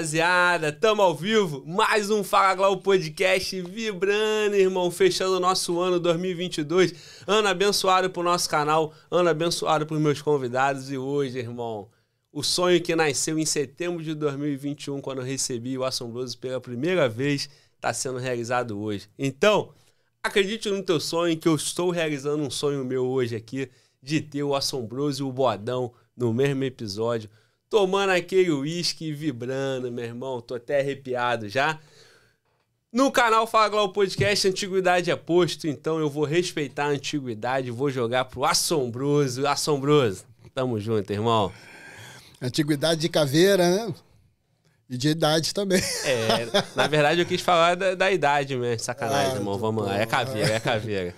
rapaziada, tamo ao vivo, mais um Fala Glau Podcast vibrando, irmão, fechando o nosso ano 2022, ano abençoado pro nosso canal, ano abençoado pros meus convidados e hoje, irmão, o sonho que nasceu em setembro de 2021, quando eu recebi o Assombroso pela primeira vez, tá sendo realizado hoje. Então, acredite no teu sonho, que eu estou realizando um sonho meu hoje aqui, de ter o Assombroso e o boadão no mesmo episódio, tomando aquele uísque vibrando, meu irmão. Tô até arrepiado já. No canal Fala Glau Podcast, Antiguidade é posto, então eu vou respeitar a antiguidade, vou jogar pro assombroso, assombroso. Tamo junto, irmão. Antiguidade de caveira, né? E de idade também. É, na verdade eu quis falar da, da idade mesmo, né? sacanagem, ah, irmão. Vamos bom. lá, é caveira, é caveira.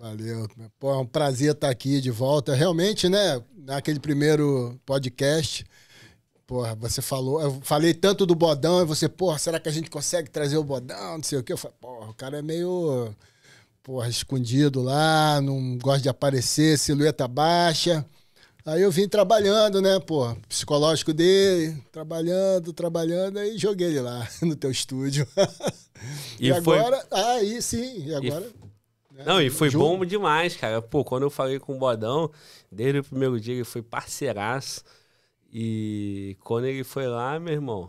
Valeu. Pô, é um prazer estar aqui de volta. Realmente, né? naquele primeiro podcast, porra, você falou, eu falei tanto do Bodão, e você, porra, será que a gente consegue trazer o Bodão, não sei o quê. Eu falei, porra, o cara é meio, porra, escondido lá, não gosta de aparecer, silhueta baixa. Aí eu vim trabalhando, né, pô, psicológico dele, trabalhando, trabalhando, aí joguei ele lá no teu estúdio. E, e foi... agora, aí sim, e agora... E é. Não, e foi bom demais, cara. Pô, quando eu falei com o Bodão, desde o primeiro dia ele foi parceiraço. E quando ele foi lá, meu irmão,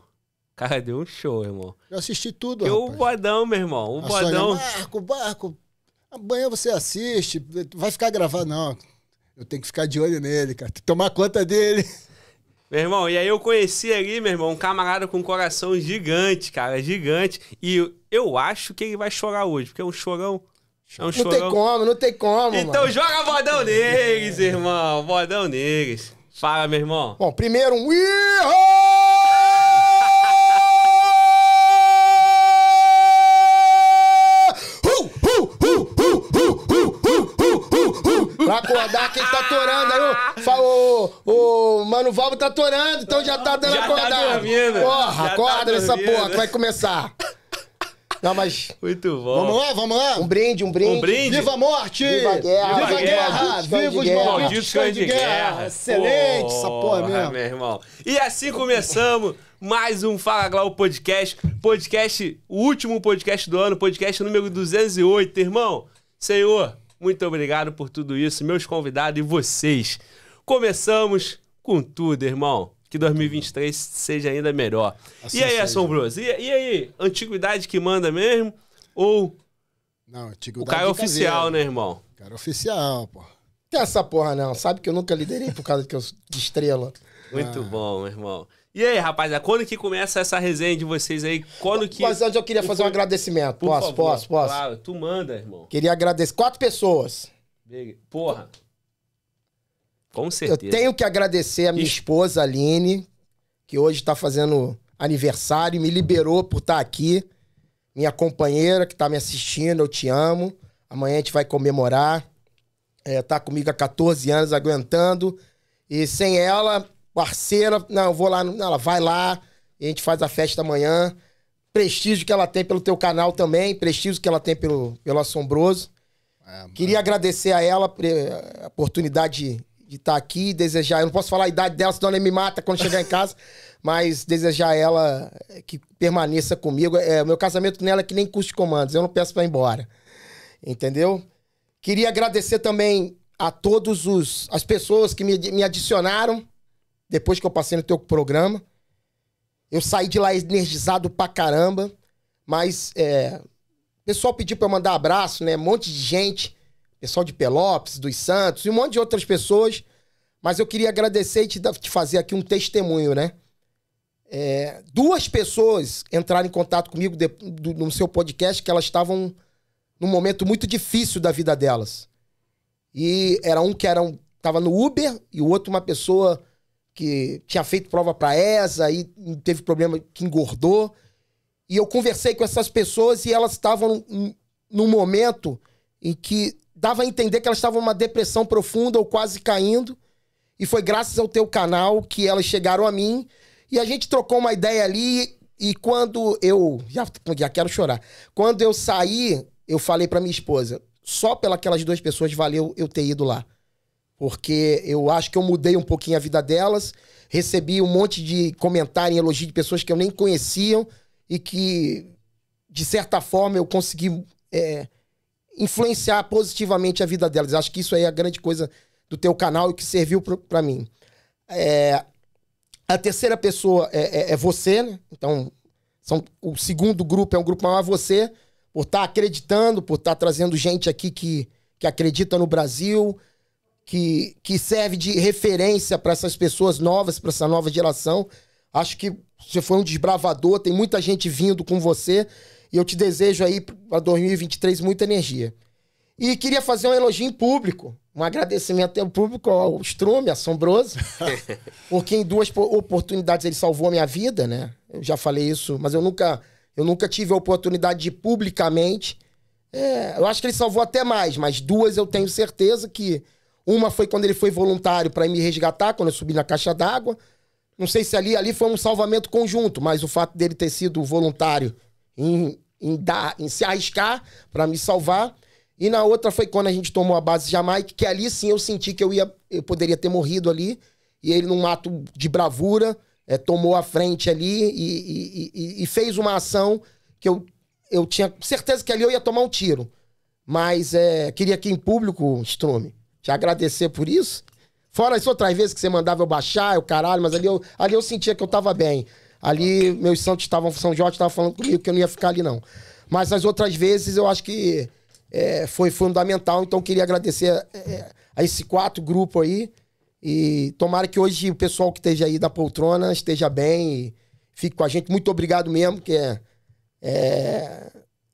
cara deu um show, irmão. Eu assisti tudo, Eu, rapaz. o Bodão, meu irmão, o a Bodão... Sônia, Marco, Marco, amanhã você assiste, vai ficar gravado. Não, eu tenho que ficar de olho nele, cara. Tem que tomar conta dele. Meu irmão, e aí eu conheci ali, meu irmão, um camarada com um coração gigante, cara, gigante. E eu acho que ele vai chorar hoje, porque é um chorão não tem como, não tem como. Então mano. joga bodão neles, irmão. Bodão neles. Fala, meu irmão. Bom, primeiro um. Pra acordar quem tá atorando aí, falou, o, Mano Valvo tá atorando, então já tá dando já tá acordado. Tá porra, já tá acorda tá nessa porra que vai começar. Não, mas. Muito bom. Vamos lá, vamos lá. Um brinde, um brinde. Um brinde. Viva a morte! Viva a guerra! Viva a guerra! Viva os malditos cães de guerra! Excelente, essa porra mesmo. meu irmão. E assim começamos mais um Fala Glau Podcast. Podcast, o último podcast do ano, podcast número 208. Irmão, senhor, muito obrigado por tudo isso, meus convidados e vocês. Começamos com tudo, irmão que 2023 seja ainda melhor. Assim e aí, Assombroso? E, e, aí, antiguidade que manda mesmo? Ou. Não, antiguidade. O cara é, é oficial, né, irmão? O cara é oficial, pô. Tem essa porra, não. Sabe que eu nunca liderei por causa que eu de estrela. Muito ah. bom, meu irmão. E aí, rapaziada, quando que começa essa resenha de vocês aí? Quando que. Mas antes eu queria fazer um agradecimento. Por posso, favor. posso, posso? Claro, tu manda, irmão. Queria agradecer. Quatro pessoas. Porra. Com certeza. Eu tenho que agradecer a minha Isso. esposa, Aline, que hoje está fazendo aniversário, me liberou por estar tá aqui. Minha companheira que está me assistindo, eu te amo. Amanhã a gente vai comemorar. Está é, tá comigo há 14 anos, aguentando. E sem ela, parceira, não, eu vou lá, ela vai lá, a gente faz a festa amanhã. Prestígio que ela tem pelo teu canal também, prestígio que ela tem pelo, pelo Assombroso. É, Queria agradecer a ela a oportunidade de de estar tá aqui, desejar. Eu não posso falar a idade dela, senão ela me mata quando chegar em casa. mas desejar ela eh, que permaneça comigo. É, meu casamento nela é que nem custe comandos. Eu não peço para ir embora. Entendeu? Queria agradecer também a todos os as pessoas que me, me adicionaram depois que eu passei no teu programa. Eu saí de lá energizado pra caramba, mas é, o pessoal pediu pra eu mandar abraço, né? Um monte de gente pessoal de Pelopes, dos Santos e um monte de outras pessoas. Mas eu queria agradecer e te, te fazer aqui um testemunho, né? É, duas pessoas entraram em contato comigo de, do, no seu podcast que elas estavam num momento muito difícil da vida delas. E era um que era um, tava no Uber e o outro uma pessoa que tinha feito prova para ESA e teve problema que engordou. E eu conversei com essas pessoas e elas estavam num, num momento em que dava a entender que elas estavam numa depressão profunda ou quase caindo. E foi graças ao teu canal que elas chegaram a mim. E a gente trocou uma ideia ali. E quando eu. Já, já quero chorar. Quando eu saí, eu falei para minha esposa: só pelas duas pessoas valeu eu ter ido lá. Porque eu acho que eu mudei um pouquinho a vida delas. Recebi um monte de comentário e elogio de pessoas que eu nem conheciam e que, de certa forma, eu consegui é, influenciar positivamente a vida delas. Acho que isso aí é a grande coisa do teu canal e que serviu para mim. É, a terceira pessoa é, é, é, você, né? Então, são, o segundo grupo é um grupo maior, você, por estar tá acreditando, por estar tá trazendo gente aqui que, que acredita no Brasil, que, que serve de referência para essas pessoas novas, para essa nova geração. Acho que você foi um desbravador, tem muita gente vindo com você. E eu te desejo aí para 2023 muita energia. E queria fazer um elogio em público, um agradecimento ao público, ao Strume, assombroso, porque em duas oportunidades ele salvou a minha vida, né? Eu já falei isso, mas eu nunca, eu nunca tive a oportunidade de publicamente. É, eu acho que ele salvou até mais, mas duas eu tenho certeza que. Uma foi quando ele foi voluntário para me resgatar, quando eu subi na caixa d'água. Não sei se ali, ali foi um salvamento conjunto, mas o fato dele ter sido voluntário em em, dar, em se arriscar para me salvar. E na outra foi quando a gente tomou a base Jamaica, que ali sim eu senti que eu ia, eu poderia ter morrido ali. E ele, num ato de bravura, é, tomou a frente ali e, e, e, fez uma ação que eu, eu tinha certeza que ali eu ia tomar um tiro. Mas é, queria aqui em público, Strome, te agradecer por isso. Fora as outras vezes que você mandava eu baixar, o caralho, mas ali eu, ali eu sentia que eu tava bem. Ali, meus santos estavam, São Jorge estava falando comigo que eu não ia ficar ali, não. Mas as outras vezes eu acho que é, foi fundamental, então queria agradecer é, é, a esse quatro grupo aí. E tomara que hoje o pessoal que esteja aí da poltrona esteja bem e fique com a gente. Muito obrigado mesmo, que é, é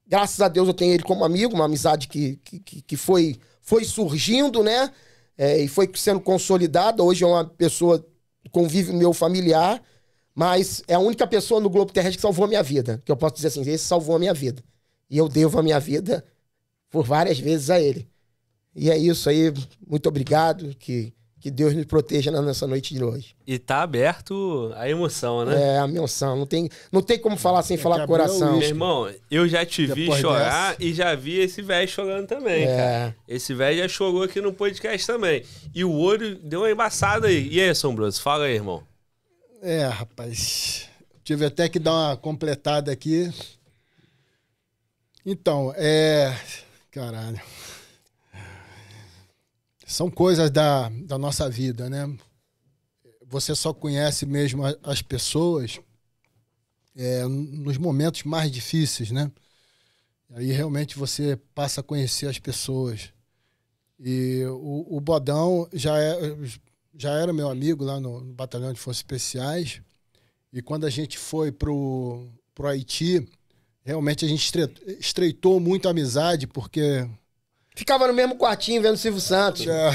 graças a Deus eu tenho ele como amigo, uma amizade que, que, que foi, foi surgindo, né? É, e foi sendo consolidada. Hoje é uma pessoa, convive meu familiar. Mas é a única pessoa no globo terrestre que salvou a minha vida. Que eu posso dizer assim, esse salvou a minha vida. E eu devo a minha vida por várias vezes a ele. E é isso aí. Muito obrigado. Que, que Deus nos proteja nessa noite de hoje. E tá aberto a emoção, né? É, a emoção. Não tem, não tem como falar sem é falar coração. Meu irmão, eu já te Depois vi chorar dessa. e já vi esse velho chorando também, é. Esse velho já chorou aqui no podcast também. E o olho deu uma embaçada aí. E aí, Sombroso? Fala aí, irmão. É, rapaz. Tive até que dar uma completada aqui. Então, é. Caralho. São coisas da, da nossa vida, né? Você só conhece mesmo as pessoas é, nos momentos mais difíceis, né? Aí realmente você passa a conhecer as pessoas. E o, o Bodão já é já era meu amigo lá no, no Batalhão de Forças Especiais. E quando a gente foi pro, pro Haiti, realmente a gente estreitou muito a amizade, porque. Ficava no mesmo quartinho vendo Silvio Santos. É.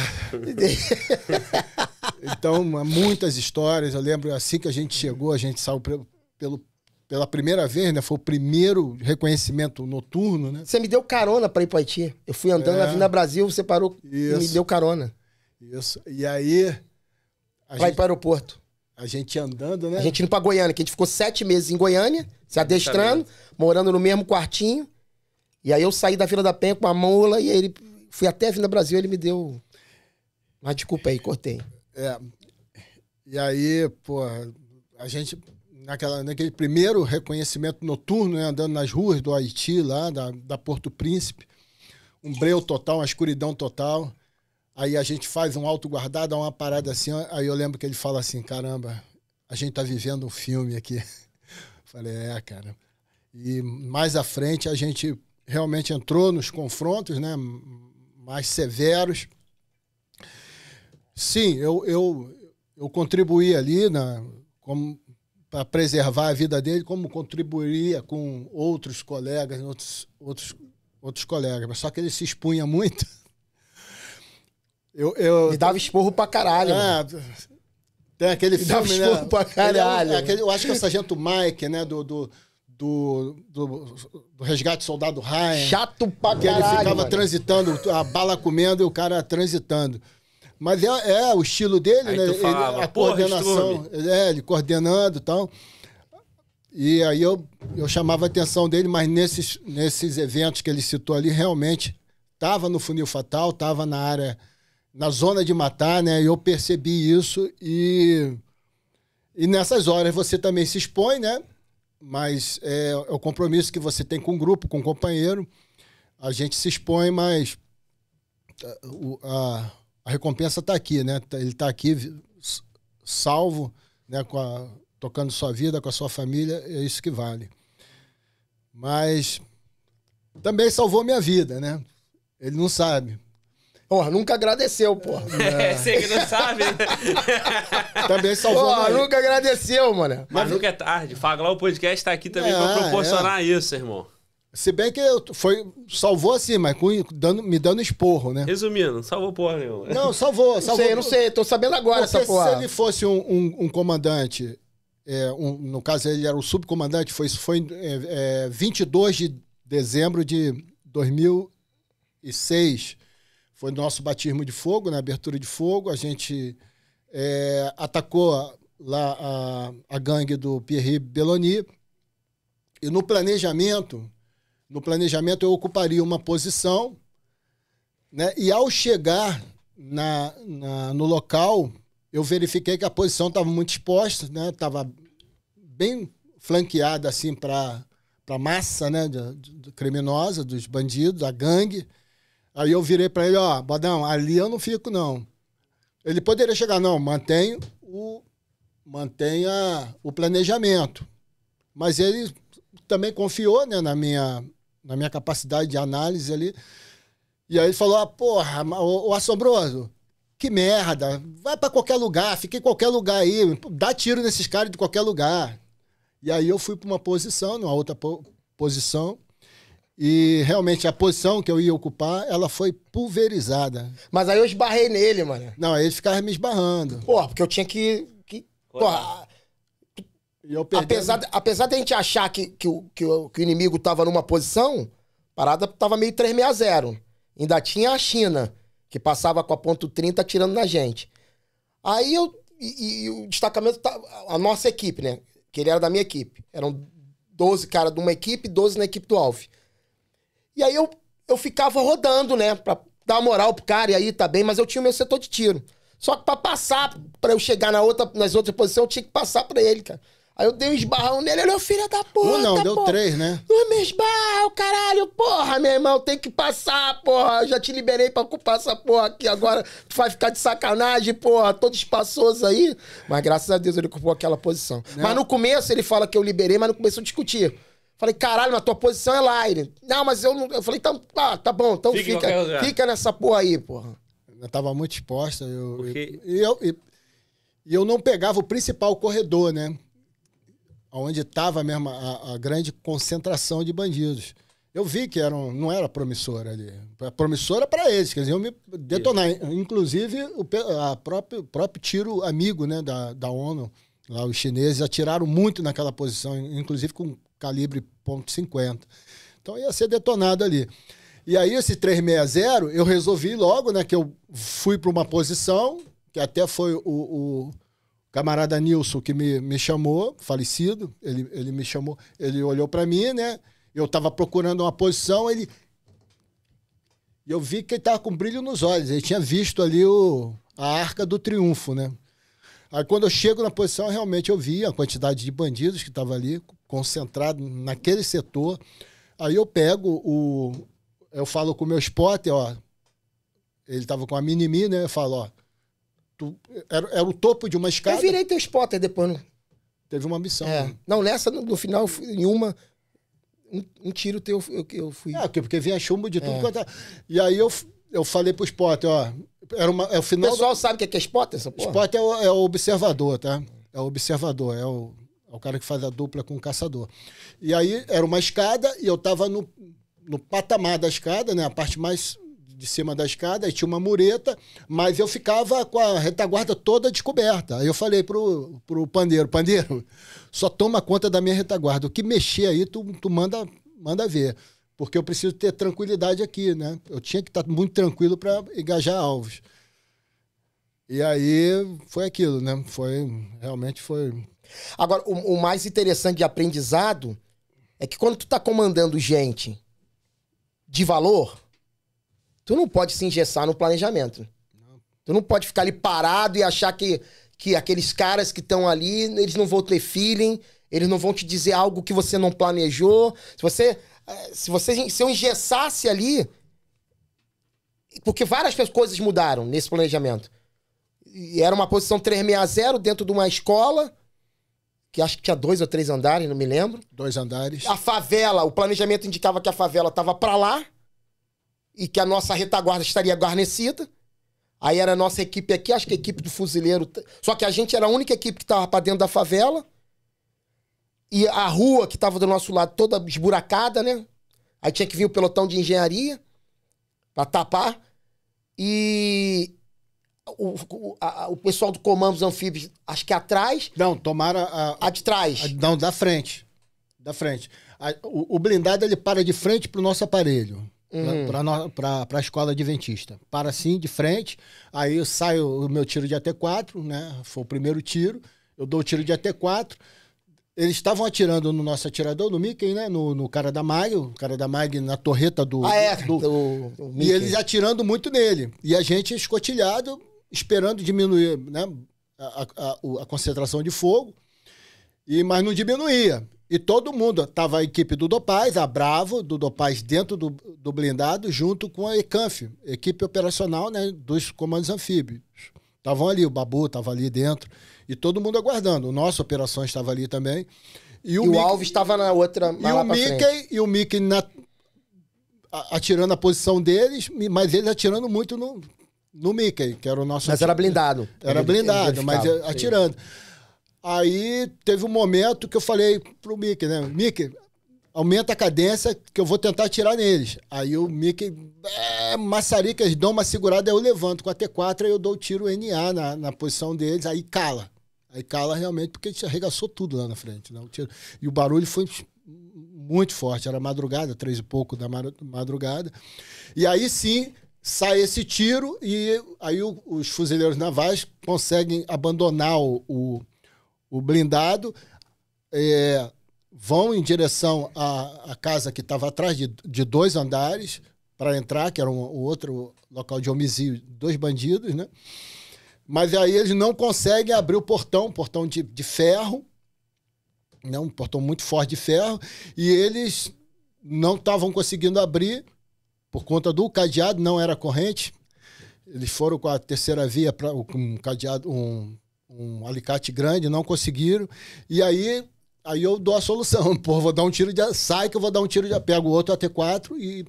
então, muitas histórias. Eu lembro assim que a gente chegou, a gente saiu pelo, pela primeira vez, né? Foi o primeiro reconhecimento noturno, né? Você me deu carona para ir para Haiti. Eu fui andando é. na Vila Brasil, você parou Isso. e me deu carona. Isso. E aí Vai para o pro aeroporto. A gente andando, né? A gente indo para Goiânia, que a gente ficou sete meses em Goiânia, se adestrando, morando no mesmo quartinho. E aí eu saí da Vila da Penha com a mula e ele fui até a Vila Brasil, ele me deu. Mas desculpa aí, cortei. É. E aí, pô, a gente, naquela, naquele primeiro reconhecimento noturno, né, andando nas ruas do Haiti, lá, da, da Porto Príncipe, um breu total, uma escuridão total. Aí a gente faz um alto guardado, uma parada assim. Aí eu lembro que ele fala assim: caramba, a gente tá vivendo um filme aqui. Falei, é, cara. E mais à frente a gente realmente entrou nos confrontos, né? Mais severos. Sim, eu, eu, eu contribuí ali né, como para preservar a vida dele, como contribuiria com outros colegas, outros, outros, outros colegas. Só que ele se expunha muito. Eu, eu... Me dava esporro pra caralho. É, mano. Tem aquele Me filme, dava né? esporro né? pra é caralho. É, aquele, eu acho que é o Sargento Mike, né? Do, do, do, do, do resgate soldado Ryan. Chato pra que caralho. ele ficava mano. transitando, a bala comendo e o cara transitando. Mas é, é o estilo dele, aí né? ele, a coordenação. Ele, é, ele coordenando e tal. E aí eu, eu chamava a atenção dele, mas nesses, nesses eventos que ele citou ali, realmente estava no funil fatal, estava na área na zona de matar, né? Eu percebi isso e e nessas horas você também se expõe, né? Mas é, é o compromisso que você tem com o grupo, com o companheiro. A gente se expõe, mas a, tá, a, a recompensa está aqui, né? Tá, ele está aqui salvo, né? Com a, tocando sua vida, com a sua família, é isso que vale. Mas também salvou minha vida, né? Ele não sabe, Porra, nunca agradeceu, porra. É, você que não sabe. Né? também salvou. Porra, nunca agradeceu, mano. Mas, Mas nunca é tarde. Faglar o podcast tá aqui também é, pra proporcionar é. isso, irmão. Se bem que eu foi, salvou assim, mas com, dando, me dando esporro, né? Resumindo, salvou porra nenhuma. Não, salvou, não Sei, não sei, tô sabendo agora Porque essa porra. se ele fosse um, um, um comandante, é, um, no caso ele era o subcomandante, foi, foi é, é, 22 de dezembro de 2006, foi nosso batismo de fogo, na né, abertura de fogo. A gente é, atacou lá a, a gangue do Pierre Belloni. E no planejamento, no planejamento eu ocuparia uma posição, né? E ao chegar na, na no local, eu verifiquei que a posição estava muito exposta, né? bem flanqueada assim para para massa, né, de, de, criminosa, dos bandidos, da gangue. Aí eu virei para ele, ó, Badão, ali eu não fico, não. Ele poderia chegar, não, mantém o, mantenha o planejamento. Mas ele também confiou né, na, minha, na minha capacidade de análise ali. E aí ele falou, ah, porra, o, o assombroso, que merda, vai para qualquer lugar, fica em qualquer lugar aí, dá tiro nesses caras de qualquer lugar. E aí eu fui para uma posição, numa outra po posição, e realmente a posição que eu ia ocupar, ela foi pulverizada. Mas aí eu esbarrei nele, mano. Não, aí ele ficava me esbarrando. Porra, porque eu tinha que. que porra. eu perdendo... apesar, apesar de a gente achar que, que, o, que, o, que o inimigo tava numa posição, a parada tava meio 360. Ainda tinha a China, que passava com a ponto 30 atirando na gente. Aí eu. E, e o destacamento. Tá, a nossa equipe, né? Que ele era da minha equipe. Eram 12 caras de uma equipe e 12 na equipe do Alves e aí eu, eu ficava rodando, né? Pra dar moral pro cara, e aí tá bem, mas eu tinha o meu setor de tiro. Só que pra passar, pra eu chegar na outra, nas outras posições, eu tinha que passar pra ele, cara. Aí eu dei um esbarrão nele, ele é filha da porra. Um não, deu porra. três, né? Não me esbarra, caralho, porra, meu irmão, tem que passar, porra. Eu já te liberei pra ocupar essa porra aqui agora. Tu vai ficar de sacanagem, porra, todo espaçoso aí. Mas graças a Deus ele ocupou aquela posição. Não. Né? Mas no começo ele fala que eu liberei, mas no começo a discutir. Falei, caralho, mas tua posição é lá Ele, Não, mas eu não. Eu falei, então, tá, tá bom, então fica, fica, fica, nessa porra aí, porra. Eu tava muito exposta. Eu, Porque... e, eu, eu não pegava o principal corredor, né? Onde tava mesmo a, a grande concentração de bandidos. Eu vi que era um, não era promissora ali. Promissora para eles, quer dizer, eu me detonar. Isso. Inclusive, o a próprio, próprio tiro amigo né, da, da ONU, lá os chineses atiraram muito naquela posição, inclusive com calibre ponto .50. Então ia ser detonado ali. E aí esse 360 eu resolvi logo, né, que eu fui para uma posição, que até foi o, o camarada Nilson que me, me chamou, falecido, ele, ele me chamou, ele olhou para mim, né? Eu estava procurando uma posição, ele e eu vi que ele estava com brilho nos olhos. Ele tinha visto ali o, a Arca do Triunfo, né? Aí quando eu chego na posição, realmente eu vi a quantidade de bandidos que estava ali, concentrado naquele setor. Aí eu pego o. Eu falo com o meu spotter, ó. Ele estava com a mini né? Eu falo, ó. Tu, era, era o topo de uma escada. Eu virei teu spotter depois. Teve uma missão. É. Né? Não, nessa, no, final, em uma. Um, um tiro teu eu, eu fui. É, porque vinha chumbo de tudo é. quanto. É. E aí eu, eu falei pro spotter, ó era uma, é o final. O pessoal do... sabe o que é, que é Spot, essa porra? Spot é o, é o observador, tá? É o observador, é o, é o cara que faz a dupla com o caçador. E aí era uma escada e eu tava no, no patamar da escada, né? A parte mais de cima da escada, aí tinha uma mureta, mas eu ficava com a retaguarda toda descoberta. Aí eu falei pro, pro pandeiro, pandeiro, só toma conta da minha retaguarda. O que mexer aí, tu, tu manda, manda ver porque eu preciso ter tranquilidade aqui, né? Eu tinha que estar muito tranquilo para engajar alvos. E aí foi aquilo, né? Foi realmente foi. Agora, o, o mais interessante de aprendizado é que quando tu está comandando gente de valor, tu não pode se engessar no planejamento. Não. Tu não pode ficar ali parado e achar que, que aqueles caras que estão ali, eles não vão ter feeling, eles não vão te dizer algo que você não planejou. Se você é, se você se eu engessasse ali. Porque várias coisas mudaram nesse planejamento. E era uma posição 360 dentro de uma escola, que acho que tinha dois ou três andares, não me lembro. Dois andares. A favela, o planejamento indicava que a favela estava para lá e que a nossa retaguarda estaria guarnecida. Aí era a nossa equipe aqui, acho que a equipe do fuzileiro. Só que a gente era a única equipe que estava para dentro da favela. E a rua que tava do nosso lado toda esburacada, né? Aí tinha que vir o pelotão de engenharia pra tapar. E o, o, a, o pessoal do comando dos anfíbios, acho que atrás. Não, tomaram a. A de trás. A, não, da frente. Da frente. A, o, o, blindado ele para de frente pro nosso aparelho. Uhum. Para a escola adventista. Para assim, de frente. Aí eu saio o meu tiro de AT4, né? Foi o primeiro tiro. Eu dou o tiro de AT4. Eles estavam atirando no nosso atirador, no Mickey, né? No, no cara da Mag, o cara da Mag na torreta do. Ah, é, do, do, do E eles atirando muito nele. E a gente escotilhado, esperando diminuir né? a, a, a concentração de fogo. E, mas não diminuía. E todo mundo, tava a equipe do Dopaz, a Bravo, do Dopaz dentro do, do blindado, junto com a ECANF, equipe operacional né, dos comandos anfíbios. Estavam ali, o Babu estava ali dentro. E todo mundo aguardando. O nosso operação estava ali também. E o, e Mickey, o Alves estava na outra. E o, Mickey, e o Mickey na, atirando a posição deles, mas eles atirando muito no, no Mickey, que era o nosso. Mas era blindado. Era blindado, mas é, atirando. Aí teve um momento que eu falei pro Mickey, né? Mickey, aumenta a cadência que eu vou tentar atirar neles. Aí o Mickey, é, maçaricas, dão uma segurada, eu levanto com a T4, aí eu dou o tiro NA na, na posição deles, aí cala. Aí cala realmente porque a gente arregaçou tudo lá na frente. Né? O tiro, e o barulho foi muito forte, era madrugada, três e pouco da madrugada. E aí sim sai esse tiro e aí o, os fuzileiros navais conseguem abandonar o, o, o blindado, é, vão em direção à, à casa que estava atrás de, de dois andares para entrar, que era um, o outro local de homicídio, dois bandidos, né? Mas aí eles não conseguem abrir o portão, portão de, de ferro, né? um portão muito forte de ferro, e eles não estavam conseguindo abrir por conta do cadeado, não era corrente. Eles foram com a terceira via para um cadeado, um, um alicate grande, não conseguiram. E aí aí eu dou a solução. Pô, vou dar um tiro de. Sai que eu vou dar um tiro de. Pego o outro AT4 e,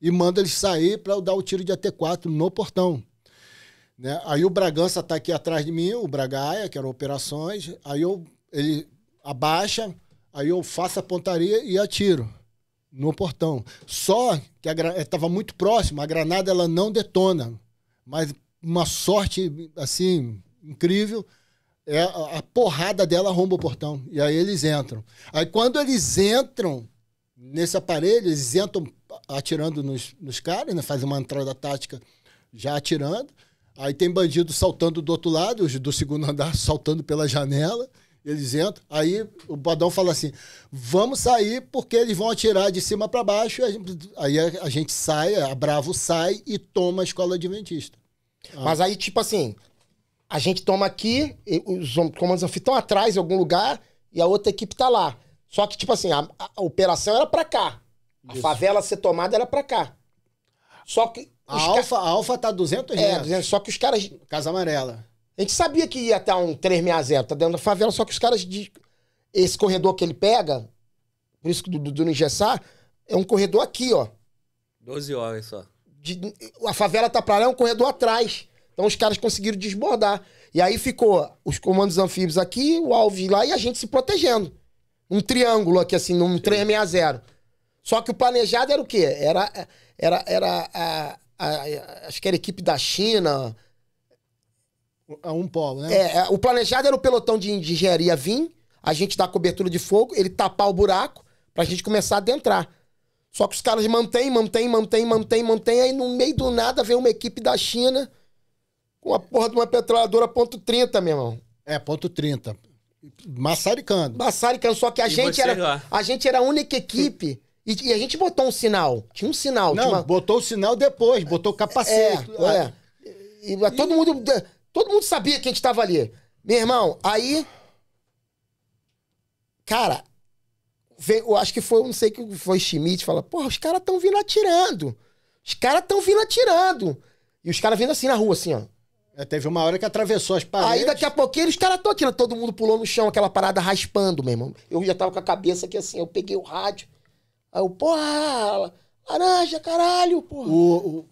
e mando eles sair para eu dar o tiro de AT4 no portão. Né? Aí o Bragança está aqui atrás de mim, o Bragaia, que era operações. Aí eu, ele abaixa, aí eu faço a pontaria e atiro no portão. Só que estava eh, muito próximo, a granada ela não detona. Mas uma sorte, assim, incrível, é a, a porrada dela arromba o portão. E aí eles entram. Aí quando eles entram nesse aparelho, eles entram atirando nos, nos caras, né? faz uma entrada tática já atirando. Aí tem bandido saltando do outro lado, do segundo andar, saltando pela janela. Eles entram. Aí o Badão fala assim: vamos sair porque eles vão atirar de cima para baixo. Aí a gente sai, a Bravo sai e toma a escola adventista. Ah. Mas aí, tipo assim, a gente toma aqui, os comandos estão atrás em algum lugar e a outra equipe tá lá. Só que, tipo assim, a, a operação era para cá. A Isso. favela ser tomada era para cá. Só que a Alfa, ca... a Alfa tá 200 é. reais. É, 200, só que os caras... Casa Amarela. A gente sabia que ia até um 360, tá dentro da favela, só que os caras... De... Esse corredor que ele pega, por isso que do, do, do Engessar, é um corredor aqui, ó. 12 horas só. De... a favela tá pra lá, é um corredor atrás. Então os caras conseguiram desbordar. E aí ficou os comandos anfíbios aqui, o Alves lá e a gente se protegendo. Um triângulo aqui, assim, num 360. Só que o planejado era o quê? Era, era, era a, a, acho que era a equipe da China. A um polo, né? É, é o planejado era o pelotão de, de engenharia vir, a gente dar cobertura de fogo, ele tapar o buraco pra gente começar a adentrar. Só que os caras mantêm, mantêm, mantêm, mantêm, mantêm, aí no meio do nada vem uma equipe da China com a porra de uma petroladora ponto .30, meu irmão. É, ponto .30. Massaricando. Massaricando, só que a e gente era lá. a gente era a única equipe e, e a gente botou um sinal. Tinha um sinal. Não, uma... botou o sinal depois, botou capacete. É, é. E, e, todo mundo. Todo mundo sabia que a gente tava ali. Meu irmão, aí. Cara, eu acho que foi, não sei que foi Schmidt, fala, porra, os caras tão vindo atirando. Os caras tão vindo atirando. E os caras vindo assim na rua, assim, ó. É, teve uma hora que atravessou as paredes. Aí daqui a pouquinho os caras estão atirando. Né? Todo mundo pulou no chão, aquela parada raspando, meu irmão. Eu já tava com a cabeça aqui assim, eu peguei o rádio, Aí eu, porra, laranja, caralho, porra. O,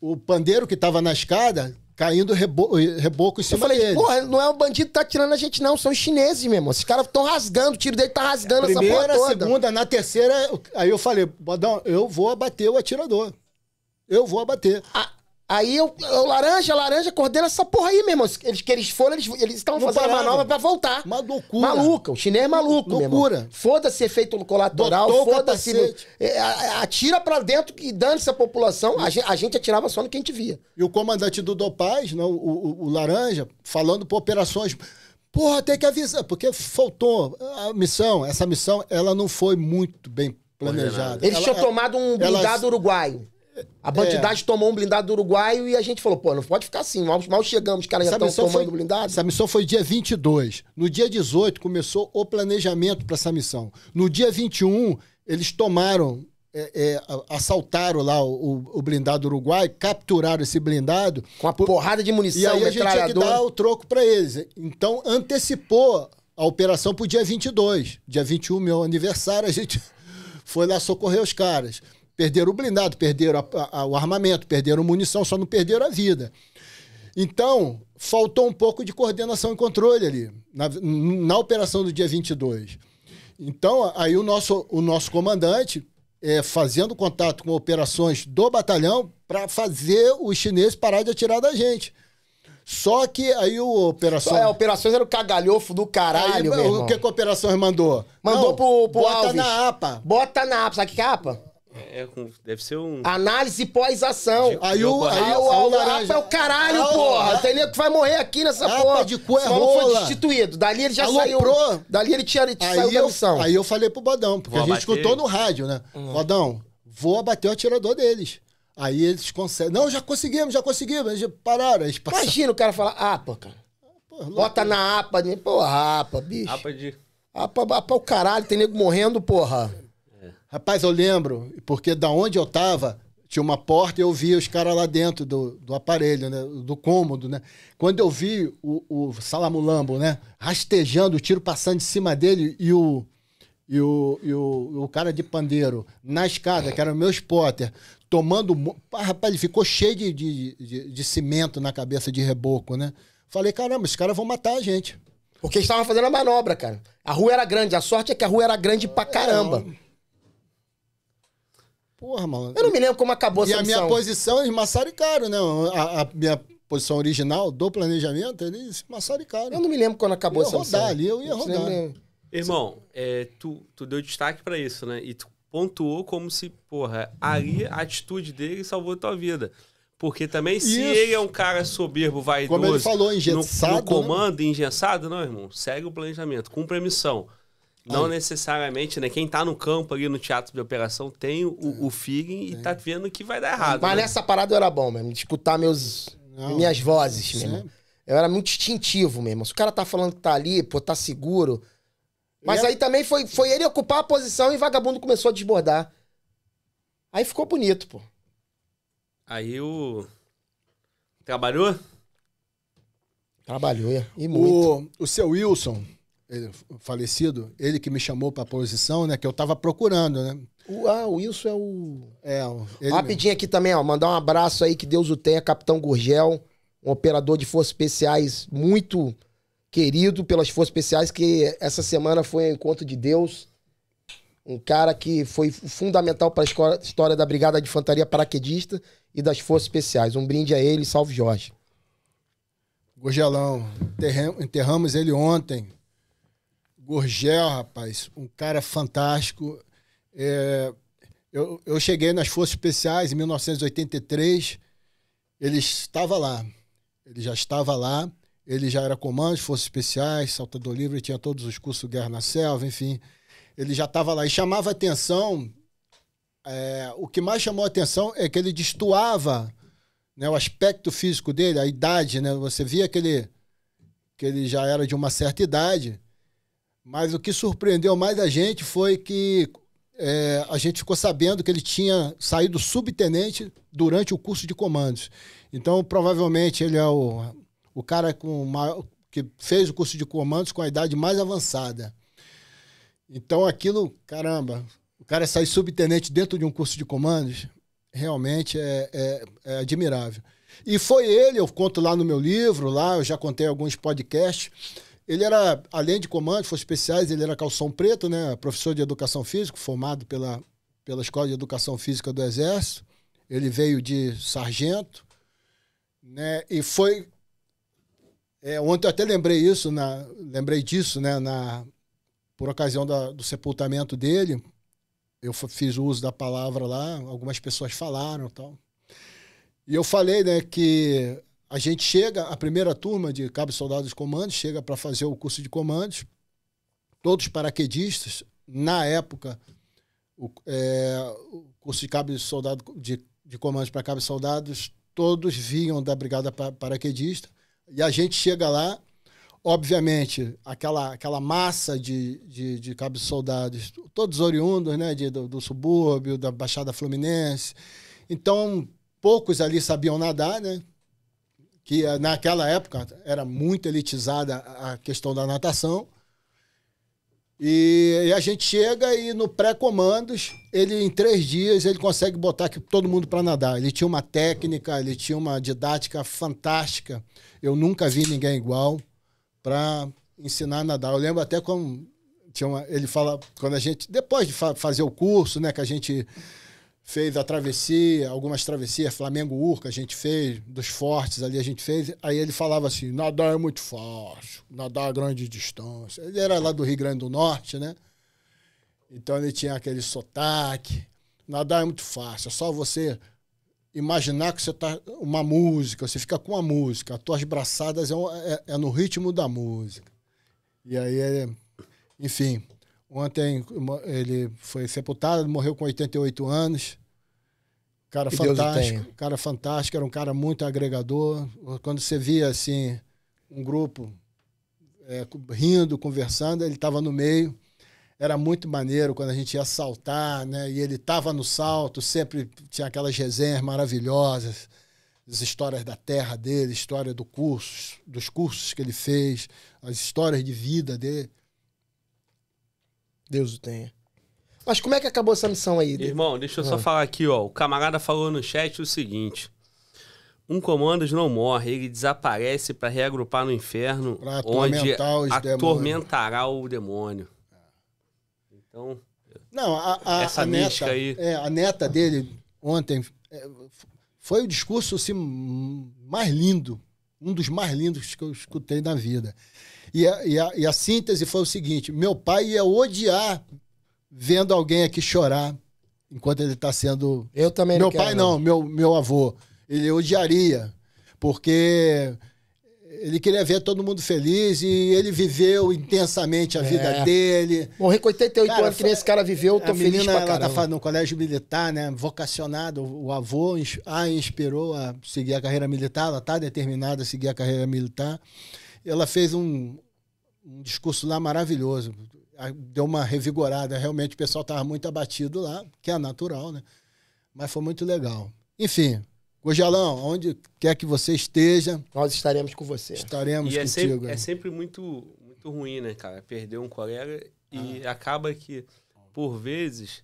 o, o pandeiro que tava na escada, caindo rebo, reboco em cima eu falei, dele. Porra, não é um bandido que tá atirando a gente, não. São chineses mesmo. Esses caras estão rasgando, o tiro dele tá rasgando é, primeira, essa porra toda. segunda, na terceira, aí eu falei, Bodão, eu vou abater o atirador. Eu vou abater. Ah, Aí eu, eu, laranja, laranja, coordena essa porra aí, mesmo. Eles que eles foram, eles estavam fazendo pararam. a manobra pra voltar. Uma loucura. Maluca, o chinês é maluco, Loucura. Foda-se efeito colateral, foda-se. É, atira pra dentro que dane-se a população. A gente, a gente, atirava só no que a gente via. E o comandante do Dopaz, não, o, o, o laranja, falando por operações. Porra, tem que avisar, porque faltou a missão. Essa missão, ela não foi muito bem planejada. Eles ela, tinham ela, tomado um blindado ela... uruguaio. A bandidade é. tomou um blindado uruguaio e a gente falou, pô, não pode ficar assim. Mal, mal chegamos, os caras já estão tomando foi, blindado. Essa missão foi dia 22. No dia 18 começou o planejamento para essa missão. No dia 21, eles tomaram, é, é, assaltaram lá o, o, blindado uruguaio, capturaram esse blindado. Com a porrada de munição, E aí a gente tinha que dar o troco para eles. Então antecipou a operação para o dia 22. Dia 21, meu aniversário, a gente foi lá socorrer os caras. Perderam o blindado, perderam a, a, o armamento, perderam munição, só não perderam a vida. Então, faltou um pouco de coordenação e controle ali, na, na operação do dia 22. Então, aí o nosso, o nosso comandante, é, fazendo contato com operações do batalhão, para fazer os chineses parar de atirar da gente. Só que aí o Operação. É, Operações era o cagalhofo do caralho, aí, O que, que a operação mandou? Mandou Não, pro, pro bota Alves. Bota na APA. Bota na APA. Sabe o que é APA? É, é deve ser um. Análise pós-ação. Aí o, aí o, o, é o caralho, Ah, porra. Tem nego que vai morrer aqui nessa Rapa porra. de cu é Senão foi destituído. Dali ele já Aloprou. saiu. Dali ele tinha, ele saiu da eu, missão. aí eu falei pro Bodão, porque Vou a gente abater. escutou no rádio, né? Hum. Bodão, vou abater o atirador deles. Aí eles conseguem. Não, já conseguimos, já conseguimos. Eles pararam. Eles Imagina o cara falar, APA, cara. Bota na APA, né? Porra, APA, bicho. Rapa de. APA, APA o caralho, tem nego morrendo, porra. Rapaz, eu lembro, porque da onde eu tava, tinha uma porta e eu via os caras lá dentro do, do aparelho, né? Do cômodo, né? Quando eu vi o, o Salamulambo, né? Rastejando, o tiro passando de cima dele e o. E o, e o, o cara de pandeiro na escada, que era o meu spotter, tomando. Ah, rapaz, ele ficou cheio de, de, de, de cimento na cabeça de reboco, né? Falei, caramba, esses caras vão matar a gente. Porque eles estavam fazendo a manobra, cara. A rua era grande. A sorte é que a rua era grande pra caramba. É, Porra, malandro. Eu não me lembro como acabou essa E a minha posição, eles massaricaram, né? A, a, minha posição original do planejamento, eles massaricaram. Eu não me lembro quando acabou essa missão. Eu rodar ali, eu ia rodar. Irmão, é, tu, tu deu destaque para isso, né? E tu pontuou como se, porra, ali a atitude dele salvou tua vida. Porque também, se Isso. ele é um cara soberbo, vaidoso... Como ele falou, engessado. No, no né? comando, né? engessado, não, irmão. Segue o planejamento, cumpre a missão. Não Aí. necessariamente, né? Quem tá no campo ali no teatro de operação tem o, é. o feeling e tá vendo que vai dar errado. Mas né? nessa parada eu era bom mesmo, de escutar meus, minhas vozes Sim. mesmo. Eu era muito instintivo mesmo. Se o cara tá falando que tá ali, pô, tá seguro. Mas é- aí também foi, foi ele ocupar a posição e vagabundo começou a desbordar. Aí ficou bonito, pô. Aí o. Trabalhou? Trabalhou, é. e muito. O, o seu Wilson, ele, falecido, ele que me chamou para a posição, né? Que eu estava procurando, né? O, ah, o Wilson é o. É, ele Rapidinho mesmo. aqui também, ó. Mandar um abraço aí, que Deus o tenha, Capitão Gurgel, um operador de forças especiais muito querido pelas forças especiais, que essa semana foi um encontro de Deus. Um cara que foi fundamental para a história da Brigada de Infantaria Paraquedista e das Forças Especiais. Um brinde a ele, salve Jorge. Gurgelão, enterramos ele ontem Gorgel, rapaz, um cara fantástico. É, eu, eu cheguei nas Forças Especiais em 1983, ele estava lá. Ele já estava lá, ele já era comando de Forças Especiais, Saltador Livre, tinha todos os cursos Guerra na Selva, enfim. Ele já estava lá e chamava atenção. É, o que mais chamou atenção é que ele destoava né, o aspecto físico dele, a idade, né? Você via que ele, que ele já era de uma certa idade mas o que surpreendeu mais a gente foi que é, a gente ficou sabendo que ele tinha saído subtenente durante o curso de comandos. Então, provavelmente, ele é o, o cara com maior, que fez o curso de comandos com a idade mais avançada. Então, aquilo, caramba, o cara sair subtenente dentro de um curso de comandos realmente é, é, é admirável. E foi ele, eu conto lá no meu livro, lá eu já contei alguns podcasts ele era, além de comando, foi especiais, ele era calção preto, né? Professor de educação física, formado pela, pela Escola de Educação Física do Exército. Ele veio de sargento, né? E foi. É, ontem eu até lembrei isso, na, lembrei disso, né? Na, por ocasião da, do sepultamento dele, eu fiz uso da palavra lá, algumas pessoas falaram tal. E eu falei, né, que a gente chega, a primeira turma de cabe Soldados Comandos chega para fazer o curso de comandos. Todos paraquedistas, na época, o, é, o curso de Cabo Soldado de, de comandos para cabe Soldados, todos vinham da Brigada Paraquedista. E a gente chega lá, obviamente, aquela, aquela massa de, de, de cabos soldados, todos oriundos né, de, do, do, subúrbio, da Baixada Fluminense. Então, poucos ali sabiam nadar, né? que eh, naquela época era muito elitizada a questão da natação. E, e a gente chega e no pré-comandos, ele em três dias ele consegue botar todo mundo para nadar. Ele tinha uma técnica, ele tinha uma didática fantástica. Eu nunca vi ninguém igual para ensinar a nadar. Eu lembro até como tinha uma, ele fala quando a gente depois de fa fazer o curso, né, que a gente fez a travessia, algumas travessias, Flamengo-Urca a gente fez, dos fortes ali a gente fez. Aí ele falava assim: nadar é muito fácil, nadar a grande distância. Ele era lá do Rio Grande do Norte, né? Então ele tinha aquele sotaque. Nadar é muito fácil, é só você imaginar que você tá uma música, você fica com a música, as tuas braçadas é, é, é no ritmo da música. E aí, enfim, ontem ele foi sepultado, morreu com 88 anos. Cara que fantástico, cara fantástico, era um cara muito agregador. Quando você via assim um grupo é, rindo, conversando, ele estava no meio. Era muito maneiro quando a gente ia saltar, né? E ele estava no salto, sempre tinha aquelas resenhas maravilhosas, as histórias da terra dele, história do curso, dos cursos que ele fez, as histórias de vida dele. Deus o tenha. Mas como é que acabou essa missão aí? Irmão, deixa eu ah. só falar aqui, ó. O camarada falou no chat o seguinte. Um comandos não morre, ele desaparece para reagrupar no inferno, pra onde atormentará o demônio. Então, não, a, a, essa a neta, aí... é, a neta dele ontem é, foi o discurso assim, mais lindo, um dos mais lindos que eu escutei na vida. E a, e, a, e a síntese foi o seguinte: meu pai ia odiar vendo alguém aqui chorar enquanto ele está sendo. Eu também. Meu pai não, não, meu meu avô, ele odiaria, porque ele queria ver todo mundo feliz e ele viveu intensamente a é. vida dele. Morri com 88 cara, anos que nem esse cara viveu, eu tô feliz menina, pra ela tá caramba. tá no colégio militar, né? Vocacionado, o avô a inspirou a seguir a carreira militar, ela tá determinada a seguir a carreira militar. Ela fez um, um discurso lá maravilhoso deu uma revigorada. Realmente o pessoal estava muito abatido lá, que é natural, né? Mas foi muito legal. Enfim, Gogelão, onde quer que você esteja, nós estaremos com você. Estaremos e é contigo. Sempre, é sempre muito, muito ruim, né, cara? Perder um colega e ah. acaba que, por vezes,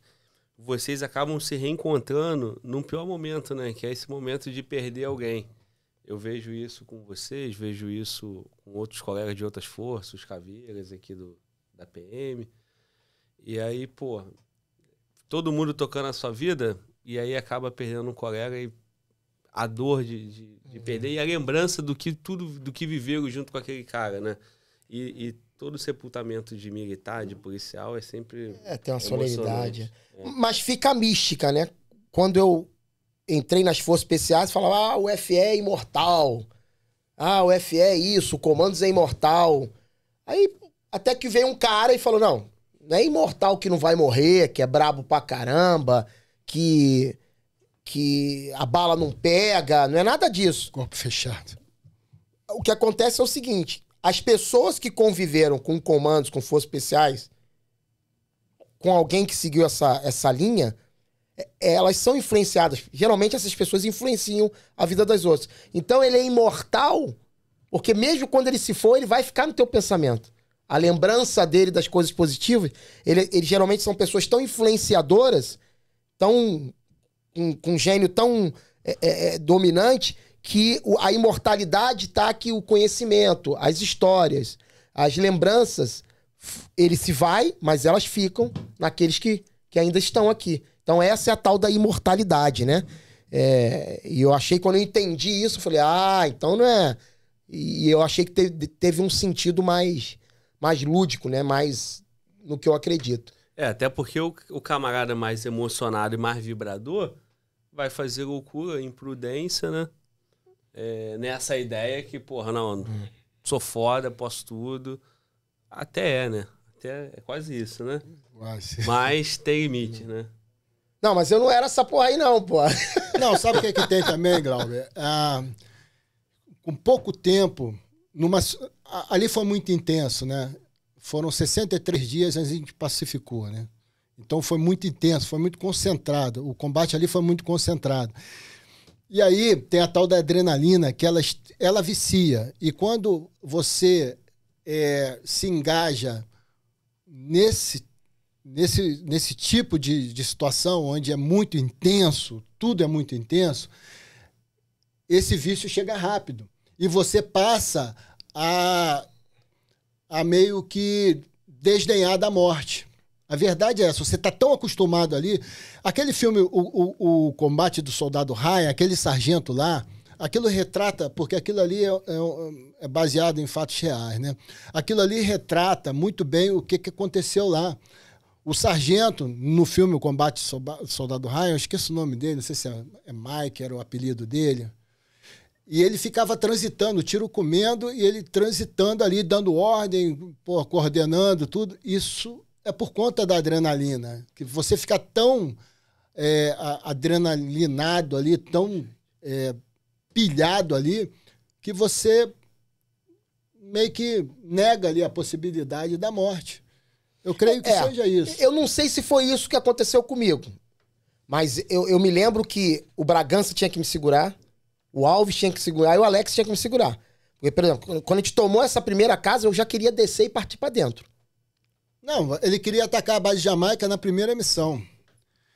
vocês acabam se reencontrando num pior momento, né? Que é esse momento de perder alguém. Eu vejo isso com vocês, vejo isso com outros colegas de outras forças, os caveiras aqui do, da PM. E aí, pô, todo mundo tocando a sua vida, e aí acaba perdendo um colega e a dor de, de, de uhum. perder e a lembrança do que tudo do que viveram junto com aquele cara, né? E, e todo sepultamento de militar, de policial é sempre é tem uma solenidade, é. mas fica mística, né? Quando eu entrei nas forças especiais, falava ah, o FE é imortal, ah, o FE é isso, o comandos é imortal. Aí até que veio um cara e falou: não, não é imortal que não vai morrer, que é brabo pra caramba, que. que a bala não pega, não é nada disso. Corpo fechado. O que acontece é o seguinte: as pessoas que conviveram com comandos, com forças especiais, com alguém que seguiu essa, essa linha, é, elas são influenciadas. Geralmente essas pessoas influenciam a vida das outras. Então ele é imortal, porque mesmo quando ele se for, ele vai ficar no teu pensamento a lembrança dele das coisas positivas, ele, ele geralmente são pessoas tão influenciadoras, tão com, com um gênio tão é, é, é dominante, que a imortalidade está que o conhecimento, as histórias, as lembranças, ele se vai, mas elas ficam naqueles que, que ainda estão aqui. Então essa é a tal da imortalidade, né? É, e eu achei, quando eu entendi isso, eu falei, ah, então não é... E eu achei que teve, teve um sentido mais mais lúdico, né? Mais no que eu acredito. É, até porque o, o camarada mais emocionado e mais vibrador vai fazer loucura, imprudência, né? É, nessa ideia que, porra, não, hum. sou foda, posso tudo. Até é, né? Até é quase isso, né? Quase. Mas tem limite, hum. né? Não, mas eu não era essa porra aí, não, pô. Não, sabe o que, é que tem também, Glauber? Ah, com pouco tempo, numa, ali foi muito intenso, né? Foram 63 dias a gente pacificou, né? Então foi muito intenso, foi muito concentrado. O combate ali foi muito concentrado. E aí tem a tal da adrenalina que ela, ela vicia. E quando você é, se engaja nesse, nesse, nesse tipo de, de situação, onde é muito intenso, tudo é muito intenso, esse vício chega rápido. E você passa a, a meio que desdenhar da morte. A verdade é essa, você está tão acostumado ali. Aquele filme, o, o, o, Combate do Soldado Ryan, aquele sargento lá, aquilo retrata, porque aquilo ali é, é, é, baseado em fatos reais, né? Aquilo ali retrata muito bem o que, que aconteceu lá. O sargento, no filme O Combate do Soldado Ryan, eu esqueço o nome dele, não sei se é, é Mike, era o apelido dele. E ele ficava transitando, tiro comendo, e ele transitando ali, dando ordem, pô, coordenando tudo. Isso é por conta da adrenalina. Que você fica tão é, adrenalinado ali, tão é, pilhado ali, que você meio que nega ali a possibilidade da morte. Eu creio que é, seja isso. Eu não sei se foi isso que aconteceu comigo. Mas eu, eu me lembro que o Bragança tinha que me segurar. O Alves tinha que segurar e o Alex tinha que me segurar. Porque, por exemplo, quando a gente tomou essa primeira casa, eu já queria descer e partir para dentro. Não, ele queria atacar a base de Jamaica na primeira missão.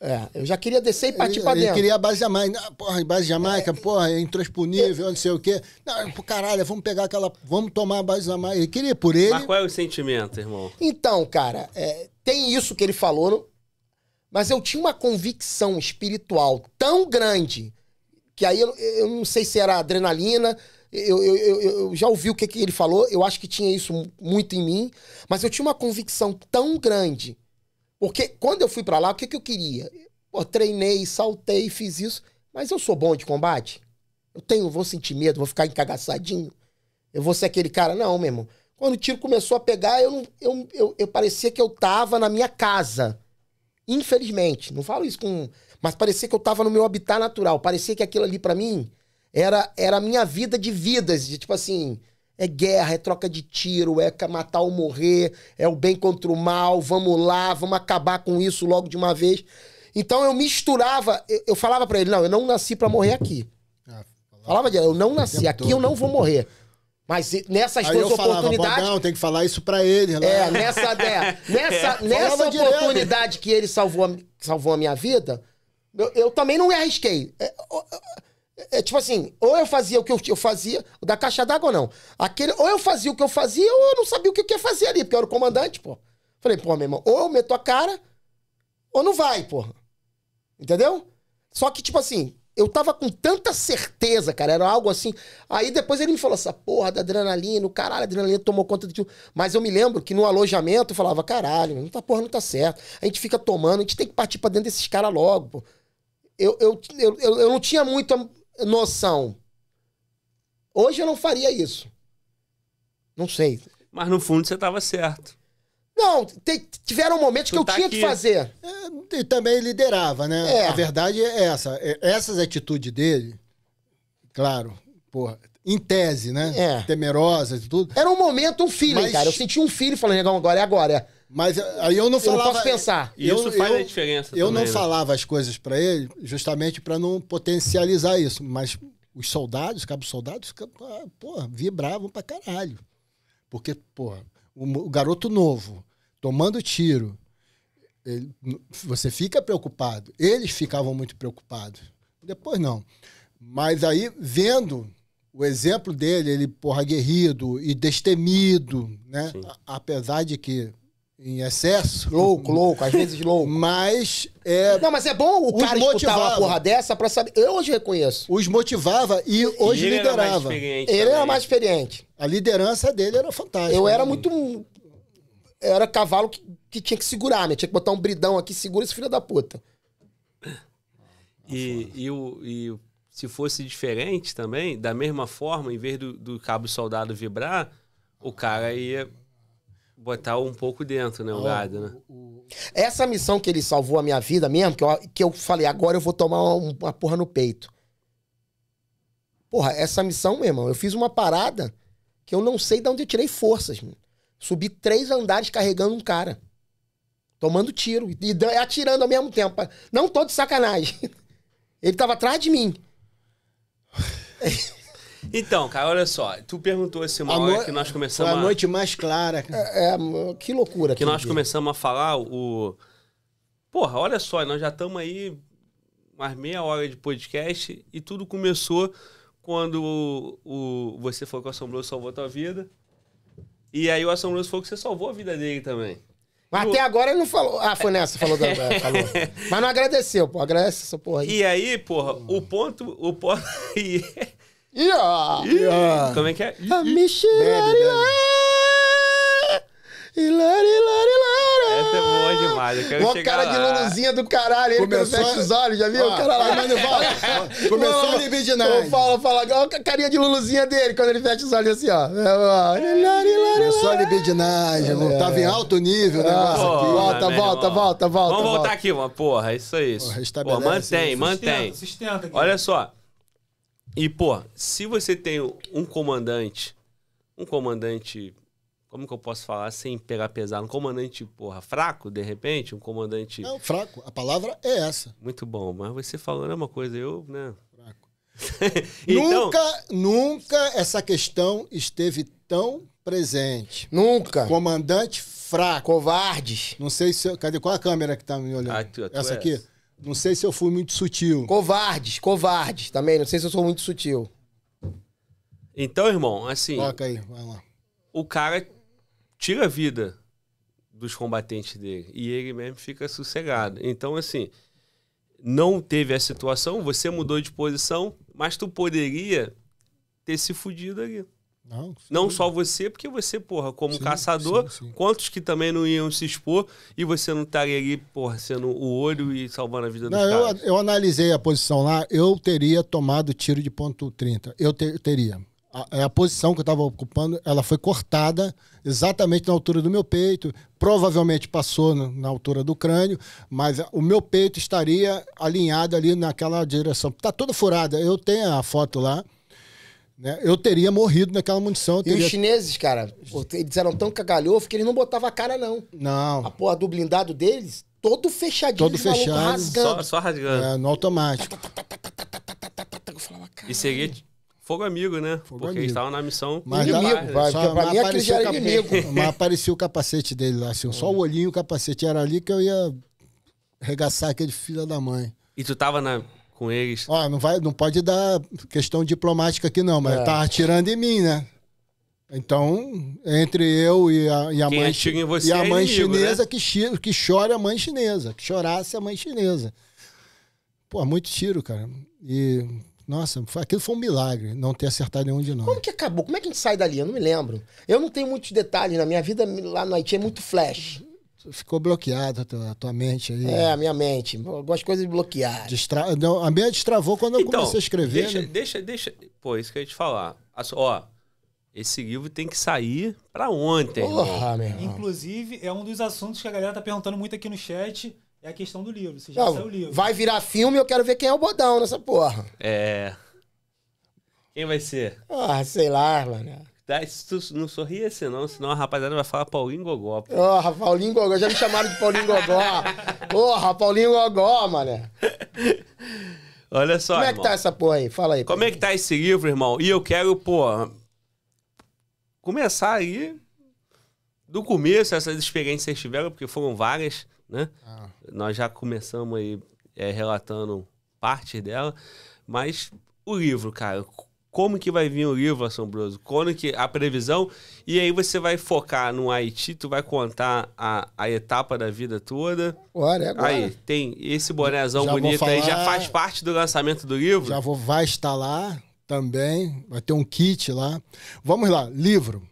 É, eu já queria descer e partir para pra dentro. Ele queria a base de Jamaica. Porra, base de Jamaica, é, porra, é intransponível, eu, não sei o quê. Não, por caralho, vamos pegar aquela. Vamos tomar a base de Jamaica. Ele queria por ele. Mas qual é o sentimento, irmão? Então, cara, é, tem isso que ele falou, mas eu tinha uma convicção espiritual tão grande que aí eu, eu não sei se era adrenalina, eu, eu, eu, eu, já ouvi o que, que ele falou, eu acho que tinha isso muito em mim, mas eu tinha uma convicção tão grande. Porque quando eu fui para lá, o que, que eu queria? Pô, treinei, saltei, fiz isso, mas eu sou bom de combate. Eu tenho, vou sentir medo, vou ficar encagaçadinho. Eu vou ser aquele cara. Não, meu irmão. Quando o tiro começou a pegar, eu, eu, eu, eu parecia que eu tava na minha casa. Infelizmente. Não falo isso com mas parecia que eu tava no meu habitat natural. Parecia que aquilo ali para mim era, era a minha vida de vidas. De, tipo assim, é guerra, é troca de tiro, é matar ou morrer, é o bem contra o mal, vamos lá, vamos acabar com isso logo de uma vez. Então eu misturava, eu, eu falava para ele, não, eu não nasci para morrer aqui. Ah, falava, falava de eu não nasci, aqui eu não vou morrer. Mas nessas Aí duas falava, oportunidades. Não, tem que falar isso para ele. Lá. É, nessa, é, nessa, é. nessa oportunidade que ele salvou, salvou a minha vida, eu, eu também não me arrisquei. É, é, é, tipo assim, ou eu fazia o que eu, eu fazia, da caixa d'água ou não. Aquele, ou eu fazia o que eu fazia, ou eu não sabia o que eu ia fazer ali, porque eu era o comandante, pô. Falei, pô, meu irmão, ou eu meto a cara, ou não vai, porra. Entendeu? Só que, tipo assim, eu tava com tanta certeza, cara, era algo assim. Aí depois ele me falou essa porra da adrenalina, o caralho, a adrenalina tomou conta de tudo. Mas eu me lembro que no alojamento eu falava, caralho, não tá porra, não tá certo. A gente fica tomando, a gente tem que partir pra dentro desses caras logo, pô eu, eu, eu, eu não tinha muita noção. Hoje eu não faria isso. Não sei. Mas no fundo você estava certo. Não, te, tiveram momentos que eu tá tinha aqui. que fazer. É, e também liderava, né? É. A verdade é essa. É, essas atitudes dele, claro, porra, em tese, né? É. Temerosas e tudo. Era um momento, um filho, cara. Eu senti um filho falando, negão, agora é agora. É mas eh, aí eu não falava. Eu não posso pensar. Eu, isso faz eu, a diferença. Eu também, não né? falava as coisas para ele, justamente para não potencializar isso. Mas os soldados, cabos soldados, ah, porra, vibravam pra caralho. Porque, porra, o, o garoto novo, tomando tiro, ele, você fica preocupado. Eles ficavam muito preocupados. Depois não. Mas aí, vendo o exemplo dele, ele, porra, aguerrido e destemido, né? A, apesar de que em excesso. Louco, louco, às vezes louco. Mas é. Não, mas é bom o cara escutar uma porra dessa pra saber. Eu hoje reconheço. Os motivava e hoje ele liderava. Era ele também. era mais experiente. A liderança dele era fantástica. Eu era né? muito. era cavalo que, que tinha que segurar, né? Tinha que botar um bridão aqui, segura esse filho da puta. E, e, o, e se fosse diferente também, da mesma forma, em vez do, do cabo soldado vibrar, o cara ia botar um pouco dentro, né, o gado, né? Essa missão que ele salvou a minha vida mesmo, que eu, que eu falei, agora eu vou tomar uma, uma porra no peito. Porra, essa missão, meu irmão, eu fiz uma parada que eu não sei de onde eu tirei forças. Subi três andares carregando um cara. Tomando tiro e atirando ao mesmo tempo. Não tô de sacanagem. Ele tava atrás de mim. Então, cara, olha só. Tu perguntou esse uma no... que nós começamos. Foi a, noite mais clara. É, é que loucura. Que nós dia. começamos a falar o. Porra, olha só, nós já estamos aí umas meia hora de podcast e tudo começou quando o, o você falou que o assombroso salvou a tua vida. E aí o assombroso falou que você salvou a vida dele também. Mas até agora ele não falou. Ah, foi nessa, falou. Da, falou. Mas não agradeceu, pô. Agradece essa porra aí. E aí, porra, hum. o ponto. O ponto. Ia! Ia! Como é que é? Hilari, é! hilari, hilari. Essa é boa demais. Eu quero Uma cara lá. de luluzinha do caralho. Ele Começou... fecha os olhos, já viu? Ah, o cara lá. Mano, fala. Começou a dividir Fala, fala. Olha a carinha de luluzinha dele quando ele fecha os olhos assim, ó. É, Começou a libidinagem. É. Tava é. em alto nível ah, né? Volta, volta, volta, volta, volta. Vamos voltar aqui, mano. Porra, isso é isso. Porra, mantém, mantém. Sustenta, sustenta aqui. Olha só. E, pô, se você tem um comandante, um comandante, como que eu posso falar sem pegar pesado? Um comandante, porra, fraco, de repente, um comandante. Não, fraco, a palavra é essa. Muito bom, mas você falando é uma coisa, eu, né? Fraco. então... Nunca, nunca essa questão esteve tão presente. Nunca. Comandante fraco. Covardes. Não sei se. Cadê? Qual a câmera que tá me olhando? essa é aqui? Essa. Não sei se eu fui muito sutil. Covardes, covardes também. Não sei se eu sou muito sutil. Então, irmão, assim. Coloca aí, vai lá. O cara tira a vida dos combatentes dele e ele mesmo fica sossegado. Então, assim, não teve a situação, você mudou de posição, mas tu poderia ter se fudido ali. Não, não só você, porque você, porra, como sim, caçador, sim, sim. quantos que também não iam se expor e você não estaria tá ali, porra, sendo o olho e salvando a vida não, cara? eu, Eu analisei a posição lá, eu teria tomado tiro de ponto 30. Eu, te, eu teria. A, é a, posição que eu estava ocupando, ela foi cortada exatamente na altura do meu peito, provavelmente passou no, na altura do crânio, mas o meu peito estaria alinhado ali naquela direção. está toda furada. Eu tenho a foto lá. Né? Eu teria morrido naquela munição. Teria... E os chineses, cara, eles eram tão cagalhofo que eles não botavam a cara, não. Não. A porra do blindado deles, todo fechadinho, todo fechado, rasgando. Só, só rasgando. É, no automático. Eu falava, cara. E seguir fogo amigo, né? Fogo Porque eles estavam na missão mas inimigo. Lá, vai, só, pra mim aquele já era inimigo. Mas aparecia o capacete dele lá, assim, só o olhinho, o capacete era ali que eu ia arregaçar aquele filho da mãe. E tu tava na, com eles. Ó, não, vai, não pode dar questão diplomática aqui não, mas é. tá atirando em mim, né? Então, entre eu e a, e a em mãe, e a é mãe é chinesa, né? que, que chora a mãe chinesa, que chorasse a mãe chinesa. Pô, muito tiro, cara. E, nossa, foi, aquilo foi um milagre, não ter acertado nenhum de nós. Como que acabou? Como é que a gente sai dali? Eu não me lembro. Eu não tenho muitos detalhes na minha vida, lá no Haiti é muito flash ficou bloqueado a tua, tua mente aí. É, a minha mente. Algumas coisas bloqueadas. Destra... Não, a minha destravou quando eu então, comecei a escrever. Deixa, né? deixa, deixa. Pô, isso que eu ia te falar. Ó, esse livro tem que sair pra ontem. Porra, meu irmão. Inclusive, é um dos assuntos que a galera tá perguntando muito aqui no chat. É a questão do livro. Você já Não, saiu o livro. Vai virar filme, eu quero ver quem é o bodão nessa porra. É. Quem vai ser? Ah, sei lá, mano. Tá, se tu não sorri assim não, senão a rapaziada vai falar Paulinho Gogó. Porra, oh, Paulinho Gogó. Já me chamaram de Paulinho Gogó. Porra, Paulinho Gogó, mané. Olha só, Como é que tá essa porra aí? Fala aí. Como é que tá esse livro, irmão? E eu quero, pô, começar aí do começo, essas experiências que vocês tiveram, porque foram várias, né? Ah. Nós já começamos aí é, relatando parte dela, mas o livro, cara, como que vai vir o livro assombroso, quando que a previsão, e aí você vai focar no Haiti, tu vai contar a, a etapa da vida toda. Olha, é agora. Aí, tem esse bonézão já bonito falar, aí, já faz parte do lançamento do livro. Já vou, vai estar lá também, vai ter um kit lá. Vamos lá, livro.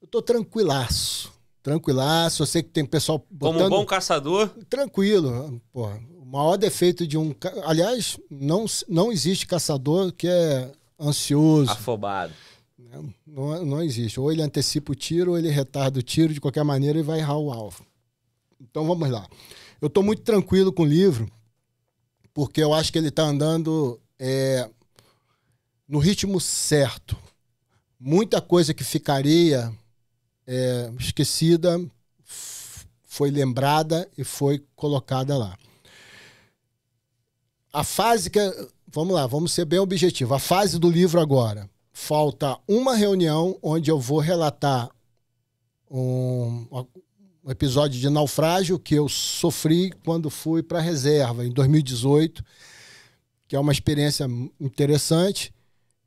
Eu tô tranquilaço. Tranquilaço, eu sei que tem pessoal botando... Como um bom caçador. Tranquilo, porra. O maior defeito de um... Aliás, não, não existe caçador que é ansioso. Afobado. Né? Não, não existe. Ou ele antecipa o tiro, ou ele retarda o tiro, de qualquer maneira, ele vai errar o alvo. Então vamos lá. Eu estou muito tranquilo com o livro, porque eu acho que ele está andando é, no ritmo certo. Muita coisa que ficaria é, esquecida foi lembrada e foi colocada lá. A fase que vamos lá, vamos ser bem objetivos. A fase do livro agora. Falta uma reunião onde eu vou relatar um, um episódio de naufrágio que eu sofri quando fui para a reserva, em 2018, que é uma experiência interessante.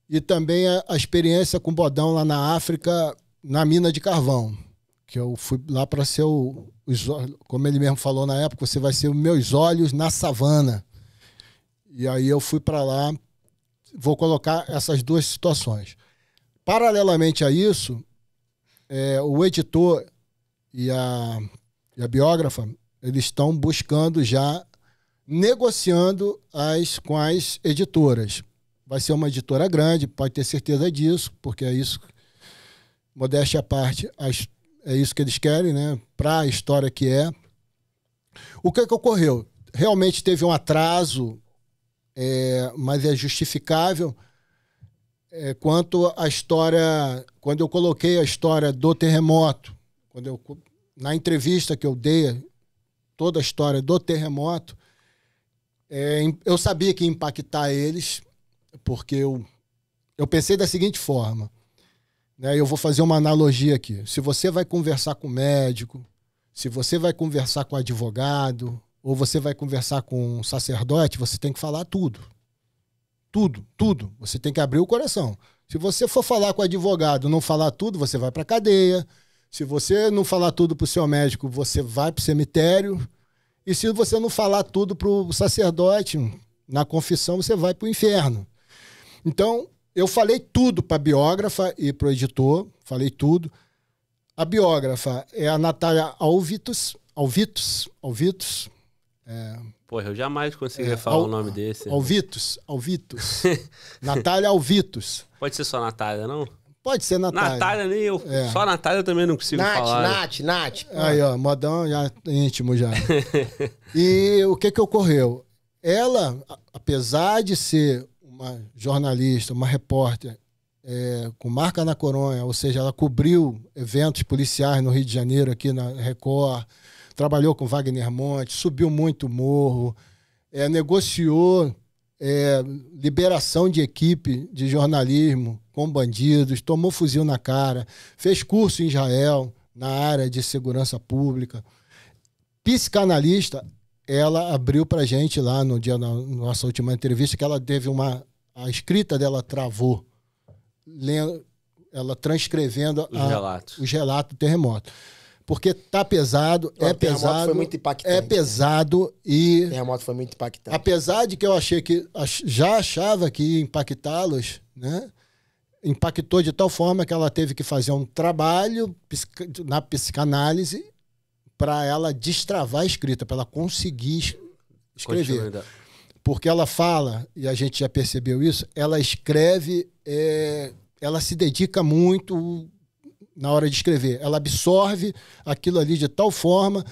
E também a, a experiência com o Bodão lá na África, na mina de carvão. Que eu fui lá para ser o, como ele mesmo falou na época, você vai ser os meus olhos na savana. E aí eu fui para lá, vou colocar essas duas situações. Paralelamente a isso, é, o editor e a, e a biógrafa, eles estão buscando já, negociando as com as editoras. Vai ser uma editora grande, pode ter certeza disso, porque é isso, modéstia à parte, as, é isso que eles querem, né? Para a história que é. O que, é que ocorreu? Realmente teve um atraso é, mas é justificável. É, quanto a história, quando eu coloquei a história do terremoto, quando eu, na entrevista que eu dei, toda a história do terremoto, é, eu sabia que ia impactar eles, porque eu, eu pensei da seguinte forma. Né, eu vou fazer uma analogia aqui. Se você vai conversar com o médico, se você vai conversar com o advogado, ou você vai conversar com um sacerdote, você tem que falar tudo. Tudo, tudo. Você tem que abrir o coração. Se você for falar com o advogado, não falar tudo, você vai para cadeia. Se você não falar tudo para o seu médico, você vai para o cemitério. E se você não falar tudo para o sacerdote, na confissão, você vai para o inferno. Então, eu falei tudo para a biógrafa e para o editor, falei tudo. A biógrafa é a Natália Alvitos, Alvitos, Alvitos, é... Porra, eu jamais consegui é, falar o nome desse. Alvitos, Alvitos. Natália Alvitos. Pode ser só Natália, não? Pode ser Natália. Natália nem eu. É. Só Natália eu também não consigo Nath, falar. Nath, Nath, Nath. Aí, ó, modão já íntimo já. e o que que ocorreu? Ela, apesar de ser uma jornalista, uma repórter é, com marca na coronha, ou seja, ela cobriu eventos policiais no Rio de Janeiro, aqui na Record, trabalhou com Wagner Monte, subiu muito o morro, é, negociou é, liberação de equipe de jornalismo com bandidos, tomou fuzil na cara, fez curso em Israel na área de segurança pública. Psicanalista, ela abriu para gente lá no dia da nossa última entrevista que ela teve uma a escrita dela travou, lendo, ela transcrevendo os, a, relatos. os relatos do terremoto. Porque tá pesado, é pesado. foi muito impactante. É pesado e. O terremoto foi muito impactante. Apesar de que eu achei que. Já achava que ia impactá-los, né? Impactou de tal forma que ela teve que fazer um trabalho na psicanálise para ela destravar a escrita, para ela conseguir escrever. Né? Porque ela fala, e a gente já percebeu isso, ela escreve, é, ela se dedica muito, na hora de escrever. Ela absorve aquilo ali de tal forma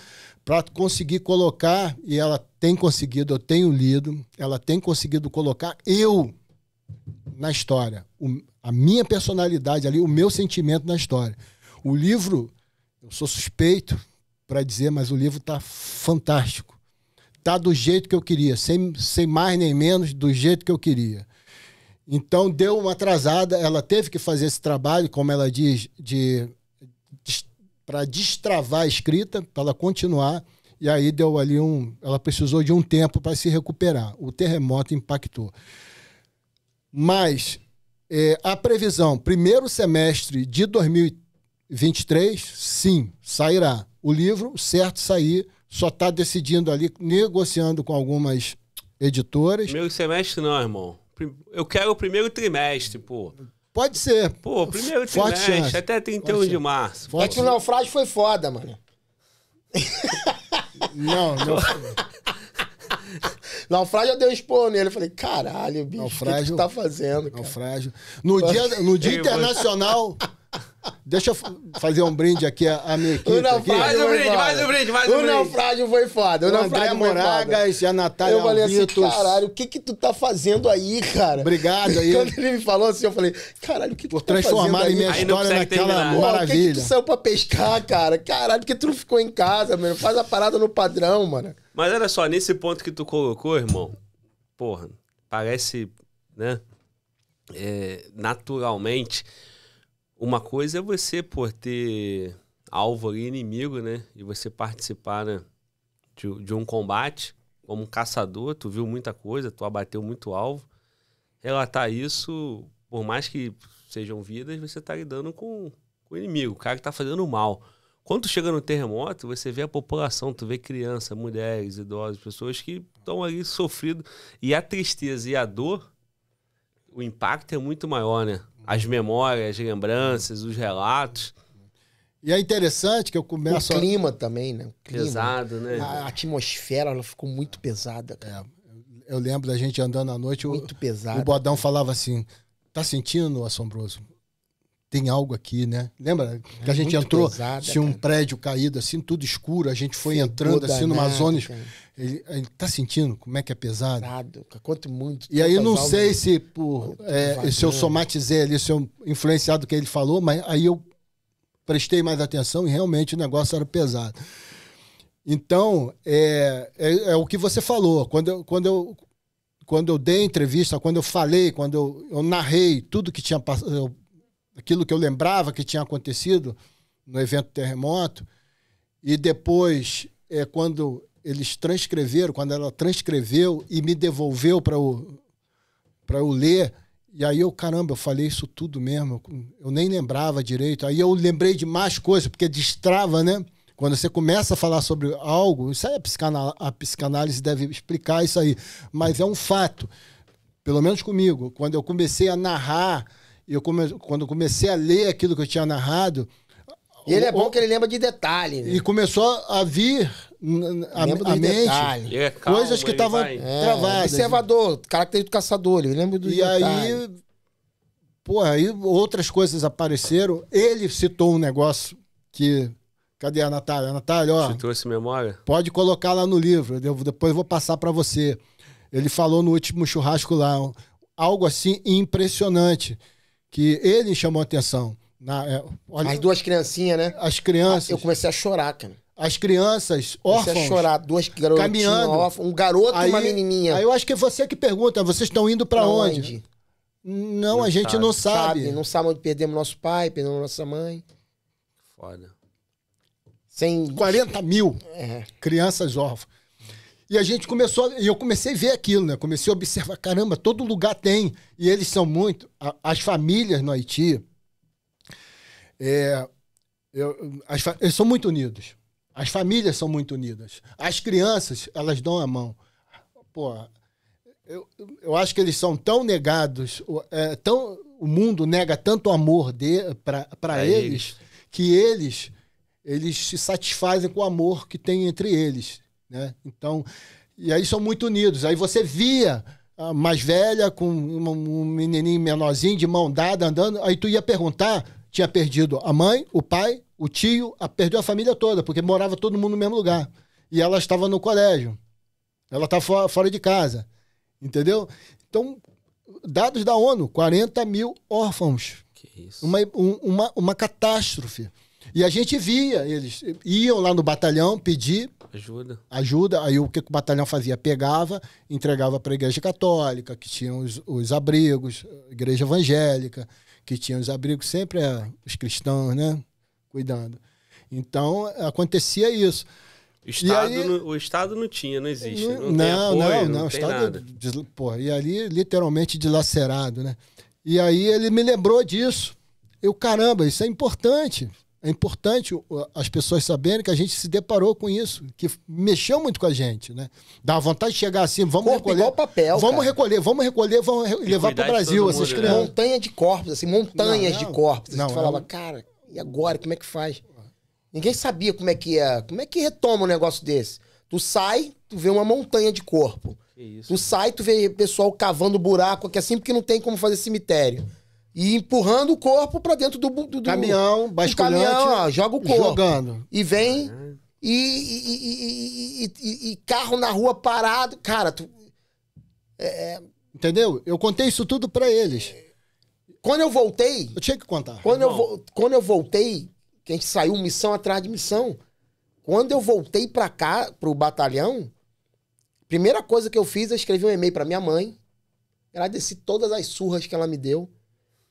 para conseguir colocar, e ela tem conseguido, eu tenho lido, ela tem conseguido colocar eu na história, o, a minha personalidade ali, o meu sentimento na história. O livro, eu sou suspeito para dizer, mas o livro está fantástico. Está do jeito que eu queria, sem, sem mais nem menos, do jeito que eu queria. Então deu uma atrasada, ela teve que fazer esse trabalho, como ela diz, de, de para destravar a escrita, para ela continuar. E aí deu ali um, ela precisou de um tempo para se recuperar. O terremoto impactou. Mas é, a previsão, primeiro semestre de 2023, sim, sairá. O livro, certo, sair, só está decidindo ali, negociando com algumas editoras. Primeiro semestre não, irmão. Eu quero o primeiro trimestre, pô. Pode ser. Pô, primeiro Forte trimestre, chance. até 31 Forte de março. Forte é que o naufrágio foi foda, mano. Não, não. Naufrágio eu dei um expor nele. Eu falei, caralho, bicho, o que tu tá fazendo? Cara? Naufrágio. No dia, no dia internacional. Deixa eu fazer um brinde aqui à minha equipe. O naufrágio, um brinde, mais um brinde, mais um brinde. O naufrágio foi foda. O, o André Moragas e a Natália Eu falei assim, Alvitos. assim, caralho, o que que tu tá fazendo aí, cara? Obrigado aí. Quando ele me falou assim, eu falei, caralho, o que tu Por tá fazendo aí? transformar minha aí história naquela maravilha. Por que, que tu saiu pra pescar, cara? Caralho, por que tu não ficou em casa, mano? Faz a parada no padrão, mano. Mas olha só, nesse ponto que tu colocou, irmão, porra, parece, né, é, naturalmente uma coisa é você, por ter alvo ali, inimigo, né? E você participar né, de, de um combate como caçador, tu viu muita coisa, tu abateu muito alvo. Relatar isso, por mais que sejam vidas, você está lidando com, com o inimigo, o cara que está fazendo mal. Quando chega no terremoto, você vê a população, tu vê criança, mulheres, idosos, pessoas que estão ali sofrendo. E a tristeza e a dor, o impacto é muito maior, né? as memórias, as lembranças, os relatos. E é interessante que eu começo. O clima a... também, né? Clima, pesado, né? A, atmosfera ela ficou muito pesada. Cara. É, eu lembro da gente andando à noite. Muito o, pesado. O Bodão falava assim: tá sentindo o assombroso? tem algo aqui, né? Lembra que a é gente entrou, pesada, tinha um cara. prédio caído, assim, tudo escuro, a gente foi entrando, assim, numa zona. Ele, ele tá sentindo como é que é pesado? Pesado, quanto muito. E aí não sei de... se por é, tá se eu somatizei ali, se eu influenciado que ele falou, mas aí eu prestei mais atenção e realmente o negócio era pesado. Então, é, é, é o que você falou. Quando eu, quando eu quando eu dei entrevista, quando eu falei, quando eu, eu narrei tudo que tinha passado, aquilo que eu lembrava que tinha acontecido no evento terremoto. E depois, é, quando eles transcreveram, quando ela transcreveu e me devolveu para eu, eu ler, e aí eu, caramba, eu falei isso tudo mesmo, eu nem lembrava direito. Aí eu lembrei de mais coisas, porque destrava, né? Quando você começa a falar sobre algo, isso aí a, psicanálise deve explicar isso aí, mas é um fato, pelo menos comigo. Quando eu comecei a narrar eu come... quando comecei a ler aquilo que eu tinha narrado. E ele é o... é bom que ele lembra de detalhe. Né? E começou a vir a, a mente é coisas que estavam vai... É, travadas. É, observador, característico do caçador, ele lembra do E detalhe. aí, pô, aí outras coisas apareceram. Ele citou um negócio que Cadê a Natália? A Natália, ó. Você trouxe memória? Pode colocar lá no livro, eu depois vou passar para você. Ele falou no último churrasco lá algo assim impressionante que ele chamou atenção. Na, é, olha, as duas criancinhas, né? As crianças. Ah, eu comecei a chorar, cara. As crianças órfãos. Comecei a chorar, duas garotinhas órfãos, um garoto aí, e uma menininha. Aí eu acho que é você que pergunta, vocês estão indo para onde? onde? Não, não, a gente sabe. não sabe. sabe. Não sabe onde perdemos nosso pai, perdemos nossa mãe. Foda. Sem... 40 mil é. crianças órfãs. E a gente começou, e eu comecei a ver aquilo, né? Comecei a observar, caramba, todo lugar tem. E eles são muito. A, as famílias no Haiti, é, eu, as, eles são muito unidos. As famílias são muito unidas. As crianças, elas dão a mão. Pô, eu, eu acho que eles são tão negados, é, tão, o mundo nega tanto amor para é eles, eles, que eles, eles se satisfazem com o amor que tem entre eles. Né? Então, e aí são muito unidos. Aí você via a mais velha com um menininho menorzinho de mão dada andando, aí tu ia perguntar, tinha perdido a mãe, o pai, o tio, a, perdeu a família toda, porque morava todo mundo no mesmo lugar. E ela estava no colégio. Ela estava tá fora, fora de casa. Entendeu? Então, dados da ONU, 40 mil órfãos. Uma, um, uma, uma catástrofe. E a gente via, eles iam lá no batalhão pedir Ajuda. Ajuda. Aí o que o batalhão fazia? Pegava, entregava para a igreja católica, que tinha os, os abrigos, igreja evangélica, que tinha os abrigos, sempre é, os cristãos, né? Cuidando. Então, acontecia isso. O Estado, aí, no, o estado não tinha, não existe. Não, não, apoio, não, não, não Estado. Des, e ali, literalmente, dilacerado, né? E aí ele me lembrou disso. Eu, caramba, isso é importante é importante as pessoas saberem que a gente se deparou com isso, que mexeu muito com a gente, né? Dá vontade de chegar assim, vamos Corpo recolher. papel, vamos cara. recolher, vamos recolher, vamos levar para o Brasil essas mundo, crianças. Né? Montanha de corpos, assim, montanhas não, não, de corpos. Assim. Não, a gente é falava, não. cara, e agora, como é que faz? Ninguém sabia como é que ia, como é que retoma um negócio desse. Tu sai, tu vê uma montanha de corpo. Que isso. Tu sai, tu vê pessoal cavando buraco aqui assim, porque não tem como fazer cemitério. E empurrando o corpo para dentro do, do, do caminhão, basculante, Do caminhão, ó, joga o corpo. Jogando. E vem. Ah. E, e, e, carro na rua parado. Cara, tu. É... é Entendeu? Eu contei isso tudo para eles. Quando eu voltei. Eu tinha que contar. Quando, eu, quando eu voltei, que a gente saiu missão atrás de missão. Quando eu voltei para cá, pro batalhão, primeira coisa que eu fiz, eu escrevi um e-mail para minha mãe. Agradeci todas as surras que ela me deu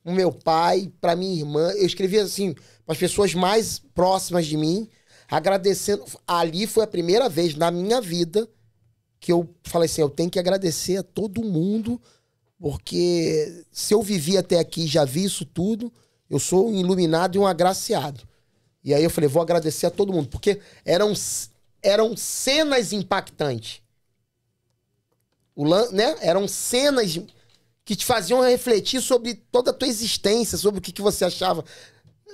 o meu pai, para minha irmã. Eu escrevia assim, para as pessoas mais próximas de mim, agradecendo. Ali foi a primeira vez na minha vida que eu falei assim: eu tenho que agradecer a todo mundo, porque se eu vivi até aqui já vi isso tudo, eu sou um iluminado e um agraciado. E aí eu falei: vou agradecer a todo mundo, porque eram, eram cenas impactantes. O, né? Eram cenas que te faziam refletir sobre toda a tua existência, sobre o que, que você achava.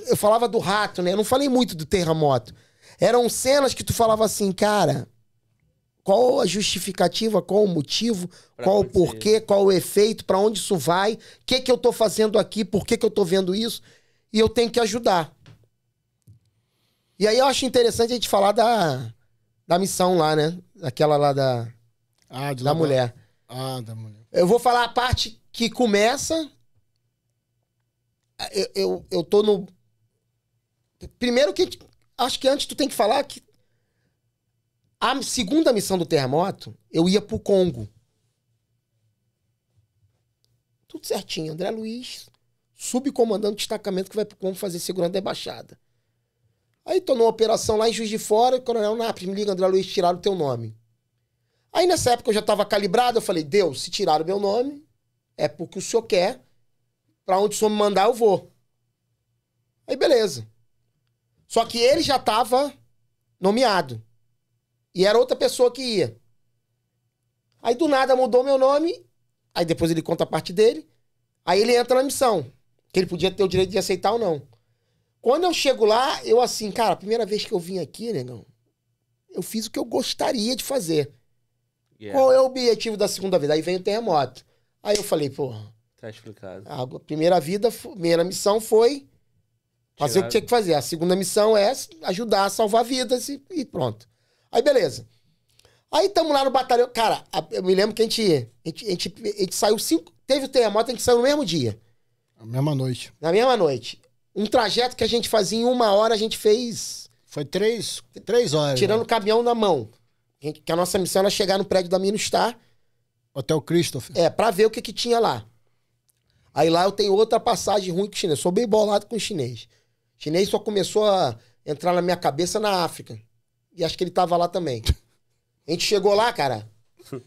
Eu falava do rato, né? Eu não falei muito do terremoto. Eram cenas que tu falava assim, cara, qual a justificativa, qual o motivo, pra qual acontecer. o porquê, qual o efeito, para onde isso vai, o que, que eu tô fazendo aqui, por que, que eu tô vendo isso, e eu tenho que ajudar. E aí eu acho interessante a gente falar da, da missão lá, né? Aquela lá da, ah, da mulher. Ah, da mulher. Eu vou falar a parte que começa. Eu, eu, eu tô no. Primeiro que. Acho que antes tu tem que falar que. A segunda missão do terremoto, eu ia pro Congo. Tudo certinho. André Luiz, subcomandante de destacamento que vai pro Congo fazer segurança da embaixada. Aí tô numa operação lá em Juiz de Fora, Coronel Napes, me liga, André Luiz, tiraram o teu nome. Aí nessa época eu já estava calibrado, eu falei, Deus, se tiraram meu nome, é porque o senhor quer. Pra onde o senhor me mandar, eu vou. Aí beleza. Só que ele já estava nomeado. E era outra pessoa que ia. Aí do nada mudou meu nome. Aí depois ele conta a parte dele. Aí ele entra na missão. Que ele podia ter o direito de aceitar ou não. Quando eu chego lá, eu assim, cara, a primeira vez que eu vim aqui, negão, eu fiz o que eu gostaria de fazer. Yeah. Qual é o objetivo da segunda vida? Aí vem o terremoto. Aí eu falei, porra. Tá explicado. A primeira vida, primeira missão foi fazer Tirado. o que tinha que fazer. A segunda missão é ajudar a salvar vidas e, e pronto. Aí beleza. Aí tamo lá no batalhão. Cara, eu me lembro que a gente, a gente, a gente, a gente saiu cinco. Teve o terremoto, a gente saiu no mesmo dia. Na mesma noite. Na mesma noite. Um trajeto que a gente fazia em uma hora, a gente fez. Foi três, três horas. Tirando né? o caminhão na mão gente, que a nossa missão era chegar no prédio da Minustar. Hotel Christopher. É, pra ver o que, que tinha lá. Aí lá eu tenho outra passagem ruim com o chinês. Sou bem bolado com o chinês. O chinês só começou a entrar na minha cabeça na África. E acho que ele tava lá também. A gente chegou lá, cara.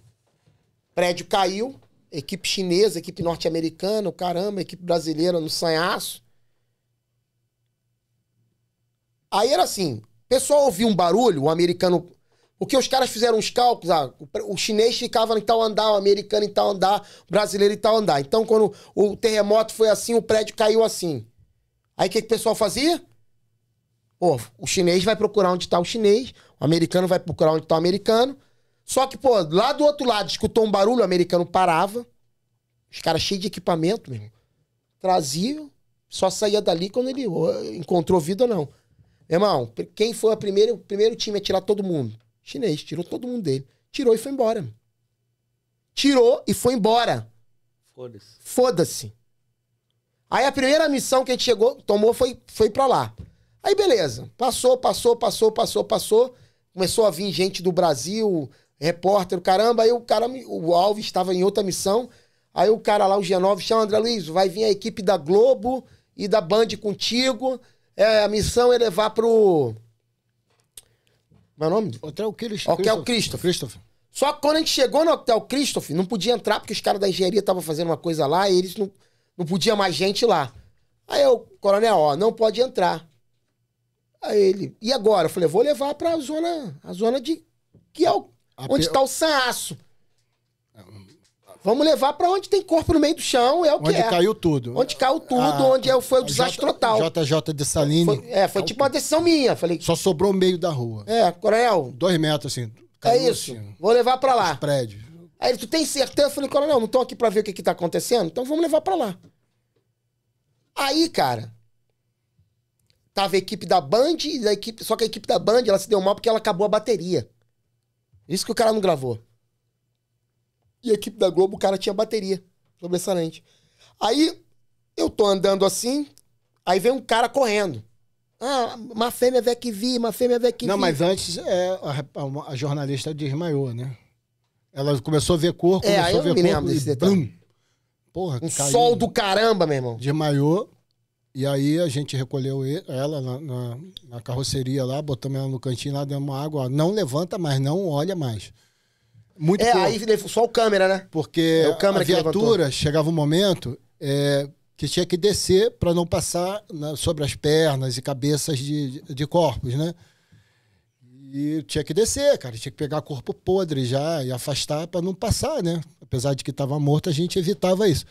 Prédio caiu. Equipe chinesa, equipe norte-americana, caramba, equipe brasileira no sanhaço. Aí era assim: o pessoal ouvia um barulho, o americano o que os caras fizeram os cálculos, ah, o chinês ficava em tal andar, o americano em tal andar, o brasileiro em tal andar. Então, quando o terremoto foi assim, o prédio caiu assim. Aí o que, que o pessoal fazia? Pô, o chinês vai procurar onde está o chinês, o americano vai procurar onde está o americano. Só que, pô, lá do outro lado escutou um barulho, o americano parava. Os caras cheios de equipamento, mesmo. Traziam, só saía dali quando ele encontrou vida ou não. Irmão, quem foi a primeira, o primeiro time a tirar todo mundo? chinês, tirou todo mundo dele. Tirou e foi embora. Tirou e foi embora. Foda-se. Foda-se. Aí a primeira missão que a gente chegou, tomou, foi, foi pra lá. Aí beleza. Passou, passou, passou, passou, passou. Começou a vir gente do Brasil, repórter, caramba. Aí o cara, o Alves estava em outra missão. Aí o cara lá, o G9, chama André Luiz, vai vir a equipe da Globo e da Band contigo. É, a missão é levar pro meu é nome? Hotel Christ Hotel Christopher. Christopher. Só que quando a gente chegou no Hotel Christopher, não podia entrar porque os caras da engenharia estavam fazendo uma coisa lá e eles não, não podia mais gente lá. Aí eu, coronel, ó, não pode entrar. Aí ele, e agora? Eu falei, vou levar pra zona, a zona de, que é o, a onde pe... tá o sanhaço. Vamos levar para onde tem corpo no meio do chão, é o onde que é. Onde caiu tudo. Onde caiu tudo, a, ah, onde é, foi o desastre J, total. JJ de Saline. Foi, é, foi tipo uma decisão minha. Falei, Só sobrou o meio da rua. É, coronel. Dois metros, assim. É isso. Assim, vou levar para lá. Os prédios. Aí tu tem certeza? Eu falei, coronel, não estão aqui para ver o que, que tá acontecendo? Então vamos levar para lá. Aí, cara, tava a equipe da Band, da equipe, só que a equipe da Band, ela se deu mal porque ela acabou a bateria. Isso que o cara não gravou e a equipe da Globo, o cara tinha bateria sobressalente. É aí eu tô andando assim, aí vem um cara correndo. Ah, uma fêmea vê que vi, uma fêmea vê que vi. Não, mas antes é, a, a, jornalista desmaiou, né? Ela começou a ver cor, é, começou é, aí a ver me Lembro desse detalhe. Porra, um caiu. sol do caramba, meu irmão. Desmaiou. E aí a gente recolheu ela na, na, na, carroceria lá, botamos ela no cantinho lá, demos uma água, não levanta mais, não olha mais. Muito é, pouco. aí só o câmera, né? Porque é o câmera a viatura chegava um momento é, que tinha que descer para não passar na, né, sobre as pernas e cabeças de, de corpos, né? E tinha que descer, cara. Tinha que pegar corpo podre já e afastar para não passar, né? Apesar de que estava morto, a gente evitava isso.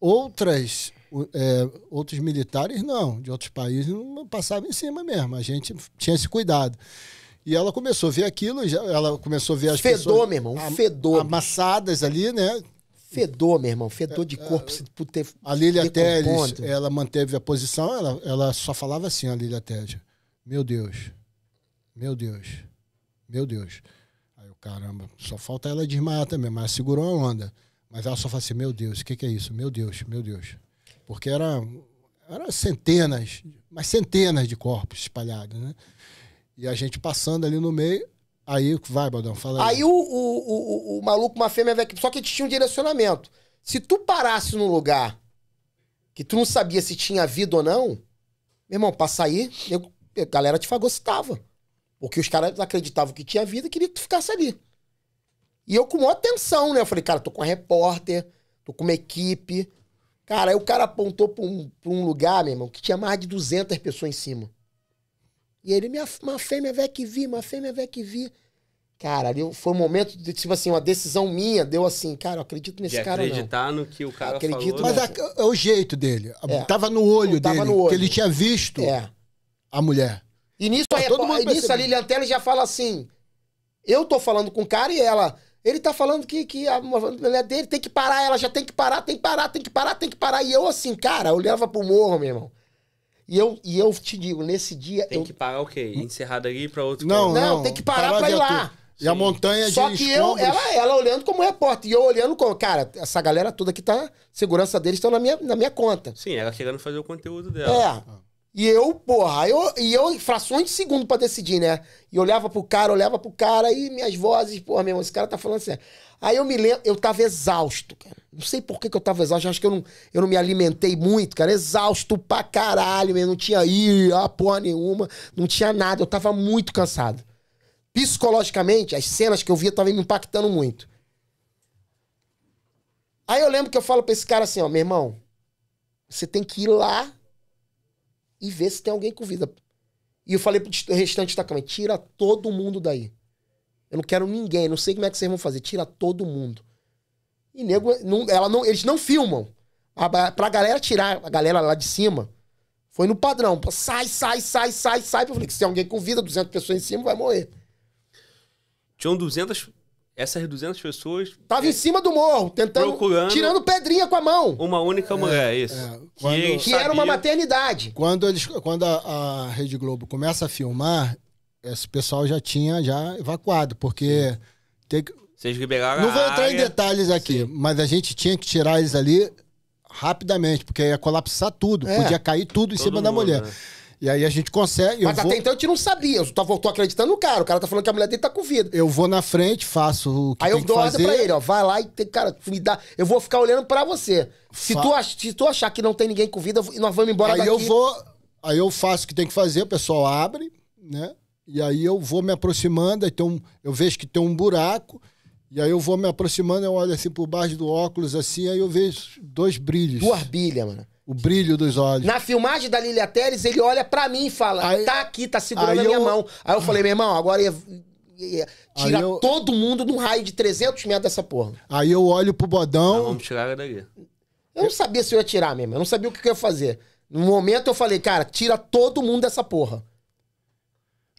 Outras, é, outros militares, não. De outros países, não passavam em cima mesmo. A gente tinha esse cuidado. E ela começou a ver aquilo, ela começou a ver as fedor, pessoas... Fedor, meu irmão, fedor. Amassadas ali, né? Fedor, meu irmão, fedor é, de é, corpo. É, é, ter, a Lilia Teles, ela manteve a posição, ela, ela só falava assim, a Lilia Teles. Meu Deus, meu Deus, meu Deus. Aí eu, caramba, só falta ela desmaiar também, mas segurou a onda. Mas ela só fala assim, meu Deus, o que, que é isso? Meu Deus, meu Deus. Porque era, era centenas, mas centenas de corpos espalhados, né? E a gente passando ali no meio. Aí, vai, Baldão, fala aí. Aí o, o, o, o maluco, uma fêmea, velho, só que tinha um direcionamento. Se tu parasse num lugar que tu não sabia se tinha vida ou não, meu irmão, pra sair, eu, a galera te fagocitava. Porque os caras acreditavam que tinha vida e queria que tu ficasse ali. E eu com maior atenção, né? Eu falei, cara, tô com a repórter, tô com uma equipe. Cara, aí o cara apontou pra um, pra um lugar, meu irmão, que tinha mais de 200 pessoas em cima. E ele, minha, uma fêmea vai que vi, uma fêmea vai que vi. Cara, ali foi um momento de, tipo assim, uma decisão minha, deu assim, cara, eu acredito nesse de cara acreditar não. no que o cara acredito falou. Né? Mas é o jeito dele. É. Tava no olho tava dele, no olho. que ele tinha visto é. a mulher. E nisso, tá aí, é todo mundo nisso a Lilian Teles já fala assim, eu tô falando com o cara e ela... Ele tá falando que, que a mulher dele tem que parar, ela já tem que parar, tem que parar, tem que parar, tem que parar. E eu assim, cara, olhava pro morro, meu irmão. E eu, e eu te digo, nesse dia. Tem eu... que parar o quê? encerrado dali pra outro não, não, não, tem que parar, parar pra ir lá. E a montanha Só de Só que escombros. eu, ela, ela olhando como repórter. E eu olhando como. Cara, essa galera toda que tá. Segurança deles estão tá na minha, na minha conta. Sim, ela querendo fazer o conteúdo dela. É. Ah. E eu, porra, eu, e eu em frações de segundo pra decidir, né? E olhava pro cara, olhava pro cara, e minhas vozes, porra, meu irmão, esse cara tá falando sério. Assim. Aí eu me lembro, eu tava exausto, cara. Não sei por que, que eu tava exausto, acho que eu não, eu não me alimentei muito, cara. Exausto pra caralho, meu. Não tinha ir, ah, porra nenhuma, não tinha nada, eu tava muito cansado. Psicologicamente, as cenas que eu via estavam me impactando muito. Aí eu lembro que eu falo pra esse cara assim, ó, meu irmão, você tem que ir lá e ver se tem alguém com vida. E eu falei pro restante destacamento: tira todo mundo daí. Eu não quero ninguém, não sei como é que vocês vão fazer, tira todo mundo. E nego, não, ela não, eles não filmam. A, pra galera tirar a galera lá de cima, foi no padrão. Sai, sai, sai, sai, sai. Eu falei que se tem alguém com vida, 200 pessoas em cima, vai morrer. Tinham 200 essas 200 pessoas. Tava é, em cima do morro, tentando. Procurando tirando pedrinha com a mão. Uma única mulher, é, isso. É, quando, que, que era uma maternidade. Quando, eles, quando a, a, Rede Globo começa a filmar, esse pessoal já tinha já evacuado, porque. Tem, Vocês liberaram. Não vou entrar área, em detalhes aqui, sim. mas a gente tinha que tirar eles ali rapidamente, porque ia colapsar tudo, é. podia cair tudo em cima mundo, da mulher. Né? E aí a gente consegue. Mas até então a gente não sabia. Eu só voltou acreditando no cara. O cara tá falando que a mulher dele tá com vida. Eu vou na frente, faço o que Aí eu dou ordem fazer. pra ele, ó. Vai lá e tem, cara, me dá. Eu vou ficar olhando pra você. Se, Fa... tu, ach... se tu achar que não tem ninguém com vida, nós vamos embora aí daqui. Aí eu vou. Aí eu faço o que tem que fazer, o pessoal abre, né? E aí eu vou me aproximando, aí um... eu vejo que tem um buraco. E aí eu vou me aproximando, eu olho assim por baixo do óculos, assim, aí eu vejo dois brilhos. Duas bilhas, mano. O brilho dos olhos. Na filmagem da Lilia Teles, ele olha para mim e fala: aí, tá aqui, tá segurando a minha eu... mão. Aí eu ah. falei: meu irmão, agora ia, ia, tira eu... todo mundo num raio de 300 metros dessa porra. Aí eu olho pro bodão. Não, vamos tirar ela Eu não sabia se eu ia tirar mesmo, eu não sabia o que eu ia fazer. No momento eu falei: cara, tira todo mundo dessa porra.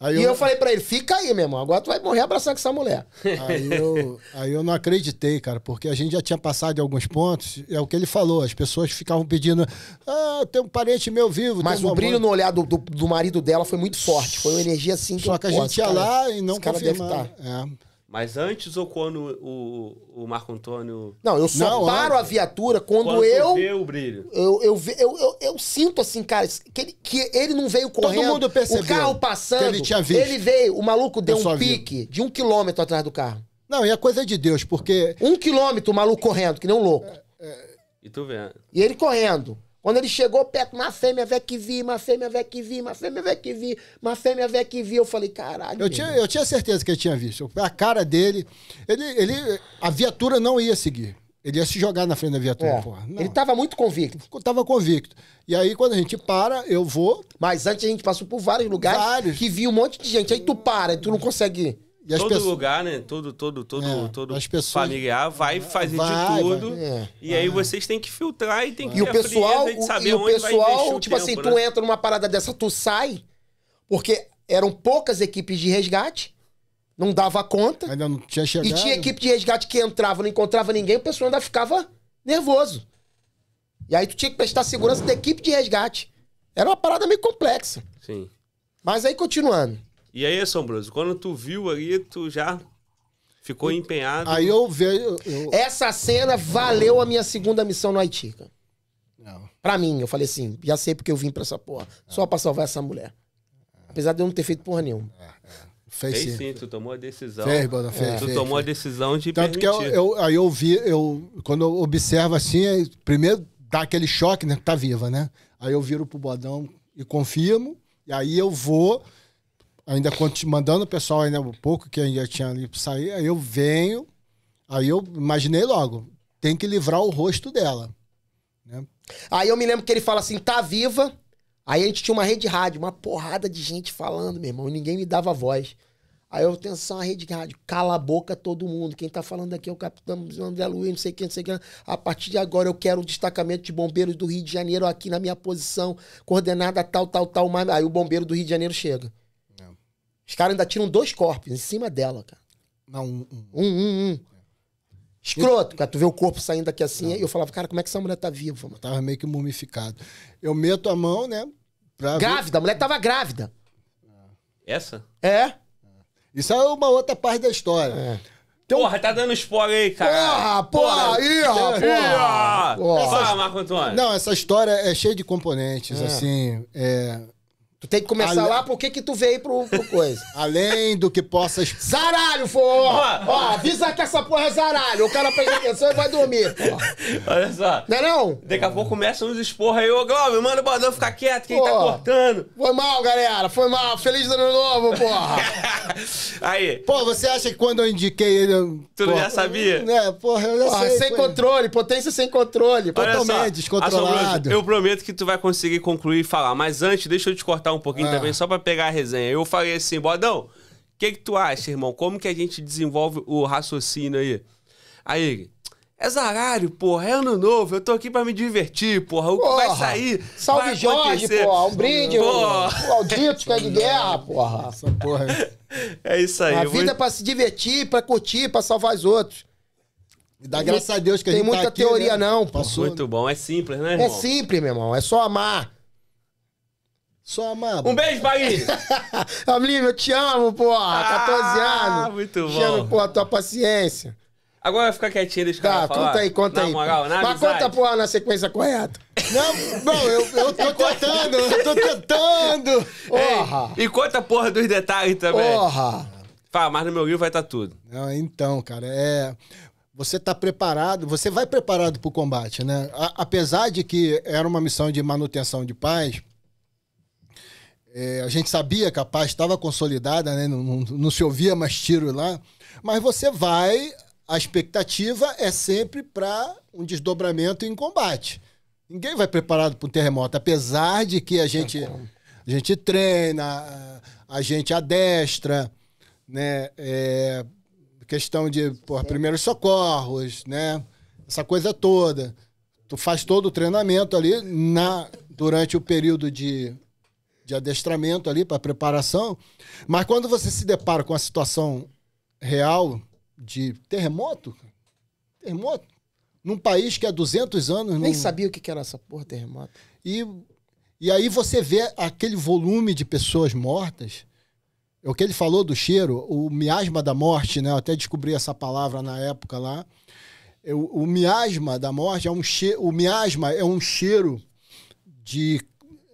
Aí e eu, eu falei pra ele, fica aí, meu irmão. Agora tu vai morrer abraçando com essa mulher. Aí eu, aí eu não acreditei, cara, porque a gente já tinha passado de alguns pontos. É o que ele falou. As pessoas ficavam pedindo. Ah, tem um parente meu vivo. Mas o brilho no olhar do, do, do, marido dela foi muito forte. Foi uma energia assim. Que Só que a gente ia cara, lá e não confirmava. Deve tá. estar. É. Mas antes ou quando o, o Marco Antônio. Não, eu só não, paro antes. a viatura quando, quando eu. Vê o brilho. Eu, eu, eu, eu, eu, sinto assim, cara, que ele, que ele não veio correndo. Todo mundo percebeu. O carro passando. ele tinha visto. Ele veio, o maluco deu um pique de um quilômetro atrás do carro. Não, e a é coisa é de Deus, porque. Um quilômetro o maluco correndo, que nem um louco. É, é... E tu vendo. E ele correndo. Quando ele chegou perto, Macemia que vi, Vecvi, fêmea Vecvi, que vi, eu falei, caralho. Eu tinha, eu tinha certeza que ele tinha visto. A cara dele, ele, ele, a viatura não ia seguir. Ele ia se jogar na frente da viatura, é. porra. Não. Ele tava muito convicto. Tava convicto. E aí, quando a gente para, eu vou. Mas antes a gente passou por vários lugares vários. que vi um monte de gente. Aí tu para, tu não consegue. E todo pessoas... lugar, né? Todo, todo, todo, é, todo pessoas... familiar vai fazer vai, de tudo. Vai, é, e aí é. vocês têm que filtrar e tem que e o pessoal, de saber e o pessoal, tipo o assim, tempo, assim, né? tu entra numa parada dessa, tu sai, porque eram poucas equipes de resgate, não dava conta. Ainda não tinha chegado. E tinha equipe de resgate que entrava, não encontrava ninguém, o pessoal ainda ficava nervoso. E aí tu tinha que prestar segurança da equipe de resgate. Era uma parada meio complexa. Sim. Mas aí continuando. E aí, Sombroso, quando tu viu ali, tu já ficou empenhado. Aí eu vejo. Eu... Essa cena valeu a minha segunda missão no Haiti, cara. Não. Pra mim, eu falei assim, já sei porque eu vim pra essa porra. Não. Só pra salvar essa mulher. Apesar de eu não ter feito porra nenhuma. É, é. Fez, fez sim. sim. tu tomou a decisão. Fez, bota, fez, é. Tu fez, tomou fez. a decisão de Tanto permitir. que eu, eu, aí eu vi, eu, quando eu observo assim, primeiro dá aquele choque, né? Tá viva, né? Aí eu viro pro bodão e confirmo. E aí eu vou ainda mandando o pessoal ainda um pouco que ainda tinha ali para sair, aí eu venho, aí eu imaginei logo, tem que livrar o rosto dela. Né? Aí eu me lembro que ele fala assim, tá viva. Aí a gente tinha uma rede rádio, uma porrada de gente falando, meu irmão, ninguém me dava voz. Aí eu só a rede rádio, cala a boca todo mundo. Quem tá falando aqui é o capitão André Luiz, não sei quem, não sei quem. A partir de agora eu quero o um destacamento de bombeiros do Rio de Janeiro aqui na minha posição, coordenada tal, tal, tal. Aí o bombeiro do Rio de Janeiro chega. Os caras ainda tiram dois corpos em cima dela, cara. Não, um. Um, um, um. um. Escroto, cara. Tu vê o corpo saindo aqui assim, não. e eu falava, cara, como é que essa mulher tá viva? Mano? Tava meio que mumificado. Eu meto a mão, né? grávida, ver... a mulher tava grávida. Essa? É. Isso é uma outra parte da história. É. Então... Porra, tá dando spoiler aí, cara. Porra, porra, porra. ó, porra. Fala, Marco Antônio. Não, essa história é cheia de componentes, é. assim. É... Tu tem que começar Ale... lá, por que tu veio pro, pro coisa? Além do que possas. Zaralho, porra! Ó, avisa que essa porra é zaralho. O cara presta atenção e vai dormir, Olha só. Não é não? Daqui a pouco começa uns esporra aí, ô Glauber, manda o Badão ficar quieto, quem porra. tá cortando? Foi mal, galera, foi mal. Feliz ano novo, porra! aí. Pô, você acha que quando eu indiquei ele. Tu porra, já sabia? É, porra, eu já porra, sei. Sem foi. controle, potência sem controle. Totalmente descontrolado. Eu prometo que tu vai conseguir concluir e falar, mas antes, deixa eu te cortar um pouquinho ah. também, só para pegar a resenha. Eu falei assim, Bodão, o que, que tu acha, irmão? Como que a gente desenvolve o raciocínio aí? Aí, é zaralho, porra, é ano novo, eu tô aqui pra me divertir, porra. O que vai sair? Salve vai Jorge, porra, um brinde, porra. o Aldito, que é de guerra, porra. Essa porra. É isso aí. A vida é pra se divertir, pra curtir, pra salvar os outros. E dá graças a Deus que a gente Tem tá muita teoria, né? não, pô. Passou, Muito bom, é simples, né, é irmão? É simples, meu irmão, é só amar. Só amado. Um beijo, pai. Ablino, eu te amo, porra! Ah, 14 anos! Muito bom! Te amo, porra, tua paciência. Agora vai ficar quietinho, deixa o tá, falar. conta aí, conta na aí. Moral, na Mas amizade. conta, porra, na sequência correta. Não, bom, eu, eu tô tentando, eu tô tentando! Porra! Ei, e conta, porra, dos detalhes também. Porra! Fala, mas no meu livro vai estar tá tudo. Não, então, cara, é você está preparado, você vai preparado para o combate, né? A, apesar de que era uma missão de manutenção de paz, é, a gente sabia que a paz estava consolidada, né? não, não, não se ouvia mais tiro lá. Mas você vai, a expectativa é sempre para um desdobramento em combate. Ninguém vai preparado para um terremoto, apesar de que a gente, a gente treina, a gente adestra, né? É, questão de porra, é. primeiros socorros, né? Essa coisa toda. Tu faz todo o treinamento ali na durante o período de de adestramento ali para preparação. Mas quando você se depara com a situação real de terremoto, terremoto, num país que há 200 anos... Nem num... sabia o que era essa porra, terremoto. E, e aí você vê aquele volume de pessoas mortas, é o que ele falou do cheiro, o miasma da morte, né? Eu até descobri essa palavra na época lá. Eu, o miasma da morte é um cheiro, o miasma é um cheiro de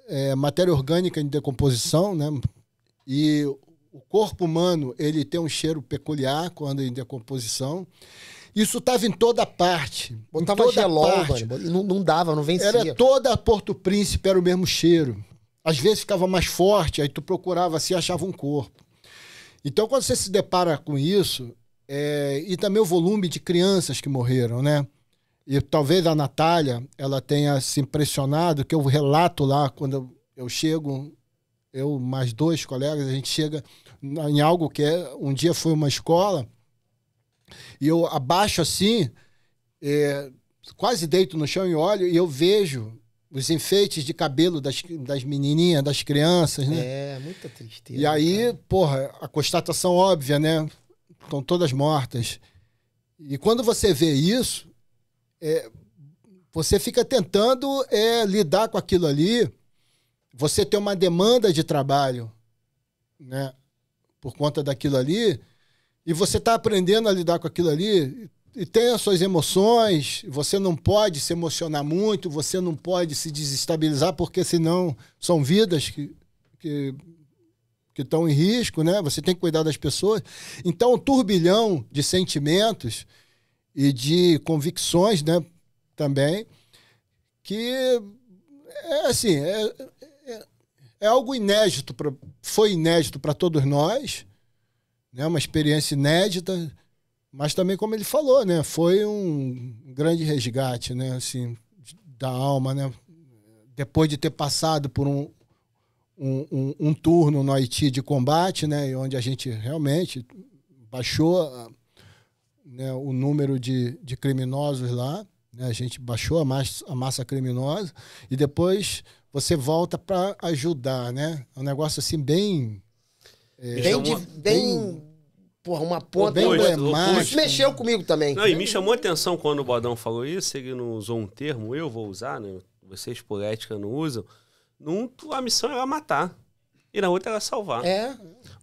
é, matéria orgânica em decomposição, né? E o corpo humano ele tem um cheiro peculiar quando é em decomposição. Isso estava em toda parte. Botava toda gelol, parte. Mano, não, não, dava, não vencia. Era toda Porto Príncipe, era o mesmo cheiro. Às vezes ficava mais forte, aí tu procurava se assim, achava um corpo. Então, quando você se depara com isso, é... e também o volume de crianças que morreram, né? E talvez a Natália, ela tenha se impressionado, que eu relato lá, quando eu chego, eu mais dois colegas, a gente chega em algo que é, um dia foi uma escola, e eu abaixo assim, é, quase deito no chão e olho, e eu vejo os enfeites de cabelo das, das menininhas, das crianças, né? É, muita tristeza. E aí, cara. porra, a constatação óbvia, né? Estão todas mortas. E quando você vê isso, é, você fica tentando é, lidar com aquilo ali. Você tem uma demanda de trabalho, né? Por conta daquilo ali. E você está aprendendo a lidar com aquilo ali. E tem as suas emoções. Você não pode se emocionar muito. Você não pode se desestabilizar, porque senão são vidas que, que que estão em risco, né? Você tem que cuidar das pessoas. Então, o um turbilhão de sentimentos e de convicções, né? Também que é assim é, é, é algo inédito pra, foi inédito para todos nós, né? Uma experiência inédita, mas também como ele falou, né? Foi um grande resgate, né? Assim da alma, né? Depois de ter passado por um, um, um, um, turno no Haiti de combate, né, onde a gente realmente baixou né, o número de, de criminosos lá, né, a gente baixou a massa, a massa criminosa, e depois você volta para ajudar, né? É um negócio assim bem... É, bem, de, bem porra, uma ponta emblemática. Isso mexeu comigo também. Não, e me chamou a atenção quando o Bodão falou isso, ele não usou um termo, eu vou usar, né? Vocês por ética não usam. Num, a missão era matar. E na outra era salvar. É.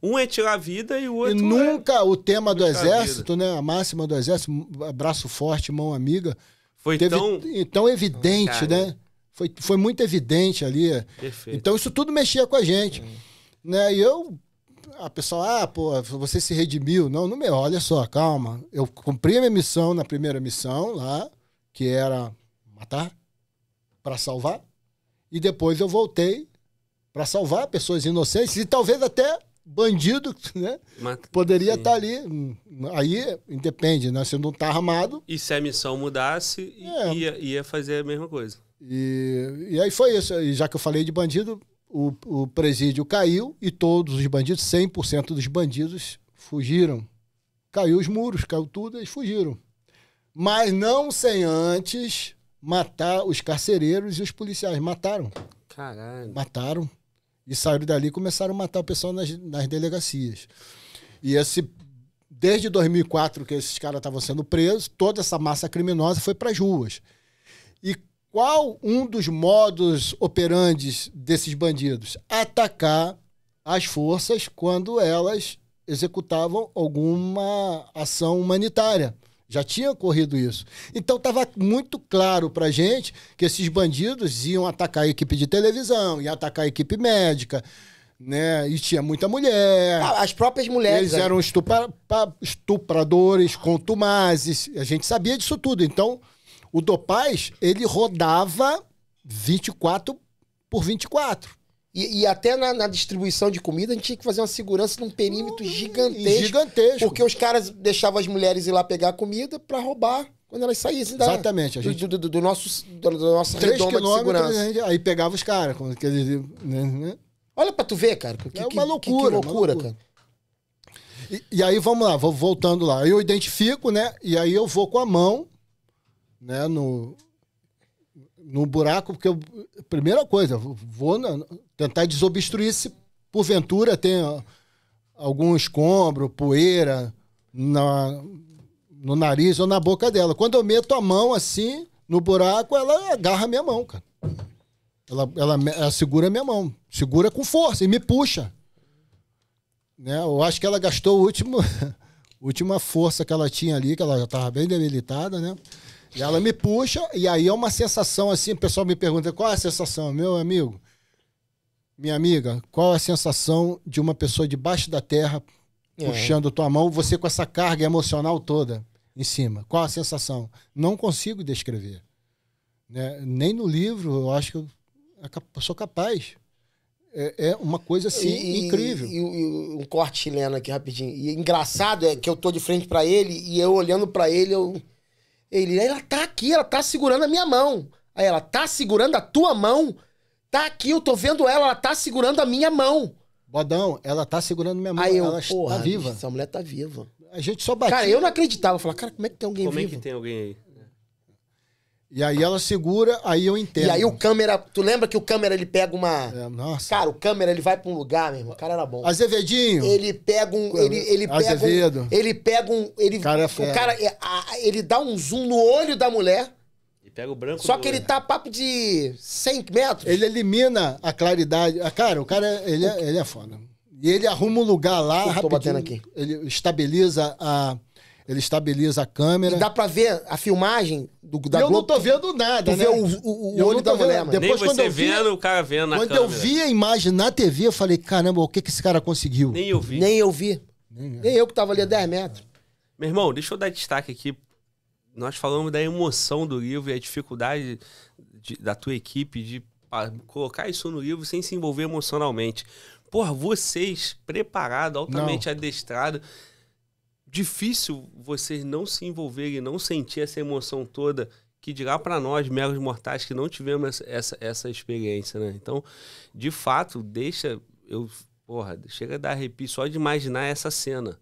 Um é tirar a vida e o outro. E é nunca é... o tema do exército, a né? A máxima do exército, braço forte, mão amiga. Foi teve, tão... tão evidente, Cara. né? É. Foi, foi muito evidente ali. Perfeito. Então isso tudo mexia com a gente. Né? E eu, a pessoa, ah, pô, você se redimiu. Não, não me olha só, calma. Eu cumpri a minha missão na primeira missão lá, que era matar para salvar. E depois eu voltei para salvar pessoas inocentes e talvez até bandido, né? Mas, Poderia estar tá ali. Aí, independe, né? Se não tá armado. E se a missão mudasse, é. ia, ia, fazer a mesma coisa. E, e aí foi isso. E já que eu falei de bandido, o, o presídio caiu e todos os bandidos, 100% dos bandidos, fugiram. Caiu os muros, caiu tudo, eles fugiram. Mas não sem antes matar os carcereiros e os policiais. Mataram. Caralho. Mataram. E saíram dali e começaram a matar o pessoal nas, nas delegacias. E esse, desde 2004 que esses caras estavam sendo presos, toda essa massa criminosa foi para as ruas. E qual um dos modos operantes desses bandidos? Atacar as forças quando elas executavam alguma ação humanitária. Já tinha ocorrido isso. Então estava muito claro para gente que esses bandidos iam atacar a equipe de televisão, iam atacar a equipe médica, né? E tinha muita mulher. Ah, as próprias mulheres. Eles aí. eram estupra estupradores, contumazes. A gente sabia disso tudo. Então o Dopaz ele rodava 24 por 24. E, e, até na, na, distribuição de comida, a gente tinha que fazer uma segurança num perímetro uhum, gigantesco. Gigantesco. Porque os caras deixavam as mulheres ir lá pegar comida para roubar quando elas saíssem da, Exatamente. A gente... do, do, do, do nosso, do, do nosso redoma de segurança. aí pegava os caras. Né, né? Olha para tu ver, cara. Que, é uma loucura. Que, que loucura, loucura, cara. E, e, aí, vamos lá, vou voltando lá. Eu identifico, né? E aí eu vou com a mão, né? No, no buraco, porque eu, primeira coisa, vou na, tentar desobstruir se porventura tem algum escombro, poeira na, no nariz ou na boca dela. Quando eu meto a mão assim no buraco, ela agarra minha mão, cara. Ela, ela, ela segura minha mão, segura com força e me puxa. Né? Eu acho que ela gastou a última força que ela tinha ali, que ela já estava bem debilitada, né? E ela me puxa, e aí é uma sensação assim, o pessoal me pergunta, qual é a sensação, meu amigo? Minha amiga, qual é a sensação de uma pessoa debaixo da terra é. puxando tua mão, você com essa carga emocional toda em cima? Qual a sensação? Não consigo descrever. Né? Nem no livro, eu acho que eu é, sou capaz. É, é uma coisa assim e, incrível. E, e, um corte chileno aqui rapidinho. E engraçado é que eu tô de frente para ele e eu olhando para ele, eu ele, ela tá aqui, ela tá segurando a minha mão. Aí ela, tá segurando a tua mão? Tá aqui, eu tô vendo ela, ela tá segurando a minha mão. Bodão, ela tá segurando minha mão, Aí eu, ela porra, tá viva. Essa mulher tá viva. A gente só batia. Cara, eu não acreditava. Eu falava, cara, como é que tem alguém vivo? Como é que tem alguém aí? E aí ela segura, aí eu entendo. E aí o câmera, tu lembra que o câmera ele pega uma. É, nossa. Cara, o câmera ele vai pra um lugar, meu irmão. O cara era bom. Azevedinho. Ele pega um. Ele, ele pega Azevedo. Um, ele pega um. Ele, cara é fera. O cara. É, ele dá um zoom no olho da mulher. E pega o branco. Só que olho. ele tá a papo de 100 metros. Ele elimina a claridade. Ah, cara, o cara, ele, é, ele é foda. E ele arruma um lugar lá. Eu tô batendo aqui. Ele estabiliza a ele estabiliza a câmera. E dá pra ver a filmagem do, da Eu Globo. não tô vendo nada, tu né? Vê o, o, o olho da mulher, Depois, Nem quando você eu vi, vendo, o cara vendo na Quando câmera. eu vi a imagem na TV, eu falei, caramba, o que, que esse cara conseguiu? Nem eu vi. Nem eu vi. Nem, eu que tava ali a 10 metros. Meu irmão, deixa eu dar destaque aqui. Nós falamos da emoção do livro e a dificuldade de, da tua equipe de colocar isso no livro sem se envolver emocionalmente. Porra, vocês, preparados, altamente adestrados difícil vocês não se envolverem, não sentir essa emoção toda que dirá para nós, meros mortais, que não tivemos essa, essa experiência, né? Então, de fato, deixa. Eu, porra, chega a dar arrepio só de imaginar essa cena.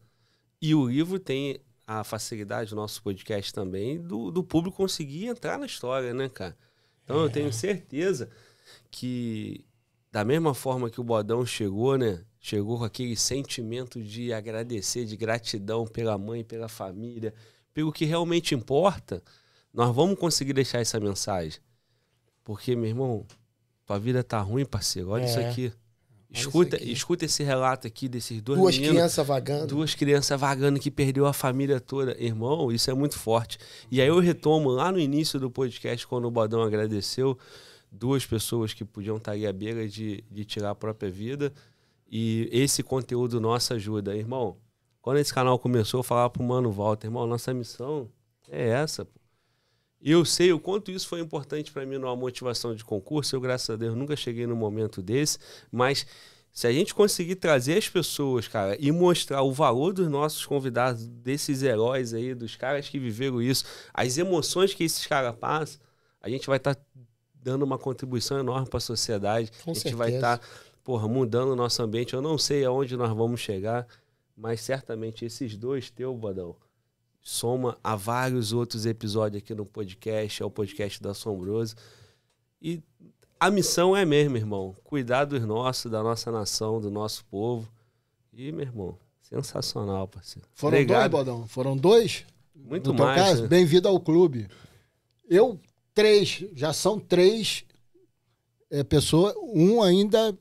E o livro tem a facilidade, do nosso podcast também, do, do público conseguir entrar na história, né, cara? Então, é. eu tenho certeza que, da mesma forma que o Bodão chegou, né? chegou com aquele sentimento de agradecer, de gratidão pela mãe, pela família, pelo que realmente importa, nós vamos conseguir deixar essa mensagem. Porque, meu irmão, tua vida tá ruim, parceiro. Olha é. isso aqui. Escuta, escuta esse relato aqui desses dois Duas meninos, crianças vagando. Duas crianças vagando que perdeu a família toda. Irmão, isso é muito forte. E aí eu retomo lá no início do podcast, quando o Bodão agradeceu duas pessoas que podiam estar tá aí à beira de, de tirar a própria vida e esse conteúdo nosso ajuda. Irmão, quando esse canal começou, eu falava pro Mano Walter, irmão, nossa missão é essa. E eu sei o quanto isso foi importante para mim numa motivação de concurso. Eu, graças a Deus, nunca cheguei num momento desse, mas se a gente conseguir trazer as pessoas, cara, e mostrar o valor dos nossos convidados, desses heróis aí, dos caras que viveram isso, as emoções que esses caras passam, a gente vai estar tá dando uma contribuição enorme para a sociedade. Com a gente tá certeza. vai estar tá porra, mudando o nosso ambiente. Eu não sei aonde nós vamos chegar, mas certamente esses dois, teu, Badão, soma a vários outros episódios aqui no podcast, é o podcast do Assombroso. E a missão é mesmo, irmão, cuidar dos nossos, da nossa nação, do nosso povo. E, meu irmão, sensacional, parceiro. Foram Obrigado. dois, Bodão? Foram dois? Muito no mais. né? Bem-vindo ao clube. Eu, três, já são três é, eh, pessoas, um ainda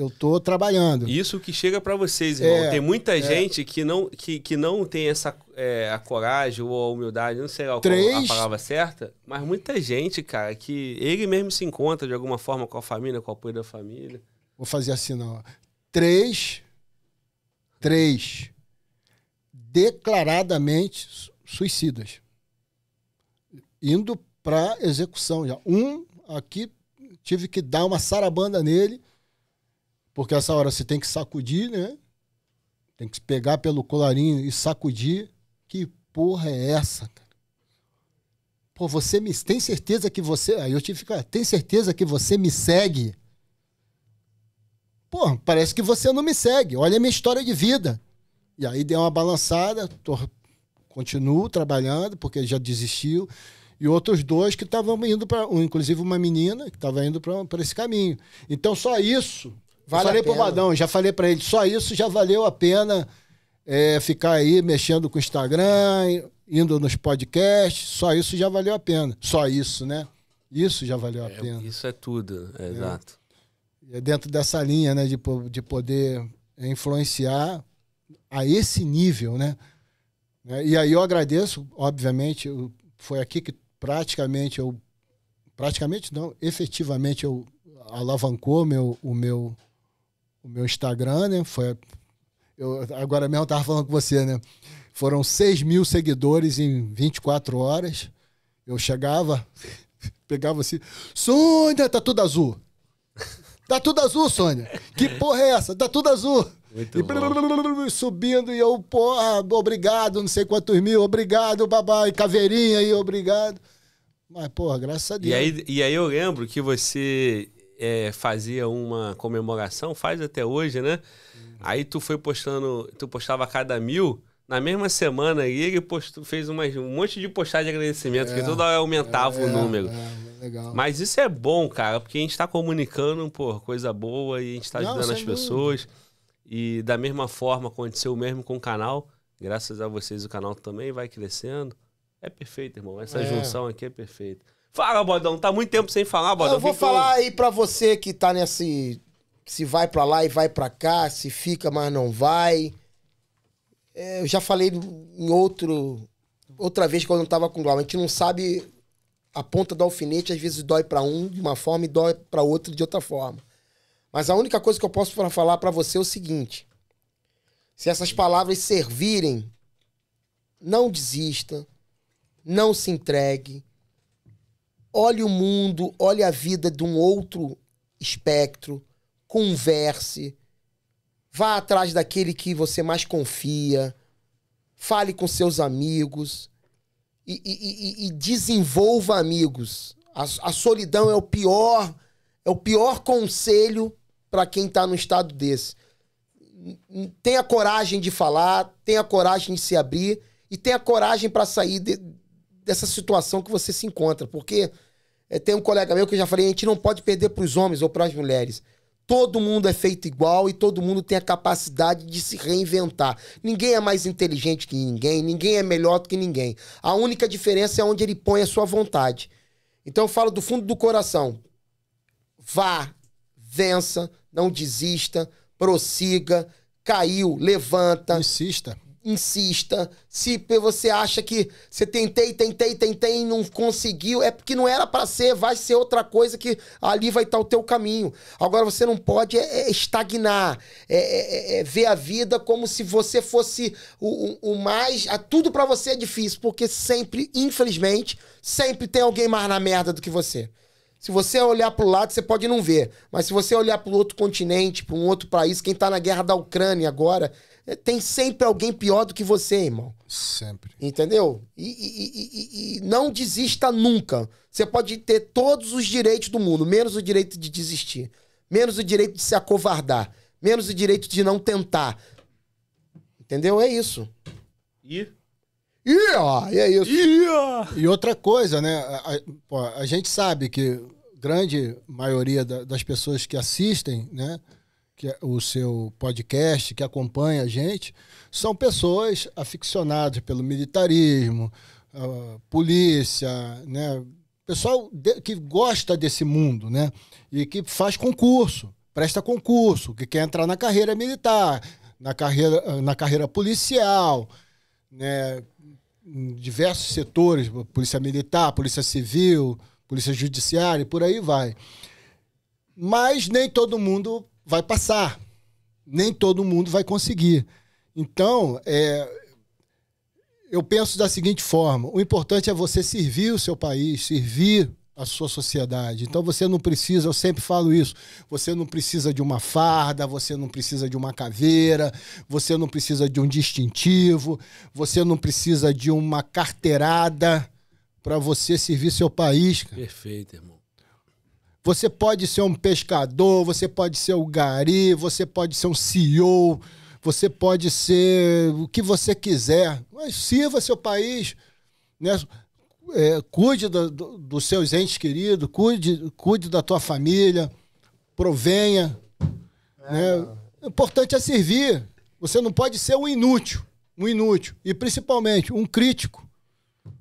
eu tô trabalhando. Isso que chega para vocês, irmão. É, tem muita é, gente que não, que, que não tem essa é, a coragem ou a humildade, não sei qual Três... a palavra certa, mas muita gente, cara, que ele mesmo se encontra de alguma forma com a família, com o apoio da família. Vou fazer assim, não. Três. Três. Declaradamente suicidas. Indo para execução já. Um aqui tive que dar uma sarabanda nele porque essa hora você tem que sacudir, né? Tem que pegar pelo colarinho e sacudir. Que porra é essa, cara? Pô, você me. Tem certeza que você. Aí eu tive que ficar. Tem certeza que você me segue? Pô, parece que você não me segue. Olha a minha história de vida. E aí deu uma balançada. Tô, continuo trabalhando, porque já desistiu e outros dois que estavam indo para, inclusive uma menina que estava indo para esse caminho. Então só isso Vale eu falei pro Badão, já falei para ele, só isso já valeu a pena é, ficar aí mexendo com o Instagram, indo nos podcasts, só isso já valeu a pena. Só isso, né? Isso já valeu a é, pena. Isso é tudo, é, exato. É dentro dessa linha, né, de, de poder influenciar a esse nível, né? É, e aí eu agradeço, obviamente, foi aqui que praticamente eu praticamente não, efetivamente eu alavancou meu, o meu o meu Instagram, né? Foi. Eu, agora mesmo eu tava falando com você, né? Foram 6 mil seguidores em 24 horas. Eu chegava, pegava assim, Sônia, tá tudo azul. Tá tudo azul, Sônia. Que porra é essa? Tá tudo azul. Muito e subindo, e eu, porra, obrigado, não sei quantos mil, obrigado, babai caveirinha aí, obrigado. Mas, porra, graças a Deus. E aí, e aí eu lembro que você é, fazia uma comemoração, faz até hoje, né? Uhum. Aí tu foi postando, tu postava a cada mil. Na mesma semana aí, ele postou, fez umas, um monte de postagem de agradecimento, é, que toda hora aumentava é, o é, número. É, é Mas isso é bom, cara, porque a gente está comunicando pô coisa boa e a gente está ajudando as pessoas. Dúvida. E da mesma forma aconteceu o mesmo com o canal. Graças a vocês o canal também vai crescendo. É perfeito, irmão. Essa junção aqui é perfeita. Fala, Bodão, tá muito tempo sem falar, Bodão. Eu vou falar aí pra você que tá nesse. Se vai pra lá e vai pra cá, se fica, mas não vai. É, eu já falei em outro. Outra vez quando eu tava com Glauber. A gente não sabe a ponta do alfinete, às vezes dói para um de uma forma e dói para outro de outra forma. Mas a única coisa que eu posso falar para você é o seguinte: se essas palavras servirem, não desista, não se entregue, olhe o mundo, olhe a vida de um outro espectro, converse, vá atrás daquele que você mais confia, fale com seus amigos e, e, e, e desenvolva amigos. A, a, solidão é o pior, é o pior conselho para quem está num estado desse. Tenha coragem de falar, tenha coragem de se abrir e tenha coragem para sair de, dessa situação que você se encontra, porque é, tem um colega meu que eu já falei, a gente não pode perder para os homens ou para as mulheres. Todo mundo é feito igual e todo mundo tem a capacidade de se reinventar. Ninguém é mais inteligente que ninguém, ninguém é melhor do que ninguém. A única diferença é onde ele põe a sua vontade. Então eu falo do fundo do coração. Vá, vença, não desista, prossiga, caiu, levanta. Insista insista, se você acha que você tentei, tentei, tentei e não conseguiu, é porque não era para ser, vai ser outra coisa que ali vai estar tá o teu caminho. Agora você não pode é, é estagnar, é, é, é, ver a vida como se você fosse o, o, o mais, tudo para você é difícil, porque sempre, infelizmente, sempre tem alguém mais na merda do que você. Se você olhar para o lado, você pode não ver. Mas se você olhar para outro continente, para um outro país, quem está na guerra da Ucrânia agora, tem sempre alguém pior do que você, irmão. Sempre. Entendeu? E, e, e, e, não desista nunca. Você pode ter todos os direitos do mundo, menos o direito de desistir, menos o direito de se acovardar, menos o direito de não tentar. Entendeu? É isso. E? E, ó, é isso. E, outra coisa, né? A, a gente sabe que grande maioria da, das pessoas que assistem, né? que, é o seu podcast, que acompanha a gente, são pessoas aficionadas pelo militarismo, polícia, né? Pessoal de, que gosta desse mundo, né? E que faz concurso, presta concurso, que quer entrar na carreira militar, na carreira, na carreira policial, né? Em diversos setores, polícia militar, polícia civil, polícia judiciária, e por aí vai. Mas nem todo mundo vai passar. Nem todo mundo vai conseguir. Então, é, eu penso da seguinte forma: o importante é você servir o seu país, servir a sua sociedade. Então você não precisa, eu sempre falo isso, você não precisa de uma farda, você não precisa de uma caveira, você não precisa de um distintivo, você não precisa de uma carteirada para você servir seu país. Perfeito, irmão. Você pode ser um pescador, você pode ser o gari, você pode ser um CEO, você pode ser o que você quiser. Mas sirva seu país, né? É, cuide do, do, dos seus entes queridos, cuide, cuide da tua família, provenha. É. Né? O importante é servir. Você não pode ser um inútil, um inútil. E principalmente um crítico.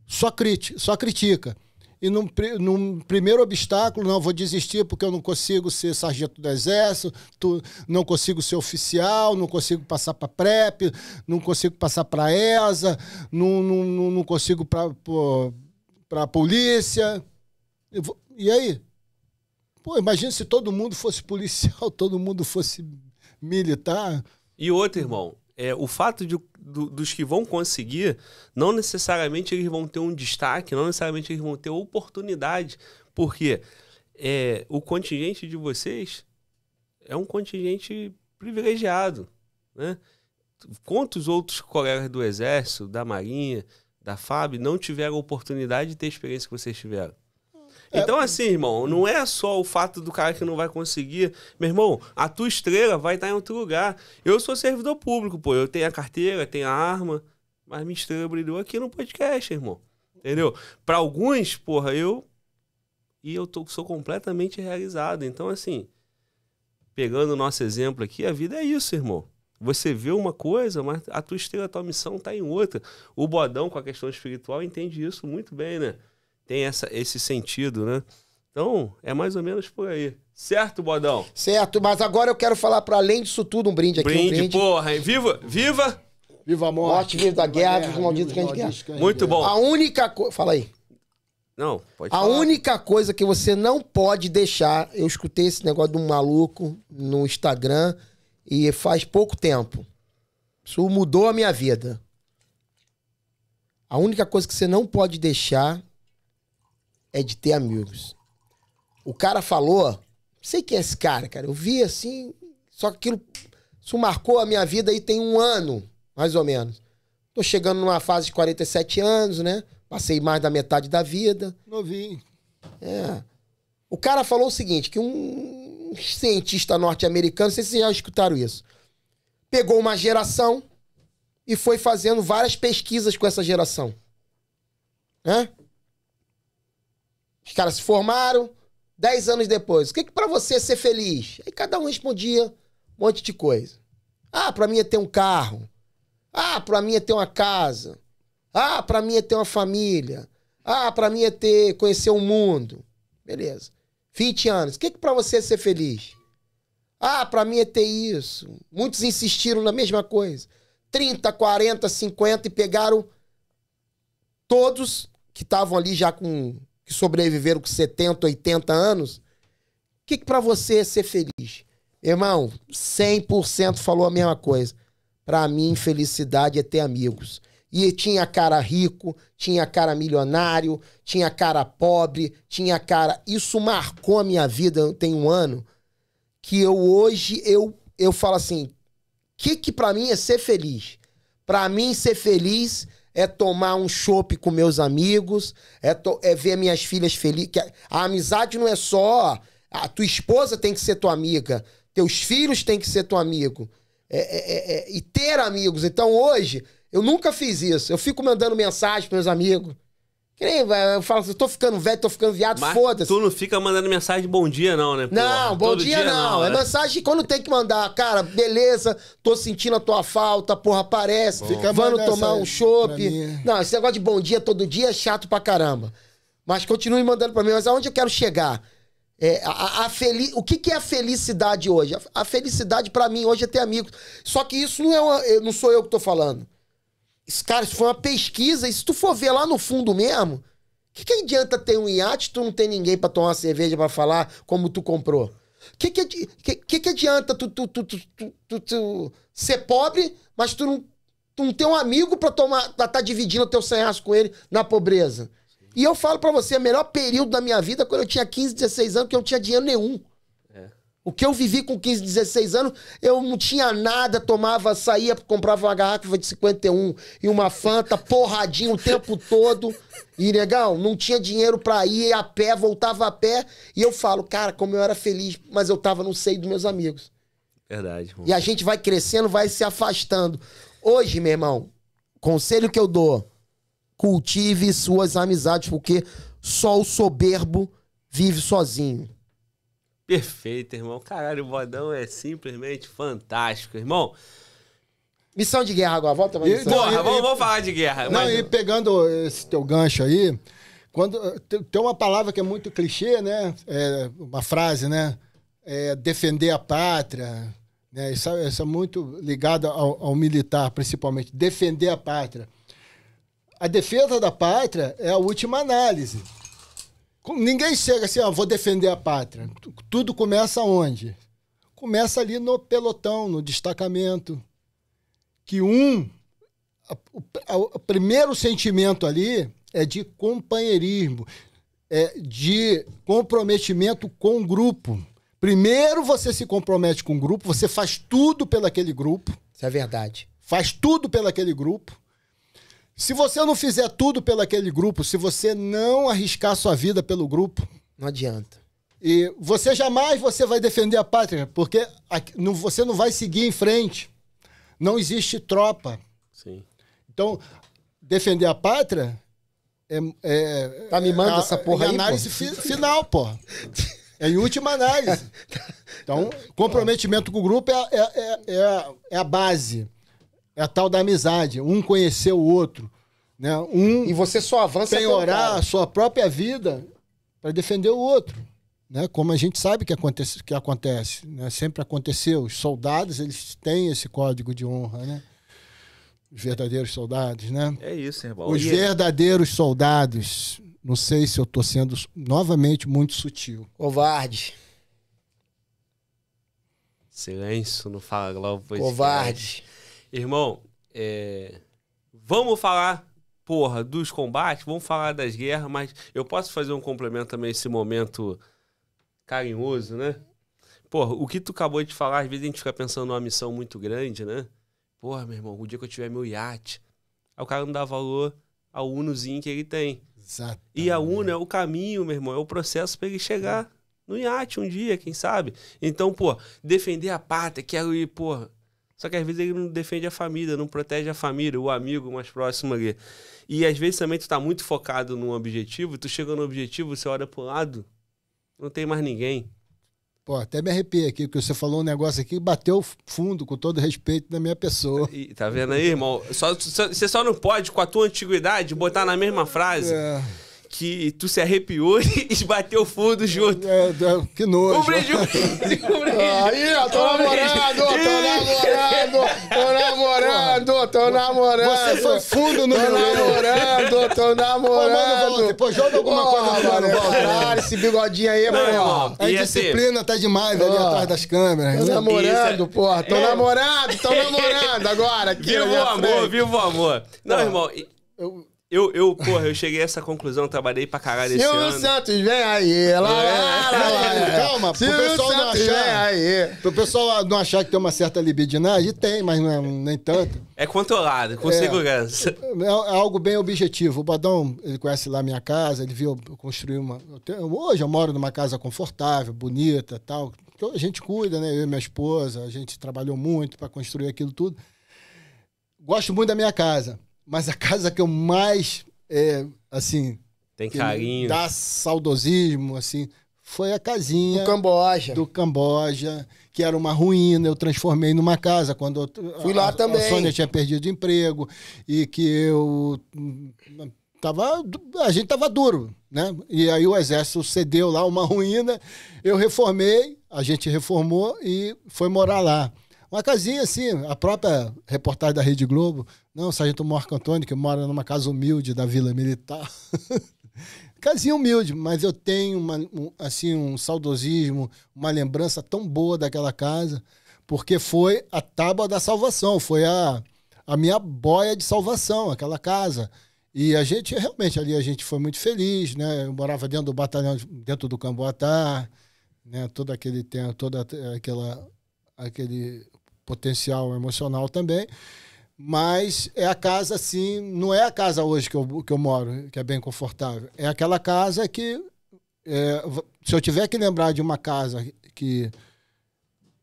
Só, crit, só critica e num, num, primeiro obstáculo, não, vou desistir porque eu não consigo ser sargento do exército, tu, não consigo ser oficial, não consigo passar para PrEP, não consigo passar para ESA, não, não, não consigo para a polícia. Vou, e aí? Pô, imagina se todo mundo fosse policial, todo mundo fosse militar. E outro, irmão, é, o fato de, do, dos que vão conseguir, não necessariamente eles vão ter um destaque, não necessariamente eles vão ter oportunidade, porque é, o contingente de vocês é um contingente privilegiado, né? Quantos outros colegas do Exército, da Marinha, da FAB não tiveram oportunidade de ter a experiência que vocês tiveram? É, então, assim, irmão, não é só o fato do cara que não vai conseguir. Meu irmão, a tua estrela vai estar em outro lugar. Eu sou servidor público, pô. Eu tenho a carteira, tenho a arma, mas minha estrela brilhou aqui no podcast, irmão. Entendeu? Para alguns, porra, eu. E eu tô, sou completamente realizado. Então, assim, pegando o nosso exemplo aqui, a vida é isso, irmão. Você vê uma coisa, mas a tua estrela, a tua missão tá em outra. O Bodão, com a questão espiritual, entende isso muito bem, né? tem essa, esse sentido, né? Então, é mais ou menos por aí. Certo, Bodão? Certo, mas agora eu quero falar para além disso tudo um brinde aqui. Brinde, um brinde. porra, hein? Viva, viva! Viva a morte. Morte, viva a guerra, os malditos a gente guerra. Muito é. bom. A única coisa... Fala aí. Não, pode A falar. única coisa que você não pode deixar... Eu escutei esse negócio de um maluco no Instagram e faz pouco tempo. Isso mudou a minha vida. A única coisa que você não pode deixar é de ter amigos. O cara falou, sei quem é esse cara, cara. Eu vi assim, só que aquilo isso marcou a minha vida aí tem um ano, mais ou menos. Tô chegando numa fase de 47 anos, né? Passei mais da metade da vida. Novinho. É. O cara falou o seguinte, que um cientista norte-americano, não sei se vocês já escutaram isso, pegou uma geração e foi fazendo várias pesquisas com essa geração. Né? Os caras se formaram, dez anos depois. O que, que para você é ser feliz? Aí cada um respondia um monte de coisa. Ah, para mim é ter um carro. Ah, para mim é ter uma casa. Ah, para mim é ter uma família. Ah, para mim é ter conhecer o mundo. Beleza. 20 anos. O que, que para você é ser feliz? Ah, para mim é ter isso. Muitos insistiram na mesma coisa. 30, 40, 50 e pegaram todos que estavam ali já com que sobreviveram com 70, 80 anos, o que, que para você é ser feliz? Irmão, 100% falou a mesma coisa. Para mim, felicidade é ter amigos. E tinha cara rico, tinha cara milionário, tinha cara pobre, tinha cara. Isso marcou a minha vida. Tem um ano que eu hoje eu eu falo assim, que que para mim é ser feliz? Para mim ser feliz é tomar um chopp com meus amigos, é, to... é ver minhas filhas felizes. A amizade não é só. A tua esposa tem que ser tua amiga, teus filhos têm que ser teu amigo. É, é, é, é e ter amigos. Então hoje, eu nunca fiz isso. Eu fico mandando mensagem para meus amigos eu falo assim, tô ficando velho, tô ficando viado, foda-se. Tu não fica mandando mensagem de bom dia, não, né? Porra, não, bom dia, dia, não. É, é mensagem quando tem que mandar, cara, beleza, tô sentindo a tua falta, porra, aparece. Bom. Fica Vamos tomar um chopp. Não, esse negócio de bom dia todo dia é chato pra caramba. Mas continue mandando pra mim, mas aonde eu quero chegar? É, a, a fel... O que, que é a felicidade hoje? A, felicidade para mim hoje é ter amigos. Só que isso não, é uma... não sou eu que tô falando. Isso, cara, isso foi uma pesquisa. E se tu for ver lá no fundo mesmo, o que, que adianta ter um iate tu não tem ninguém para tomar uma cerveja para falar como tu comprou? O que, que, que, adianta tu, tu, tu, tu, ser pobre, mas tu não, tu não ter um amigo para tomar, pra tá dividindo o teu sanhaço com ele na pobreza? E eu falo para você, é o melhor período da minha vida é quando eu tinha 15, 16 anos, que eu não tinha dinheiro nenhum. O que eu vivi com 15, 16 anos, eu não tinha nada, tomava, saía, comprava uma garrafa de 51 e uma Fanta, porradinho o tempo todo. E, negão, não tinha dinheiro pra ir a pé, voltava a pé. E eu falo, cara, como eu era feliz, mas eu tava no seio dos meus amigos. Verdade. E a gente vai crescendo, vai se afastando. Hoje, meu irmão, conselho que eu dou: cultive suas amizades, porque só o soberbo vive sozinho. Perfeito, irmão. Caralho, o bodão é simplesmente fantástico, irmão. Missão de guerra agora, volta pra missão. Porra, vamos, vamos falar de guerra. Não, mas... e pegando esse teu gancho aí, quando tem uma palavra que é muito clichê, né? É uma frase, né? É defender a pátria. Né? Isso, isso é muito ligado ao, ao militar, principalmente. Defender a pátria. A defesa da pátria é a última análise. Ninguém chega assim, ó, vou defender a pátria. Tudo começa onde? Começa ali no pelotão, no destacamento. Que um. o primeiro sentimento ali é de companheirismo, é de comprometimento com o grupo. Primeiro você se compromete com o grupo, você faz tudo pelo aquele grupo. Isso é verdade. Faz tudo pelo aquele grupo. Se você não fizer tudo pelo aquele grupo, se você não arriscar sua vida pelo grupo, não adianta. E você jamais você vai defender a pátria, porque você não vai seguir em frente. Não existe tropa. Sim. Então, defender a pátria é. é tá, me manda é, essa porra é aí. análise pô. final, pô. É em última análise. Então, comprometimento com o grupo é, é, é, é a é base. É a tal da amizade. Um conhecer o outro. Né? Um e você só avança a sua própria vida para defender o outro. Né? Como a gente sabe que acontece, que acontece né? sempre aconteceu. Os soldados eles têm esse código de honra, né? Os verdadeiros soldados, né? É isso, irmão. Os é- verdadeiros soldados. Não sei se eu estou sendo novamente muito sutil. Covarde. Silêncio, não fala logo. Covarde. Irmão, é... vamos falar, porra, dos combates, vamos falar das guerras, mas eu posso fazer um complemento também esse momento carinhoso, né? Porra, o que tu acabou de falar, às vezes a gente fica pensando numa missão muito grande, né? Porra, meu irmão, o dia que eu tiver meu iate. Aí o cara não dá valor ao Unozinho que ele tem. Exato. E a Uno é o caminho, meu irmão, é o processo para ele chegar no iate um dia, quem sabe? Então, pô, defender a pátria, quero ir, pô, só que às vezes ele não defende a família, não protege a família, o amigo mais próximo ali. E às vezes também tu tá muito focado num objetivo, tu chega no objetivo, você olha pro lado, não tem mais ninguém. Pô, até me arrepiei aqui, porque você falou um negócio aqui que bateu fundo, com todo respeito, na minha pessoa. E, tá vendo aí, irmão? Só, só, você só não pode, com a tua antiguidade, botar na mesma frase. É que tu se arrepiou e esbateu fundo junto. É, é, que nojo. O prejuízo. Aí, ó, tô namorando, tô namorando, tô namorando, tô namorando. Você foi fundo no tô meu namorando, tô namorando. Ô, mano, assim, depois joga alguma oh, coisa no mano. Caralho, esse bigodinho aí, mano. É irmão, é a assim, disciplina tá demais ali atrás das câmeras. Tô é namorando, porra. Tô namorando, tô namorando agora. Aqui, viva o amor, viva o amor. Não, tá. irmão... Eu, eu, eu, porra, eu cheguei a essa conclusão, trabalhei pra caralho Silvio esse ano. Silvio Santos, vem aí. Lá, lá, lá, Calma, pro pessoal, não achar, vem aí. pro pessoal não achar que tem uma certa libidinagem, tem, mas não é, nem tanto. É controlado, com é, segurança. É, algo bem objetivo. O Badão, ele conhece lá minha casa, ele viu eu construir uma... Eu tenho, hoje eu moro numa casa confortável, bonita tal. Então a gente cuida, né? Eu e minha esposa, a gente trabalhou muito para construir aquilo tudo. Gosto muito da minha casa mas a casa que eu mais, é, assim... Tem carinho. Dá saudosismo, assim, foi a casinha... Do Camboja. Do Camboja, que era uma ruína, eu transformei numa casa quando... Eu, Fui a, lá também. A Sônia tinha perdido emprego e que eu... Tava, a gente tava duro, né? E aí o exército cedeu lá uma ruína, eu reformei, a gente reformou e foi morar lá. Uma casinha assim, a própria reportagem da Rede Globo. Não, o sargento Marco Antônio, que mora numa casa humilde da Vila Militar. casinha humilde, mas eu tenho uma, um, assim, um saudosismo, uma lembrança tão boa daquela casa, porque foi a tábua da salvação, foi a, a minha boia de salvação, aquela casa. E a gente, realmente, ali a gente foi muito feliz, né? Eu morava dentro do batalhão, dentro do Camboatá, né? Todo aquele tempo, toda aquela aquele potencial emocional também. Mas é a casa, assim, não é a casa hoje que eu, que eu moro, que é bem confortável. É aquela casa que. É, se eu tiver que lembrar de uma casa que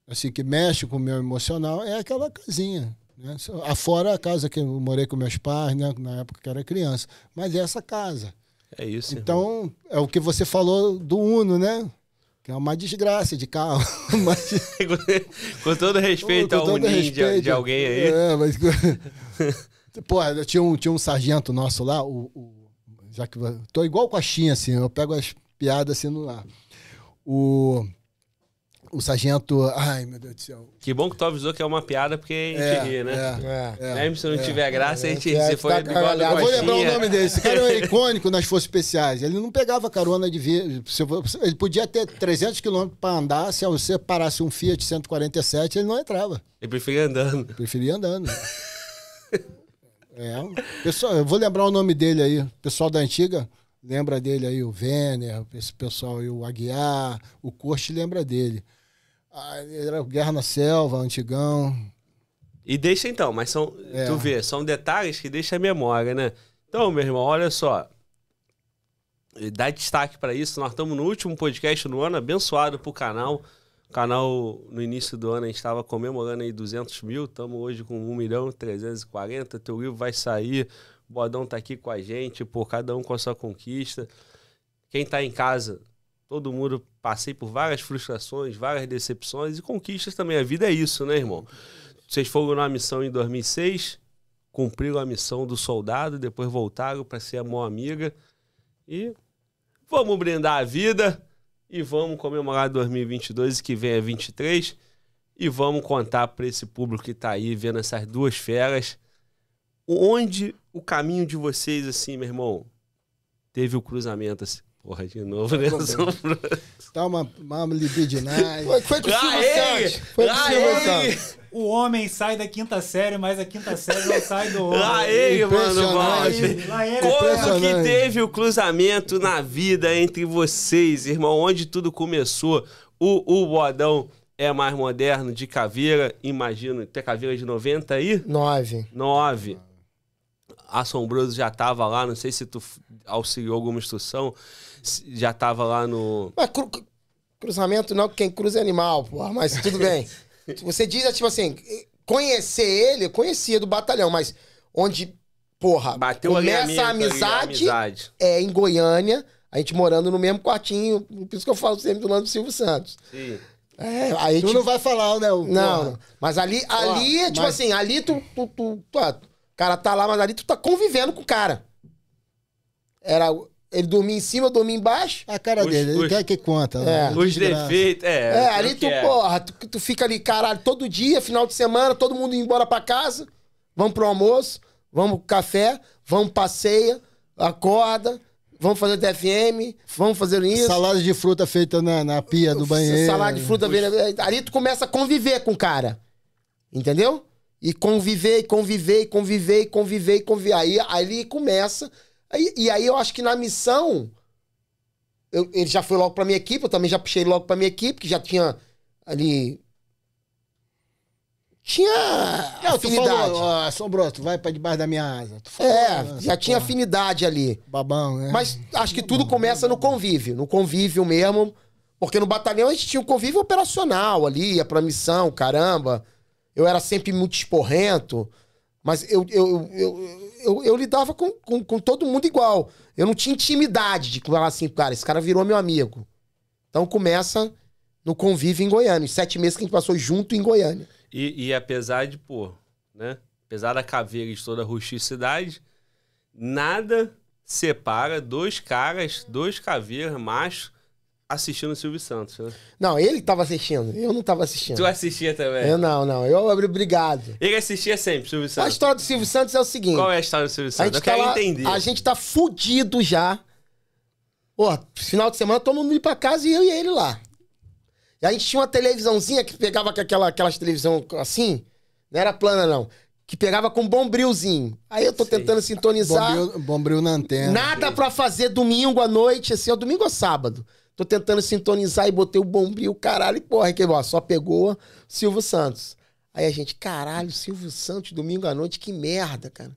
assim que mexe com o meu emocional é aquela casinha né? afora a casa que eu morei com meus pais né? na época que era criança mas é essa casa é isso então irmão. é o que você falou do Uno né que é uma desgraça de carro. Mas... com todo respeito com, com todo ao respeito, de, de, alguém aí. É, mas... Pô, tinha um, tinha um sargento nosso lá, o, o, já que tô igual com a Chinha, assim, eu pego as piadas assim no ar. O o sargento. Ai, meu Deus do céu. Que bom que tu avisou que é uma piada, porque a gente é, ri, né? É, é, é né, Mesmo se não é. tiver graça, a gente é, se foi tá, igual Eu vou lembrar o nome dele. Esse cara é icônico nas forças especiais. Ele não pegava carona de via. Ele podia ter 300 quilômetros para andar. Se você parasse um Fiat 147, ele não entrava. Ele preferia andando. Eu preferia andando. é. Pessoal, eu vou lembrar o nome dele aí. Pessoal da antiga lembra dele aí o Vener, esse pessoal aí, o Aguiar, o Corte lembra dele. Ah, era Guerra na Selva, Antigão. E deixa então, mas são. É. Tu vê, são detalhes que deixa a memória, né? Então, meu irmão, olha só. Dá destaque para isso. Nós estamos no último podcast do ano, abençoado pro canal. O canal, no início do ano, a gente estava comemorando aí 200 mil. Estamos hoje com 1 milhão 340. Teu livro vai sair. O Bodão tá aqui com a gente, por cada um com a sua conquista. Quem tá em casa, todo mundo passei por várias frustrações, várias decepções e conquistas também. A vida é isso, né, irmão? Vocês foram na missão em 2006, cumpriram a missão do soldado, depois voltaram para ser a maior amiga e vamos brindar a vida e vamos comemorar 2022 e que vem a 23 e vamos contar para esse público que está aí vendo essas duas feras onde o caminho de vocês assim, meu irmão, teve o cruzamento assim Porra, de novo, né? Dá uma, uma libidinagem. Foi, com o Silvio Santos. Foi com o O homem sai da quinta série, mas a quinta série não sai do homem. Lá ele, mano, Walter. Como que teve o cruzamento na vida entre vocês, irmão? Onde tudo começou? O, o Bodão é mais moderno de caveira, imagino, ter caveira de 90 aí? 9. 9. Assombroso já tava lá, não sei se tu auxiliou alguma instrução já tava lá no. Mas cru, cruzamento não, quem cruza é animal, porra, mas tudo bem. Você diz, é tipo assim, conhecer ele, eu conhecia do batalhão, mas onde, porra, Bateu começa a amizade, amizade, é em Goiânia, a gente morando no mesmo quartinho, por isso que eu falo sempre do lado do Silvio Santos. Sim. É, aí tu tipo, não vai falar, né? O, não, porra. mas ali, ali porra, tipo mas... assim, ali tu, tu, tu, tu, tu, cara tá lá, mas ali tu tá convivendo com o cara. Era ele dormia em cima, eu dormia embaixo. A cara os, dele, os, quer que conta. Né? É. Né? Os defeitos, é. É, ali tu, é. porra, tu, tu, fica ali, caralho, todo dia, final de semana, todo mundo indo embora pra casa. Vamos pro almoço, vamos pro café, vamos passeia, acorda, vamos fazer TFM, vamos fazer isso. Salada de fruta feita na, na pia do banheiro. Salada de fruta. É, ali tu começa a conviver com o cara. Entendeu? E conviver, e conviver, e conviver, e conviver, e conviver, e conviver. Aí ali começa e, e aí eu acho que na missão, eu, ele já foi logo pra minha equipe, eu também já puxei logo pra minha equipe, que já tinha ali tinha não, afinidade. Tu falou, tu vai pra debaixo da minha asa. Falou, é, né, já tinha afinidade ali. Babão, né? Mas acho que babão, tudo começa babão. no convívio, no convívio mesmo. Porque no batalhão a gente tinha um convívio operacional ali, ia pra missão, caramba. Eu era sempre muito esporrento, mas eu, eu, eu, eu, eu, eu lidava com, com, com, todo mundo igual. Eu não tinha intimidade de falar assim, cara, esse cara virou meu amigo. Então começa no convívio em Goiânia. sete meses que a gente passou junto em Goiânia. E, e apesar de, pô, né? Apesar da caveira e de toda a rusticidade, nada separa dois caras, dois caveiras, machos, assistindo o Silvio Santos, né? Não, ele tava assistindo, eu não tava assistindo. Tu assistia também? Eu não, não. Eu abri obrigado. Ele assistia sempre, Silvio Santos. A história do Silvio Santos é o seguinte. Qual é a história do Silvio Santos? Eu tá quero lá, entender. A gente tá fudido já. Pô, final de semana todo mundo ia pra casa e eu e ele lá. E a gente tinha uma televisãozinha que pegava aquela, aquelas televisão assim, não era plana não que pegava com bombrilzinho. Aí eu tô tentando sintonizar. Bombril, bombril na antena. Nada para fazer domingo à noite, assim, ou é domingo ou sábado. Tô tentando sintonizar e botei o bombril, caralho, e porra, que ó, só pegou Silvio Santos. Aí a gente, caralho, Silvio Santos, domingo à noite, que merda, cara.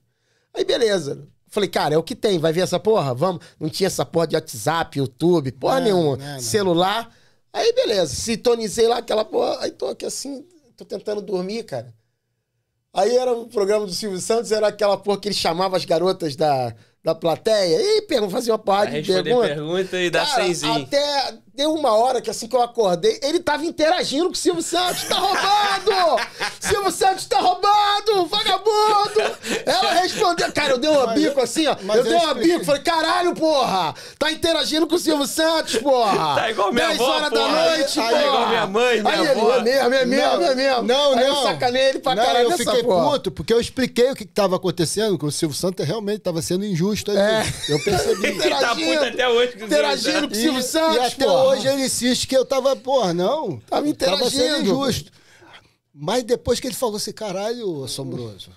Aí beleza. Falei, cara, é o que tem, vai ver essa porra? Vamos. Não tinha essa porra de WhatsApp, YouTube, porra não, nenhuma. Não, Celular. Aí beleza, sintonizei lá aquela porra. Aí tô aqui assim, tô tentando dormir, cara. Aí era o programa do Silvio Santos, era aquela porra que ele chamava as garotas da, da plateia e pergunta, fazia uma parte de perguntas. pergunta e dá Cara, senzinho. Até deu uma hora que assim que eu acordei, ele tava interagindo com o Silvio Santos. Tá roubado! Silvio Santos tá roubado! Vagabundo! Ela respondeu. Cara, eu dei uma bico assim, ó. Eu, eu dei uma expliquei. bico. Falei, caralho, porra! Tá interagindo com o Silvio Santos, porra! Tá igual minha 10 avó, horas porra. da noite, aí, porra! Tá igual minha mãe, minha aí, avó. Aí, é mesmo, é mesmo, não, é mesmo. Não, não. Aí eu sacanei ele pra não, caralho eu fiquei porra. puto, porque eu expliquei o que, que tava acontecendo, que o Silvio Santos realmente tava sendo injusto ali. É. Eu percebi. Ele tá puto até hoje. Interagindo com o Silvio Santos, e, até porra hoje ele insiste que eu tava, porra, não. Tava interagindo. Tava sendo injusto. Mas depois que ele falou assim, caralho, assombroso,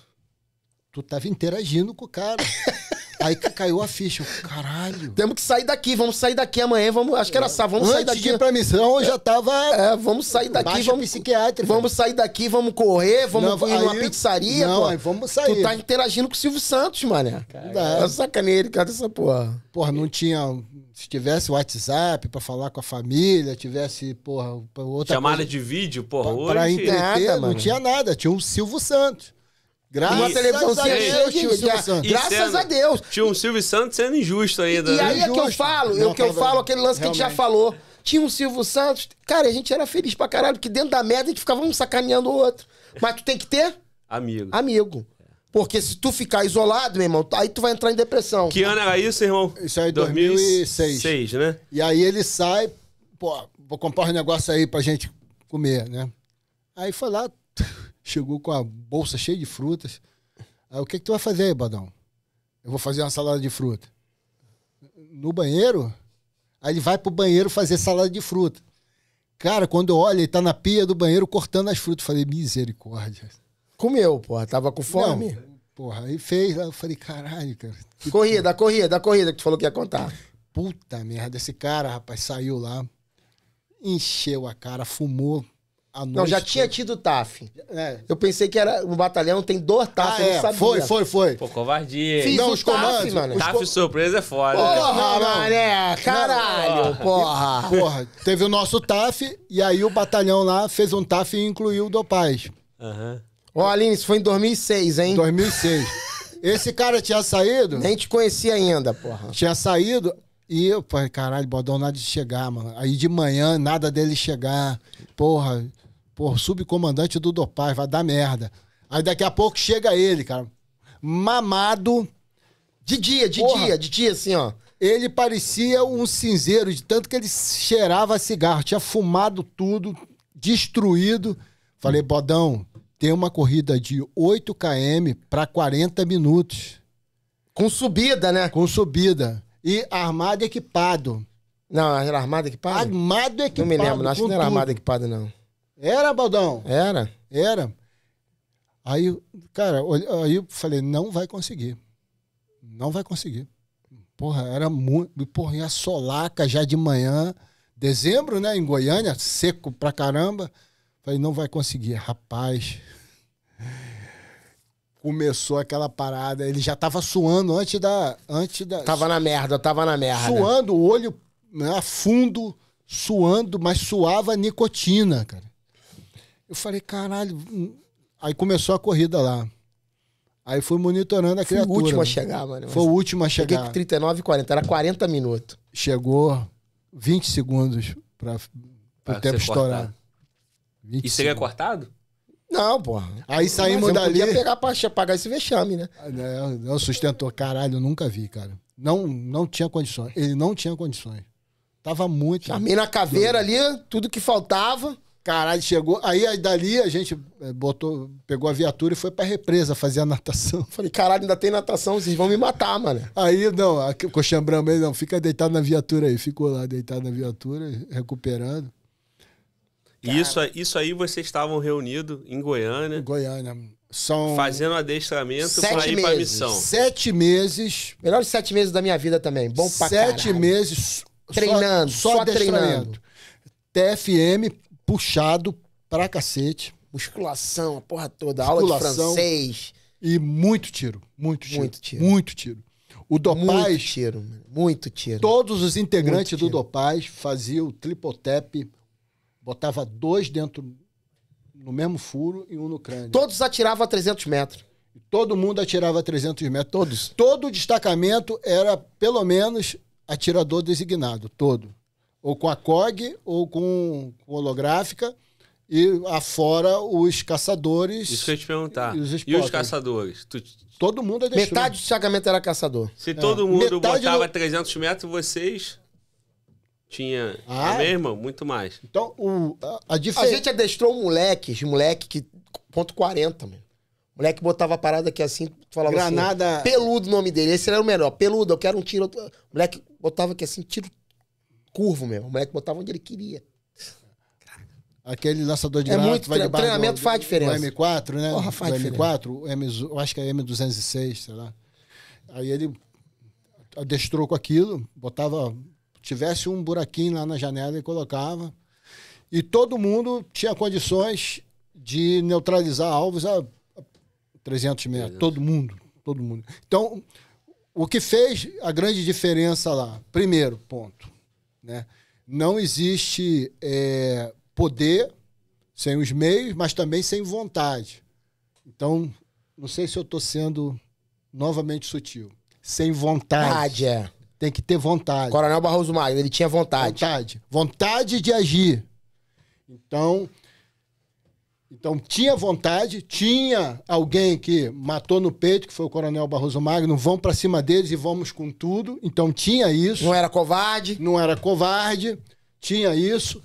tu tava interagindo com o cara. Aí que caiu a ficha. Caralho. Temos que sair daqui, vamos sair daqui amanhã. Vamos, acho que era é. sábado, vamos Antes sair daqui. De ir pra missão, eu já é. tava. É, vamos sair daqui, Baixa vamos. psiquiátrica. Vamos sair daqui, vamos correr, vamos não, ir aí, numa pizzaria. Não, pô. Aí, vamos sair. Tu tá interagindo com o Silvio Santos, mané. Caralho. É cara, essa porra. Porra, não tinha se tivesse WhatsApp para falar com a família, tivesse, porra, outra Chamada coisa, de vídeo, porra, pra, hoje. Pra entender, nada, não mano. tinha nada. Tinha o Silvio Santos. Graças uma televisão a Deus, tio, graças sendo, a Deus. Tinha um Silvio Santos sendo injusto ainda. E, e né? aí é que eu falo, é o que eu falo, aquele lance que a gente já falou. Tinha um Silvio Santos, cara, a gente era feliz pra caralho, que dentro da merda a gente ficava um sacaneando o outro. Mas tu tem que ter amigo. Amigo. Porque se tu ficar isolado, meu irmão, aí tu vai entrar em depressão. Que ano era isso, irmão? Isso aí, 2006. 2006, né? E aí ele sai, pô, vou comprar um negócio aí pra gente comer, né? Aí foi lá, chegou com a bolsa cheia de frutas. Aí, o que, é que tu vai fazer aí, Badão? Eu vou fazer uma salada de fruta. No banheiro? Aí ele vai pro banheiro fazer salada de fruta. Cara, quando olha ele tá na pia do banheiro cortando as frutas. Eu falei, misericórdia. Comeu, porra. Tava com fome. Não, porra, aí fez Eu falei, caralho, cara. Corrida, porra. corrida, corrida que tu falou que ia contar. Puta merda, esse cara, rapaz, saiu lá, encheu a cara, fumou Noite, não, já tinha tido TAF. É. Eu pensei que era o batalhão tem dois ah, TAF, ah, é. sabia. Foi, foi, foi. Pô, covardia. Fiz não, os TAF, comandos, mano. TAF co... surpresa é foda. Porra, mané, caralho, não, porra. Porra, teve o nosso TAF e aí o batalhão lá fez um TAF e incluiu o do Paz. Aham. Uhum. Ó, Aline, isso foi em 2006, hein? 2006. Esse cara tinha saído... Nem te conhecia ainda, porra. Tinha saído, e eu falei, caralho, Bodão, nada de chegar, mano. Aí de manhã, nada dele chegar. Porra, por subcomandante do Dopaz, vai dar merda. Aí daqui a pouco chega ele, cara, mamado. De dia, de Porra. dia, de dia, assim, ó. Ele parecia um cinzeiro, de tanto que ele cheirava cigarro, tinha fumado tudo, destruído. Falei, Bodão, tem uma corrida de 8 km para 40 minutos. Com subida, né? Com subida. E armado e equipado. Não, era armado e equipado? Armado e equipado. Não me lembro, não acho que não era tudo. armado e equipado, não. Era, Baldão? Era. Era. Aí, cara, aí eu falei, não vai conseguir. Não vai conseguir. Porra, era muito. Porra, e a solaca já de manhã, dezembro, né, em Goiânia, seco pra caramba. Falei, não vai conseguir. Rapaz. Começou aquela parada. Ele já tava suando antes da. Antes da tava na merda, tava na merda. Suando, o olho né, fundo, suando, mas suava nicotina, cara. Eu falei, caralho. Hum. Aí começou a corrida lá. Aí fui monitorando a criatura. Foi o último a né? chegar, mano. Foi o último a chegar. Cheguei com 39 e 40, era 40 minutos. Chegou 20 segundos para o tempo estourar. E seria cortado? Não, porra. Aí saímos Mas dali. Eu podia pegar pra pagar esse vexame, né? Ah, não, né, sustentou. Caralho, eu nunca vi, cara. Não, não tinha condições. Ele não tinha condições. Tava muito. Chamei na caveira ali, tudo que faltava. Caralho, chegou. Aí, aí dali a gente eh, botou, pegou a viatura e foi pra represa fazer a natação. Falei, caralho, ainda tem natação, vocês vão me matar, mano. Aí, não, a Coxinha aí não, fica deitado na viatura aí. Ficou lá deitado na viatura, recuperando. Isso, isso aí vocês estavam reunidos em Goiânia. Goiânia. São fazendo adestramento pra ir para missão. Sete meses. Melhores sete meses da minha vida também. Bom pra Sete caralho. meses treinando, só, só, só treinando. TFM, puxado pra cacete. Musculação, a porra toda, Musculação, aula de francês. E muito tiro, muito tiro. Muito tiro. Muito tiro. O Dopaz. Muito tiro, muito tiro. Todos os integrantes do Dopaz faziam o tripotep, botava dois dentro no mesmo furo e um no crânio. Todos atiravam a 300 metros. Todo mundo atirava a 300 metros. Todos. Todo o destacamento era, pelo menos, atirador designado, todo ou com a COG ou com holográfica e afora os caçadores. Isso que eu ia te perguntar. E os, e os caçadores? Tu... Todo mundo é Metade do chagamento era caçador. Se é. todo mundo Metade botava do... 300 metros, vocês tinha ah, é mesmo, muito mais. Então, o, a, a, diferença... a gente adestrou moleques, moleque que ponto 40, mano. Moleque botava a parada aqui assim, falava assim, Granada... assim, peludo o nome dele, esse era o melhor, peludo, eu quero um tiro. Moleque botava aqui assim, tiro curvo mesmo. O moleque botava onde ele queria. Aquele lançador de é muito, vai debaixo treinamento faz diferença. O M4, né? Porra, faz o M4, o M, eu acho que é M206, sei lá. Aí ele adestrou com aquilo, botava, tivesse um buraquinho lá na janela e colocava. E todo mundo tinha condições de neutralizar alvos a 300 metros. Todo mundo, todo mundo. Então, o que fez a grande diferença lá? Primeiro ponto, né? Não existe é, poder sem os meios, mas também sem vontade. Então, não sei se eu estou sendo novamente sutil. Sem vontade. vontade é. Tem que ter vontade. Coronel Barroso Magno, ele tinha vontade. Vontade. Vontade de agir. Então, então tinha vontade, tinha alguém que matou no peito, que foi o coronel Barroso Magno, vão para cima deles e vamos com tudo. Então tinha isso. Não era covarde. Não era covarde, tinha isso.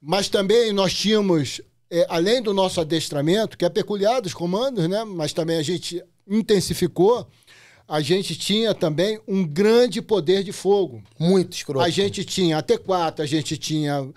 Mas também nós tínhamos, é, além do nosso adestramento, que é peculiar dos comandos, né? mas também a gente intensificou, a gente tinha também um grande poder de fogo. Muito escroto. A gente tinha AT-4, a gente tinha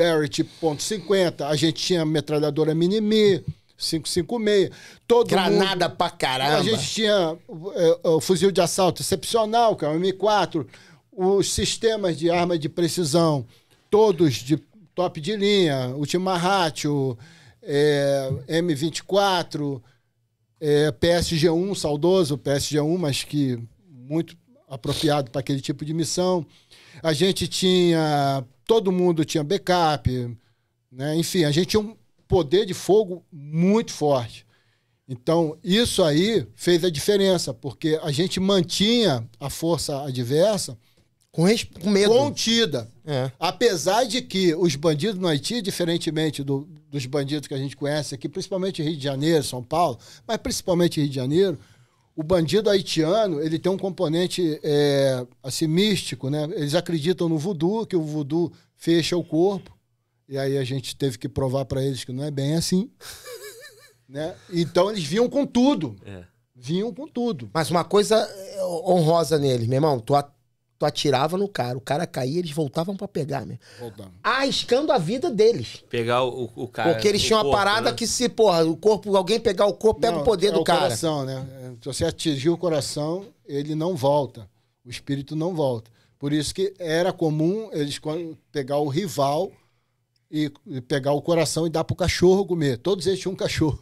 Barry tipo ponto .50, a gente tinha metralhadora Minimi, 556. Todo Granada mundo, pra caramba. A gente tinha é, é, o fuzil de assalto excepcional, que é o M4, os sistemas de arma de precisão, todos de top de linha, Ultima Ratio, é, M24, é, PSG1, saudoso PSG1, mas que muito apropriado para aquele tipo de missão. A gente tinha todo mundo tinha backup, né? enfim, a gente tinha um poder de fogo muito forte. Então, isso aí fez a diferença, porque a gente mantinha a força adversa com, com medo. contida. É. Apesar de que os bandidos no Haiti, diferentemente do, dos bandidos que a gente conhece aqui, principalmente Rio de Janeiro, São Paulo, mas principalmente Rio de Janeiro, o bandido haitiano ele tem um componente é, assim místico, né? Eles acreditam no voodoo, que o voodoo fecha o corpo. E aí a gente teve que provar para eles que não é bem assim, né? Então eles vinham com tudo. É. Vinham com tudo. Mas uma coisa é, honrosa neles, meu irmão, tu, a, Tu atirava no cara, o cara caía, eles voltavam para pegar, né? Arriscando a vida deles. Pegar o, o cara. Porque eles tinham corpo, uma parada né? que se, porra, o corpo, alguém pegar o corpo, pega não, o poder é do o cara. coração, né? Se você atingir o coração, ele não volta. O espírito não volta. Por isso que era comum eles pegar o rival e pegar o coração e dar pro cachorro comer. Todos eles tinham um cachorro.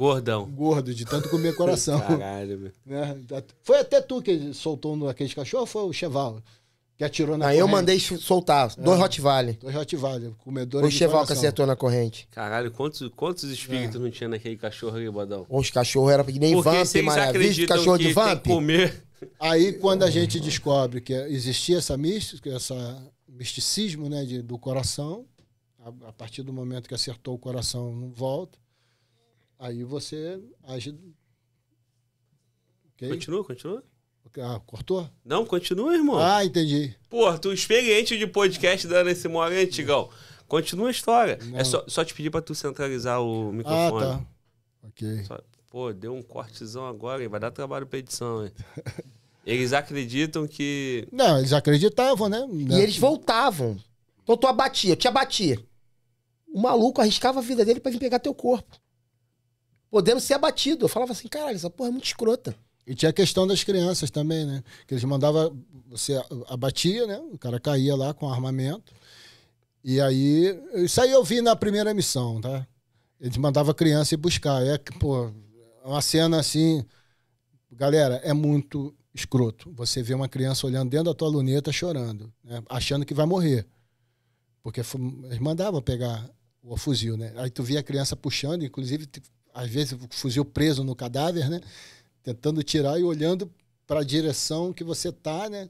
Gordão. Gordo, de tanto comer coração. Caralho, né? Foi até tu que soltou aquele cachorro, cachorros ou foi o Cheval? Que atirou na Aí corrente? eu mandei soltar, é. dois Rottweiler. Dois Rottweiler, comedor O Cheval que acertou na corrente. Caralho, quantos, quantos espíritos é. não tinha naquele cachorro aí, Bodão? Os cachorros eram nem Porque Vamp, maravilha, cachorro de Vamp. comer. Aí quando a gente descobre que existia essa mística, essa misticismo né, de, do coração, a, a partir do momento que acertou o coração, não volta. Aí você age. Okay? Continua, continua. Ah, cortou? Não, continua, irmão. Ah, entendi. Pô, tu é experiente de podcast dando esse mole, antigão. Continua a história. É Não. É só, só te pedir pra tu centralizar o ah, microfone. Ah, tá. Ok. Só... pô, deu um cortezão agora, hein? Vai dar trabalho pra edição, hein? Eles acreditam que. Não, eles acreditavam, né? E eles voltavam. Então tu abatia, te abatia. O maluco arriscava a vida dele para vir pegar teu corpo podendo ser abatido. Eu falava assim, caralho, essa porra é muito escrota. E tinha a questão das crianças também, né? Que eles mandavam, você abatia, né? O cara caía lá com armamento. E aí, isso aí eu vi na primeira missão, tá? Eles mandavam a criança ir buscar. É que, pô, é uma cena assim. Galera, é muito escroto. Você vê uma criança olhando dentro da tua luneta chorando, né? achando que vai morrer. Porque eles mandavam pegar o fuzil, né? Aí tu via a criança puxando, inclusive às vezes, o fuzil preso no cadáver, né? Tentando tirar e olhando para a direção que você tá, né?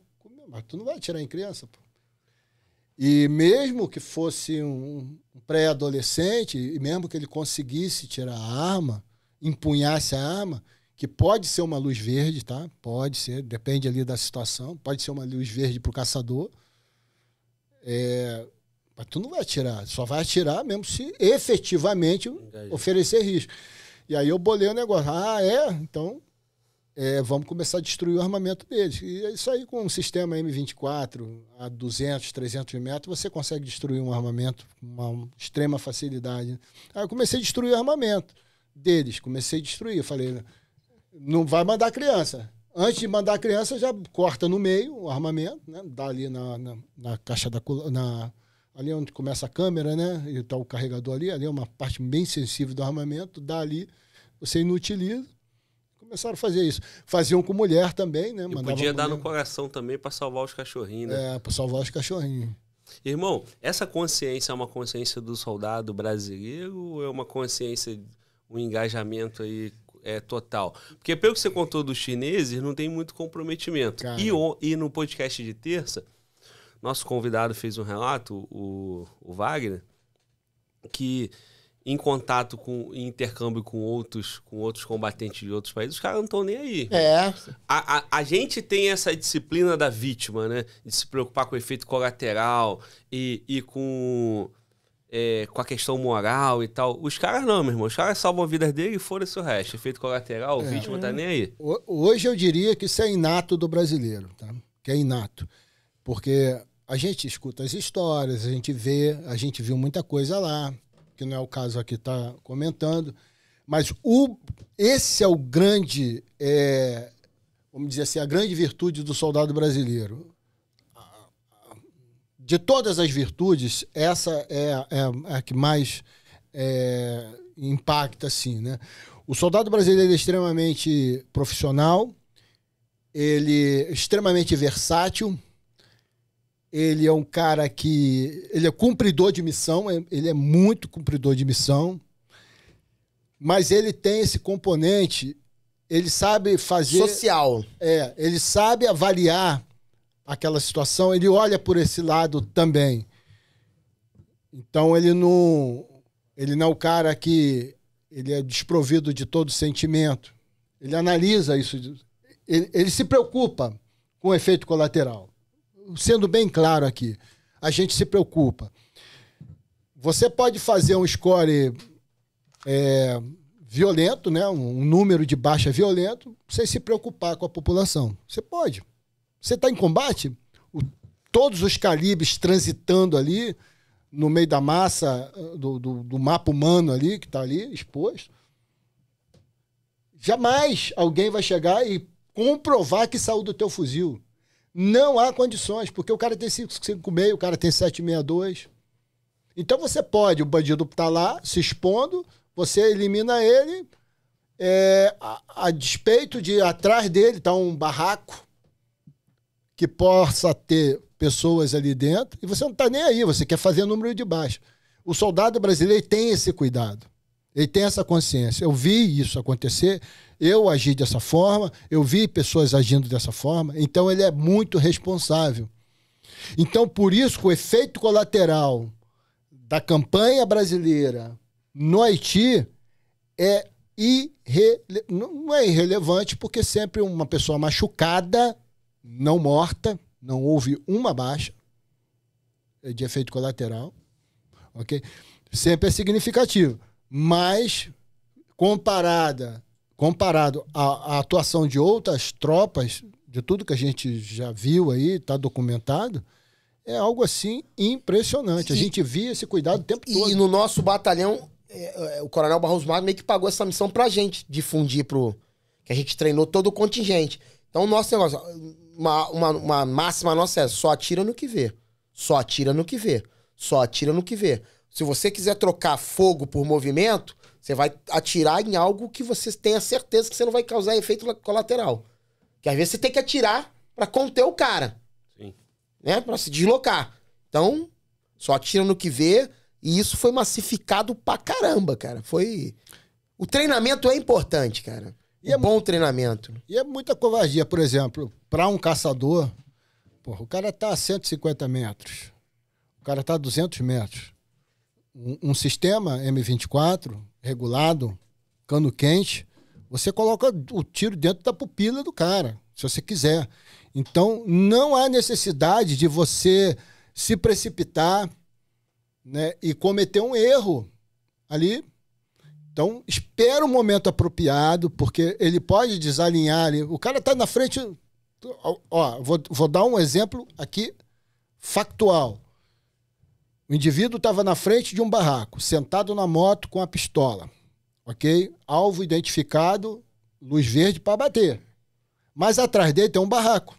Mas tu não vai atirar em criança, pô. E mesmo que fosse um pré-adolescente, e mesmo que ele conseguisse tirar a arma, empunhasse a arma, que pode ser uma luz verde, tá? Pode ser, depende ali da situação, pode ser uma luz verde para o caçador. É, mas tu não vai atirar, só vai atirar mesmo se efetivamente oferecer risco. E aí eu bolei o negócio. Ah, é? Então é, vamos começar a destruir o armamento deles. E é isso aí, com um sistema M24 a 200, 300 metros, você consegue destruir um armamento com uma extrema facilidade. Né? Aí ah, eu comecei a destruir o armamento deles, comecei a destruir. Eu falei, não vai mandar criança. Antes de mandar a criança, já corta no meio o armamento, né? dá ali na, na, na caixa da na, ali é onde começa a câmera, né? E está o carregador ali, ali é uma parte bem sensível do armamento, dali você inutiliza. Começaram a fazer isso. Faziam com mulher também, né? e podia dar no coração também para salvar os cachorrinhos, né? É, para salvar os cachorrinhos. Irmão, essa consciência é uma consciência do soldado brasileiro ou é uma consciência, um engajamento aí é, total? Porque pelo que você contou dos chineses, não tem muito comprometimento. E, e no podcast de terça, nosso convidado fez um relato, o, o Wagner, que em contato com em intercâmbio com outros com outros combatentes de outros países, os caras não estão nem aí. É. A, a, a, gente tem essa disciplina da vítima, né? De se preocupar com o efeito colateral e, e com, é, com a questão moral e tal. Os caras não, meu irmão. Os caras salvam a vida dele e fora se o resto. Efeito colateral, é. vítima tá nem aí. Hoje eu diria que isso é inato do brasileiro, tá? Que é inato. Porque a gente escuta as histórias, a gente vê, a gente viu muita coisa lá, que não é o caso aqui está comentando, mas o, esse é o grande, é, vamos dizer assim, a grande virtude do soldado brasileiro. De todas as virtudes, essa é, é, é a que mais é, impacta, assim, né? O soldado brasileiro é extremamente profissional, ele é extremamente versátil, ele é um cara que. Ele é cumpridor de missão, é, ele é muito cumpridor de missão. Mas ele tem esse componente, ele sabe fazer. Social. É, ele sabe avaliar aquela situação, ele olha por esse lado também. Então ele não. Ele não é o cara que. Ele é desprovido de todo sentimento. Ele analisa isso. Ele, ele se preocupa com o efeito colateral sendo bem claro aqui, a gente se preocupa. Você pode fazer um score é, violento, né? um número de baixa violento, sem se preocupar com a população. Você pode. Você está em combate, o, todos os calibres transitando ali, no meio da massa ah, do, do, do mapa humano ali, que está ali exposto. Jamais alguém vai chegar e comprovar que saiu do teu fuzil. Não há condições, porque o cara tem 5,56, o cara tem 7,62. Então você pode, o bandido está lá se expondo, você elimina ele, é, a, a, despeito de atrás dele estar tá um barraco que possa ter pessoas ali dentro, e você não está nem aí, você quer fazer número de baixo. O soldado brasileiro tem esse cuidado, ele tem essa consciência. Eu vi isso acontecer eu agi dessa forma, eu vi pessoas agindo dessa forma, então ele é muito responsável. Então, por isso, o efeito colateral da campanha brasileira no Haiti é não é irrelevante, porque sempre uma pessoa machucada, não morta, não houve uma baixa de efeito colateral, ok? Sempre é significativo, mas comparada comparado à, à atuação de outras tropas, de tudo que a gente já viu aí, está documentado, é algo assim impressionante. a gente via esse cuidado o tempo e, todo. E no nosso batalhão, é, é, o Coronel Barros Magno meio que pagou essa missão pra gente, difundir pro. que a gente treinou todo o contingente. Então, o nosso negócio, uma, uma, uma máxima nossa é só atira no que vê. Só atira no que vê. Só atira no que vê. Se você quiser trocar fogo por movimento, você vai atirar em algo que você tenha certeza que você não vai causar efeito colateral. Que às vezes você tem que atirar para conter o cara. Sim. Né? Para se deslocar. Então, só atira no que vê. E isso foi massificado pra caramba, cara. Foi. O treinamento é importante, cara. E um é bom treinamento. E é muita covardia, por exemplo, para um caçador, porra, o cara tá a 150 metros, o cara tá a 200 metros. Um, um sistema M24 regulado, cano quente, você coloca o tiro dentro da pupila do cara, se você quiser. Então, não há necessidade de você se precipitar né, e cometer um erro ali. Então, espera o um momento apropriado, porque ele pode desalinhar ali. O cara está na frente. Ó, vou, vou dar um exemplo aqui factual. O indivíduo estava na frente de um barraco, sentado na moto com a pistola. Ok? Alvo identificado, luz verde para bater. Mas atrás dele tem um barraco.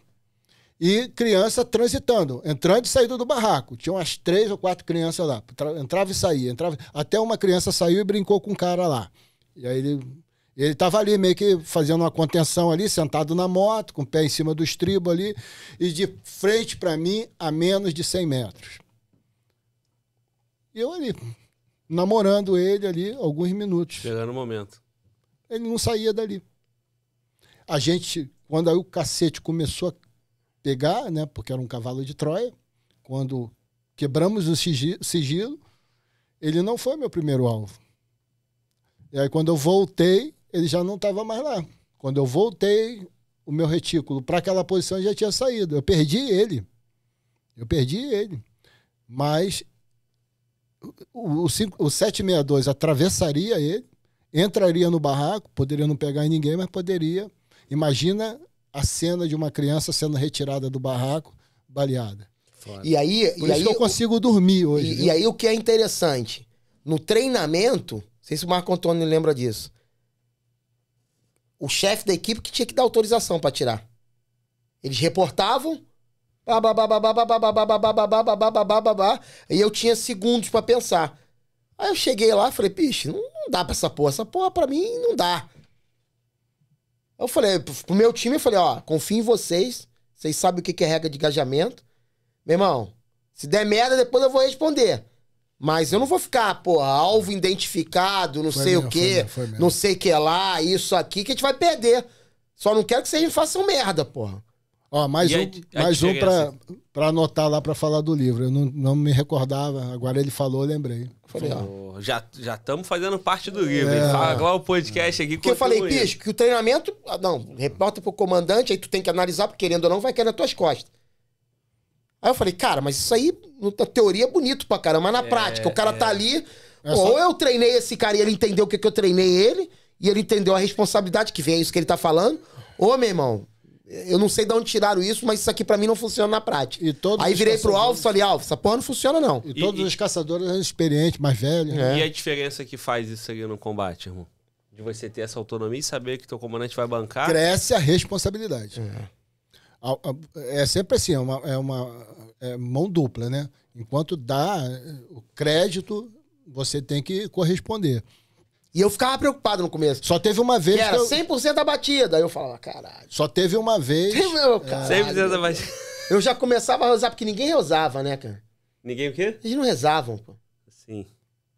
E criança transitando, entrando e saindo do barraco. Tinha umas três ou quatro crianças lá. Entrava e saía, entrava. Até uma criança saiu e brincou com um cara lá. E aí ele ele estava ali meio que fazendo uma contenção ali, sentado na moto, com o pé em cima do estribo ali, e de frente para mim, a menos de 100 metros. E eu ali, namorando ele ali alguns minutos. Esperando o momento. Ele não saía dali. A gente, quando aí o cacete começou a pegar, né? Porque era um cavalo de Troia, quando quebramos o sigilo, ele não foi meu primeiro alvo. E aí quando eu voltei, ele já não estava mais lá. Quando eu voltei, o meu retículo para aquela posição já tinha saído. Eu perdi ele. Eu perdi ele. Mas o, cinco, o 762 atravessaria ele, entraria no barraco, poderia não pegar em ninguém, mas poderia. Imagina a cena de uma criança sendo retirada do barraco, baleada. Foda. E aí, Por e aí, eu consigo dormir hoje. E, e, aí o que é interessante, no treinamento, não sei se o Marco Antônio lembra disso, o chefe da equipe que tinha que dar autorização para tirar. Eles reportavam, e eu tinha segundos para pensar. Aí eu cheguei lá e falei, pixe, não, dá pra essa porra. Essa porra pra mim não dá. Eu falei, pro meu time, eu falei, ó, confio em vocês. Vocês sabem o que é regra de engajamento. Meu irmão, se der merda, depois eu vou responder. Mas eu não vou ficar, porra, alvo identificado, não foi sei mesmo, o quê, foi mesmo, foi mesmo. não sei o que lá, isso aqui, que a gente vai perder. Só não quero que vocês façam merda, porra. Ó, mais e um, a, mais a um para anotar lá para falar do livro. Eu não, não me recordava. Agora ele falou, eu lembrei. Falei, oh, já já estamos fazendo parte do livro. É. Agora o podcast aqui. Porque eu falei, bicho, que o treinamento. Ah, não, reporta pro comandante, aí tu tem que analisar, porque querendo ou não, vai cair nas tuas costas. Aí eu falei, cara, mas isso aí, na teoria é bonito pra caramba, mas na é, prática, o cara tá é. tá ali. É só... Ou eu treinei esse cara e ele entendeu o que, que eu treinei ele, e ele entendeu a responsabilidade que vem, isso que ele tá falando. Ou, meu irmão, eu não sei de onde tiraram isso, mas isso aqui para mim não funciona na prática. Aí virei pro Alves e falei, Alves, essa porra não funciona, não. E, todos e, os caçadores eram experientes, mais velhos. Né? E a diferença que faz isso aqui no combate, irmão? De você ter essa autonomia e saber que teu comandante vai bancar. Cresce a responsabilidade. É, é sempre assim, é uma, é uma é mão dupla, né? Enquanto dá eh, o crédito, você tem que corresponder. E eu ficava preocupado no começo. Só teve uma vez. Que, que era eu... 100% a batida. Aí eu falava, caralho. Só teve uma vez. Meu, é. caralho. 100% abatida. Eu já começava a rezar, porque ninguém rezava, né, cara? Ninguém o quê? Eles não rezavam, pô. Sim.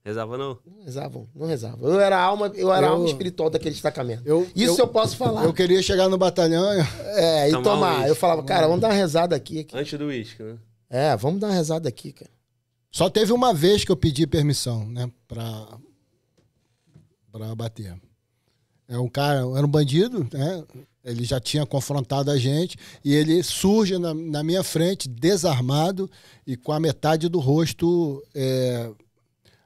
Rezava não? Não rezavam, não rezavam. Eu era alma, eu era eu... alma espiritual daquele destacamento. Eu, Isso eu, eu, posso falar. Eu queria chegar no batalhão. É, e tomar. tomar. Um eu falava, cara, vamos dar uma rezada aqui. aqui. Antes do uísque, né? É, vamos dar uma rezada aqui, cara. Só teve uma vez que eu pedi permissão, né? Pra, para bater. É um cara, era um bandido, né? Ele já tinha confrontado a gente e ele surge na, na minha frente desarmado e com a metade do rosto é,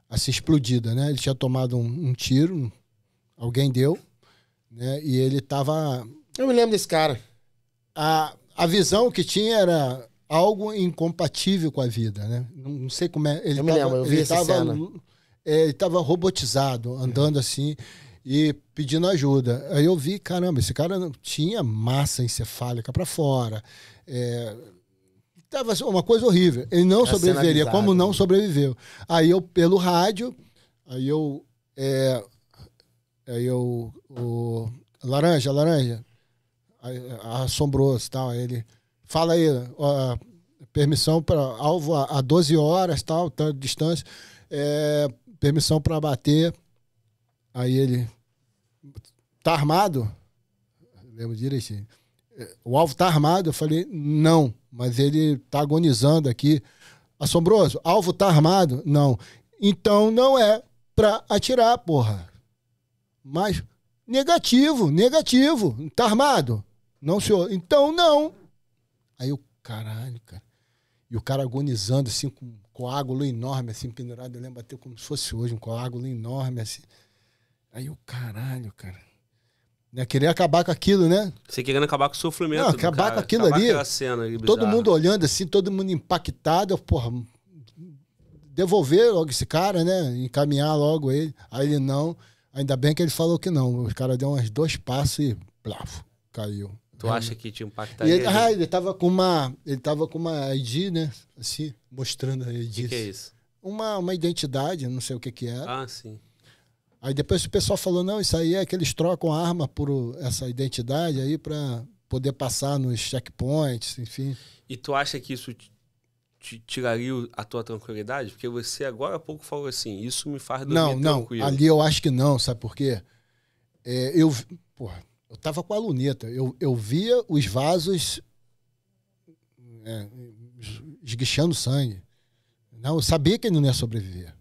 assim explodida, né? Ele tinha tomado um, um tiro, alguém deu, né? E ele estava. Eu me lembro desse cara. A, a visão que tinha era algo incompatível com a vida, né? Não sei como é. Ele eu me tava, lembro, eu vi essa cena é, ele estava robotizado, andando é. assim e pedindo ajuda. Aí eu vi, caramba, esse cara não tinha massa encefálica para fora. É, tava assim, uma coisa horrível. Ele não é sobreviveria, como não né? sobreviveu. Aí eu, pelo rádio, aí eu. É, aí eu. O, laranja, laranja. Aí, assombroso tal. Aí ele. Fala aí, ó, permissão para alvo a, a 12 horas, tal, tal distância. É, permissão para bater. Aí ele. Tá armado? lembro direitinho. O alvo tá armado? Eu falei, não, mas ele tá agonizando aqui. Assombroso, alvo tá armado? Não. Então não é pra atirar, porra. Mas negativo, negativo. Tá armado? Não, senhor. Então não. Aí o caralho, cara. E o cara agonizando assim com coágulo enorme, assim, pendurado. Eu lembro até como se fosse hoje, um coágulo enorme, assim. Aí o caralho, cara. Né? Queria acabar com aquilo, né? Você querendo acabar com o sofrimento. Não, acabar cara. com aquilo acabar ali. cena todo mundo olhando assim, todo mundo impactado. Eu, porra, devolver logo esse cara, né? Encaminhar logo ele. Aí ele não. Ainda bem que ele falou que não. O cara deu uns dois passos e plaf, caiu. Tu é. acha que te impactaria? Ele, ah, ele tava com uma. Ele tava com uma ID, né? Assim, mostrando a ID. O que, que, é isso? Uma, uma identidade, não sei o que que era. É. Ah, sim. Aí depois o pessoal falou, não, isso aí é que eles trocam arma por essa identidade aí para poder passar nos checkpoints, enfim. E tu acha que isso te tiraria a tua tranquilidade? Porque você agora há pouco falou assim, isso me faz dormir não, não, Não, ali eu acho que não, sabe por quê? É, eu, porra, eu tava com a luneta. Eu, eu via os vasos é, esguichando sangue. Não, eu sabia que ele não ia sobreviver.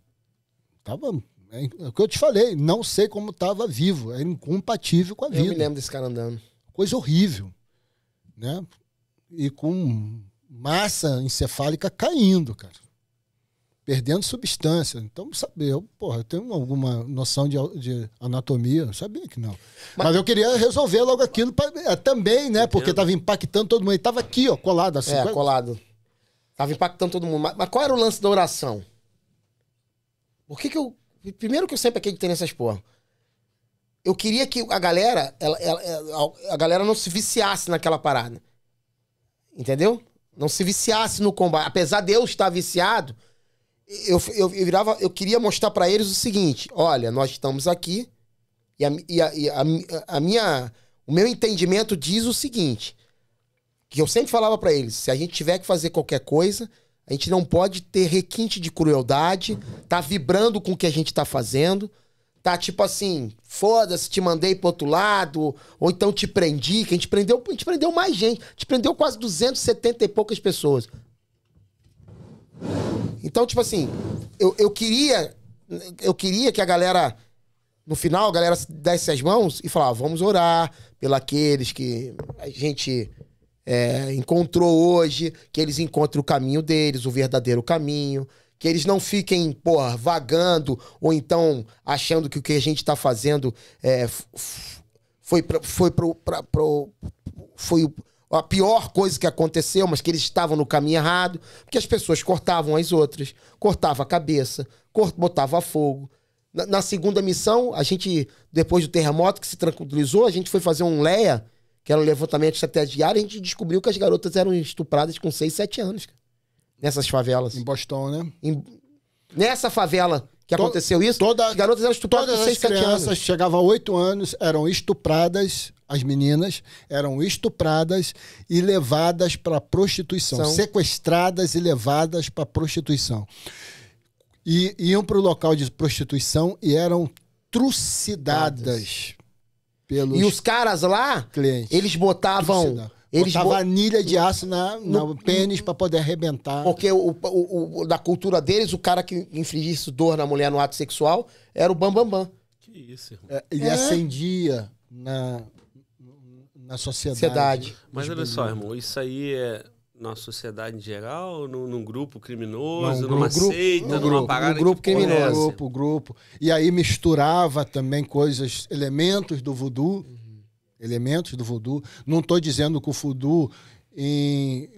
Tava, é, é, o que eu te falei, não sei como tava vivo. É incompatível com a vida. Eu me lembro desse cara andando. Coisa horrível. Né? E com massa encefálica caindo, cara perdendo substância. Então, sabe, eu, porra, eu tenho alguma noção de, de anatomia, eu sabia que não. Mas, Mas, eu queria resolver logo aquilo pra, é, também, né? Entendo. Porque estava impactando todo mundo. E tava aqui, ó, colado assim. É, colado. Tava impactando todo mundo. Mas, mas, qual era o lance da oração? Por que que eu... Primeiro que eu sempre acreditei nessas porra. Eu queria que a galera, ela, ela, ela, a galera não se viciasse naquela parada. Entendeu? Não se viciasse no combate. Apesar de eu estar viciado, eu, eu, eu virava, eu queria mostrar para eles o seguinte: olha, nós estamos aqui e, a, e, a, e a, a, minha, o meu entendimento diz o seguinte, que eu sempre falava para eles: se a gente tiver que fazer qualquer coisa, a gente não pode ter requinte de crueldade, tá vibrando com o que a gente tá fazendo, tá tipo assim, foda-se, te mandei pro outro lado, ou então te prendi, que a gente prendeu, a gente prendeu mais gente, a gente prendeu quase 270 e poucas pessoas. Então, tipo assim, eu, eu queria. Eu queria que a galera. No final, a galera desse as mãos e falar, ah, vamos orar aqueles que a gente é, encontrou hoje, que eles encontrem o caminho deles, o verdadeiro caminho que eles não fiquem, porra, vagando ou então achando que o que a gente está fazendo é, foi pra, foi pro, pra, pro, foi a pior coisa que aconteceu, mas que eles estavam no caminho errado, porque as pessoas cortavam as outras, cortava a cabeça, cort... botava fogo. Na, na, segunda missão, a gente, depois do terremoto que se tranquilizou, a gente foi fazer um LEA, que era um levantamento e a gente descobriu que as garotas eram estupradas com 6, 7 anos. Nessas favelas. Em Boston, né? Em... Nessa favela que to aconteceu isso? Toda, as garotas eram estupradas todas 6, as crianças chegavam a 8 anos, eram estupradas, as meninas eram estupradas e levadas para prostituição, São. sequestradas e levadas para prostituição. E iam para o local de prostituição e eram trucidadas. Pelos e os caras lá, clientes. eles botavam Trucidar. Eles Botava anilha de aço na, no, pênis para poder arrebentar. Porque o, o, o, na cultura deles, o cara que infligisse dor na mulher no ato sexual era o bambambam. Bam, bam. Que isso, irmão. É, ele é. acendia na, na sociedade. sociedade. Mas olha só, irmão, isso aí é na sociedade em geral, num, num grupo criminoso, Não, numa grupo, seita, numa grupo, parada. Um grupo criminoso. Grupo, grupo. E aí misturava também coisas, elementos do voodoo elementos do voodoo. Não estou dizendo que o voodoo, em,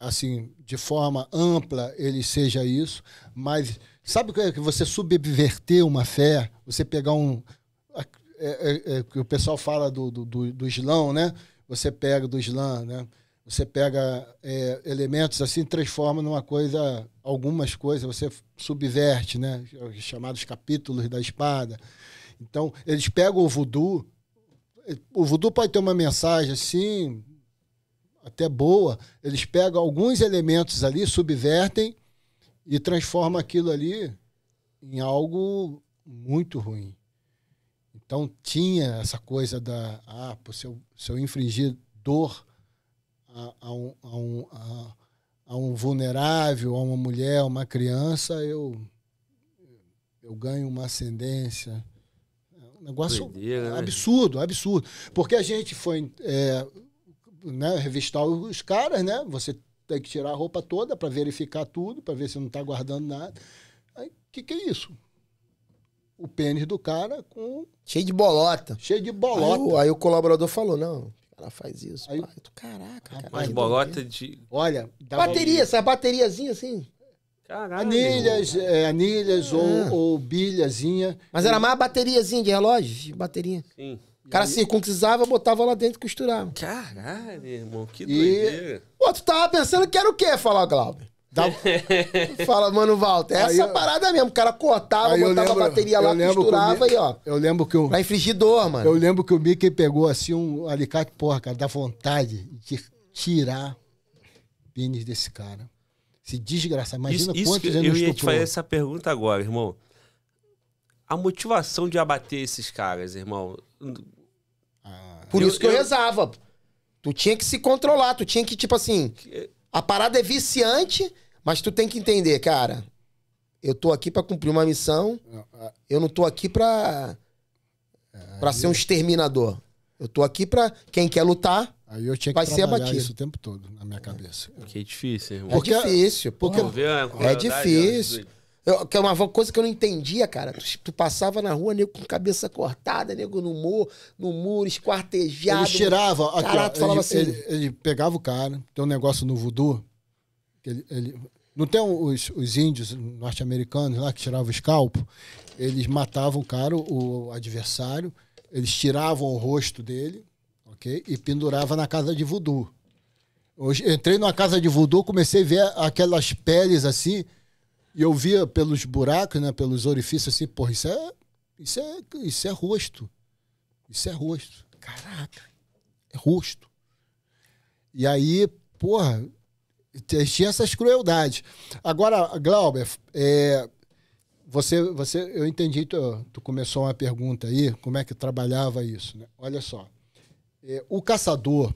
assim, de forma ampla, ele seja isso, mas sabe o que é que você subverter uma fé, você pegar um. É, é, é, o pessoal fala do, do, do, do né? Você pega do Islã, né? Você pega é, elementos assim, transforma numa coisa, algumas coisas, você subverte, né? Os chamados capítulos da espada. Então, eles pegam o voodoo o voodoo pode ter uma mensagem assim, até boa. Eles pegam alguns elementos ali, subvertem e transformam aquilo ali em algo muito ruim. Então tinha essa coisa da. Ah, se eu, se eu infringir dor a, a um, a, um, a, a um vulnerável, a uma mulher, a uma criança, eu, eu ganho uma ascendência negócio Doideira, né? absurdo, absurdo. Porque a gente foi é, né, revistar os caras, né? Você tem que tirar a roupa toda para verificar tudo, para ver se não está guardando nada. o que, que é isso? O pênis do cara com. Cheio de bolota. Cheio de bolota. Aí, o, aí o colaborador falou: não, ela faz isso. Aí, pai, tu, caraca, cara. Mas bolota de. Olha, bateria, essa bateriazinha assim. Caralho. Anilhas, é, anilhas ou, ah. ou bilhazinha. Mas era mais bateriazinha de relógio, bateria. Sim. O cara circuncisava, botava lá dentro e costurava. Caralho, irmão, que doideira. E... Pô, tu tava pensando que era o quê? Falar, Glauber. Dá... Fala, mano, Walter, essa eu... parada é mesmo. O cara cortava, botava lembro, a bateria lá, costurava e ó. Eu lembro que o. Pra infligidor, mano. Eu lembro que o Mickey pegou assim um alicate, porra, cara, dá vontade de tirar o pênis desse cara. Se desgraça. Imagina isso, quantos isso, anos Eu ia te fazer essa pergunta agora, irmão. A motivação de abater esses caras, irmão. Ah, Por eu, isso que eu, eu rezava. Tu tinha que se controlar, tu tinha que, tipo assim. A parada é viciante, mas tu tem que entender, cara. Eu tô aqui para cumprir uma missão. Eu não tô aqui pra. pra ser um exterminador. Eu tô aqui pra quem quer lutar, Aí eu tinha que Vai trabalhar isso o tempo todo na minha cabeça. É. Porque é difícil, irmão. Porque é difícil. Porque é, é difícil. É eu, que é uma coisa que eu não entendia, cara. Tu, tu, passava na rua, nego com cabeça cortada, nego no muro, no muro esquartejado. Ele tirava. Aqui, ó, falava ele, assim. Ele, ele, pegava o cara, tem um negócio no voodoo. Ele, ele, não tem os, os índios norte-americanos lá que tiravam o escalpo? Eles matavam o cara, o, o adversário, eles tiravam o rosto dele ok? E pendurava na casa de voodoo. Hoje, entrei numa casa de voodoo, comecei a ver aquelas peles assim, e eu via pelos buracos, né, pelos orifícios assim, porra, isso é, isso é, isso é rosto. Isso é rosto. Caraca, é rosto. E aí, porra, tinha essas crueldades. Agora, Glauber, é, você, você, eu entendi, tu, tu começou uma pergunta aí, como é que trabalhava isso, né? Olha só. É, o caçador,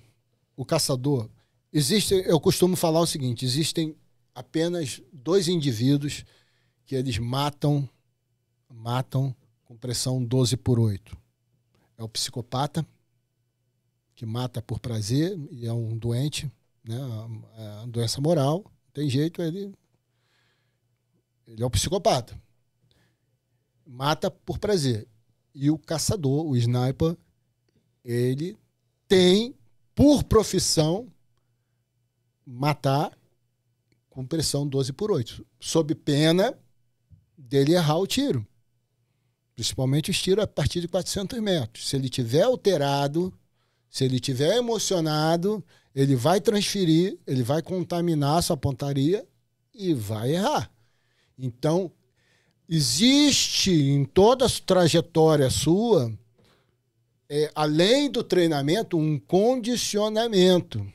o caçador, existe, eu costumo falar o seguinte: existem apenas dois indivíduos que eles matam, matam com pressão 12 por 8. É o psicopata, que mata por prazer, e é um doente, né? É uma doença moral, não tem jeito, ele, ele é o um psicopata. Mata por prazer. E o caçador, o sniper, ele tem, por profissão, matar com pressão 12 por 8, sob pena dele errar o tiro. Principalmente os tiros a partir de 400 metros. Se ele tiver alterado, se ele tiver emocionado, ele vai transferir, ele vai contaminar a sua pontaria e vai errar. Então, existe em toda a trajetória sua é, além do treinamento, um condicionamento.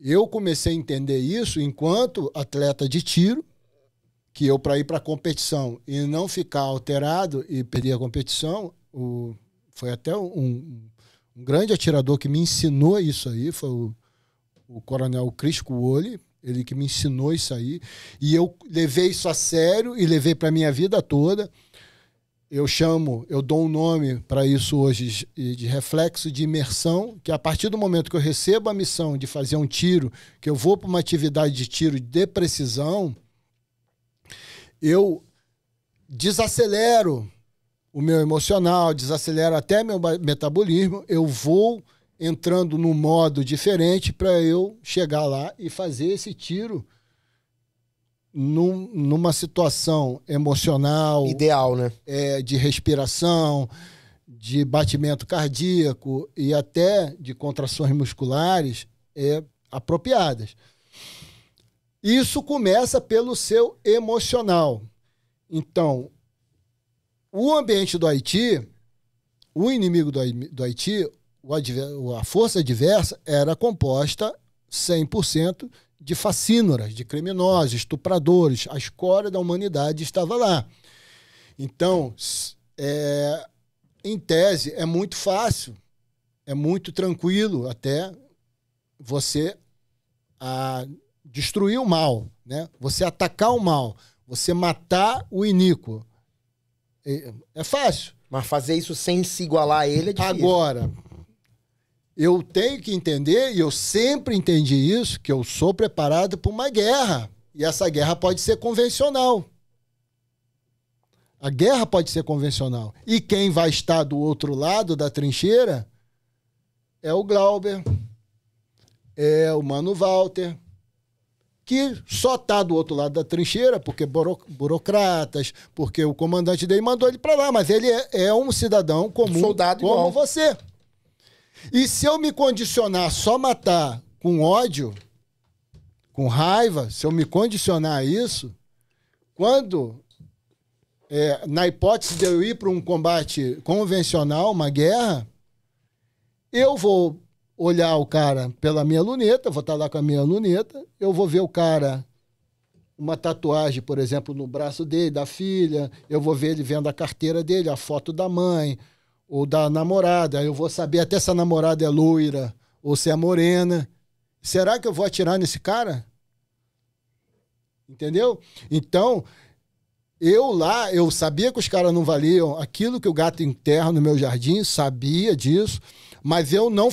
Eu comecei a entender isso enquanto atleta de tiro, que eu, para ir para a competição e não ficar alterado e perder a competição, o, foi até um, um, grande atirador que me ensinou isso aí, foi o, o coronel Cris Cuoli, ele que me ensinou isso aí. E eu levei isso a sério e levei para minha vida toda eu chamo, eu dou um nome para isso hoje de reflexo de imersão, que a partir do momento que eu recebo a missão de fazer um tiro, que eu vou para uma atividade de tiro de precisão, eu desacelero o meu emocional, desacelero até meu metabolismo, eu vou entrando num modo diferente para eu chegar lá e fazer esse tiro num, numa situação emocional. Ideal, né? É, de respiração, de batimento cardíaco e até de contrações musculares é, apropriadas. Isso começa pelo seu emocional. Então, o ambiente do Haiti, o inimigo do, do Haiti, a força adversa era composta 100% de facínoras, de criminosos, estupradores. A escória da humanidade estava lá. Então, é, em tese, é muito fácil, é muito tranquilo até você a, destruir o mal, né? você atacar o mal, você matar o iníquo. É, é fácil. Mas fazer isso sem se igualar a ele é difícil. Agora, eu tenho que entender, e eu sempre entendi isso, que eu sou preparado para uma guerra. E essa guerra pode ser convencional. A guerra pode ser convencional. E quem vai estar do outro lado da trincheira é o Glauber, é o Mano Walter, que só está do outro lado da trincheira porque buro burocratas, porque o comandante dele mandou ele para lá, mas ele é, é um cidadão comum, soldado como igual. você. E se eu me condicionar só matar com ódio, com raiva, se eu me condicionar a isso, quando é, na hipótese de eu ir para um combate convencional, uma guerra, eu vou olhar o cara pela minha luneta, vou estar tá lá com a minha luneta, eu vou ver o cara uma tatuagem, por exemplo, no braço dele, da filha, eu vou ver ele vendo a carteira dele, a foto da mãe, ou da namorada. Eu vou saber até se a namorada é loira ou se é morena. Será que eu vou atirar nesse cara? Entendeu? Então, eu lá, eu sabia que os caras não valiam aquilo que o gato enterra no meu jardim, sabia disso, mas eu não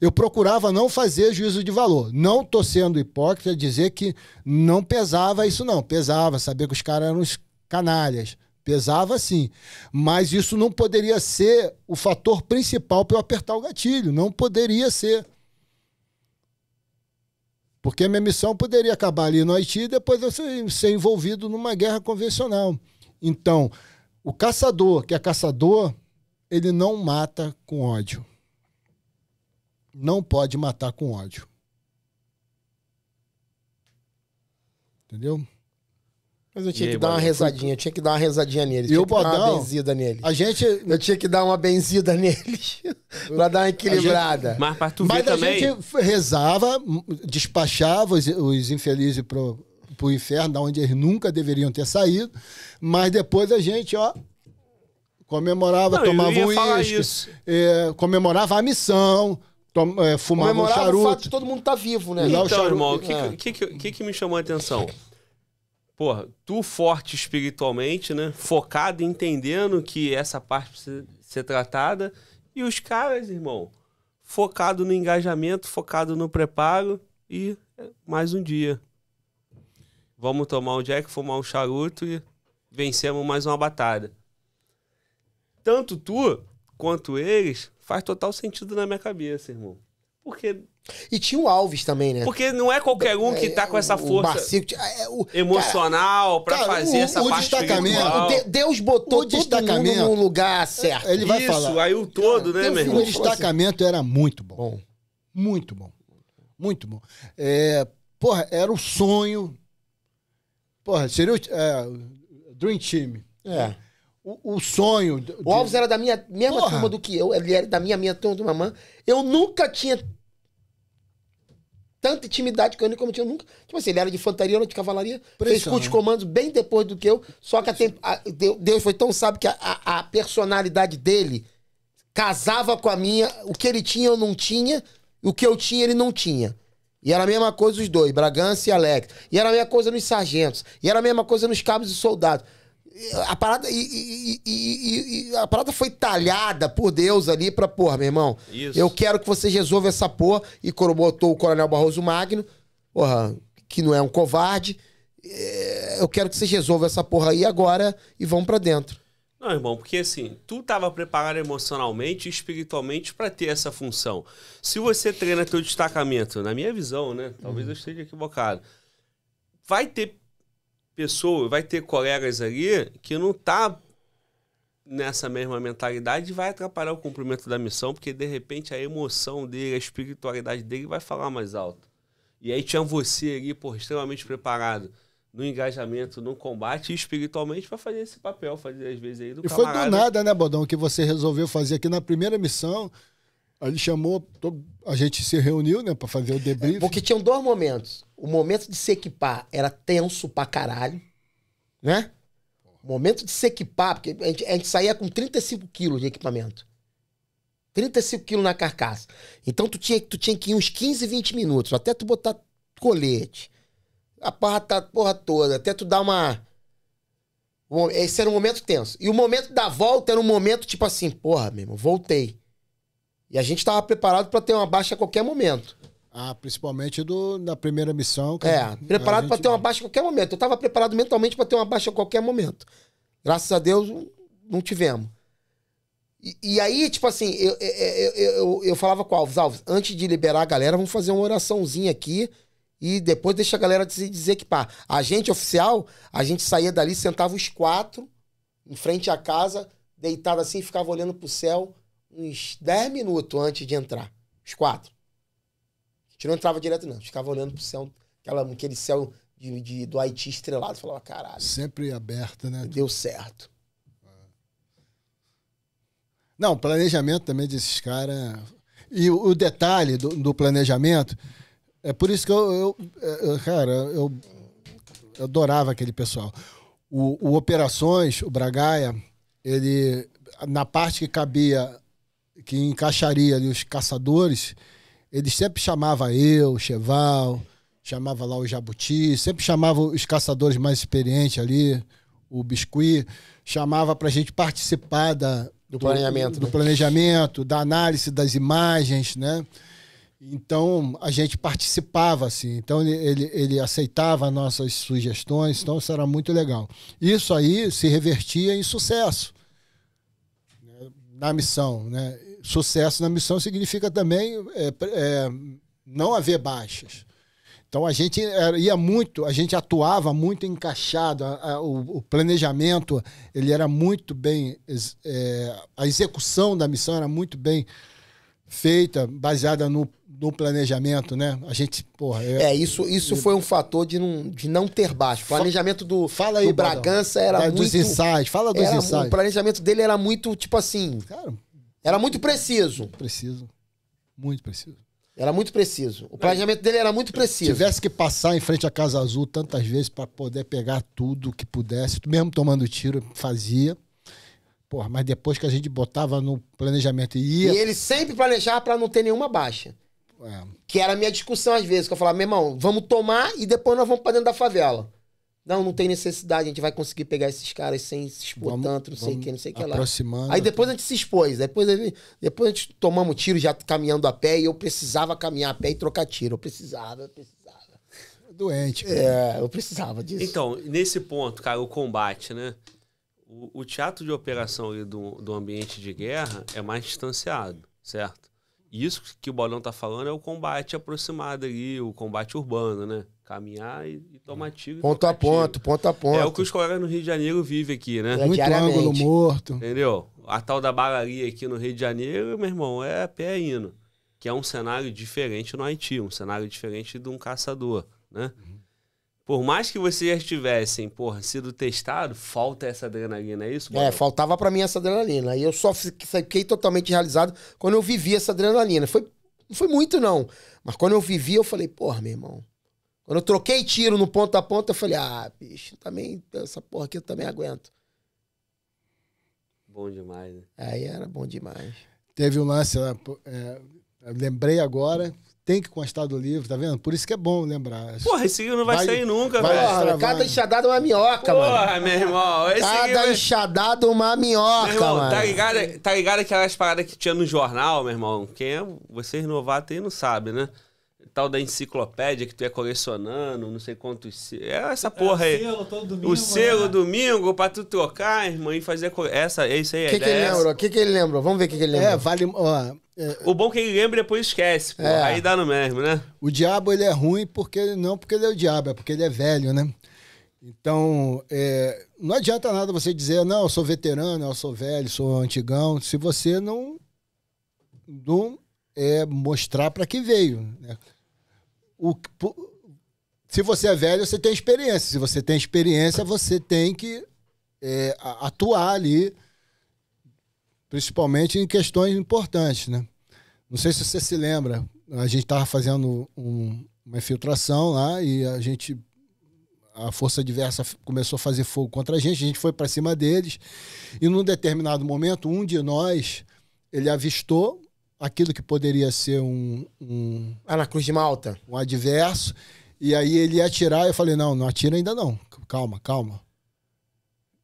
eu procurava não fazer juízo de valor. Não tô sendo hipócrita dizer que não pesava isso não, pesava, sabia que os caras eram uns canalhas, Pesava sim. Mas isso não poderia ser o fator principal para eu apertar o gatilho. Não poderia ser. Porque a minha missão poderia acabar ali no Haiti e depois eu ser, ser envolvido numa guerra convencional. Então, o caçador, que é caçador, ele não mata com ódio. Não pode matar com ódio. Entendeu? Mas eu tinha que dar uma rezadinha, eu tinha que dar uma rezadinha neles. Eu o Dar uma benzida nele. A gente. Eu tinha que dar uma benzida neles. pra dar uma equilibrada. Gente, mas pra tu mas ver também. a gente rezava, despachava os, os infelizes pro, pro inferno, da onde eles nunca deveriam ter saído. Mas depois a gente, ó, comemorava, Não, tomava um uísque, é, comemorava a missão, tom, é, fumava um charuto. o fato de todo mundo estar tá vivo, né? Então, irmão, o que, é. que, que, que, me chamou a atenção? porra, tu forte espiritualmente, né? Focado, entendendo que essa parte precisa ser tratada. E os caras, irmão, focado no engajamento, focado no preparo e mais um dia. Vamos tomar um jack, fumar um charuto e vencemos mais uma batalha. Tanto tu quanto eles faz total sentido na minha cabeça, irmão. Porque e tinha o Alves também, né? Porque não é qualquer um que é, tá com essa força é, o, emocional para fazer o, essa tá o parte destacamento, de, Deus botou o destacamento tá no lugar certo. Ele vai Isso, falar. aí o todo, cara, né, meu irmão? O destacamento era muito bom. bom. Muito bom. Muito bom. É, porra, era o um sonho. Porra, seria o é, Dream Team. É. O, o, sonho. O de... Alves era da minha mesma porra. turma do que eu. Ele era da minha, minha turma do mamã. Eu nunca tinha tanta intimidade com ele como eu tinha nunca. Tipo assim, ele era de infantaria, eu de cavalaria. Fez de comandos bem depois do que eu. Só que a temp... a, Deus foi tão sábio que a, a, a, personalidade dele casava com a minha. O que ele tinha eu não tinha. O que eu tinha ele não tinha. E era a mesma coisa os dois, Bragança e Alex. E era a mesma coisa nos sargentos. E era a mesma coisa nos cabos e soldados. A parada, e, e, e, a parada foi talhada por Deus ali pra, porra, meu irmão. Isso. Eu quero que você resolva essa porra. E quando botou o Coronel Barroso Magno, porra, que não é um covarde, é, eu quero que você resolva essa porra aí agora e vão para dentro. Não, irmão, porque assim, tu tava preparado emocionalmente e espiritualmente para ter essa função. Se você treina teu destacamento, na minha visão, né? Talvez uhum. eu esteja equivocado. Vai ter pessoa, vai ter colegas ali que não tá nessa mesma mentalidade vai atrapalhar o cumprimento da missão, porque de repente a emoção dele, a espiritualidade dele vai falar mais alto. E aí tinha você ali, por extremamente preparado no engajamento, no combate, e espiritualmente para fazer esse papel, fazer às vezes aí do E camarada. foi do nada, né, Bodão, que você resolveu fazer aqui na primeira missão. Aí ele chamou, todo, a gente se reuniu, né, para fazer o debrief. É, porque tinham dois momentos. O momento de se equipar era tenso pra caralho, né? O momento de se equipar, porque a gente, a gente saía com 35 quilos de equipamento. 35 quilos na carcaça. Então tu tinha, tu tinha que ir uns 15, 20 minutos, até tu botar colete. A porra, tá, porra toda, até tu dar uma. Esse era um momento tenso. E o momento da volta era um momento tipo assim, porra, meu irmão, voltei. E a gente estava preparado para ter uma baixa a qualquer momento. Ah, principalmente do, da primeira missão. é, preparado gente... para ter uma baixa a qualquer momento. Eu estava preparado mentalmente para ter uma baixa a qualquer momento. Graças a Deus, não tivemos. E, e aí, tipo assim, é, é, eu, eu, eu, eu, falava com o Alves, Alves, antes de liberar a galera, vamos fazer uma oraçãozinha aqui e depois deixa a galera se desequipar. A gente, oficial, a gente saía dali, sentava os quatro em frente à casa, deitado assim, ficava olhando para o céu, uns 10 minutos antes de entrar. Os quatro. A gente não entrava direto, não. Ficava olhando pro céu, aquela, aquele céu de, de do Haiti estrelado. Falava, caralho. Sempre aberta, né? Deu certo. É. Não, planejamento também desses caras. É- e o, o detalhe do, do, planejamento, é por isso que eu, eu, eu cara, eu, eu, adorava aquele pessoal. O, o Operações, o Bragaia, ele, na parte que cabia que encaixaria ali os caçadores, ele sempre chamava eu, o Cheval, chamava lá o Jabuti, sempre chamava os caçadores mais experientes ali, o Biscuit, chamava para a gente participar da, do, do planejamento, do, né? do planejamento, da análise das imagens, né? Então a gente participava assim, então ele, ele, ele, aceitava nossas sugestões, então isso era muito legal. Isso aí se revertia em sucesso né? na missão, né? sucesso na missão significa também é, é, não haver baixas. Então a gente ia muito, a gente atuava muito encaixado, a, a, o, o, planejamento ele era muito bem, é, a execução da missão era muito bem feita, baseada no, no planejamento, né? A gente, porra. é, isso, isso foi um fator de não, de não ter baixo. O planejamento do, fala aí, do Bragança era, era é, muito. Dos ensaios, fala dos era, ensaios. O planejamento dele era muito, tipo assim. Cara, era muito preciso. Preciso. Muito preciso. Era muito preciso. O planejamento dele era muito preciso. Tivesse que passar em frente à Casa Azul tantas vezes para poder pegar tudo que pudesse, mesmo tomando tiro, fazia. Porra, mas depois que a gente botava no planejamento e ia. E ele sempre planejava para não ter nenhuma baixa. É. Que era a minha discussão às vezes, que eu falava, meu irmão, vamos tomar e depois nós vamos para dentro da favela. Não, não tem necessidade, a gente vai conseguir pegar esses caras sem se expor vamos, tanto, não sei o que, não sei o que lá. Aí depois a gente se expôs, depois, depois a gente tomamos tiro já caminhando a pé e eu precisava caminhar a pé e trocar tiro. Eu precisava, eu precisava. Doente. Cara. É, eu precisava disso. Então, nesse ponto, cara, o combate, né? O, o teatro de operação ali do, do ambiente de guerra é mais distanciado, certo? Isso que o Bolão tá falando é o combate aproximado ali, o combate urbano, né? caminhar e, e tomar uhum. tiro. Ponto a ponto, ponto a ponto. É o que os colegas no Rio de Janeiro vivem aqui, né? É, Muito ângulo morto. Entendeu? A tal da balaria aqui no Rio de Janeiro, meu irmão, é pé hino. Que é um cenário diferente no Haiti, um cenário diferente de um caçador, né? Uhum. Por mais que vocês já tivessem, porra, sido testado, falta essa adrenalina, é isso? Mano? É, faltava para mim essa adrenalina. E eu só fiquei totalmente realizado quando eu vivi essa adrenalina. Foi, não foi muito, não. Mas quando eu vivi, eu falei, porra, meu irmão, quando eu troquei tiro no ponto a ponta, eu falei, ah, bicho, também, essa porra aqui eu também aguento. Bom demais, né? Aí era bom demais. Teve um lance lá, é, lembrei agora, tem que constar do livro, tá vendo? Por isso que é bom lembrar. Porra, esse livro não vai, vai sair nunca, vai, velho. Porra, cada enxadado enxadada é uma minhoca, Porra, mano. Porra, meu irmão. Esse cada enxadado é- enxadada é uma minhoca, meu irmão, tá mano. Tá ligado, tá ligado aquelas paradas que tinha no jornal, meu irmão? Quem é, vocês novatos aí não sabe né? tal da enciclopédia que tu ia colecionando, não sei quantos. É essa é porra aí. É o selo todo domingo. O selo né? domingo pra tu trocar, irmão, e fazer. Essa, é isso aí. O que, é que ele lembrou? O que, que ele lembrou? Vamos ver o que, que ele lembra. É, vale. Ó, é... O bom é que ele lembra e depois esquece, pô. É. Aí dá no mesmo, né? O diabo, ele é ruim porque. Não porque ele é o diabo, é porque ele é velho, né? Então, é, não adianta nada você dizer, não, eu sou veterano, eu sou velho, sou antigão, se você não, não é, mostrar para que veio. Né? o, se você é velho, você tem experiência. Se você tem experiência, você tem que é, atuar ali, principalmente em questões importantes, né? Não sei se você se lembra, a gente estava fazendo um, uma infiltração lá e a gente a força adversa começou a fazer fogo contra a gente, a gente foi para cima deles e num determinado momento um de nós ele avistou aquilo que poderia ser um, um. Ah, na Cruz de Malta. Um adverso. E aí ele ia atirar, eu falei, não, não atira ainda não. Calma, calma.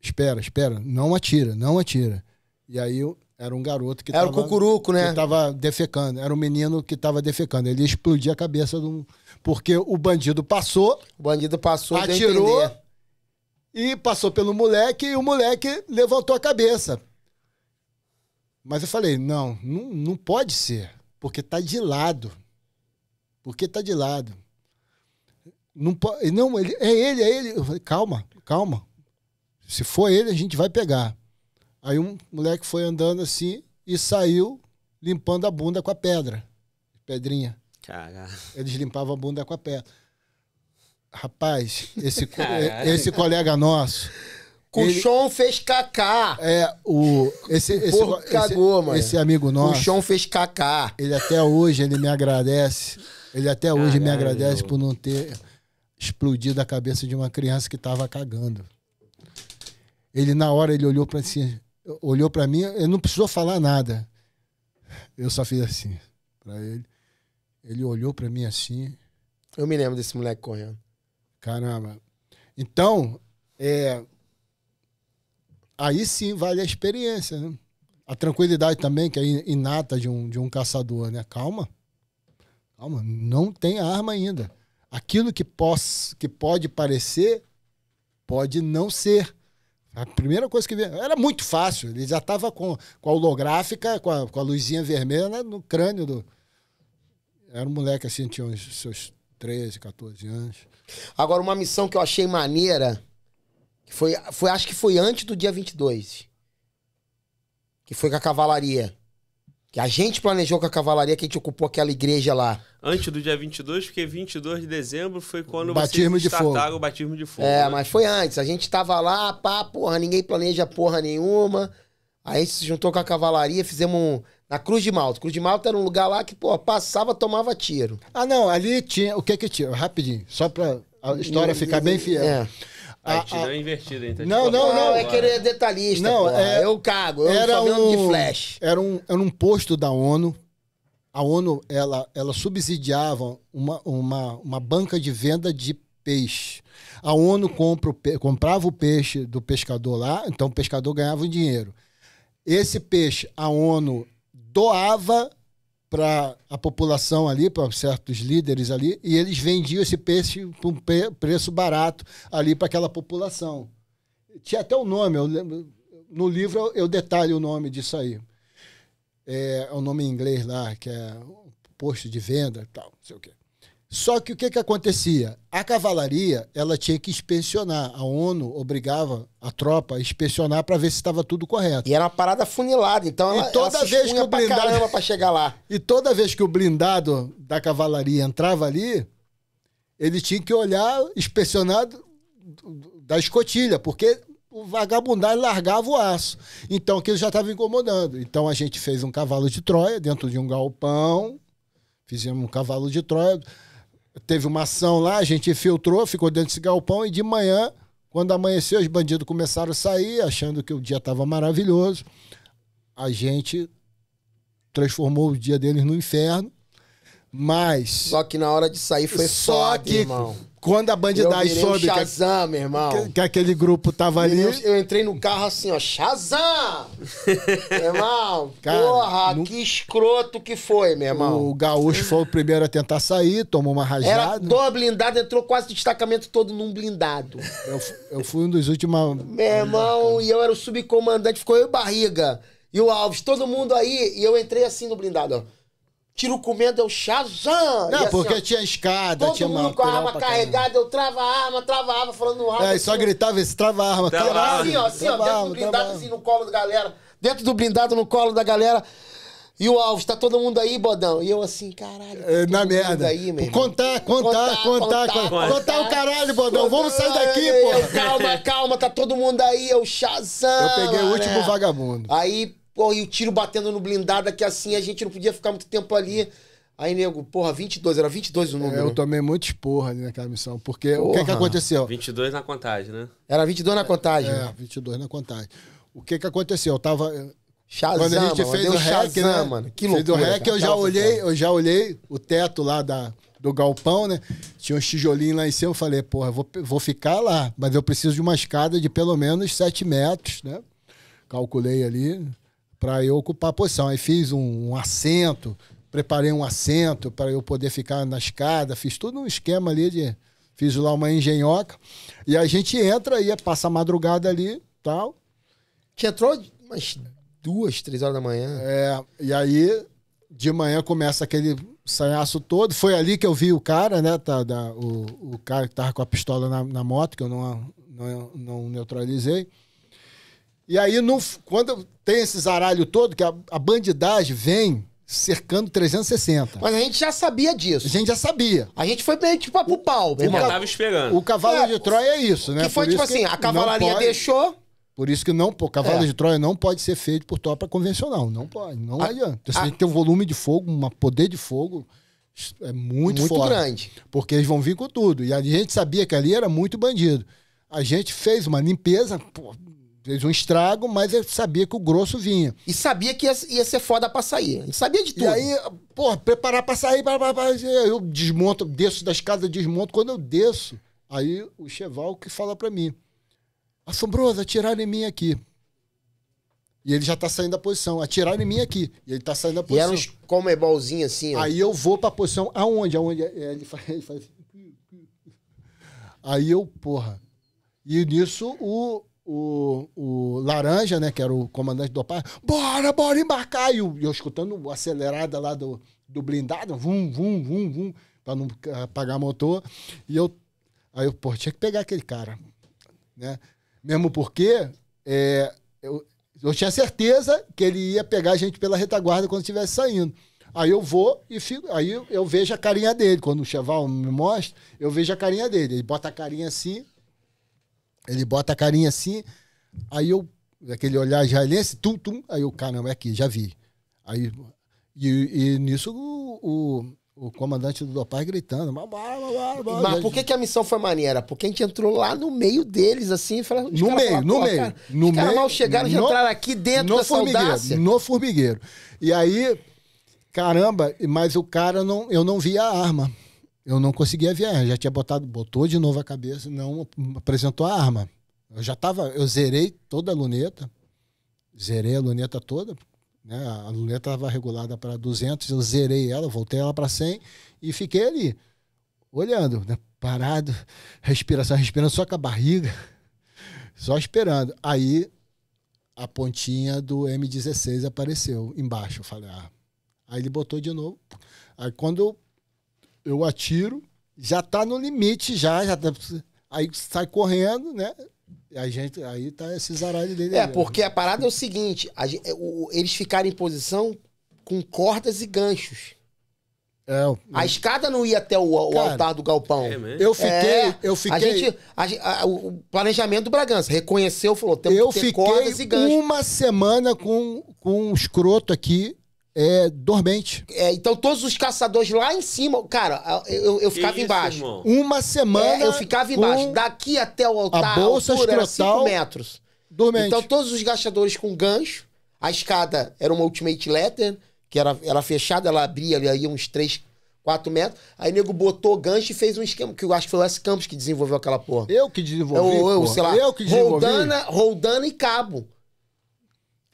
Espera, espera. Não atira, não atira. E aí era um garoto que Era tava, o cucuruco, né? Que tava defecando. Era um menino que tava defecando. Ele explodia a cabeça de um... Porque o bandido passou... O bandido passou Atirou e passou pelo moleque e o moleque levantou a cabeça. Mas eu falei, não, não, não pode ser, porque tá de lado. Porque tá de lado. Não, pode, não ele, é ele, é ele. Eu falei, calma, calma. Se for ele, a gente vai pegar. Aí um moleque foi andando assim e saiu limpando a bunda com a pedra. Pedrinha. Caraca. Eles limpavam a bunda com a pedra. Rapaz, esse, esse colega nosso Cuchon fez cacá. É, o. Esse, esse, esse, cagou, esse, mano. esse amigo nosso. Cuchon fez cacá. Ele até hoje ele me agradece. Ele até Caralho. hoje me agradece por não ter explodido a cabeça de uma criança que tava cagando. Ele, na hora, ele olhou para si, olhou para mim, ele não precisou falar nada. Eu só fiz assim para ele. Ele olhou para mim assim. Eu me lembro desse moleque correndo. Caramba. Então, é, aí sim vale a experiência, né? A tranquilidade também, que é inata de um, de um caçador, né? Calma. Calma, não tem arma ainda. Aquilo que, possa, que pode parecer, pode não ser. A primeira coisa que veio. Era muito fácil. Ele já estava com, com a holográfica, com a, com a luzinha vermelha né, no crânio do. Era um moleque assim, tinha uns seus 13, 14 anos. Agora, uma missão que eu achei maneira que foi, foi, acho que foi antes do dia 22. Que foi com a cavalaria. Que a gente planejou com a cavalaria, que a gente ocupou aquela igreja lá. Antes do dia 22, porque 22 de dezembro foi quando batismo vocês o batismo de fogo. É, né? mas foi antes. A gente tava lá, pá, porra, ninguém planeja porra nenhuma. Aí a gente se juntou com a cavalaria, fizemos um... Na Cruz de Malta. Cruz de Malta era um lugar lá que, pô, passava, tomava tiro. Ah, não, ali tinha... O que que tinha? Rapidinho, só pra a história e, ficar e, bem fiel. É. Ah, Aí te ah, deu invertida, então. Tá não, não, não. é que ele é detalhista. Não, é, eu cago. Eu era um de flash. Era um, era um posto da ONU. A ONU ela, ela subsidiava uma, uma, uma banca de venda de peixe. A ONU compra o pe... comprava o peixe do pescador lá, então o pescador ganhava o dinheiro. Esse peixe a ONU doava para a população ali, para certos líderes ali, e eles vendiam esse peixe por um preço barato ali para aquela população. Tinha até o um nome, eu lembro, no livro eu detalho o nome disso aí. É, o é um nome em inglês lá, que é posto de venda tal, não sei o quê. Só que o que, que acontecia? A cavalaria ela tinha que inspecionar. A ONU obrigava a tropa a inspecionar para ver se estava tudo correto. E era uma parada funilada, então ela, e toda ela vez que o blindado para chegar lá. E toda vez que o blindado da cavalaria entrava ali, ele tinha que olhar inspecionado da escotilha, porque o vagabundagem largava o aço. Então aquilo já estava incomodando. Então a gente fez um cavalo de Troia dentro de um galpão, fizemos um cavalo de Troia teve uma ação lá, a gente infiltrou, ficou dentro desse galpão e de manhã, quando amanheceu, os bandidos começaram a sair, achando que o dia estava maravilhoso. A gente transformou o dia deles no inferno mas. Só que na hora de sair foi só foda, que irmão. Quando a bandidagem eu soube. Shazam, que, irmão. Que, aquele grupo tava ali. Eu, eu entrei no carro assim, ó. Shazam! irmão, Cara, porra, no... que escroto que foi, meu irmão. O Gaúcho foi o primeiro a tentar sair, tomou uma rajada. Era dois blindado entrou quase o destacamento todo num blindado. Eu, eu fui um dos últimos. Meu irmão, e eu era o subcomandante, ficou eu e barriga. E o Alves, todo mundo aí, e eu entrei assim no blindado, ó tiro comendo, eu Shazam! Não, assim, porque ó, tinha escada, todo tinha mundo com a arma carregada, eu trava a arma, trava a arma, falando rápido. É, assim, só gritava esse, trava a arma, trava a assim, arma. Assim, ó, assim, trava ó, dentro arma, do blindado, assim, no colo da galera. Dentro do blindado, no colo da galera. E o Alves, tá todo mundo aí, Bodão? E eu assim, caralho. É, tá na merda. Aí, meu contar, contar, contar, contar, contar, contar o caralho, Bodão. Vamos sair daqui, pô. Calma, calma, tá todo mundo aí, eu Shazam. Eu peguei o último vagabundo. Aí Pô, e o tiro batendo no blindado, que assim a gente não podia ficar muito tempo ali. Aí, nego, porra, 22, era 22 o número. É, eu né? tomei muitos porra ali naquela missão, porque porra. o que que aconteceu? 22 na contagem, né? Era 22 na é, contagem. É, 22 na contagem. O que que aconteceu? Eu tava... Eh, Shazam, Quando a gente mano, fez o hack, né? mano. Que loucura, fez o hack, eu já olhei, eu já olhei o teto lá da, do galpão, né? Tinha um tijolinho lá em cima, eu falei, porra, vou, vou ficar lá, mas eu preciso de uma escada de pelo menos 7 metros, né? Calculei ali, para eu ocupar a posição. Aí fiz um, um assento, preparei um assento para eu poder ficar na escada, fiz todo um esquema ali de. Fiz lá uma engenhoca. E a gente entra e passa a madrugada ali tal. Que entrou umas duas, três horas da manhã. É, e aí de manhã começa aquele sanhaço todo. Foi ali que eu vi o cara, né? Tá, da, o, o cara que tava com a pistola na, na moto, que eu não, não, não neutralizei. E aí, no, quando tem esse zaralho todo, que a, a bandidagem vem cercando 360. Mas a gente já sabia disso. A gente já sabia. A gente foi meio tipo pro pau. O, ca... tava esperando. O cavalo é, de Troia é isso, né? Que foi por tipo assim, a cavalaria pode... deixou... Por isso que não, pô, cavalo é. de Troia não pode ser feito por tropa convencional, não pode, não a, adianta. Você a... tem que ter um volume de fogo, um poder de fogo é muito, muito forte, grande. Porque eles vão vir com tudo. E a gente sabia que ali era muito bandido. A gente fez uma limpeza, pô, Fez um estrago, mas eu sabia que o grosso vinha. E sabia que ia, ia ser foda pra sair. Eu sabia de tudo. E aí, porra, preparar pra sair, pra, pra, pra, eu desmonto, desço da escada, desmonto. Quando eu desço, aí o Cheval que fala pra mim: Assombroso, atiraram em mim aqui. E ele já tá saindo da posição. Atiraram em mim aqui. E ele tá saindo da posição. E era uns bolzinho é assim, ó. Aí eu vou pra posição. Aonde? Aonde? É, ele faz, ele assim. faz... Aí eu, porra. E nisso o o, o Laranja, né, que era o comandante do pai bora, bora embarcar! E eu, eu escutando a acelerada lá do, do blindado, vum, vum, vum, vum, para não apagar motor. E eu, aí eu, pô, tinha que pegar aquele cara, né? Mesmo porque é, eu, eu tinha certeza que ele ia pegar a gente pela retaguarda quando estivesse saindo. Aí eu vou e fico, aí eu, eu vejo a carinha dele. Quando o Cheval me mostra, eu vejo a carinha dele. Ele bota a carinha assim, ele bota a carinha assim, aí eu, aquele olhar israelense, tum, tum, aí eu, caramba, é aqui, já vi. Aí, e, e nisso o, o, o, comandante do Dopaz gritando, mas bora, bora, Mas por que, que a missão foi maneira? Porque a gente entrou lá no meio deles, assim, falou no, meio, no meio, cara, no meio. Os mal chegaram, e entraram aqui dentro no da formigueiro, saudácia. No formigueiro. E aí, caramba, mas o cara não, eu não vi a arma eu não conseguia ver. Já tinha botado, botou de novo a cabeça, não apresentou a arma. Eu já tava, eu zerei toda a luneta, zerei a luneta toda, né? A luneta estava regulada para 200, eu zerei ela, voltei ela para 100 e fiquei ali, olhando, né? parado, respiração, respirando só com a barriga, só esperando. Aí a pontinha do M16 apareceu embaixo, eu falei, ah. Aí ele botou de novo. Aí quando eu eu atiro, já tá no limite, já, já tá, aí sai correndo, né? A gente, aí tá esse zaralho dele. É, ali, porque né? a parada é o seguinte: gente, é, o, eles ficaram em posição com cordas e ganchos. É, a escada não ia até o, o altar do galpão. É, eu fiquei, é, eu fiquei. A gente, a, a, o planejamento do Bragança reconheceu, falou, temos eu que ter cordas e ganchos. Uma semana com, com um escroto aqui é, dormente. É, então todos os caçadores lá em cima, cara, eu, eu ficava isso, embaixo. Irmão? Uma semana. É, eu ficava embaixo. Daqui até o altar, a bolsa altura era 5 metros. Dormente. Então todos os gastadores com gancho, a escada era uma ultimate letter, que era, era fechada, ela abria ali uns 3, 4 metros. Aí o nego botou gancho e fez um esquema, que eu acho que foi o S Campos que desenvolveu aquela porra. Eu que desenvolvi. Eu, é eu é sei lá. Eu que desenvolvi. Roldana, Roldana e Cabo.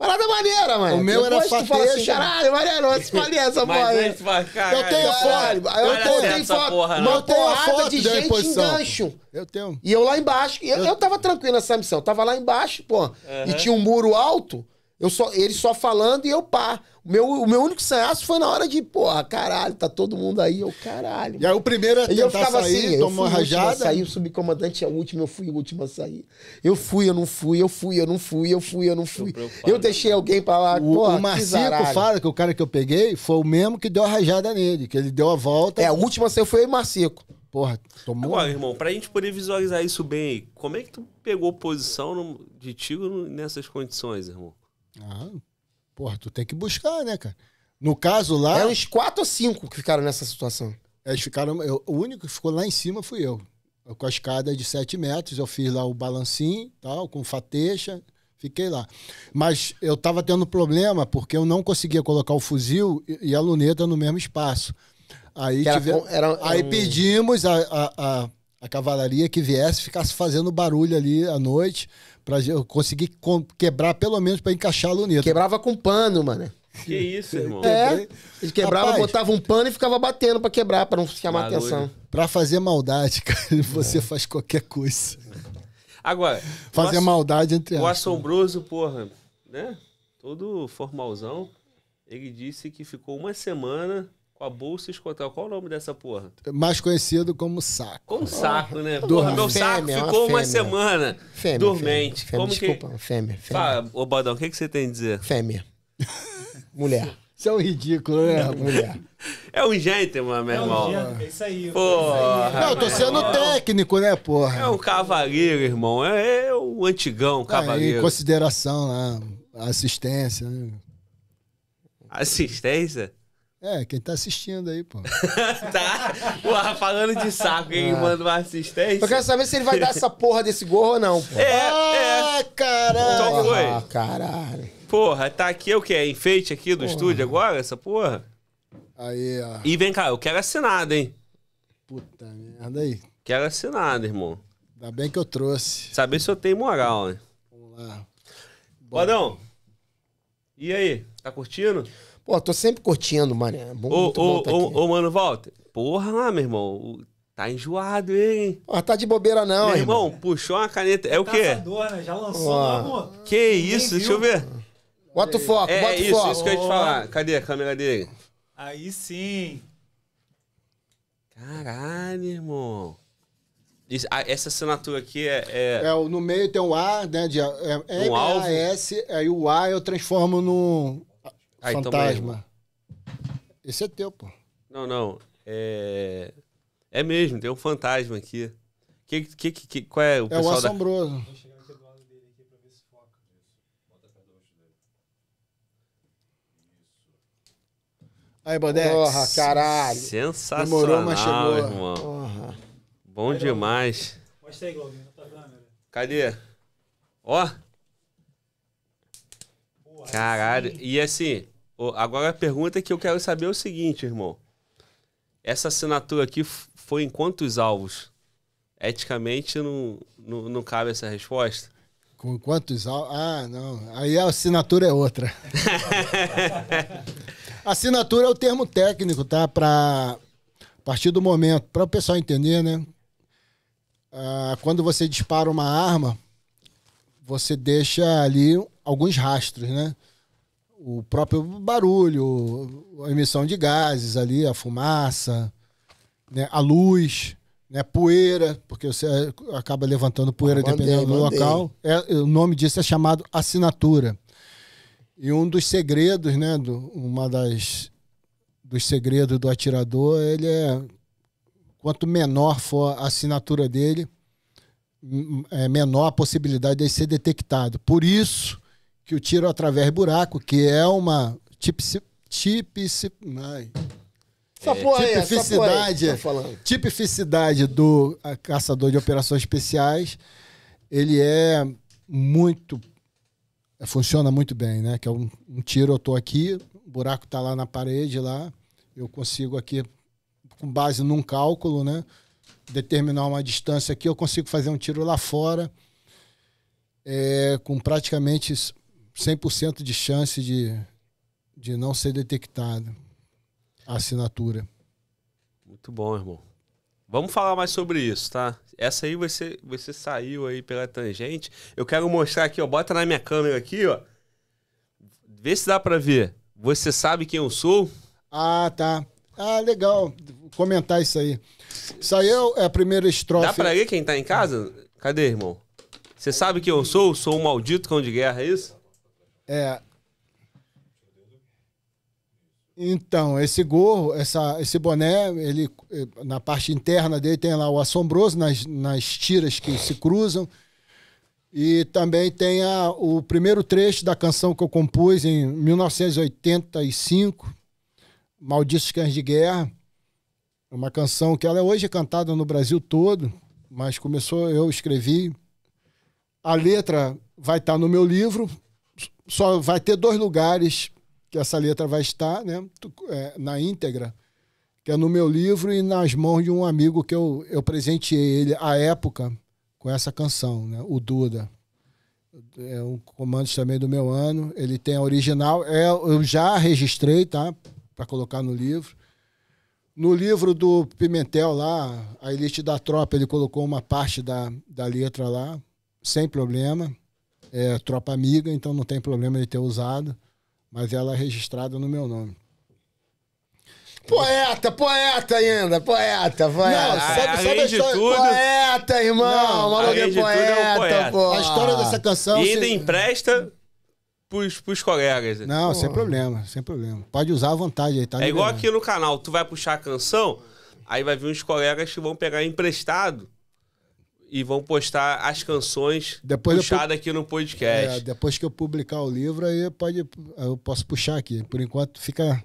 Parada maneira, mano. O meu Depois era fateja. Assim, caralho, maneiro, espalhei essa porra. Mas porra. eu tenho foto. Eu, eu tenho foto. Porra, não. eu tenho foto de gente posição. em gancho. Eu tenho. E eu lá embaixo. Eu, eu... eu tava tranquilo nessa missão. Eu tava lá embaixo, pô. Uhum. E tinha um muro alto. Eu só, ele só falando e eu pá. O meu, o meu único sanhaço foi na hora de, porra, caralho, tá todo mundo aí, eu caralho. E aí o primeiro a tentar e eu ficava sair, assim, tomou eu fui rajada. Último a sair, o subcomandante é o último, eu fui o último a sair. Eu fui, eu não fui, eu fui, eu não fui, eu fui, eu não fui. Eu deixei alguém pra lá, o, porra, o Marcinho fala que o cara que eu peguei foi o mesmo que deu a rajada nele, que ele deu a volta. É, o último a sair foi o Marcico. Porra, tomou. Agora, irmão, pra gente poder visualizar isso bem, como é que tu pegou posição de tigo nessas condições, irmão? Ah, porra, tu tem que buscar, né, cara? No caso lá. Eram é uns quatro ou cinco que ficaram nessa situação. Eles ficaram. Eu, o único que ficou lá em cima fui eu. eu. Com a escada de sete metros, eu fiz lá o balancinho tal, com fateixa, fiquei lá. Mas eu tava tendo problema porque eu não conseguia colocar o fuzil e a luneta no mesmo espaço. Aí, era, tive... era, era aí um... pedimos a, a, a, a cavalaria que viesse, ficasse fazendo barulho ali à noite Pra eu conseguir quebrar pelo menos para encaixar a luneta. Quebrava com pano, mano. Que isso, irmão. É, ele quebrava, Rapaz, botava um pano e ficava batendo para quebrar, para não chamar atenção. Para fazer maldade, cara, você é. faz qualquer coisa. Agora, fazer maldade entre O assombroso, porra, né? Todo formalzão, ele disse que ficou uma semana com a bolsa escotal. Qual o nome dessa porra? Mais conhecido como saco. Como saco, né? Porra, meu saco fêmea, é ficou uma, uma semana fêmea, dormente. Fêmea, como desculpa, que... fêmea. fêmea. Fala, ô Badão, o que, que você tem a dizer? Fêmea. Mulher. Isso é um ridículo, né, mulher? É um gentleman, meu é um irmão. Gentleman, é isso aí. Porra. É Não, eu tô sendo técnico, né, porra? É um cavaleiro, irmão. É, é um antigão ah, cavaleiro. Aí, consideração lá, né, assistência. Né? Assistência? É, quem tá assistindo aí, pô. tá. Porra, falando de saco, hein? Ah. Manda uma assistência. É eu quero saber se ele vai dar essa porra desse gorro ou não, pô. É, é. ah, é. caralho. Só foi. Ah, caralho. Porra, tá aqui é o que? É enfeite aqui do porra. estúdio agora, essa porra? Aí, ó. E vem cá, eu quero assinado, hein? Puta merda aí. Quero assinado, irmão. Ainda bem que eu trouxe. Saber se eu tenho moral, né? Vamos lá. Bodão, e aí? Tá curtindo? Pô, tô sempre curtindo, mano. É muito ô, ô, tá ô, ô, mano, volta Porra, lá meu irmão. Tá enjoado, hein? Ó, tá de bobeira não, Meu irmão, irmão. puxou uma caneta. É o quê? Caçador, né? Já lançou Ó. Que isso? Deixa eu ver. Bota o é, foco, é, bota o isso, foco. isso que eu ia te falar. Cadê a câmera dele? Aí sim. Caralho, irmão. Isso- essa assinatura aqui é... é- É, no meio tem um A, né? De, é, Um M-A-S, aí o A eu transformo no ah, então fantasma. Esse é teu, pô. Não, não. É, é mesmo, tem um fantasma aqui. Que, que, que, que qual é o é pessoal? É o assombroso. Da... Aí, Bodex. Porra, caralho. Sensacional, Demorou, mas chegou. irmão. Porra. Bom demais. Mostra aí, Cadê? Ó. Porra, Caralho. Assim. E assim, Agora a pergunta que eu quero saber é o seguinte, irmão. Essa assinatura aqui foi em quantos alvos? Eticamente não, não, não cabe essa resposta? Com quantos alvos? Ah, não. Aí a assinatura é outra. assinatura é o termo técnico, tá? Para a partir do momento, para o pessoal entender, né? Ah, quando você dispara uma arma, você deixa ali alguns rastros, né? o próprio barulho, a emissão de gases ali, a fumaça, né, a luz, né, poeira, porque você acaba levantando poeira ah, mandei, dependendo do mandei. local. É, o nome disso é chamado assinatura. E um dos segredos, né, do, uma das dos segredos do atirador, ele é quanto menor for a assinatura dele, é menor a possibilidade de ser detectado. Por isso que o tiro através buraco, que é uma tipici, tipici, ai, é, tipificidade, é, tipificidade do caçador de operações especiais, ele é muito funciona muito bem, né? Que é um, um tiro eu tô aqui, o buraco tá lá na parede lá, eu consigo aqui com base num cálculo, né? Determinar uma distância aqui, eu consigo fazer um tiro lá fora. É, com praticamente 100% de chance de, de não ser detectado a assinatura. Muito bom, irmão. Vamos falar mais sobre isso, tá? Essa aí você, você saiu aí pela tangente. Eu quero mostrar aqui, ó. Bota na minha câmera aqui, ó. Vê se dá para ver. Você sabe quem eu sou? Ah, tá. Ah, legal. Vou comentar isso aí. Isso aí é, é a primeira estrofe. Dá pra ver quem tá em casa? Cadê, irmão? Você sabe quem eu sou? Sou um maldito cão de guerra, é isso? É. Então, esse gorro, essa, esse boné, ele eh, na parte interna dele tem lá o assombroso nas, nas tiras que se cruzam. E também tem a, o primeiro trecho da canção que eu compus em 1985, Malditos Cães de Guerra. Uma canção que ela é hoje cantada no Brasil todo, mas começou, eu escrevi. A letra vai estar no meu livro, só vai ter dois lugares que essa letra vai estar, né? É, na íntegra, que é no meu livro e nas mãos de um amigo que eu, eu presenteei ele à época com essa canção, né? O Duda. É um comando também do meu ano. Ele tem a original. É, eu já registrei, tá? Para colocar no livro. No livro do Pimentel lá, a elite da tropa, ele colocou uma parte da, da letra lá, sem problema é tropa amiga, então não tem problema de ter usado, mas ela é registrada no meu nome. Poeta, poeta ainda, poeta, poeta. Não, sabe, ah, sabe a história? Tudo, poeta, irmão, maluco é, é poeta, poeta. A história dessa canção... E ainda empresta pros, pros colegas. Né? Não, Pô. sem problema, sem problema. Pode usar à vontade aí, tá? É igual aqui no canal, tu vai puxar a canção, aí vai vir uns colegas que vão pegar emprestado e vão postar as canções depois puxadas eu, aqui no podcast. É, depois que eu publicar o livro, aí pode, eu posso puxar aqui. Por enquanto, fica.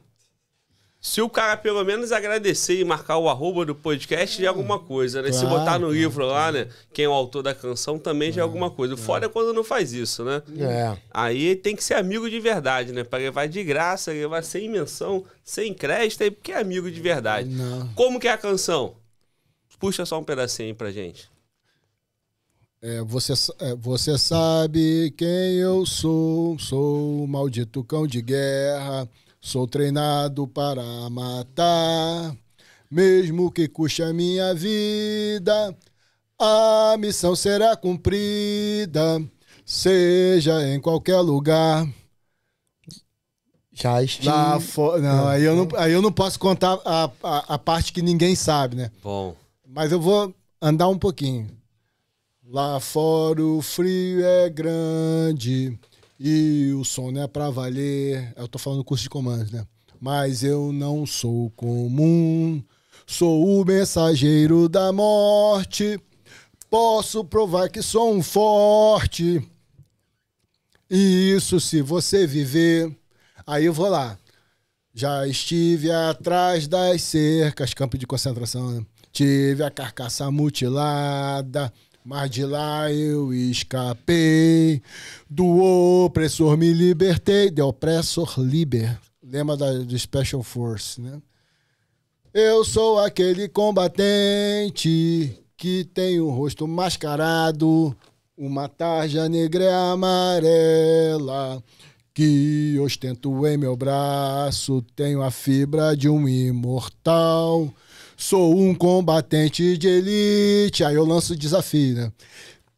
Se o cara pelo menos agradecer e marcar o arroba do podcast, já é alguma ah, coisa, né? Claro, Se botar no livro lá, né? Quem é o autor da canção também já é ah, alguma coisa. É. Fora é quando não faz isso, né? É. Aí tem que ser amigo de verdade, né? Pra levar de graça, levar sem menção, sem crédito, aí porque é amigo de verdade. Não. Como que é a canção? Puxa só um pedacinho aí pra gente. É, você, é, você sabe quem eu sou, sou o maldito cão de guerra, sou treinado para matar, mesmo que custe a minha vida, a missão será cumprida, seja em qualquer lugar. Já estive. Lá não, não, Aí, eu não, é. aí eu não posso contar a, a, a parte que ninguém sabe, né? Bom. Mas eu vou andar um pouquinho. Lá fora o frio é grande e o não é pra valer. Eu tô falando curso de comandos, né? Mas eu não sou comum, sou o mensageiro da morte. Posso provar que sou um forte. E isso se você viver. Aí eu vou lá. Já estive atrás das cercas, campo de concentração, Tive a carcaça mutilada mas de lá eu escapei, do opressor me libertei, de opressor liber, lema da, do Special Force, né? Eu sou aquele combatente que tem o um rosto mascarado, uma tarja negra e amarela que ostento em meu braço, tenho a fibra de um imortal. Sou um combatente de elite. Aí eu lanço o desafio, né?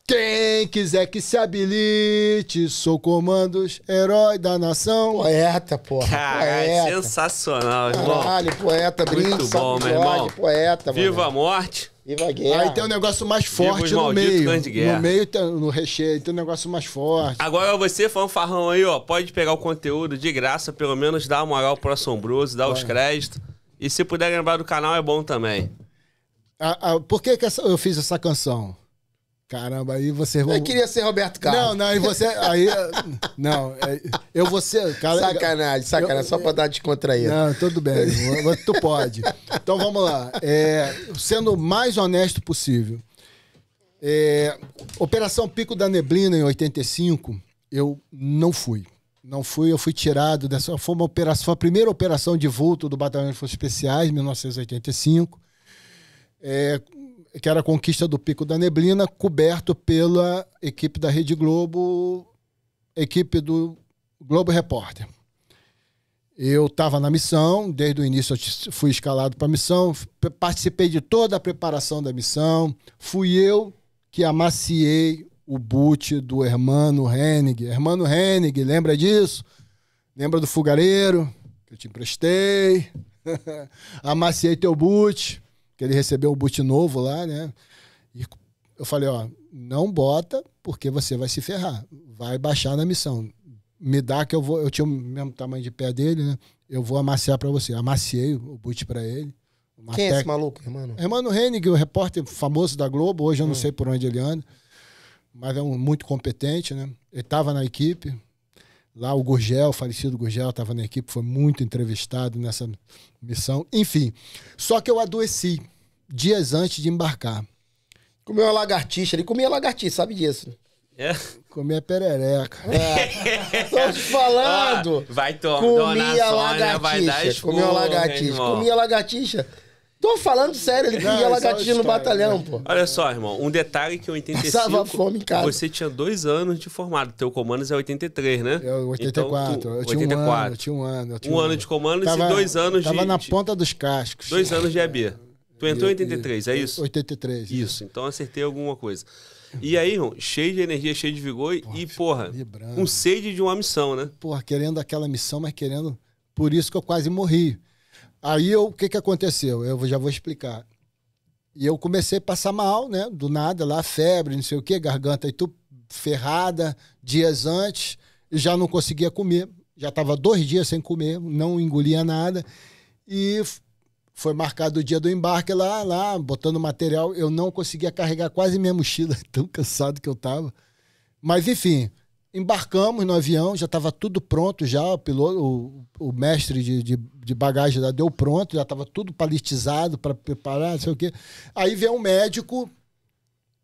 Quem quiser que se habilite, sou comandos, herói da nação. Poeta, porra. Caralho, sensacional, irmão. Caralho, poeta, brinco, Muito bom, meu irmão. poeta, Viva mano. a morte. Viva a guerra. Aí tem um negócio mais forte no meio. No meio, no recheio, tem um negócio mais forte. Agora você, fanfarrão aí, ó, pode pegar o conteúdo de graça, pelo menos dá uma moral pro assombroso, dá Vai. os créditos. E se puder gravar do canal, é bom também. Ah, ah, por que, que essa, eu fiz essa canção? Caramba, aí você. Eu queria ser Roberto Carlos. Não, não, E você. Aí, não, é, eu vou ser. Cara, sacanagem, sacanagem, eu, só pra dar descontraído. Não, tudo bem, tu pode. Então vamos lá. É, sendo o mais honesto possível. É, Operação Pico da Neblina, em 85, eu não fui não fui, eu fui tirado dessa. Foi uma operação, foi a primeira operação de vulto do Batalhão de Forças Especiais, 1985, é, que era a conquista do Pico da Neblina, coberto pela equipe da Rede Globo, equipe do Globo Repórter. Eu estava na missão, desde o início eu fui escalado para a missão, participei de toda a preparação da missão, fui eu que amaciei o boot do Hermano Hennig. Hermano Hennig, lembra disso? Lembra do fogareiro que eu te emprestei? Amaciei teu boot, que ele recebeu o boot novo lá, né? E eu falei, ó, não bota porque você vai se ferrar. Vai baixar na missão. Me dá que eu vou, eu tinha o mesmo tamanho de pé dele, né? Eu vou amaciar para você. Amaciei o boot para ele. Quem tec... é esse maluco, irmão? Hermano Hennig, o repórter famoso da Globo, hoje eu hum. não sei por onde ele anda mas é um muito competente, né? Ele estava na equipe. Lá o Gurgel, o falecido Gurgel, estava na equipe, foi muito entrevistado nessa missão. Enfim, só que eu adoeci dias antes de embarcar. Comeu uma lagartixa, ele comia lagartixa, sabe disso. É. Comia perereca. É. Tô te falando. Ah, vai tomar. Comia Dona lagartixa. Sônia vai dar escuro, comia lagartixa. Comia lagartixa. Tô falando sério, ele queria é lagartixa no batalhão, né? pô. Olha só, irmão, um detalhe que é em 85... Passava fome em casa. Você tinha dois anos de formado. Teu comandos é 83, né? Eu, 84. Então, tu- eu, tinha Um ano, eu tinha um ano. tinha Um ano de comandos Tava- e dois anos Tava de... na ponta dos cascos. Dois anos de EB. Tu entrou em 83, é isso? 83. Isso, então acertei alguma coisa. E aí, irmão, cheio de energia, cheio de vigor e- e, porra, vibrando. um sede de uma missão, né? Porra, querendo aquela missão, mas querendo. Por isso que eu quase morri. Aí eu, o que, que aconteceu? Eu já vou explicar. E eu comecei a passar mal, né? Do nada, lá, febre, não sei o quê, garganta e tudo ferrada, dias antes, e já não conseguia comer. Já estava dois dias sem comer, não engolia nada. E foi marcado o dia do embarque lá, lá, botando material. Eu não conseguia carregar quase minha mochila, tão cansado que eu estava. Mas, enfim, embarcamos no avião, já estava tudo pronto já, o piloto, o, o mestre de, de, de, bagagem já deu pronto, já estava tudo palitizado para preparar, não sei o quê. Aí vem um médico,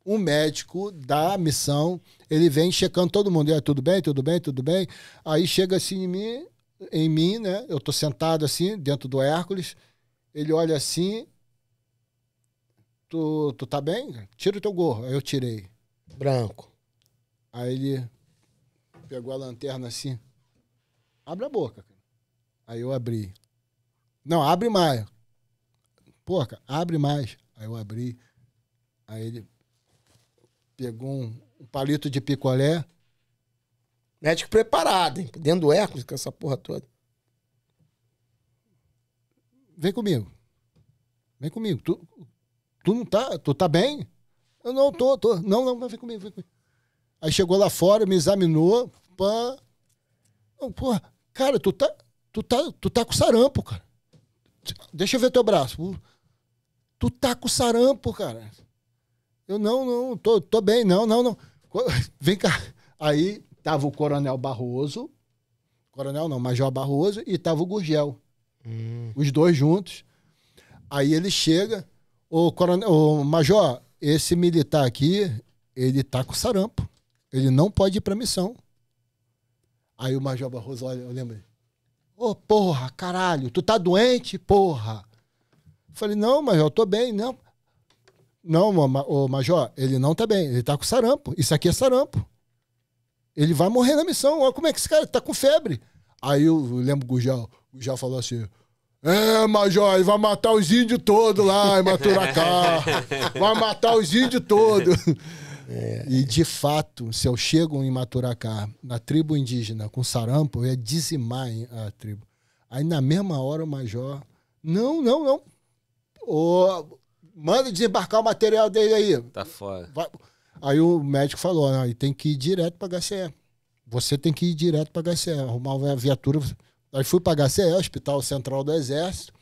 um médico da missão, ele vem checando todo mundo, ah, tudo bem, tudo bem, tudo bem. Aí chega assim em mim, em mim, né? Eu estou sentado assim, dentro do Hércules, ele olha assim, tu, tu tá bem? Tira o teu gorro. Aí eu tirei. Branco. Aí ele, pegou a lanterna assim. Abre a boca, cara. Aí eu abri. Não, abre mais. Porca, abre mais. Aí eu abri. Aí ele pegou um, um palito de picolé. Médico preparado, hein? Dentro do Hércules, com essa porra toda. Vem comigo. Vem comigo. Tu, tu não tá? Tu tá bem? Eu não tô, tô. Não, não, vem comigo, vem comigo. Aí chegou lá fora, me examinou. Pan. Não, porra, cara, tu tá, tu, tá, tu tá com sarampo, cara. Deixa eu ver teu braço. Uh, tu tá com sarampo, cara. Eu não, não, tô, tô bem, não, não, não. Vem cá. Aí tava o Coronel Barroso, Coronel não, Major Barroso, e tava o Gurgel. Hum. Os dois juntos. Aí ele chega, o coronel, o Major, esse militar aqui, ele tá com sarampo. Ele não pode ir pra missão. Aí o Major Barroso olha, eu lembro. Ô, oh, porra, caralho, tu tá doente, porra? falei, não, Major, eu tô bem, não. Não, o Major, ele não tá bem, ele tá com sarampo. Isso aqui é sarampo. Ele vai morrer na missão. Olha como é que esse cara tá com febre. Aí eu lembro o Gujal. o Gujal falou assim: é, Major, ele vai matar os índios todos lá em Maturacá. vai matar os índios todos. É. E de fato, se eu chego em Maturacá, na tribo indígena, com sarampo, eu ia dizimar a tribo. Aí na mesma hora o major, não, não, não. manda desembarcar o material dele aí. Tá fora. Vai. Aí o médico falou, não, tem que ir direto para HCE. Você tem que ir direto para HCE, arrumar a viatura. Aí fui para HCE, Hospital Central do Exército.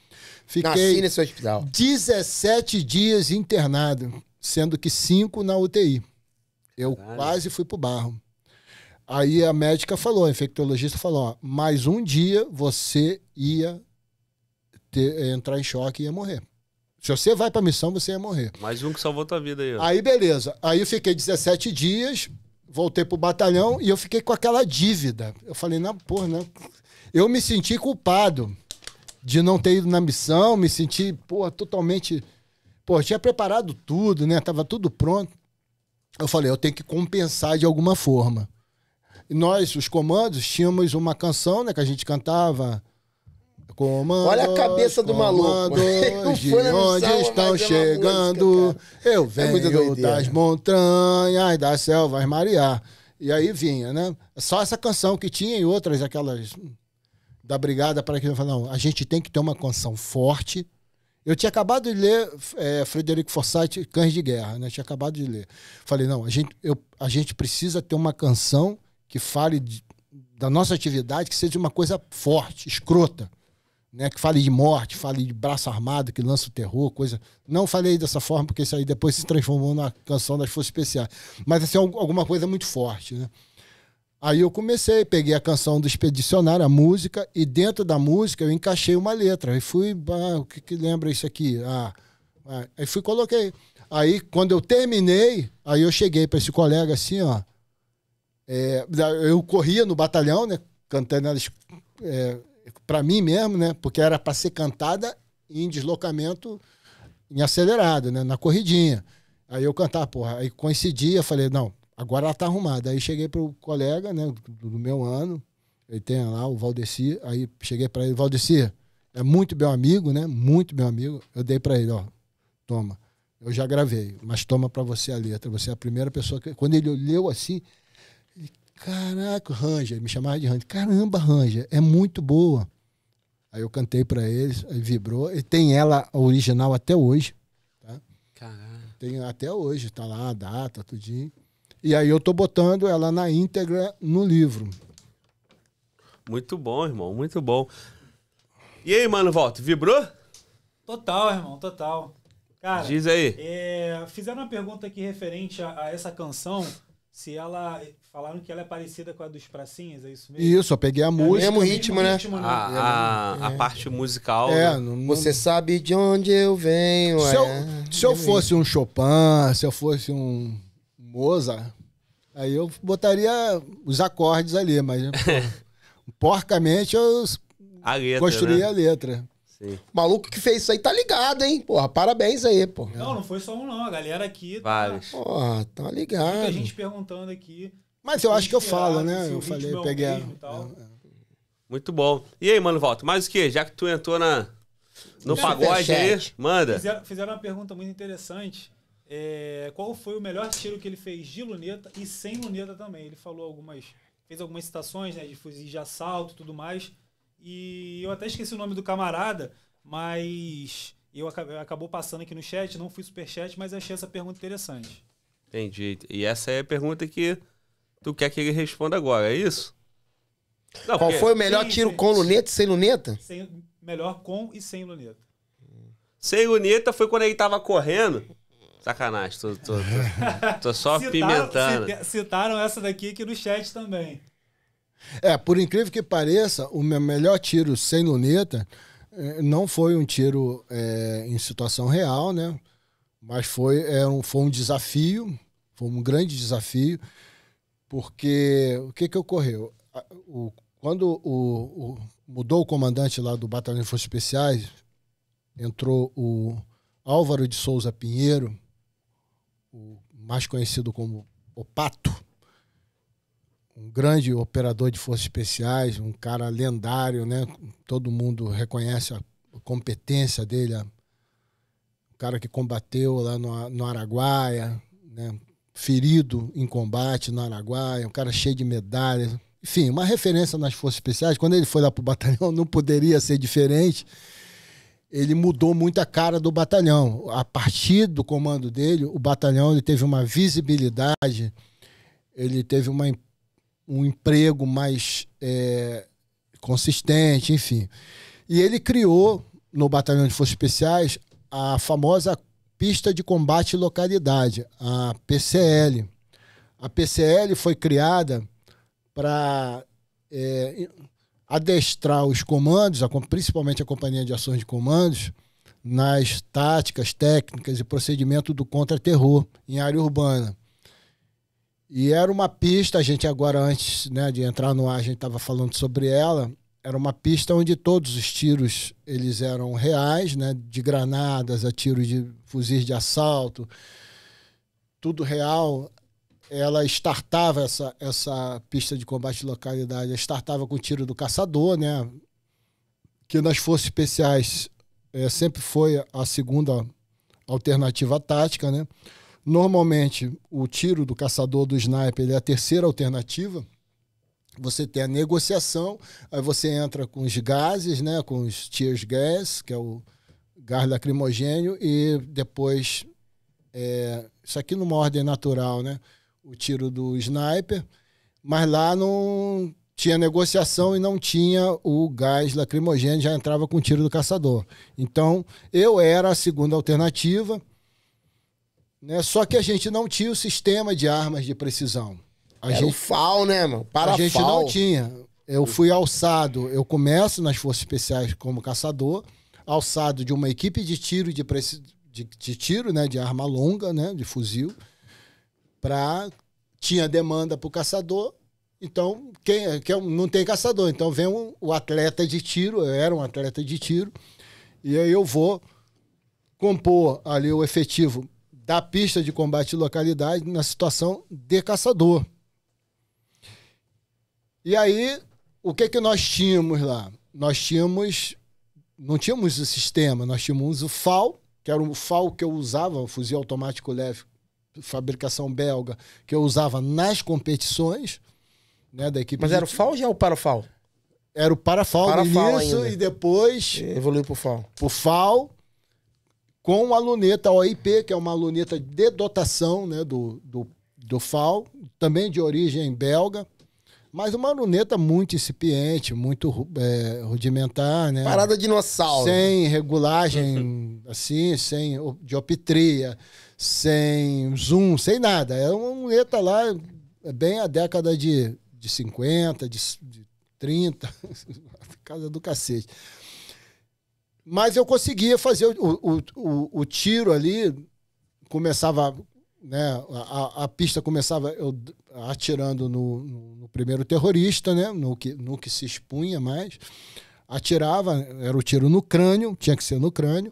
Fiquei Nasci nesse hospital. 17 dias internado, sendo que 5 na UTI. Eu Caralho. quase fui pro barro. Aí a médica falou, a infectologista falou: ó, mais um dia você ia ter, eh, entrar em choque e ia morrer. Se você vai pra missão, você ia morrer. Mais um que salvou tua vida aí. Ó. Aí beleza. Aí eu fiquei 17 dias, voltei pro batalhão e eu fiquei com aquela dívida. Eu falei, não porra, não Eu me senti culpado de não ter ido na missão, me senti, porra, totalmente. Pô, tinha preparado tudo, né? Tava tudo pronto eu falei, eu tenho que compensar de alguma forma. E nós, os comandos, tínhamos uma canção né, que a gente cantava. Comandos, Olha a cabeça do maluco. De onde estão é chegando? eu é venho é das montanhas, das selvas marear. E aí vinha, né? Só essa canção que tinha e outras, aquelas da Brigada para que não, a gente tem que ter uma canção forte eu tinha acabado de ler é, Frederico Forsyth, Cães de Guerra, né? Eu tinha acabado de ler. Falei, não, a gente, eu, a gente precisa ter uma canção que fale de, da nossa atividade, que seja uma coisa forte, escrota. Né, que fale de morte, fale de braço armado, que lança o terror, coisa. Não falei dessa forma, porque isso aí depois se transformou na canção das Forças Especiais. Mas assim, alguma coisa muito forte, né? Aí eu comecei, peguei a canção do Expedicionário, a música, e dentro da música eu encaixei uma letra. Aí fui, ah, o que, que lembra isso aqui? Ah, ah, aí fui, coloquei. Aí quando eu terminei, aí eu cheguei para esse colega assim, ó. É, eu corria no batalhão, né? Cantando elas é, para mim mesmo, né? Porque era para ser cantada em deslocamento em acelerado, né? Na corridinha. Aí eu cantava, porra. Aí coincidia, falei, não, Agora ela tá arrumada. Aí cheguei pro colega, né, do, do meu ano, ele tem lá o Valdeci, aí cheguei para ele, Valdeci, é muito meu amigo, né? Muito meu amigo. Eu dei para ele, ó, toma. Eu já gravei, mas toma para você a letra. Você é a primeira pessoa que quando ele leu assim, ele, caraca, Ranger, me chamava de Ranger. Caramba, Ranger, é muito boa. Aí eu cantei para ele, vibrou. E tem ela original até hoje, tá? Caraca. Tem até hoje, tá lá a data, tudinho. E aí eu tô botando ela na íntegra no livro. Muito bom, irmão, muito bom. E aí, mano, volta, vibrou? Total, irmão, total. Cara, Diz aí. É, fizeram uma pergunta aqui referente a, a, essa canção, se ela. Falaram que ela é parecida com a dos Pracinhas, é isso mesmo? Isso, eu peguei a é música. É mesmo ritmo, né? Ritmo, né? A, é. a, a, parte musical. É, né? Você sabe de onde eu venho. Se, eu, é. se eu fosse um Chopin, se eu fosse um Mozart, aí eu botaria os acordes ali, mas pô, porcamente eu a letra, né? a letra. Sim. O maluco que fez isso aí tá ligado, hein? Porra, parabéns aí, pô. Não, não foi só um, não. A galera aqui. Tá Vários. Tá... Porra, tá ligado. Muita gente perguntando aqui. Mas eu acho que eu falo, é, né? Eu falei, é peguei. É, é, Muito bom. E aí, mano, volta. Mais o que? Já que tu entrou na, no pagode aí, manda. fizeram, uma pergunta muito interessante é, qual foi o melhor tiro que ele fez de luneta e sem luneta também. Ele falou algumas. fez algumas citações né, de fuzis de assalto e tudo mais. E eu até esqueci o nome do camarada, mas eu acabei, acabou passando aqui no chat, não fui super chat, mas achei essa pergunta interessante. Entendi. E essa é a pergunta que tu quer que ele responda agora, é isso? Não, Qual porque... foi o melhor sim, tiro sim. com luneta e sem luneta? Sem, melhor com e sem luneta. Sem luneta foi quando ele tava correndo Sacanagem, tô, tô, tô, tô só pimentando. Citaram essa daqui aqui no chat também. É, por incrível que pareça, o meu melhor tiro sem luneta eh, não foi um tiro é, em situação real, né? Mas foi, é, um, foi um desafio, foi um grande desafio, porque o que que ocorreu? O, quando o, o, mudou o comandante lá do Batalhão de Forças Especiais, entrou o Álvaro de Souza Pinheiro, o mais conhecido como o Pato, um grande operador de forças especiais, um cara lendário, né? Todo mundo reconhece a competência dele, um o cara que combateu lá no, no Araguaia, né? Ferido em combate no Araguaia, um cara cheio de medalhas, enfim, uma referência nas forças especiais. Quando ele foi lá para o batalhão, não poderia ser diferente ele mudou muito a cara do batalhão. A partir do comando dele, o batalhão ele teve uma visibilidade, ele teve uma, um emprego mais é, consistente, enfim. E ele criou no Batalhão de Forças Especiais a famosa Pista de Combate Localidade, a PCL. A PCL foi criada para é, adestrar os comandos, a, principalmente a Companhia de Ações de Comandos, nas táticas, técnicas e procedimento do contra-terror em área urbana. E era uma pista, a gente agora antes né, de entrar no ar, a gente estava falando sobre ela, era uma pista onde todos os tiros eles eram reais, né, de granadas a tiros de fuzis de assalto, tudo real ela startava essa, essa pista de combate de localidade, ela startava com o tiro do caçador, né? Que nas forças especiais é, sempre foi a segunda alternativa tática, né? Normalmente, o tiro do caçador do sniper é a terceira alternativa. Você tem a negociação, aí você entra com os gases, né, com os tears gas, que é o gás lacrimogênio, e depois, é, isso aqui numa ordem natural, né? o tiro do sniper, mas lá não tinha negociação e não tinha o gás lacrimogêneo, já entrava com o tiro do caçador. Então, eu era a segunda alternativa, né? Só que a gente não tinha o sistema de armas de precisão. A era gente, o FAL, né, mano? Para a gente FAL. não tinha. Eu fui alçado, eu começo nas Forças Especiais como caçador, alçado de uma equipe de tiro de, preci... de, de tiro, né, de arma longa, né, de fuzil para tinha demanda para o caçador. Então, quem, é, que é não tem caçador, então vem um, o atleta de tiro, eu era um atleta de tiro, e aí eu vou compor ali o efetivo da pista de combate localidade na situação de caçador. E aí, o que que nós tínhamos lá? Nós tínhamos não tínhamos o sistema, nós tínhamos o FAL, que era o FAL que eu usava, o fuzil automático leve fabricação belga que eu usava nas competições, né, da equipe. Mas era o FAL ou para o FAL? Era o parafal para no início e depois. E evoluiu para FAL. o FAL, com a luneta OIP, que é uma luneta de dotação né, do, do, do FAL, também de origem belga. Mas uma luneta muito incipiente, muito é, rudimentar, né? Parada dinossauro. Sem regulagem, assim, sem de optria sem zoom, sem nada. Era é uma muleta lá, é bem a década de, de 50, de, de 30, casa do cacete. Mas eu conseguia fazer o, o, o, o tiro ali, começava, né, a, a, pista começava eu atirando no, no, no primeiro terrorista, né, no que, no que se expunha mais, atirava, era o tiro no crânio, tinha que ser no crânio,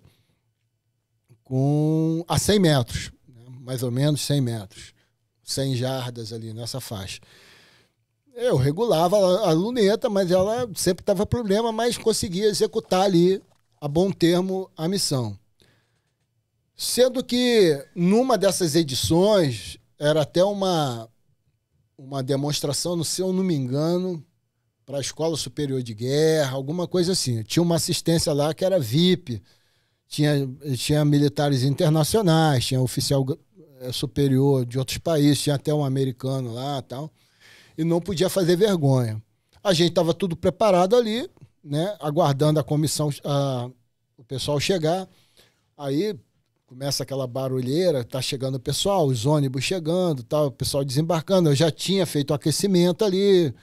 com a 100 metros, né? mais ou menos 100 metros, 100 jardas ali nessa faixa. Eu regulava a luneta, mas ela sempre estava problema, mas conseguia executar ali a bom termo a missão. Sendo que numa dessas edições era até uma uma demonstração, se eu não me engano, para a Escola Superior de Guerra, alguma coisa assim. Tinha uma assistência lá que era VIP tinha, tinha militares internacionais, tinha oficial eh, superior de outros países, tinha até um americano lá tal, e não podia fazer vergonha. A gente estava tudo preparado ali, né, aguardando a comissão, a, o pessoal chegar. Aí começa aquela barulheira, tá chegando o pessoal, os ônibus chegando, tal, o pessoal desembarcando. Eu já tinha feito o aquecimento ali,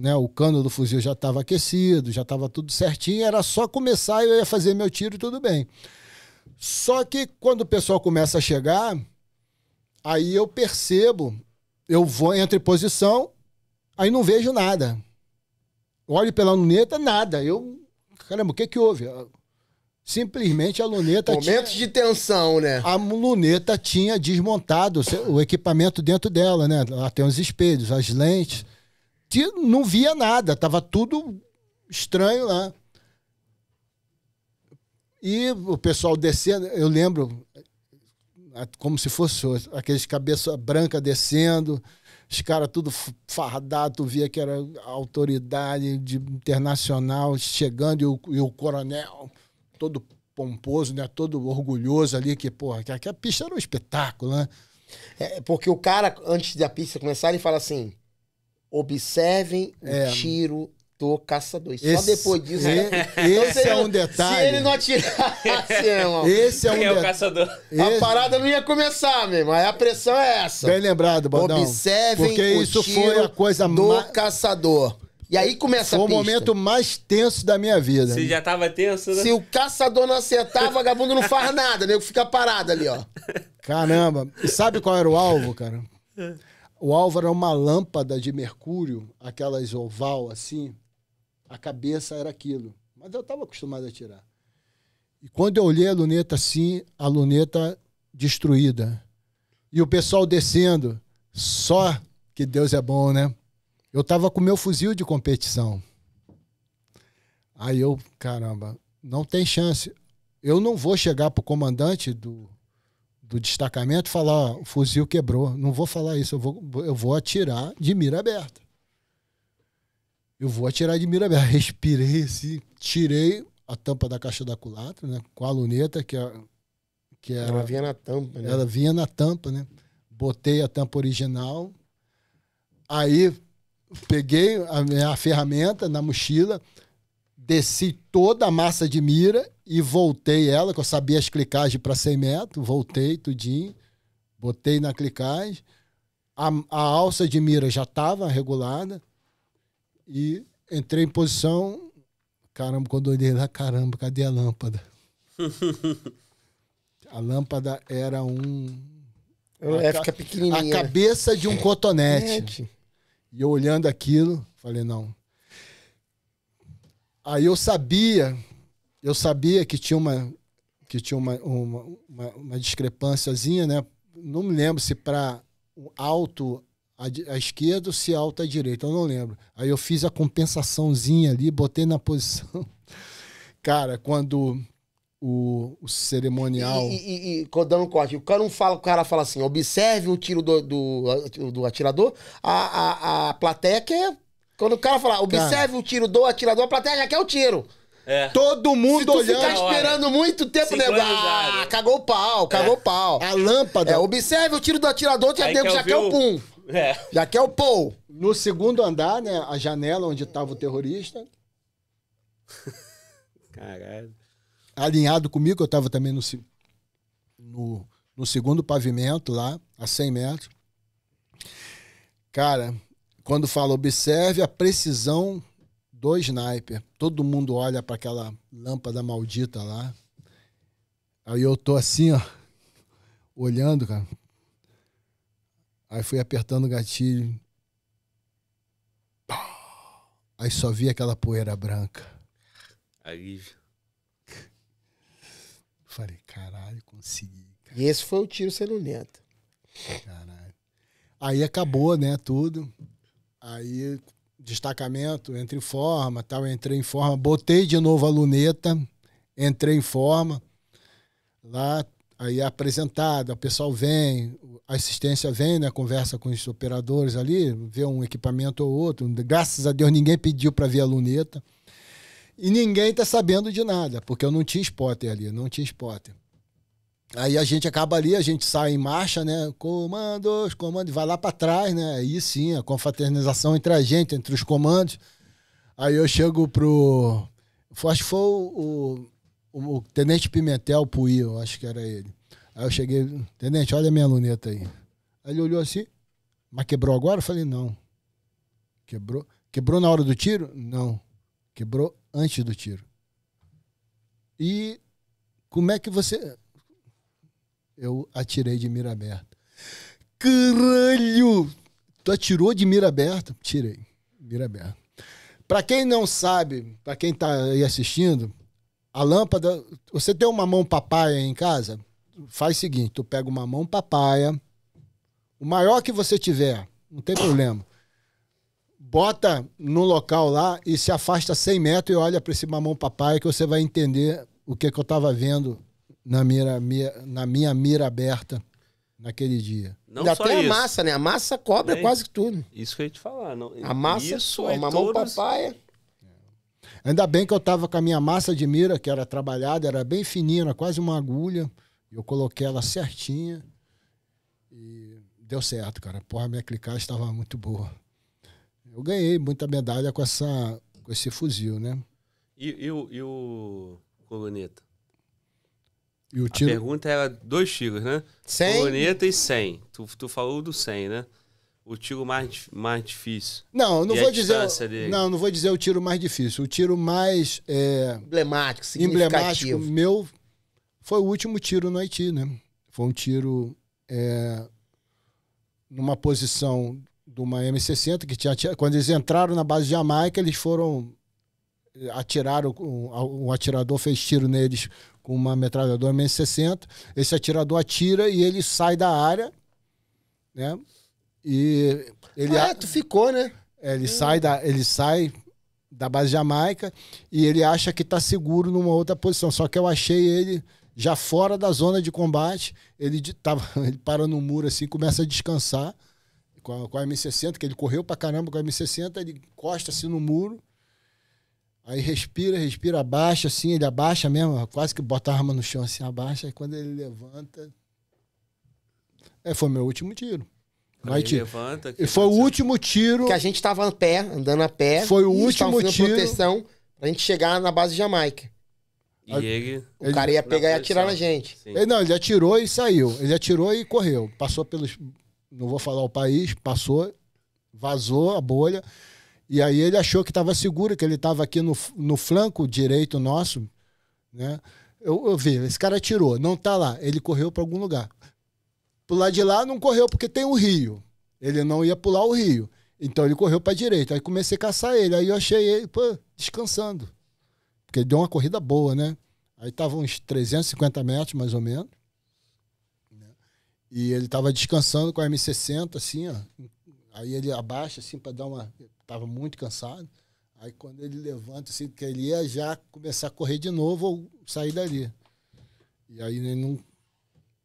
né, o cano do fuzil já estava aquecido, já estava tudo certinho, era só começar, e eu ia fazer meu tiro e tudo bem. Só que quando o pessoal começa a chegar, aí eu percebo, eu vou entre posição, aí não vejo nada. Olho pela luneta, nada. Eu, caramba, o que que houve? Simplesmente a luneta Momentos tinha, de tensão, né? A luneta tinha desmontado o equipamento dentro dela, né? Ela tem os espelhos, as lentes não via nada, tava tudo estranho lá. E o pessoal descendo, eu lembro como se fosse aqueles cabeça branca descendo, os caras tudo fardado, via que era autoridade de, internacional chegando e o, e o coronel todo pomposo, né? Todo orgulhoso ali, que, porra, que, que a pista era um espetáculo, né? É, porque o cara, antes da pista começar, ele fala assim: observem é. o tiro do caçador. Esse, Só depois disso. É- né? E, então, esse é não, um detalhe. Se ele não atirasse, irmão. Esse é um detalhe. É o caçador. Esse... A parada não ia começar, meu irmão. A pressão é essa. Bem lembrado, Bandão. Observem porque isso foi a coisa do ma... caçador. E aí começa Foi o momento mais tenso da minha vida. Se já tava tenso, né? Se o caçador não acertar, vagabundo não faz nada, nego fica parado ali, ó. Caramba. E sabe qual era o alvo, cara? O Álvaro é uma lâmpada de mercúrio, aquelas oval assim. A cabeça era aquilo. Mas eu estava acostumado a tirar. E quando eu olhei a luneta assim, a luneta destruída. E o pessoal descendo. Só que Deus é bom, né? Eu estava com meu fuzil de competição. Aí eu, caramba, não tem chance. Eu não vou chegar pro comandante do do destacamento falar, ó, o fuzil quebrou. Não vou falar isso, eu vou, eu vou atirar de mira aberta. Eu vou atirar de mira aberta. Respirei assim, tirei a tampa da caixa da culatra, né? Com a luneta, que, é, que era, Ela vinha na tampa, né? Ela vinha na tampa, né? Botei a tampa original. Aí peguei a, a ferramenta na mochila, desci toda a massa de mira e voltei ela, que eu sabia as clicagens para 100 metros, voltei tudinho, botei na clicagem. A, a alça de mira já estava regulada e entrei em posição. Caramba, quando olhei lá, caramba, cadê a lâmpada? a lâmpada era um. É, fica pequenininha. A cabeça de um é. cotonete. E eu olhando aquilo, falei, não. Aí eu sabia eu sabia que tinha uma que tinha uma, uma, uma, uma discrepânciazinha, né? Não me lembro se para alto à, esquerda ou se alto à direita, eu não lembro. Aí eu fiz a compensaçãozinha ali, botei na posição. Cara, quando o, o cerimonial. E, e, e, e dando um corte, o cara, não fala, o cara fala assim: observe o tiro do, do, do atirador, a, a, a plateia quer. Quando o cara fala, observe cara, o tiro do atirador, a plateia já quer o tiro. É. Todo mundo olhando. Se tu olhando, ficar esperando hora. muito tempo, nego. Né? Ah, cagou o pau, cagou o é. pau. A lâmpada. É, observe o tiro do atirador, é já, que já é quer o pum. É. Já quer é o pou. No segundo andar, né? A janela onde tava o terrorista. Caralho. Alinhado comigo, eu tava também no, no, no segundo pavimento lá, a 100 metros. Cara, quando fala observe a precisão do sniper. Todo mundo olha para aquela lâmpada maldita lá. Aí eu tô assim, ó, olhando, cara. Aí fui apertando o gatilho. Aí só vi aquela poeira branca. Aí. Falei, caralho, consegui. Cara. E esse foi o tiro celulento. Caralho. Aí acabou, né, tudo. Aí destacamento, entrei em forma, tal, entrei em forma, botei de novo a luneta, entrei em forma. Lá aí é apresentada, o pessoal vem, a assistência vem, né, conversa com os operadores ali, vê um equipamento ou outro. Graças a Deus ninguém pediu para ver a luneta. E ninguém está sabendo de nada, porque eu não tinha spotter ali, não tinha spotter. Aí a gente acaba ali, a gente sai em marcha, né? Comandos, comandos, vai lá para trás, né? Aí sim, a confraternização entre a gente, entre os comandos. Aí eu chego pro. Acho que foi o, o, o Tenente Pimentel Puí, eu acho que era ele. Aí eu cheguei, Tenente, olha a minha luneta aí. Aí ele olhou assim, mas quebrou agora? Eu falei, não. Quebrou? Quebrou na hora do tiro? Não. Quebrou antes do tiro. E como é que você eu atirei de mira aberta. Caralho! Tu atirou de mira aberta? Tirei. Mira aberta. Pra quem não sabe, pra quem tá aí assistindo, a lâmpada. Você tem uma mão papaya em casa? Faz o seguinte: tu pega uma mão papaya, o maior que você tiver, não tem problema. Bota no local lá e se afasta 100 metros e olha para esse mamão papaya que você vai entender o que, que eu estava vendo na, mira, mira, na minha mira aberta naquele dia. Não Ainda só tem isso. a massa, né? A massa cobra é quase tudo. Isso que eu ia te falar. Não, a massa, isso é mamão todas... papai Ainda bem que eu estava com a minha massa de mira, que era trabalhada, era bem fininha, era quase uma agulha. Eu coloquei ela certinha e deu certo, cara. Porra, minha clicagem estava muito boa. Eu ganhei muita medalha com, essa, com esse fuzil, né? E, e, e o coloneta? E o tiro... A pergunta era dois tiros, né? 100? Corneta e 100. Tu, tu falou do 100, né? O tiro mais, mais difícil. Não, não vou dizer. Dele. Não, não vou dizer o tiro mais difícil. O tiro mais é, emblemático, emblemático meu foi o último tiro no Haiti, né? Foi um tiro é, numa posição de uma M60 que tinha quando eles entraram na base de Jamaica, eles foram é, atiraram um, um atirador fez tiro neles com uma metralhadora M 60. Esse atirador atira e ele sai da área, né? E ele ah, é, tu ficou, né? É, ele hum. sai da ele sai da base Jamaica e ele acha que está seguro numa outra posição. Só que eu achei ele já fora da zona de combate. Ele tava ele para no muro assim, começa a descansar com a, com a M60, que ele correu para caramba com a M60, ele encosta assim no muro Aí respira, respira, abaixa, assim, ele abaixa mesmo, quase que bota a arma no chão, assim, abaixa. Aí quando ele levanta. É, foi meu último tiro. Aí tiro. Levanta, foi o último tiro. Que a gente tava a pé, andando a pé. Foi o último tiro. proteção pra gente chegar na base de Jamaica. E aí, ele... O cara ia pegar e atirar na gente. Ele, não, ele atirou e saiu. Ele atirou e correu. Passou pelos. Não vou falar o país, passou, vazou a bolha. E aí ele achou que estava seguro, que ele estava aqui no, no flanco direito nosso, né? Eu, eu vi, esse cara tirou, não está lá, ele correu para algum lugar. Pro lado de lá não correu porque tem o um rio. Ele não ia pular o rio. Então ele correu para direita. Aí comecei a caçar ele. Aí eu achei ele, pô, descansando. Porque ele deu uma corrida boa, né? Aí tava uns 350 metros, mais ou menos. Né? E ele tava descansando com a M60, assim, ó. Aí ele abaixa, assim, para dar uma estava muito cansado. Aí quando ele levanta, assim, que ele ia já começar a correr de novo ou sair dali. E aí ele não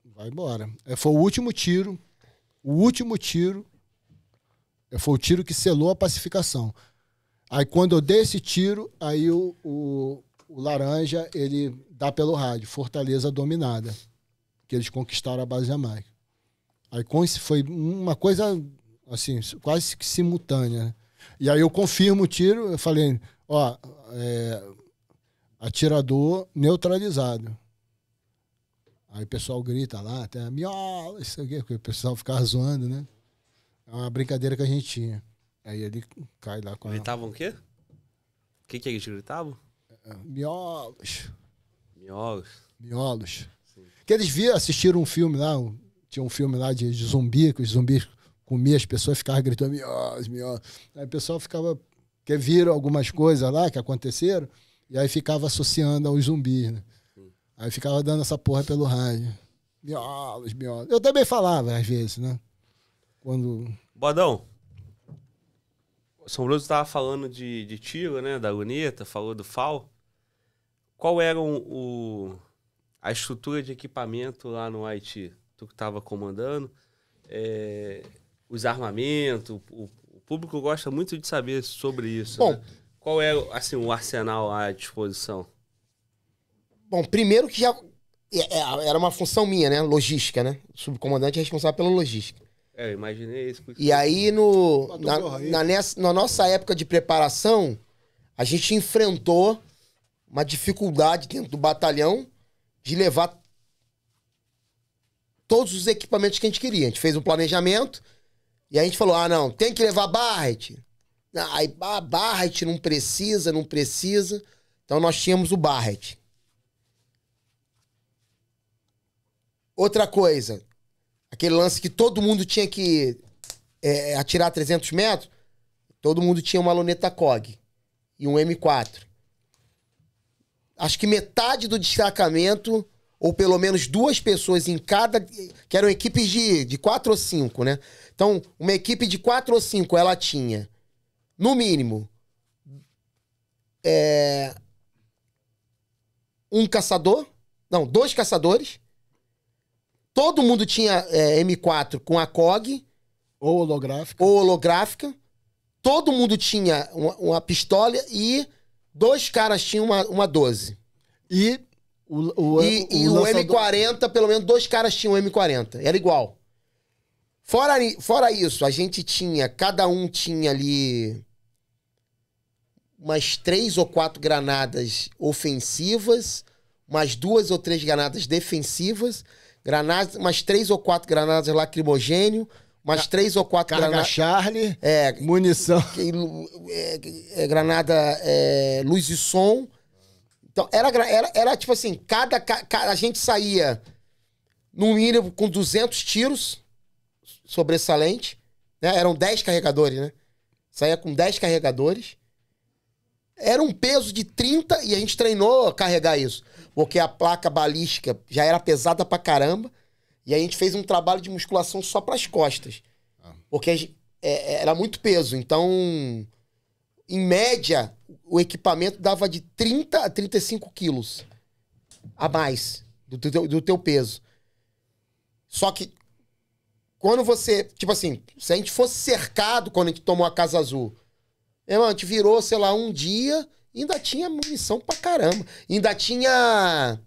vai embora. É, foi o último tiro, o último tiro, é, foi o tiro que selou a pacificação. Aí quando eu dei esse tiro, aí o, o, o laranja, ele dá pelo rádio, Fortaleza dominada, que eles conquistaram a base Jamaica. Aí foi uma coisa, assim, quase que simultânea, né? E aí eu confirmo o tiro, eu falei, ó, é, atirador neutralizado. Aí o pessoal grita lá, até a miola, isso aqui, o pessoal ficava zoando, né? É uma brincadeira que a gente tinha. Aí ele cai lá com Gritavam o quê? O que, que eles gritavam? É, miolos. Miolos. Miolos. Que eles viram, assistiram um filme lá, um, tinha um filme lá de, de zumbi, que os zumbis comia, as pessoas ficavam gritando miós, miós. Aí o pessoal ficava, que viram algumas coisas lá que aconteceram, e aí ficava associando aos zumbis, né? Aí ficava dando essa porra pelo rádio. Miolos, miolos. Eu também falava às vezes, né? Quando. Bodão, o Sombroso estava falando de, de tiro, né? Da luneta, falou do FAL. Qual era o, o a estrutura de equipamento lá no Haiti? Tu que estava comandando. É, os armamentos. O, o público gosta muito de saber sobre isso. Bom, né? qual é assim o arsenal à disposição? Bom, primeiro que já é, é, era uma função minha, né? Logística, né? O subcomandante é responsável pela logística. É, eu imaginei isso. E aí, no, na, na, nessa, na nossa época de preparação, a gente enfrentou uma dificuldade dentro do batalhão de levar todos os equipamentos que a gente queria. A gente fez um planejamento, e a gente falou: ah, não, tem que levar Barrett Aí ah, não precisa, não precisa. Então nós tínhamos o Barrett Outra coisa, aquele lance que todo mundo tinha que é, é atirar 300 metros, todo mundo tinha uma luneta COG e um M4. Acho que metade do destacamento, ou pelo menos duas pessoas em cada, que eram equipes de, de quatro ou cinco, né? Então, uma equipe de quatro ou cinco, ela tinha, no mínimo, é, um caçador, não, dois caçadores. Todo mundo tinha é, M4 com a COG. Ou holográfica. Ou holográfica. Todo mundo tinha uma, uma pistola e dois caras tinham uma, uma 12. E o, o, e, o, e o M40, pelo menos dois caras tinham um M40. Era igual. Fora, fora isso, a gente tinha, cada um tinha ali umas três ou quatro granadas ofensivas, umas duas ou três granadas defensivas, granadas, umas três ou quatro granadas lacrimogênio, umas Ca três ou quatro granadas. Charlie, é, munição. É, é, granada é, luz e som. Então, era, era, era tipo assim, cada, cada. A gente saía, no mínimo, com 200 tiros sobressalente. Né? Eram 10 carregadores, né? Saía com 10 carregadores. Era um peso de 30 e a gente treinou carregar isso. Porque a placa balística já era pesada pra caramba. E a gente fez um trabalho de musculação só pras costas. Ah. Porque gente, é, é, era muito peso. Então, em média, o equipamento dava de 30 a 35 quilos a mais do teu, do teu peso. Só que quando você. Tipo assim, se a gente fosse cercado quando a gente tomou a Casa Azul. Irmão, a gente virou, sei lá, um dia, ainda tinha munição pra caramba. Ainda tinha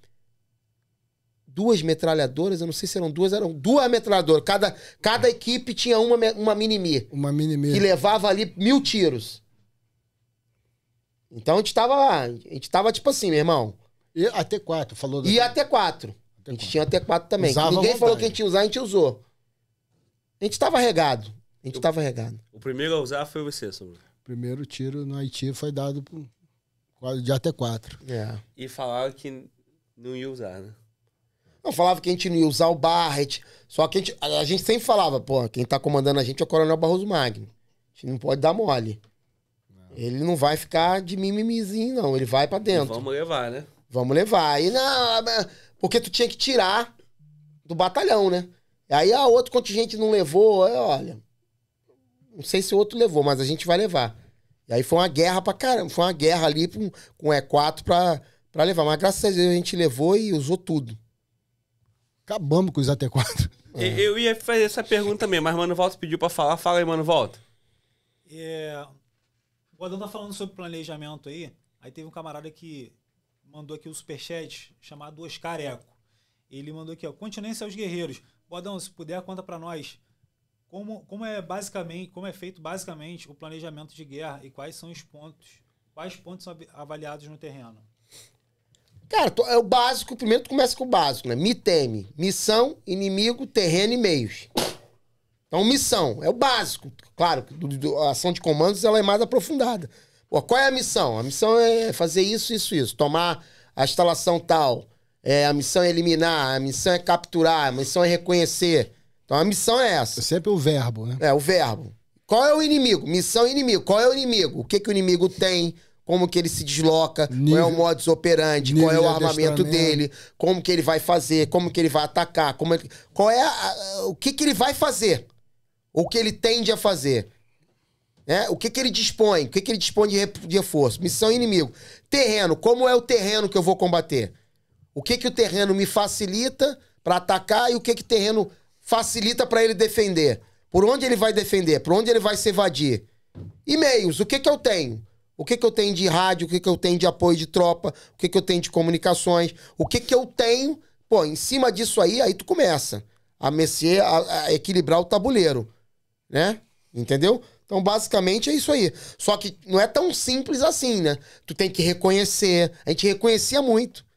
duas metralhadoras, eu não sei se eram duas, eram duas metralhadoras. Cada, cada equipe tinha uma, uma mini-mi. Uma mini-mi. Que levava ali mil tiros. Então a gente tava lá, a gente tava tipo assim, meu irmão. E até quatro, falou. E até quatro. até quatro. A gente tinha até quatro também. Ninguém falou que a gente ia usar, a gente usou. A gente tava regado. A gente eu, tava regado. O primeiro a usar foi você, Samuel. Primeiro tiro no Haiti foi dado por, de até quatro. É. E falaram que não ia usar, né? Não, falava que a gente não ia usar o Barret. Só que a gente, a, a gente sempre falava, pô, quem tá comandando a gente é o Coronel Barroso Magno. A gente não pode dar mole. Ele não vai ficar de mimimizinho, não. Ele vai para dentro. vamos levar, né? Vamos levar. E não, porque tu tinha que tirar do batalhão, né? Aí, a ah, outro contingente não levou. Aí, olha, não sei se o outro levou, mas a gente vai levar. E aí foi uma guerra pra caramba. Foi uma guerra ali com, com E4 pra, pra levar. Mas graças a Deus a gente levou e usou tudo. Acabamos com os AT4. É. Eu ia fazer essa pergunta também, mas Mano Volta pediu pra falar. Fala aí, Mano Volta. É, o Adão tá falando sobre planejamento aí. Aí teve um camarada que mandou aqui o um superchat chamado Oscar Eco. Ele mandou aqui, ó, continência aos guerreiros. Bodão, se puder, conta para nós como, como é basicamente, como é feito basicamente o planejamento de guerra e quais são os pontos, quais pontos são avaliados no terreno. Cara, é o básico, primeiro tu começa com o básico, né? Me teme, missão, inimigo, terreno e meios. Então, missão, é o básico. Claro, do, do, a ação de comandos ela é mais aprofundada. Pô, qual é a missão? A missão é fazer isso, isso, isso. Tomar a instalação tal, é, a missão é eliminar, a missão é capturar, a missão é reconhecer. Então a missão é essa. É sempre o verbo, né? É, o verbo. Qual é o inimigo? Missão inimigo. Qual é o inimigo? O que, que o inimigo tem? Como que ele se desloca? Nível, qual é o modus operandi? Qual é o armamento dele? Como que ele vai fazer? Como que ele vai atacar? Como ele, qual é a, o que, que ele vai fazer? O que ele tende a fazer? É, o que, que ele dispõe? O que, que ele dispõe de, de reforço? Missão inimigo. Terreno. Como é o terreno que eu vou combater? O que, que o terreno me facilita para atacar e o que, que o terreno facilita para ele defender. Por onde ele vai defender? Por onde ele vai se evadir? E meios, o que, que eu tenho? O que, que eu tenho de rádio? O que, que eu tenho de apoio de tropa? O que, que eu tenho de comunicações? O que, que eu tenho? Pô, em cima disso aí, aí tu começa a mexer, a, a equilibrar o tabuleiro, né? Entendeu? Então, basicamente é isso aí. Só que não é tão simples assim, né? Tu tem que reconhecer. A gente reconhecia muito.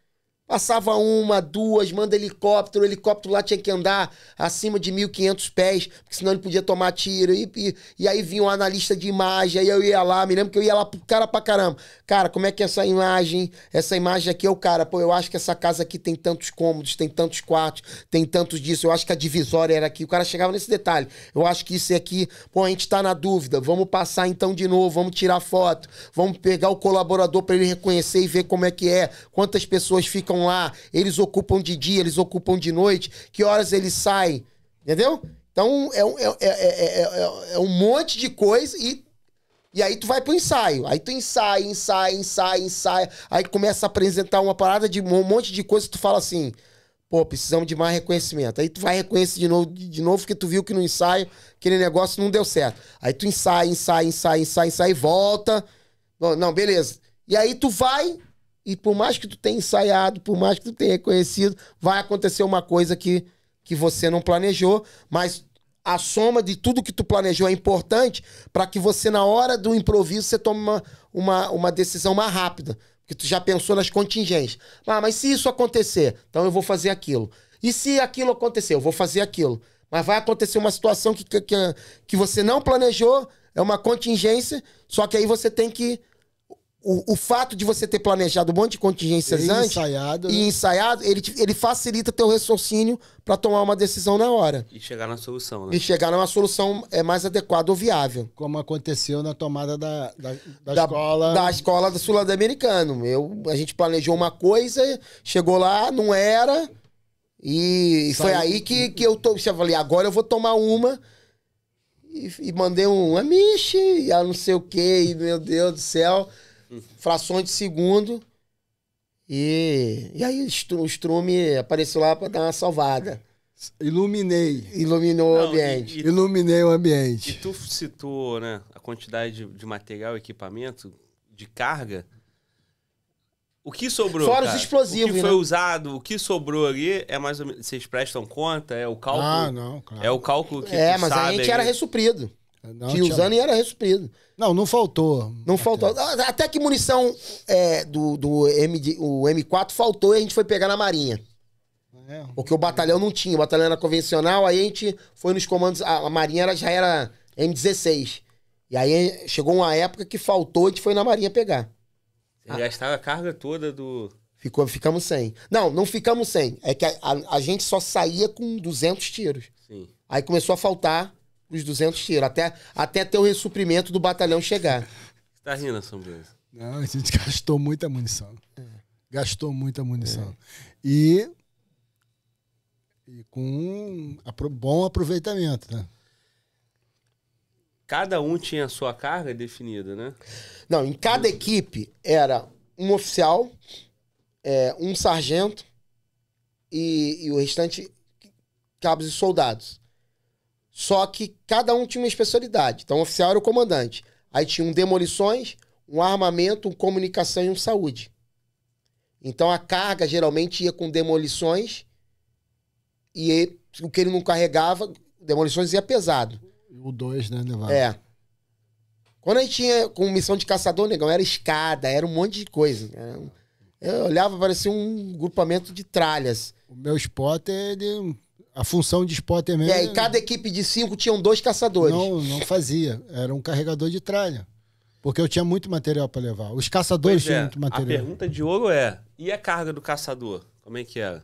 Passava uma, duas, manda helicóptero. O helicóptero lá tinha que andar acima de 1.500 pés, porque senão ele podia tomar tiro. E, e, e, aí vinha um analista de imagem, aí eu ia lá. Me lembro que eu ia lá pro cara pra caramba. Cara, como é que é essa imagem, essa imagem aqui é o cara? Pô, eu acho que essa casa aqui tem tantos cômodos, tem tantos quartos, tem tantos disso. Eu acho que a divisória era aqui. O cara chegava nesse detalhe. Eu acho que isso aqui, pô, a gente tá na dúvida. Vamos passar então de novo, vamos tirar foto, vamos pegar o colaborador para ele reconhecer e ver como é que é, quantas pessoas ficam lá, eles ocupam de dia, eles ocupam de noite, que horas eles saem, entendeu? Então é, é, é, é, um monte de coisa e, e aí tu vai pro ensaio. Aí tu ensaia, ensaia, ensaia, ensaia. Aí começa a apresentar uma parada de um monte de coisa tu fala assim, pô, precisamos de mais reconhecimento. Aí tu vai reconhecer de novo, de novo, porque tu viu que no ensaio aquele negócio não deu certo. Aí tu ensaia, ensaia, ensaia, ensaia, ensaia e volta. Não, beleza. E aí tu vai, e por mais que tu tenha ensaiado, por mais que tu tenha conhecido, vai acontecer uma coisa que, que você não planejou, mas a soma de tudo que tu planejou é importante para que você, na hora do improviso, você tome uma, uma, uma decisão mais rápida. Porque tu já pensou nas contingências. Ah, mas se isso acontecer, então eu vou fazer aquilo. E se aquilo acontecer, eu vou fazer aquilo. Mas vai acontecer uma situação que, que, que você não planejou, é uma contingência, só que aí você tem que o, o, fato de você ter planejado um monte de contingências e antes ensaiado, né? e ensaiado, ele, ele facilita teu raciocínio para tomar uma decisão na hora. E chegar na solução, né? E chegar numa solução é mais adequada ou viável. Como aconteceu na tomada da, da, da, da escola. Da escola do sul-americano. A gente planejou uma coisa, chegou lá, não era. E, foi aí que, que eu, tô eu falei, agora eu vou tomar uma. E, e mandei um e a não sei o quê, e meu Deus do céu. Frações de segundo. E, e aí o Strume apareceu lá para dar uma salvada. Iluminei. Iluminou Não, o ambiente. E, e, Iluminei o ambiente. E tu citou né, a quantidade de, de material, equipamento, de carga. O que sobrou? Fora cara? os explosivos. O que foi né? usado, o que sobrou ali é mais ou menos. Vocês prestam conta? É o cálculo? Ah, não, claro. É o cálculo que É, mas a gente ali. era ressuprido. Não, que tinha... usando e era ressuprido. Não, não faltou. Não até. faltou. Ah, até que munição é, do, do MD, o M4 faltou e a gente foi pegar na Marinha. É. Porque o batalhão não tinha, o batalhão era convencional, aí a gente foi nos comandos, a, a Marinha era, já era M16. E aí chegou uma época que faltou, e a gente foi na Marinha pegar. Você ah. gastava a carga toda do. Ficou, ficamos sem. Não, não ficamos sem. É que a, a, a gente só saía com 200 tiros. Sim. Aí começou a faltar os 200 tiros, até, até ter o ressuprimento do batalhão chegar. Tá rindo, São Luís. Não, a gente gastou muita munição. É. Gastou muita munição. É. E, e com um bom aproveitamento, né? Cada um tinha a sua carga definida, né? Não, em cada equipe era um oficial, é, um sargento e, e o restante cabos e soldados. Só que cada um tinha uma especialidade. Então, o oficial era o comandante. Aí tinha um demolições, um armamento, um comunicação e um saúde. Então, a carga geralmente ia com demolições e o que ele não carregava, demolições ia pesado. O 2, né, levava. É. Quando a gente tinha com missão de caçador, negão, era escada, era um monte de coisa. Né? Eu olhava, parecia um grupamento de tralhas. O meu spot, ele a função de Spotterman. É, e cada equipe de cinco tinham dois caçadores. Não, não fazia. Era um carregador de tralha. Porque eu tinha muito material para levar. Os caçadores pois tinham é, muito material. A pergunta de ouro é: e a carga do caçador? Como é que era? É?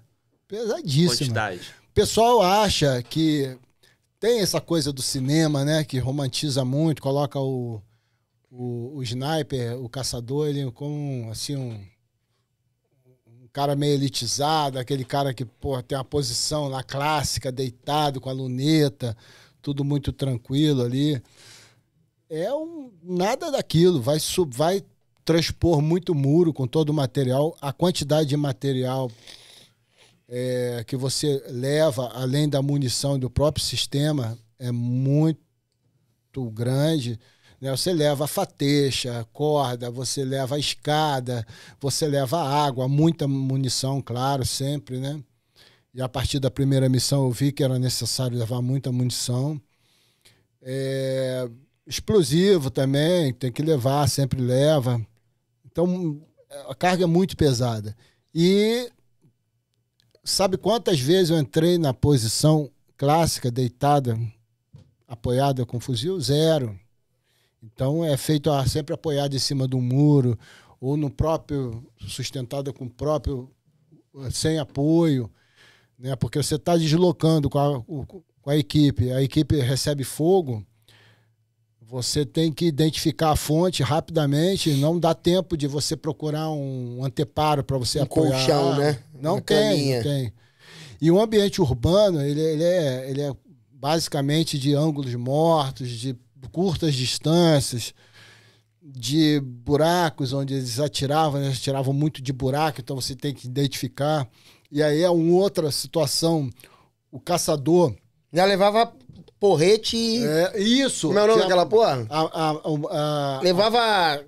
Pesadíssima. Quantidade. O pessoal acha que tem essa coisa do cinema, né? Que romantiza muito, coloca o, o, o sniper, o caçador, ele como assim, um cara meio elitizado, aquele cara que, porra, tem uma posição lá clássica, deitado com a luneta, tudo muito tranquilo ali. É um nada daquilo, vai sub, vai transpor muito muro com todo o material, a quantidade de material é, que você leva além da munição do próprio sistema é muito grande né? Você leva a fateixa, a corda, você leva a escada, você leva a água, muita munição, claro, sempre, né? E a partir da primeira missão eu vi que era necessário levar muita munição. É, explosivo também, tem que levar, sempre leva. Então, a carga é muito pesada. E sabe quantas vezes eu entrei na posição clássica, deitada, apoiada com fuzil? Zero. Então é feito a, sempre apoiado em cima do muro ou no próprio sustentado com o próprio eh, sem apoio, né? Porque você está deslocando com a, com a equipe, a equipe recebe fogo, você tem que identificar a fonte rapidamente, não dá tempo de você procurar um anteparo para você um apoiar. colchão, né? Não Uma tem, não tem. E o ambiente urbano, ele, ele, é, ele é basicamente de ângulos mortos, de curtas distâncias, de buracos, onde eles atiravam, eles atiravam muito de buraco, então você tem que identificar. E aí é uma outra situação. O caçador. Já levava porrete e. É, isso. Como é o nome daquela porra? A, a, a, levava.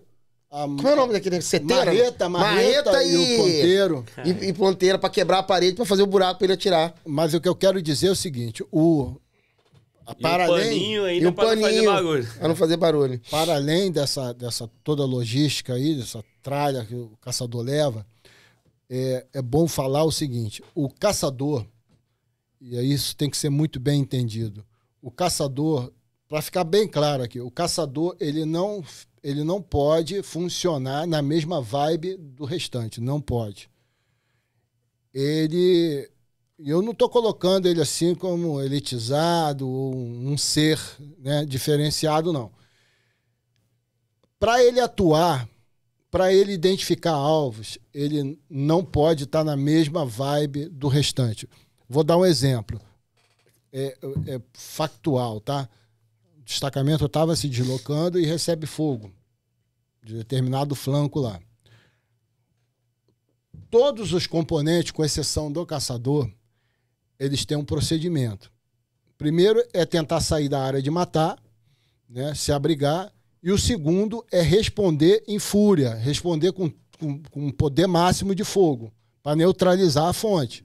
Como é o nome daquele? Seteira? Marreta, marreta, marreta e, e, o ponteiro. E, e ponteira para quebrar a parede, para fazer o buraco para ele atirar. Mas o que eu quero dizer é o seguinte: o, para e paninho ainda e um paninho, não fazer barulho. não fazer barulho. Para além dessa, dessa toda logística aí, dessa tralha que o caçador leva, é, é bom falar o seguinte: o caçador, e isso tem que ser muito bem entendido, o caçador, para ficar bem claro aqui, o caçador ele não, ele não pode funcionar na mesma vibe do restante, não pode. Ele e eu não estou colocando ele assim como elitizado ou um ser né, diferenciado, não. Para ele atuar, para ele identificar alvos, ele não pode estar tá na mesma vibe do restante. Vou dar um exemplo. É, é factual, tá? O destacamento estava se deslocando e recebe fogo de determinado flanco lá. Todos os componentes, com exceção do caçador, eles têm um procedimento. Primeiro é tentar sair da área de matar, né, se abrigar. E o segundo é responder em fúria, responder com, com, com poder máximo de fogo, para neutralizar a fonte.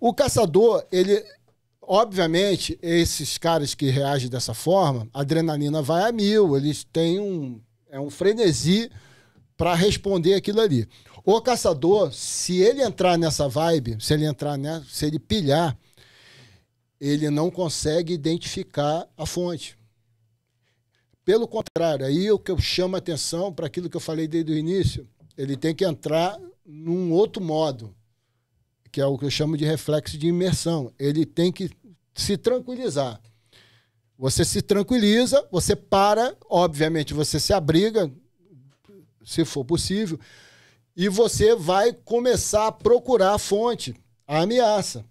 O caçador, ele, obviamente, esses caras que reagem dessa forma, a adrenalina vai a mil, eles têm um, é um frenesi para responder aquilo ali. O caçador, se ele entrar nessa vibe, se ele entrar, né, se ele pilhar, ele não consegue identificar a fonte. Pelo contrário, aí o que eu chamo a atenção para aquilo que eu falei desde o início, ele tem que entrar num outro modo, que é o que eu chamo de reflexo de imersão. Ele tem que se tranquilizar. Você se tranquiliza, você para, obviamente você se abriga, se for possível, e você vai começar a procurar a fonte, a ameaça.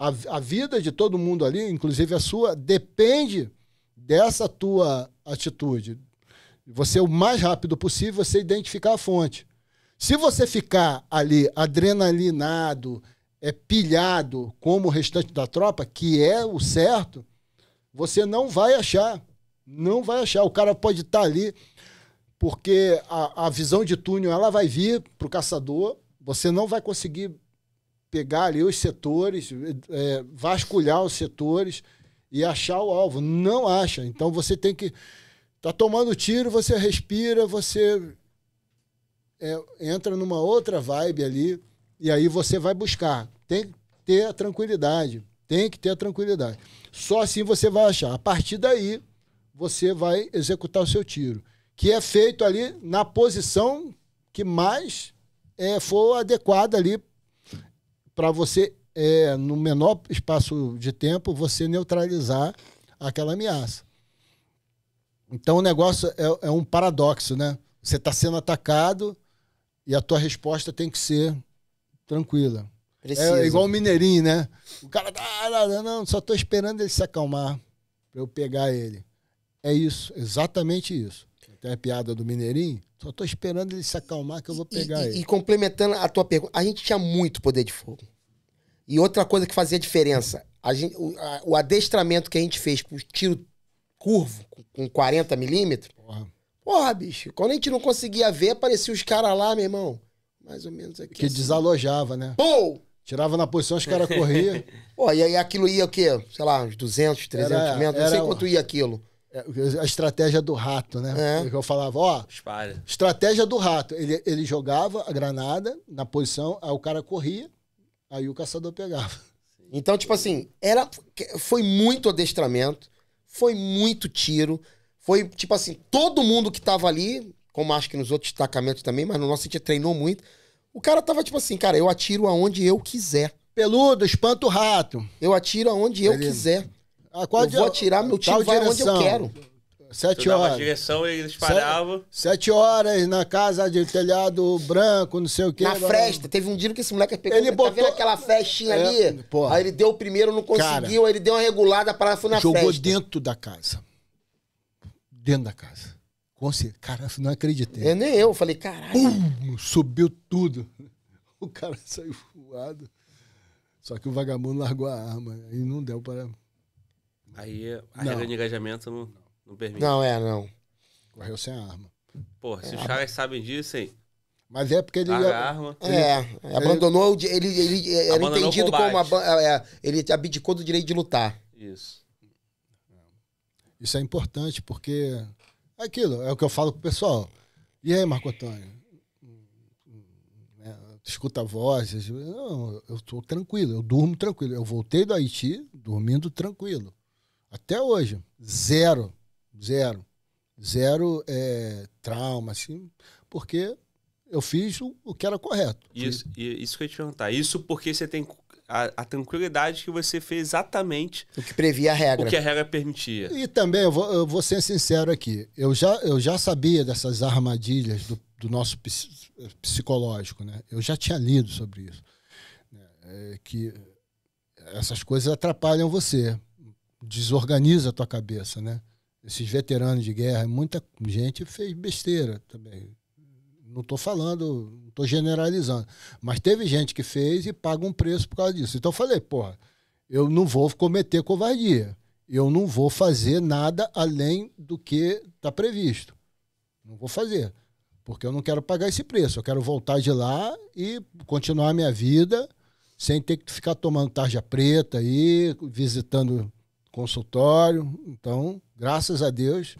A, a vida de todo mundo ali, inclusive a sua, depende dessa tua atitude. Você, é o mais rápido possível, você identificar a fonte. Se você ficar ali adrenalinado, é pilhado como o restante da tropa, que é o certo, você não vai achar. Não vai achar. O cara pode estar tá ali, porque a, a visão de túnel ela vai vir para o caçador, você não vai conseguir pegar ali os setores, é, vasculhar os setores e achar o alvo. Não acha. Então você tem que. Tá tomando tiro, você respira, você é, entra numa outra vibe ali e aí você vai buscar. Tem que ter a tranquilidade. Tem que ter a tranquilidade. Só assim você vai achar. A partir daí, você vai executar o seu tiro, que é feito ali na posição que mais é, for adequada ali para você, é, no menor espaço de tempo, você neutralizar aquela ameaça. Então o negócio é, é um paradoxo, né? Você está sendo atacado e a tua resposta tem que ser tranquila. É igual o Mineirinho, né? O cara, tá, ah, não, só estou esperando ele se acalmar para eu pegar ele. É isso, exatamente isso. Tem a piada do Mineirinho só estou esperando ele se acalmar que eu vou pegar e, ele. E complementando a tua pergunta, a gente tinha muito poder de fogo. E outra coisa que fazia diferença, a gente, o, a, o adestramento que a gente fez o tiro curvo, com 40 milímetros, porra. porra, bicho, quando a gente não conseguia ver, apareciam os caras lá, meu irmão. Mais ou menos aqui. Que assim. desalojava, né? Pou! Tirava na posição, os caras corriam. Pô, e aí aquilo ia o quê? Sei lá, uns 200, 300 era, metros, não sei quanto ia aquilo. É, a estratégia do rato, né? É. Eu falava, ó, Espalha. estratégia do rato. Ele, ele jogava a granada na posição, aí o cara corria, aí o caçador pegava. Então, tipo assim, era, foi muito adestramento, foi muito tiro, foi, tipo assim, todo mundo que tava ali, como acho que nos outros destacamentos também, mas no nosso a gente treinou muito, o cara tava, tipo assim, cara, eu atiro aonde eu quiser. Peludo, espanto o rato. Eu atiro aonde eu quiser. Ah, qual eu dia, vou atirar meu tiro vai onde eu quero. Sete eu horas. direção e espalhava. Sete, horas na casa de telhado branco, não sei o quê. Na agora... festa. Teve um dia que esse moleque pegou. Ele tá botou... aquela festinha é, ali? Porra. Aí ele deu o primeiro, não conseguiu. Cara, aí ele deu uma regulada, para foi na jogou festa. Jogou dentro da casa. Dentro da casa. Com certeza. Cara, não acreditei. É, nem eu. Falei, caralho. Pum, subiu tudo. O cara saiu voado. Só que o vagabundo largou a arma e não deu para... Aí a não. regra de engajamento não, não permite. Não, é, não. Correu sem arma. Pô, se os é. caras sabem disso, hein? Mas é porque ele. A arma. É, ele, é. abandonou. Ele, ele, ele era entendido como. Uma, é, ele abdicou do direito de lutar. Isso. Isso é importante, porque. É aquilo, é o que eu falo pro pessoal. E aí, Marco Antônio? escuta vozes. Não, eu estou tranquilo, eu durmo tranquilo. Eu voltei do Haiti dormindo tranquilo. Até hoje, zero, zero, zero é, trauma, assim, porque eu fiz o, o que era correto. Isso, isso que eu ia te perguntar. Isso porque você tem a, a, tranquilidade que você fez exatamente o que previa a regra. O que a regra permitia. E também, eu vou, eu vou ser sincero aqui, eu já, eu já sabia dessas armadilhas do, do nosso psicológico, né? Eu já tinha lido sobre isso. Né? É, que essas coisas atrapalham você desorganiza a tua cabeça, né? Esses veteranos de guerra, muita gente fez besteira também. Não estou falando, não estou generalizando. Mas teve gente que fez e paga um preço por causa disso. Então eu falei, porra, eu não vou cometer covardia. Eu não vou fazer nada além do que está previsto. Não vou fazer. Porque eu não quero pagar esse preço. Eu quero voltar de lá e continuar a minha vida sem ter que ficar tomando tarja preta e visitando consultório. Então, graças a Deus.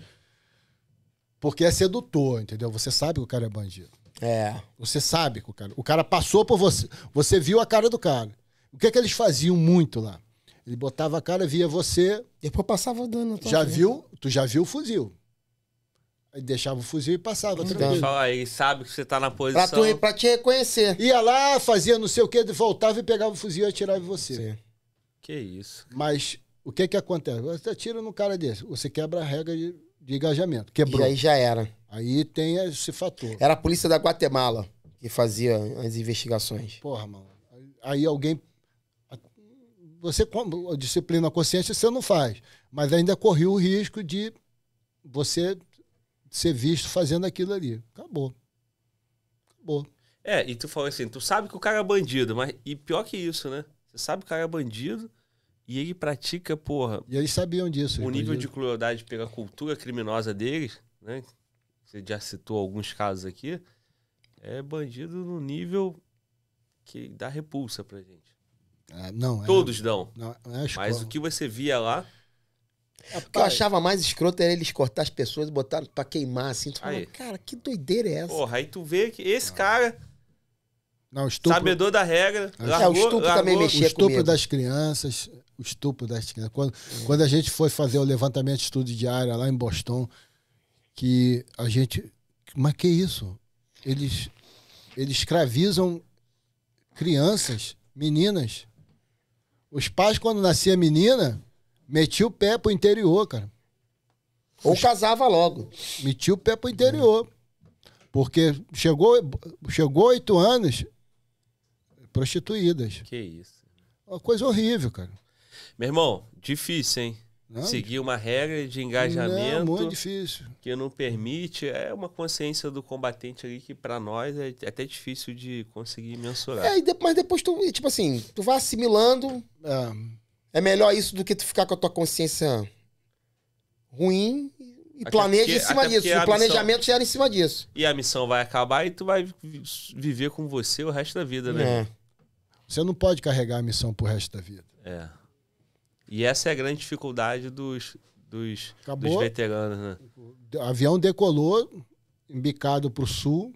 Porque é sedutor, entendeu? Você sabe que o cara é bandido. É. Você sabe que o cara. O cara passou por você. Você viu a cara do cara. O que é que eles faziam muito lá? Ele botava a cara, via você. Depois passava dando. já vendo? viu? Tu já viu o fuzil. Aí deixava o fuzil e passava. Então, ele sabe que você tá na posição. Pra, tu, pra te reconhecer. Ia lá, fazia não sei o que, voltava e pegava o fuzil e atirava em você. Sim. Que isso. Mas o que que acontece? Você atira no cara desse, você quebra a regra de, de engajamento. Quebrou. E aí já era. Aí tem esse fator. Era a polícia da Guatemala que fazia as investigações. Porra, mano. Aí alguém. Você disciplina a consciência, você não faz. Mas ainda correu o risco de você ser visto fazendo aquilo ali. Acabou. Acabou. É, e tu falou assim, tu sabe que o cara é bandido, mas. E pior que isso, né? Você sabe que o cara é bandido e ele pratica, porra. E eles sabiam disso. O nível imagino. de crueldade pela cultura criminosa deles, né? Você já citou alguns casos aqui. É bandido no nível que dá repulsa pra gente. Ah, não, é Todos é, dão. Não, é mas o que você via lá. É, o que eu achava mais escroto era eles cortar as pessoas e botar pra queimar assim. Tu fala, cara, que doideira é essa? Porra, aí tu vê que esse não. cara não, estupro... Sabedor da regra. Largou, é, o estupro largou. também mexia O estupro comigo. das crianças, o estupro das crianças. Quando, quando a gente foi fazer o levantamento de estudo de área lá em Boston, que a gente... Mas que isso? Eles, eles escravizam crianças, meninas. Os pais, quando nascia menina, metiam o pé pro interior, cara. Ou casava logo. Metia o pé pro interior. Porque chegou, chegou oito anos, prostituídas. Que isso. Uma coisa horrível, cara. Meu irmão, difícil, hein? Não, Seguir uma regra de engajamento. muito difícil. Que não permite. É uma consciência do combatente ali que, para nós, é, é até difícil de conseguir mensurar. É, mas depois tu, tipo assim, tu vai assimilando. É, é melhor isso do que tu ficar com a tua consciência ruim e planeja porque, em cima disso. O planejamento missão... em cima disso. E a missão vai acabar e tu vai viver com você o resto da vida, né? É. Você não pode carregar a missão pro resto da vida. É. E essa é a grande dificuldade dos, dos, dos veteranos, né? O avião decolou, embicado pro sul,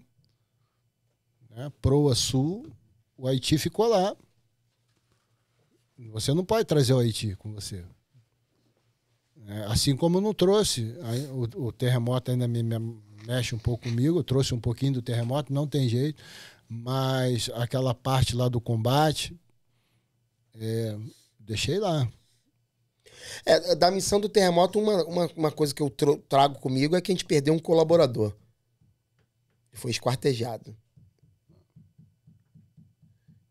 né? proa sul, o Haiti ficou lá. Você não pode trazer o Haiti com você. É, assim como eu não trouxe. O, o terremoto ainda me, me, mexe um pouco comigo, eu trouxe um pouquinho do terremoto, não tem jeito. Mas aquela parte lá do combate, é, deixei lá. É, da missão do terremoto, uma, uma, uma, coisa que eu trago comigo é que a gente perdeu um colaborador. Foi esquartejado.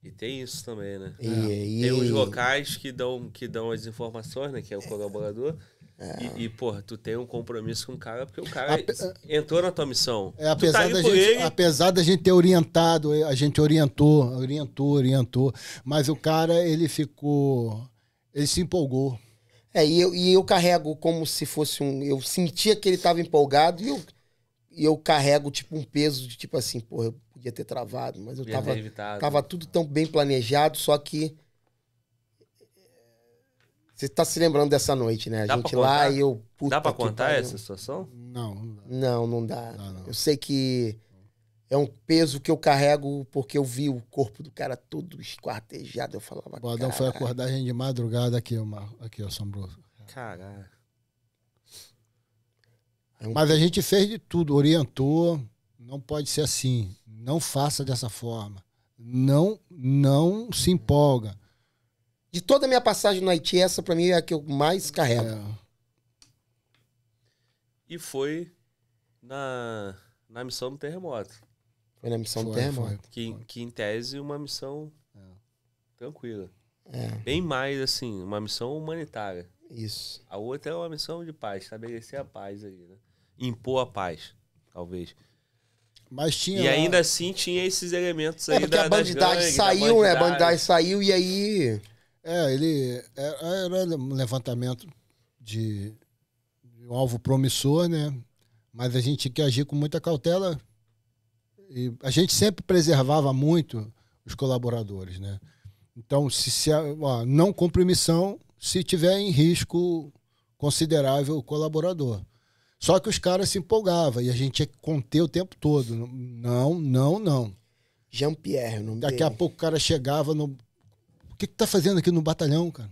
E tem isso também, né? E, é. e... Tem os locais que dão, que dão as informações, né? Que é o é. colaborador. É. E, e, porra, tu tem um compromisso com o cara porque o cara Ape... entrou na tua missão. É, tá apesar, tá da gente, ele... apesar da gente ter orientado, a gente orientou, orientou, orientou. Mas o cara, ele ficou. Ele se empolgou. É, e eu, e eu carrego como se fosse um. Eu sentia que ele estava empolgado e eu, e eu carrego, tipo, um peso de tipo assim, porra, eu podia ter travado, mas eu Ia tava, né? tava tudo tão bem planejado, só que você tá se lembrando dessa noite, né? A dá gente lá e eu. Puta dá pra contar pariu. essa situação? Não, não dá. Não, não dá. Não, não. Eu sei que é um peso que eu carrego porque eu vi o corpo do cara todo esquartejado. Eu falava. O Adão foi acordar a gente de madrugada aqui, mar, aqui, ó, Sombroso. Caralho. É Mas a gente fez de tudo, orientou. Não pode ser assim. Não faça dessa forma. Não, não se empolga de toda a minha passagem no Haiti, essa pra mim é a que eu mais carrego. É. E foi na, na missão do terremoto. Foi na missão foi, do terremoto. que, que em tese uma missão é. tranquila. É. Bem mais assim, uma missão humanitária. Isso. A outra é uma missão de paz, estabelecer a paz ali, né? Impor a paz, talvez. Mas tinha. E ainda assim tinha esses elementos é, Porque da, a bandidagem gangue, saiu, né? A bandidagem saiu e aí. É, ele é, era um levantamento de, de um alvo promissor, né? Mas a gente tinha que agir com muita cautela. E a gente sempre preservava muito os colaboradores, né? Então, se, se ó, não missão se tiver em risco considerável o colaborador. Só que os caras se empolgavam e a gente tinha que conter o tempo todo. Não, não, não. Jean-Pierre, não Daqui dele. a pouco o cara chegava no o que, que tá fazendo aqui no batalhão, cara?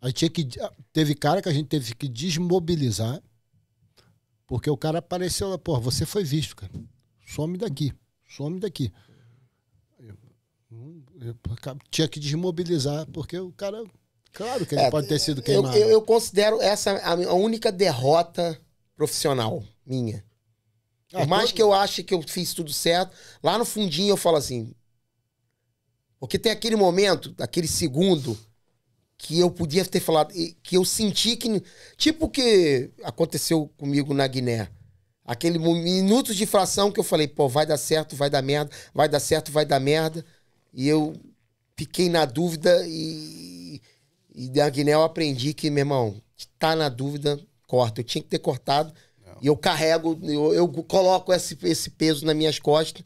Aí tinha que. Ah, teve cara que a gente teve que desmobilizar, porque o cara apareceu lá, pô, você foi visto, cara. Some daqui, some daqui. Hum, tinha que desmobilizar, porque o cara. Claro que ele é, pode ter sido queimado. Eu, eu, considero essa a, única derrota profissional minha. Ah, por mais que eu ache que eu fiz tudo certo, lá no fundinho eu falo assim: porque tem aquele momento, aquele segundo, que eu podia ter falado, que eu senti que. Tipo o que aconteceu comigo na Guiné. Aquele minutos de fração que eu falei, pô, vai dar certo, vai dar merda, vai dar certo, vai dar merda. E eu fiquei na dúvida e, e da Guiné eu aprendi que, meu irmão, tá na dúvida, corta. Eu tinha que ter cortado. Não. E eu carrego, eu, eu coloco esse, esse peso nas minhas costas,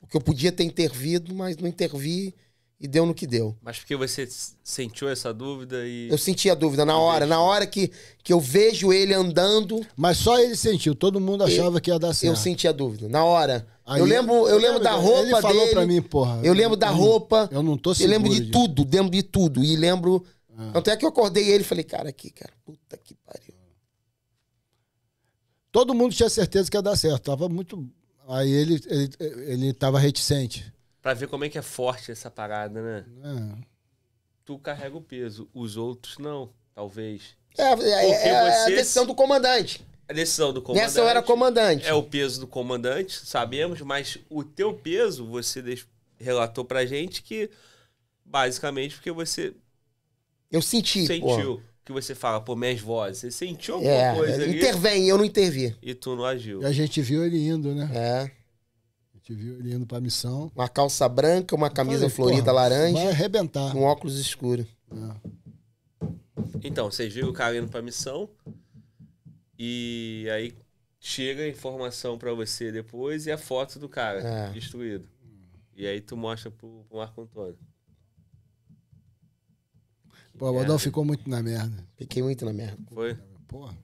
porque eu podia ter intervido, mas não intervi e deu no que deu. Mas porque você sentiu essa dúvida e. Eu senti a dúvida na hora. Na hora que, que eu vejo ele andando. Mas só ele sentiu, todo mundo achava que ia dar certo. Eu senti a dúvida. Na hora. Aí, eu lembro, eu, lembro, da roupa ele falou dele. Pra mim, porra, eu lembro da roupa. eu não tô seguro. Eu lembro de, de tudo, lembro de tudo. E lembro. Ah. Tanto é que eu acordei ele e falei, cara, aqui, cara, puta que pariu. Todo mundo tinha certeza que ia dar certo. Tava muito. Aí ele, ele, ele tava reticente para ver como é que é forte essa parada, né? É. Tu carrega o peso, os outros não, talvez. É, é, é você... É a decisão do comandante. A decisão do comandante. Nessa eu era comandante. É o peso do comandante, sabemos, mas o teu peso, você deixou, relatou pra gente que basicamente porque você. Eu senti. Sentiu. Pô. Que você fala, pô, minhas vozes. Você sentiu alguma é, coisa ali? Intervém, eu não intervi. E tu não agiu. E a gente viu ele indo, né? É. Te viu ele indo pra missão. Uma calça branca, uma camisa falei, florida porra, laranja. Vai arrebentar. Um óculos escuro. É. Então, vocês viram o cara indo pra missão. E aí chega a informação para você depois e a foto do cara é. destruído. E aí tu mostra pro, pro Marco Antônio. Pô, o Adão ficou muito na merda. Fiquei muito na merda. Foi? Porra.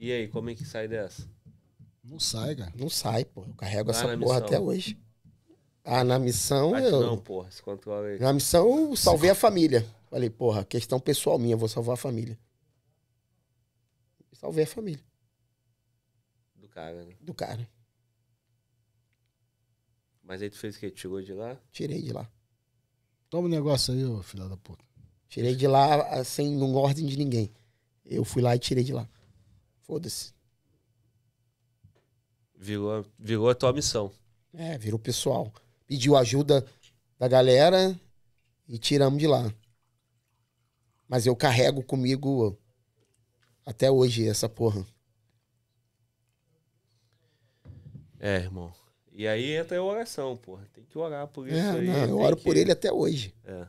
E aí, como é que sai dessa? Não sai, cara. Não sai, pô. Eu carrego Vai tá essa porra missão. até hoje. Ah, na missão. Mas eu... Não, porra, se Na missão, eu salvei a família. Falei, porra, questão pessoal minha, vou salvar a família. Salvei a família. Do cara, né? Do cara. Mas aí tu fez o que? Tirou de lá? Tirei de lá. Toma um negócio aí, ô filha da puta. Tirei de lá ah, sem assim, ordem de ninguém. Eu fui lá e tirei de lá. Foda-se. Virou, virou a tua missão. É, virou pessoal. Pediu ajuda da galera e tiramos de lá. Mas eu carrego comigo até hoje essa porra. É, irmão. E aí entra a oração, porra. Tem que orar por isso é, aí. Não, eu oro que... por ele até hoje. É.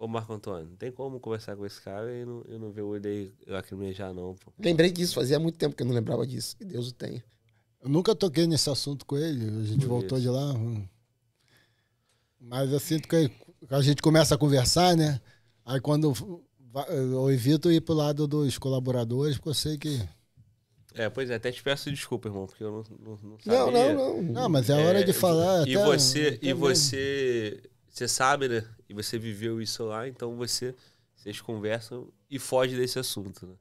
Ô Marco Antônio, não tem como conversar com esse cara e não, eu não ver o olho dele lacrimejar, não. Pô. Lembrei disso, fazia muito tempo que eu não lembrava disso. Que Deus o tenha. Eu nunca toquei nesse assunto com ele, a gente Por voltou isso. de lá. Hum. Mas eu sinto que a gente começa a conversar, né? Aí quando eu evito ir pro lado dos colaboradores, porque eu sei que. É, pois é, até te peço desculpa, irmão, porque eu não, não, não sabia. Não, não, não. Não, mas é hora é, de falar. E, até, você, e você você sabe, né? E você viveu isso lá, então você vocês conversam e foge desse assunto, né?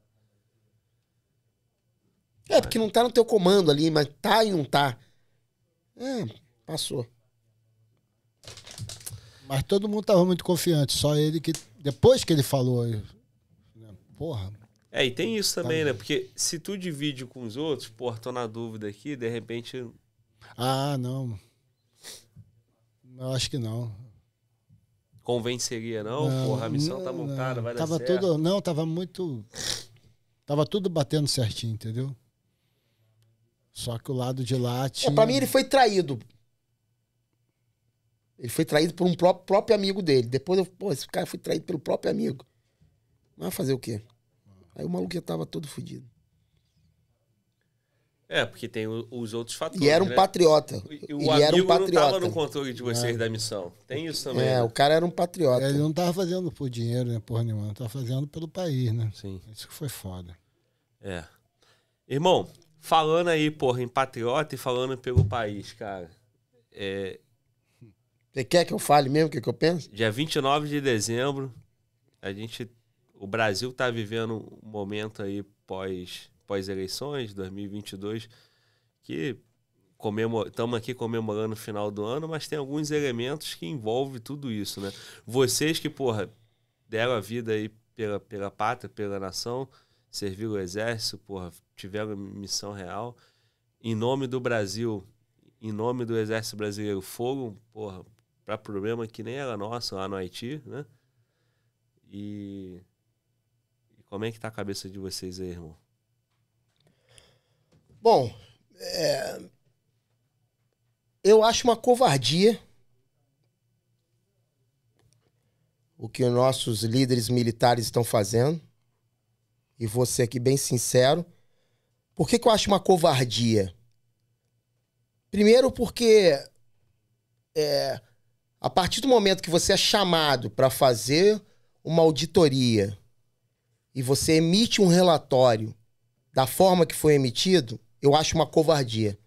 É, porque não tá no teu comando ali, mas tá e não tá. É, passou. Mas todo mundo tava muito confiante, só ele que. Depois que ele falou. Né, porra. É, e tem isso tá também, tá... né? Porque se tu divide com os outros, porra, tô na dúvida aqui, de repente. Ah, não. Eu acho que não convenceria, não? não Porra, a missão tá não, tá montada, não, vai dar tava certo. Tudo, não, tava muito. Tava tudo batendo certinho, entendeu? Só que o lado de lá tinha... É, pra mim ele foi traído. Ele foi traído por um próprio, próprio amigo dele. Depois eu, pô, esse cara foi traído pelo próprio amigo. Mas fazer o quê? Aí o maluco já tava todo fodido. É, porque tem o, os outros fatores. E era um né? patriota. O, o ele era um patriota. não estava no controle de vocês é. da missão. Tem isso também. É, né? o cara era um patriota. Ele não estava fazendo por dinheiro, né? Porra nenhuma. Estava fazendo pelo país, né? Sim. Isso que foi foda. É. Irmão, falando aí, porra, em patriota e falando pelo país, cara. É... Você quer que eu fale mesmo o que, que eu penso? Dia 29 de dezembro, a gente. O Brasil está vivendo um momento aí pós pós-eleições, 2022, que estamos aqui comemorando o final do ano, mas tem alguns elementos que envolvem tudo isso, né? Vocês que, porra, deram a vida aí pela, pela pátria, pela nação, serviram o exército, porra, tiveram missão real. Em nome do Brasil, em nome do exército brasileiro, foram, porra, para problema que nem era nosso lá no Haiti, né? E, e como é que tá a cabeça de vocês aí, irmão? Bom, é... eu acho uma covardia o que nossos líderes militares estão fazendo. E você aqui bem sincero. Por que, que eu acho uma covardia? Primeiro porque é, a partir do momento que você é chamado para fazer uma auditoria e você emite um relatório da forma que foi emitido, eu acho uma covardia.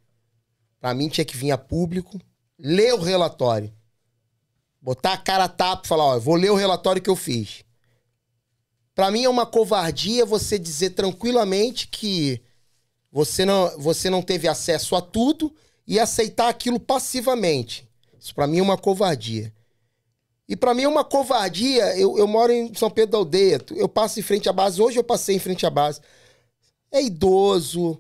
Para mim tinha que vir a público, ler o relatório, botar a cara a tapa e falar, ó, vou ler o relatório que eu fiz. Para mim é uma covardia você dizer tranquilamente que você não, você não teve acesso a tudo e aceitar aquilo passivamente. Isso para mim é uma covardia. E para mim é uma covardia. Eu, eu moro em São Pedro da Aldeia. Eu passo em frente à base. Hoje eu passei em frente à base. É idoso,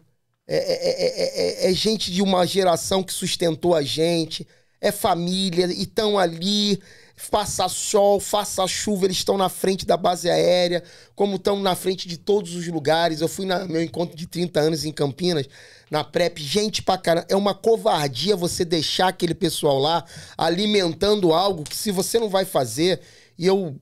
é é é, é, é, é gente de uma geração que sustentou a gente, é família, e estão ali faça sol, faça chuva, eles estão na frente da base aérea, como estão na frente de todos os lugares. Eu fui no meu encontro de 30 anos em Campinas, na PrEP, gente pra caramba. É uma covardia você deixar aquele pessoal lá alimentando algo que se você não vai fazer, e eu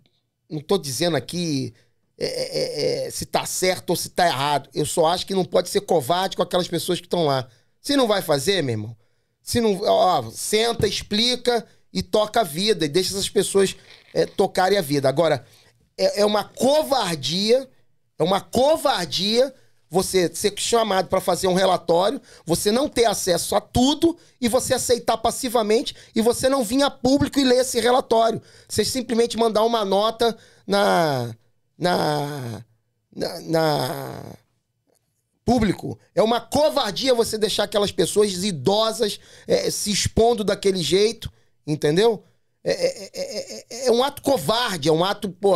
não tô dizendo aqui é é, é, é, se tá certo ou se tá errado. Eu só acho que não pode ser covarde com aquelas pessoas que estão lá. Se não vai fazer, meu irmão, se não, ó, senta, explica e toca a vida e deixa essas pessoas é, tocarem a vida. Agora, é, é, uma covardia, é uma covardia você ser chamado para fazer um relatório, você não ter acesso a tudo e você aceitar passivamente e você não vir a público e ler esse relatório. Você simplesmente mandar uma nota na na, na, na público. É uma covardia você deixar aquelas pessoas idosas é, se expondo daquele jeito, entendeu? É, é, é, um ato covarde, é um ato, pô,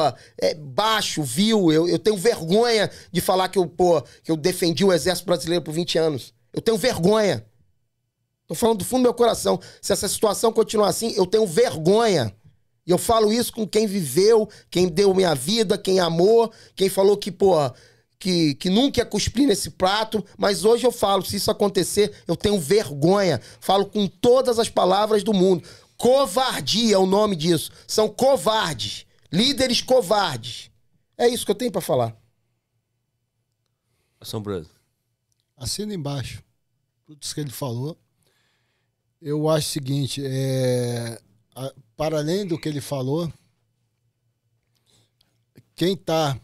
baixo, vil. Eu, eu tenho vergonha de falar que eu, pô, que eu defendi o Exército Brasileiro por 20 anos. Eu tenho vergonha. Tô falando do fundo do meu coração. Se essa situação continuar assim, eu tenho vergonha. E eu falo isso com quem viveu, quem deu minha vida, quem amou, quem falou que, pô, que, que nunca ia cuspir nesse prato. Mas hoje eu falo, se isso acontecer, eu tenho vergonha. Falo com todas as palavras do mundo. Covardia é o nome disso. São covardes. Líderes covardes. É isso que eu tenho para falar. São Assina embaixo. Tudo isso que ele falou. Eu acho o seguinte, é, para além do que ele falou, quem está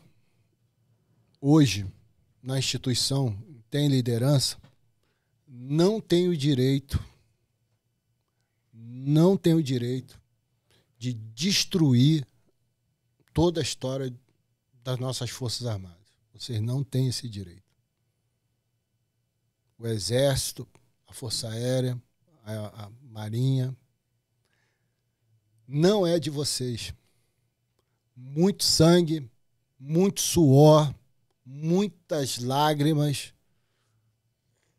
hoje na instituição, tem liderança, não tem o direito, não tem o direito de destruir toda a história das nossas Forças Armadas. Vocês não têm esse direito. O Exército, a Força Aérea, a, a Marinha, não é de vocês. Muito sangue, muito suor, muitas lágrimas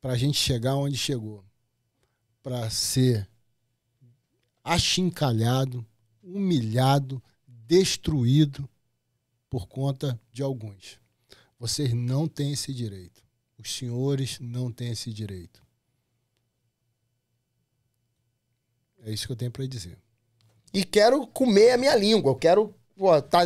para a gente chegar onde chegou. Para ser achincalhado, humilhado, destruído por conta de alguns. Vocês não têm esse direito. Os senhores não têm esse direito. É isso que eu tenho para dizer e quero comer a minha língua. Eu quero estar tá,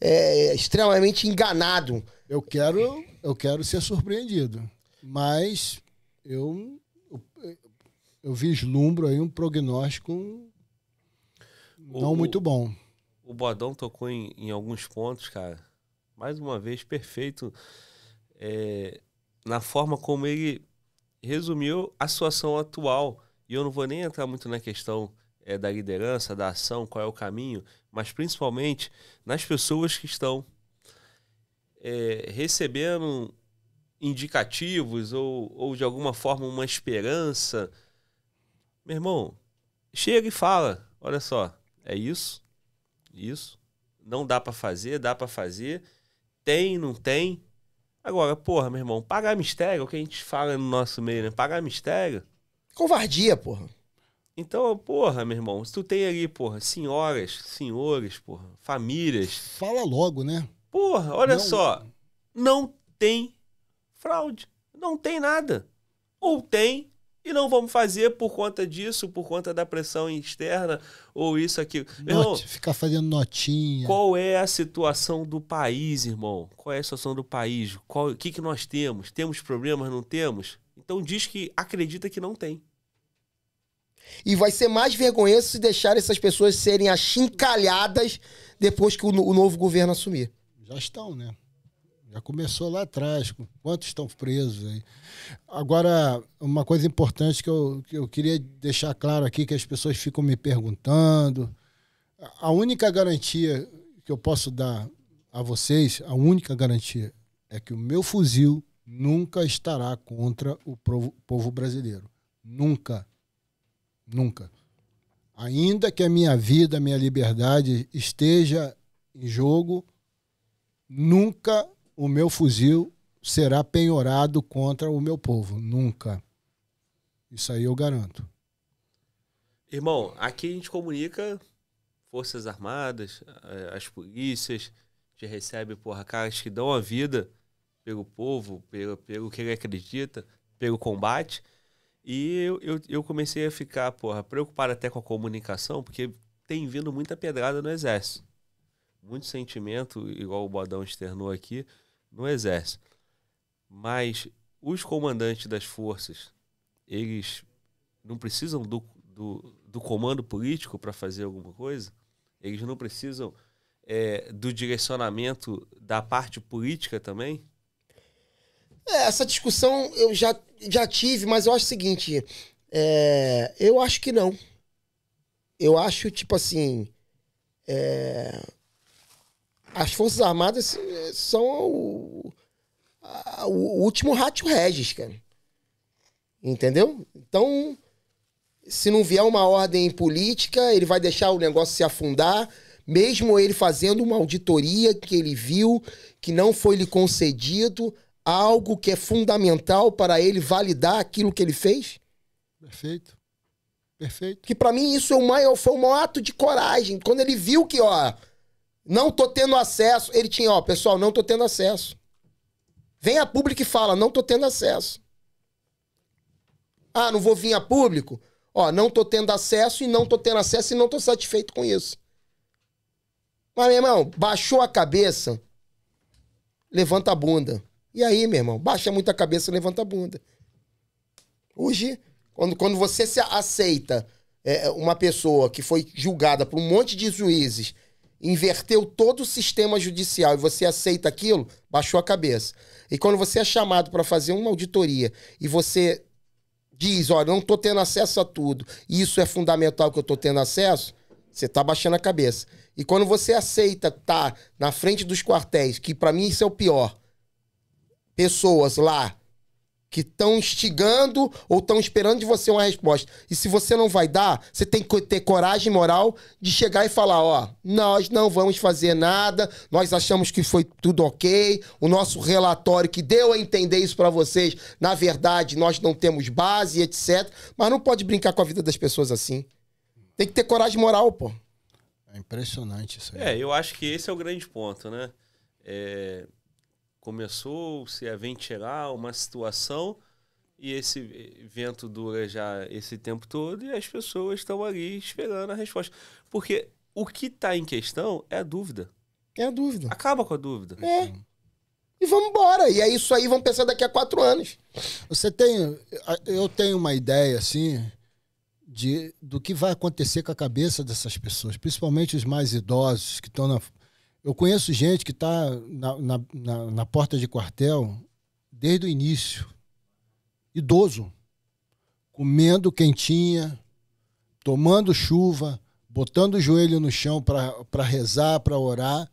é, extremamente enganado. Eu quero, eu quero ser surpreendido. Mas eu, eu, eu vislumbro aí um prognóstico não muito bom. O Bodão tocou em, em, alguns pontos, cara. Mais uma vez, perfeito. É, na forma como ele resumiu a situação atual. E eu não vou nem entrar muito na questão é, da liderança, da ação, qual é o caminho, mas principalmente nas pessoas que estão é, recebendo indicativos ou, ou de alguma forma uma esperança. Meu irmão, chega e fala: olha só, é isso, isso, não dá para fazer, dá para fazer, tem, não tem. Agora, porra, meu irmão, pagar mistério, é o que a gente fala no nosso meio, né? Pagar mistério. Covardia, porra. Então, porra, meu irmão, se tu tem ali, porra, senhoras, senhores, porra, famílias. Fala logo, né? Porra, olha não... só. Não tem fraude. Não tem nada. Ou tem e não vamos fazer por conta disso, por conta da pressão externa ou isso, aquilo. Note, irmão, ficar fazendo notinha. Qual é a situação do país, irmão? Qual é a situação do país? Qual, o que, que nós temos? Temos problemas, não temos? Então diz que acredita que não tem. E vai ser mais vergonhoso se deixar essas pessoas serem achincalhadas depois que o, o novo governo assumir. Já estão, né? Já começou lá atrás. Quantos estão presos aí? Agora, uma coisa importante que eu, que eu queria deixar claro aqui, que as pessoas ficam me perguntando. A única garantia que eu posso dar a vocês, a única garantia, é que o meu fuzil nunca estará contra o povo brasileiro. Nunca. Nunca. Ainda que a minha vida, a minha liberdade esteja em jogo, nunca o meu fuzil será penhorado contra o meu povo. Nunca. Isso aí eu garanto. Irmão, aqui a gente comunica Forças Armadas, eh, as polícias, te recebe, porra, caras que dão a vida pelo povo, pelo, pelo que ele acredita, pelo combate. E eu, eu, eu, comecei a ficar, porra, preocupado até com a comunicação, porque tem vindo muita pedrada no exército. Muito sentimento, igual o Bodão externou aqui, no exército. Mas os comandantes das forças, eles não precisam do, do, do comando político para fazer alguma coisa? Eles não precisam é, do direcionamento da parte política também? É, essa discussão eu já, já tive, mas eu acho o seguinte. É, eu acho que não. Eu acho, tipo assim. É, as Forças Armadas são o, a, o último ratio regis, cara. Entendeu? Então, se não vier uma ordem política, ele vai deixar o negócio se afundar, mesmo ele fazendo uma auditoria que ele viu, que não foi lhe concedido algo que é fundamental para ele validar aquilo que ele fez? Perfeito. Perfeito. Que para mim isso é o maior, foi o maior ato de coragem. Quando ele viu que, ó, não tô tendo acesso, ele tinha, ó, pessoal, não tô tendo acesso. Vem a público e fala, não tô tendo acesso. Ah, não vou vir a público? Ó, não tô tendo acesso e não tô tendo acesso e não tô satisfeito com isso. Mas, meu irmão, baixou a cabeça, levanta a bunda. E aí, meu irmão, baixa muito a cabeça e levanta a bunda. Hoje, quando, quando você se aceita é, uma pessoa que foi julgada por um monte de juízes, inverteu todo o sistema judicial e você aceita aquilo, baixou a cabeça. E quando você é chamado para fazer uma auditoria e você diz, olha, não estou tendo acesso a tudo, e isso é fundamental que eu estou tendo acesso, você está baixando a cabeça. E quando você aceita estar tá na frente dos quartéis, que para mim isso é o pior, pessoas lá que estão instigando ou estão esperando de você uma resposta. E se você não vai dar, você tem que ter coragem moral de chegar e falar, ó, nós não vamos fazer nada, nós achamos que foi tudo OK, o nosso relatório que deu a entender isso para vocês, na verdade, nós não temos base, etc. Mas não pode brincar com a vida das pessoas assim. Tem que ter coragem moral, pô. É impressionante isso aí. É, eu acho que esse é o grande ponto, né? É, começou-se a é ventilar uma situação e esse vento dura já esse tempo todo e as pessoas estão ali esperando a resposta. Porque o que está em questão é a dúvida. É a dúvida. Acaba com a dúvida. É. E vamos embora. E é isso aí, vamos pensar daqui a quatro anos. Você tem. Eu tenho uma ideia, assim, de, do que vai acontecer com a cabeça dessas pessoas, principalmente os mais idosos que estão na eu conheço gente que está na, na, na, na porta de quartel desde o início, idoso, comendo quentinha, tomando chuva, botando o joelho no chão para rezar, para orar.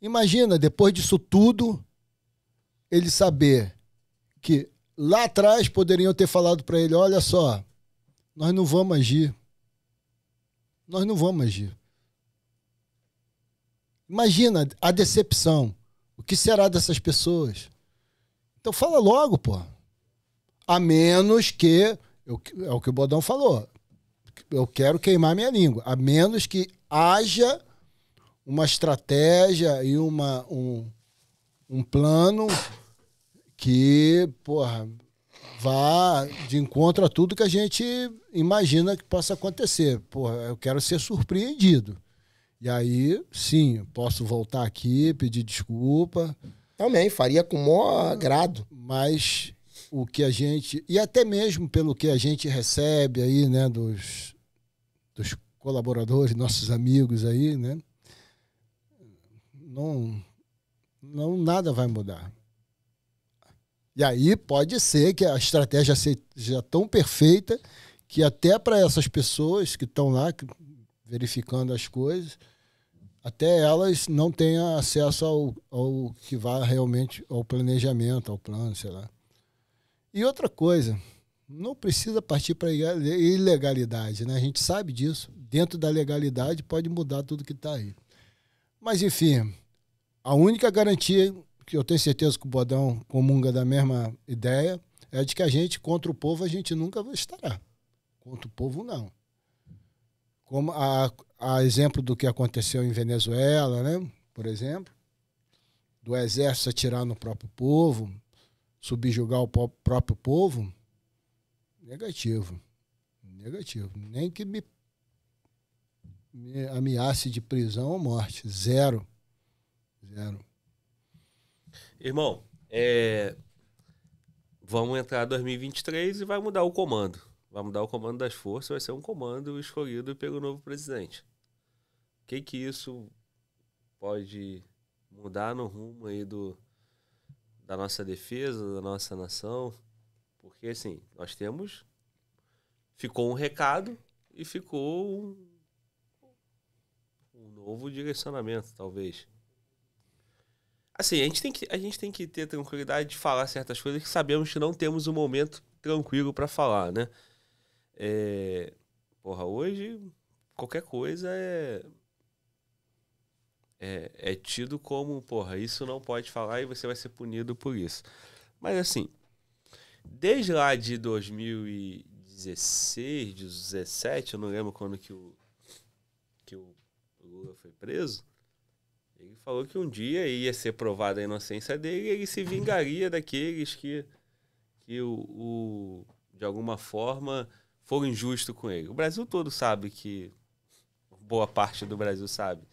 Imagina, depois disso tudo, ele saber que lá atrás poderiam ter falado para ele: olha só, nós não vamos agir. Nós não vamos agir. Imagina a decepção. O que será dessas pessoas? Então fala logo, pô. A menos que. Eu, é o que o Bodão falou. Eu quero queimar minha língua. A menos que haja uma estratégia e uma, um, um plano que, porra, vá de encontro a tudo que a gente imagina que possa acontecer. Porra, eu quero ser surpreendido. E aí, sim, posso voltar aqui, pedir desculpa. Também, faria com maior ah, agrado. Mas o que a gente. E até mesmo pelo que a gente recebe aí, né, dos, dos colaboradores, nossos amigos aí, né? Não, não nada vai mudar. E aí pode ser que a estratégia seja tão perfeita que até para essas pessoas que estão lá verificando as coisas, até elas não tenham acesso ao, ao que vá realmente ao planejamento, ao plano, sei lá. E outra coisa, não precisa partir para ilegalidade, né? A gente sabe disso. Dentro da legalidade pode mudar tudo que está aí. Mas enfim, a única garantia que eu tenho certeza que o Bodão comunga da mesma ideia é de que a gente contra o povo a gente nunca estará. Contra o povo não como a, a exemplo do que aconteceu em Venezuela, né? por exemplo, do exército atirar no próprio povo, subjugar o próprio povo, negativo. Negativo. Nem que me, me ameace de prisão ou morte. Zero. Zero. Irmão, é... vamos entrar em 2023 e vai mudar o comando vai mudar o comando das forças, vai ser um comando escolhido pelo novo presidente. O que que isso pode mudar no rumo aí do, da nossa defesa, da nossa nação? Porque, assim, nós temos... Ficou um recado e ficou um, um novo direcionamento, talvez. Assim, a gente, tem que, a gente tem que ter tranquilidade de falar certas coisas que sabemos que não temos um momento tranquilo para falar, né? É, porra, hoje qualquer coisa é, é, é tido como, porra, isso não pode falar e você vai ser punido por isso. Mas assim, desde lá de 2016, 2017, eu não lembro quando que o, que o Lula foi preso, ele falou que um dia ia ser provada a inocência dele e ele se vingaria daqueles que, que o, o de alguma forma, foram injustos com ele. O Brasil todo sabe que. Boa parte do Brasil sabe.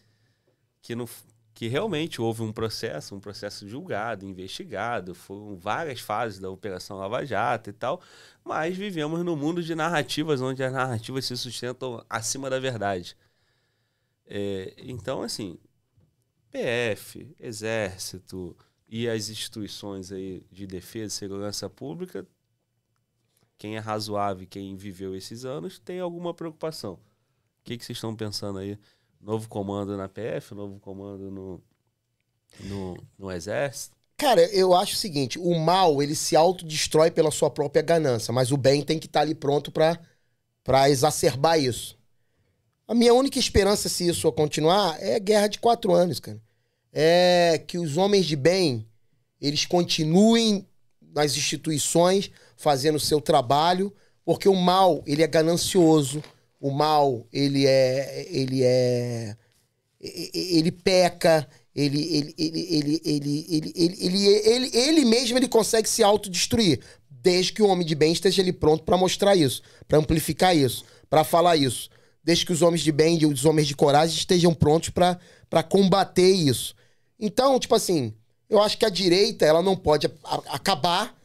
Que, no, que realmente houve um processo, um processo julgado, investigado, foram várias fases da Operação Lava Jato e tal, mas vivemos num mundo de narrativas onde as narrativas se sustentam acima da verdade. É, então, assim, PF, Exército e as instituições aí de defesa e segurança pública quem é razoável, quem viveu esses anos, tem alguma preocupação. O que, que vocês estão pensando aí? Novo comando na PF, novo comando no, no, no Exército? Cara, eu acho o seguinte: o mal ele se autodestrói pela sua própria ganância, mas o bem tem que estar tá ali pronto para exacerbar isso. A minha única esperança, se isso continuar, é a guerra de quatro anos, cara. É que os homens de bem eles continuem nas instituições fazendo o seu trabalho, porque o mal, ele é ganancioso, o mal, ele é ele é ele peca, ele ele ele ele ele ele, ele, ele, ele, ele mesmo ele consegue se autodestruir, desde que o homem de bem esteja ali pronto para mostrar isso, para amplificar isso, para falar isso. Desde que os homens de bem e os homens de coragem estejam prontos para combater isso. Então, tipo assim, eu acho que a direita ela não pode acabar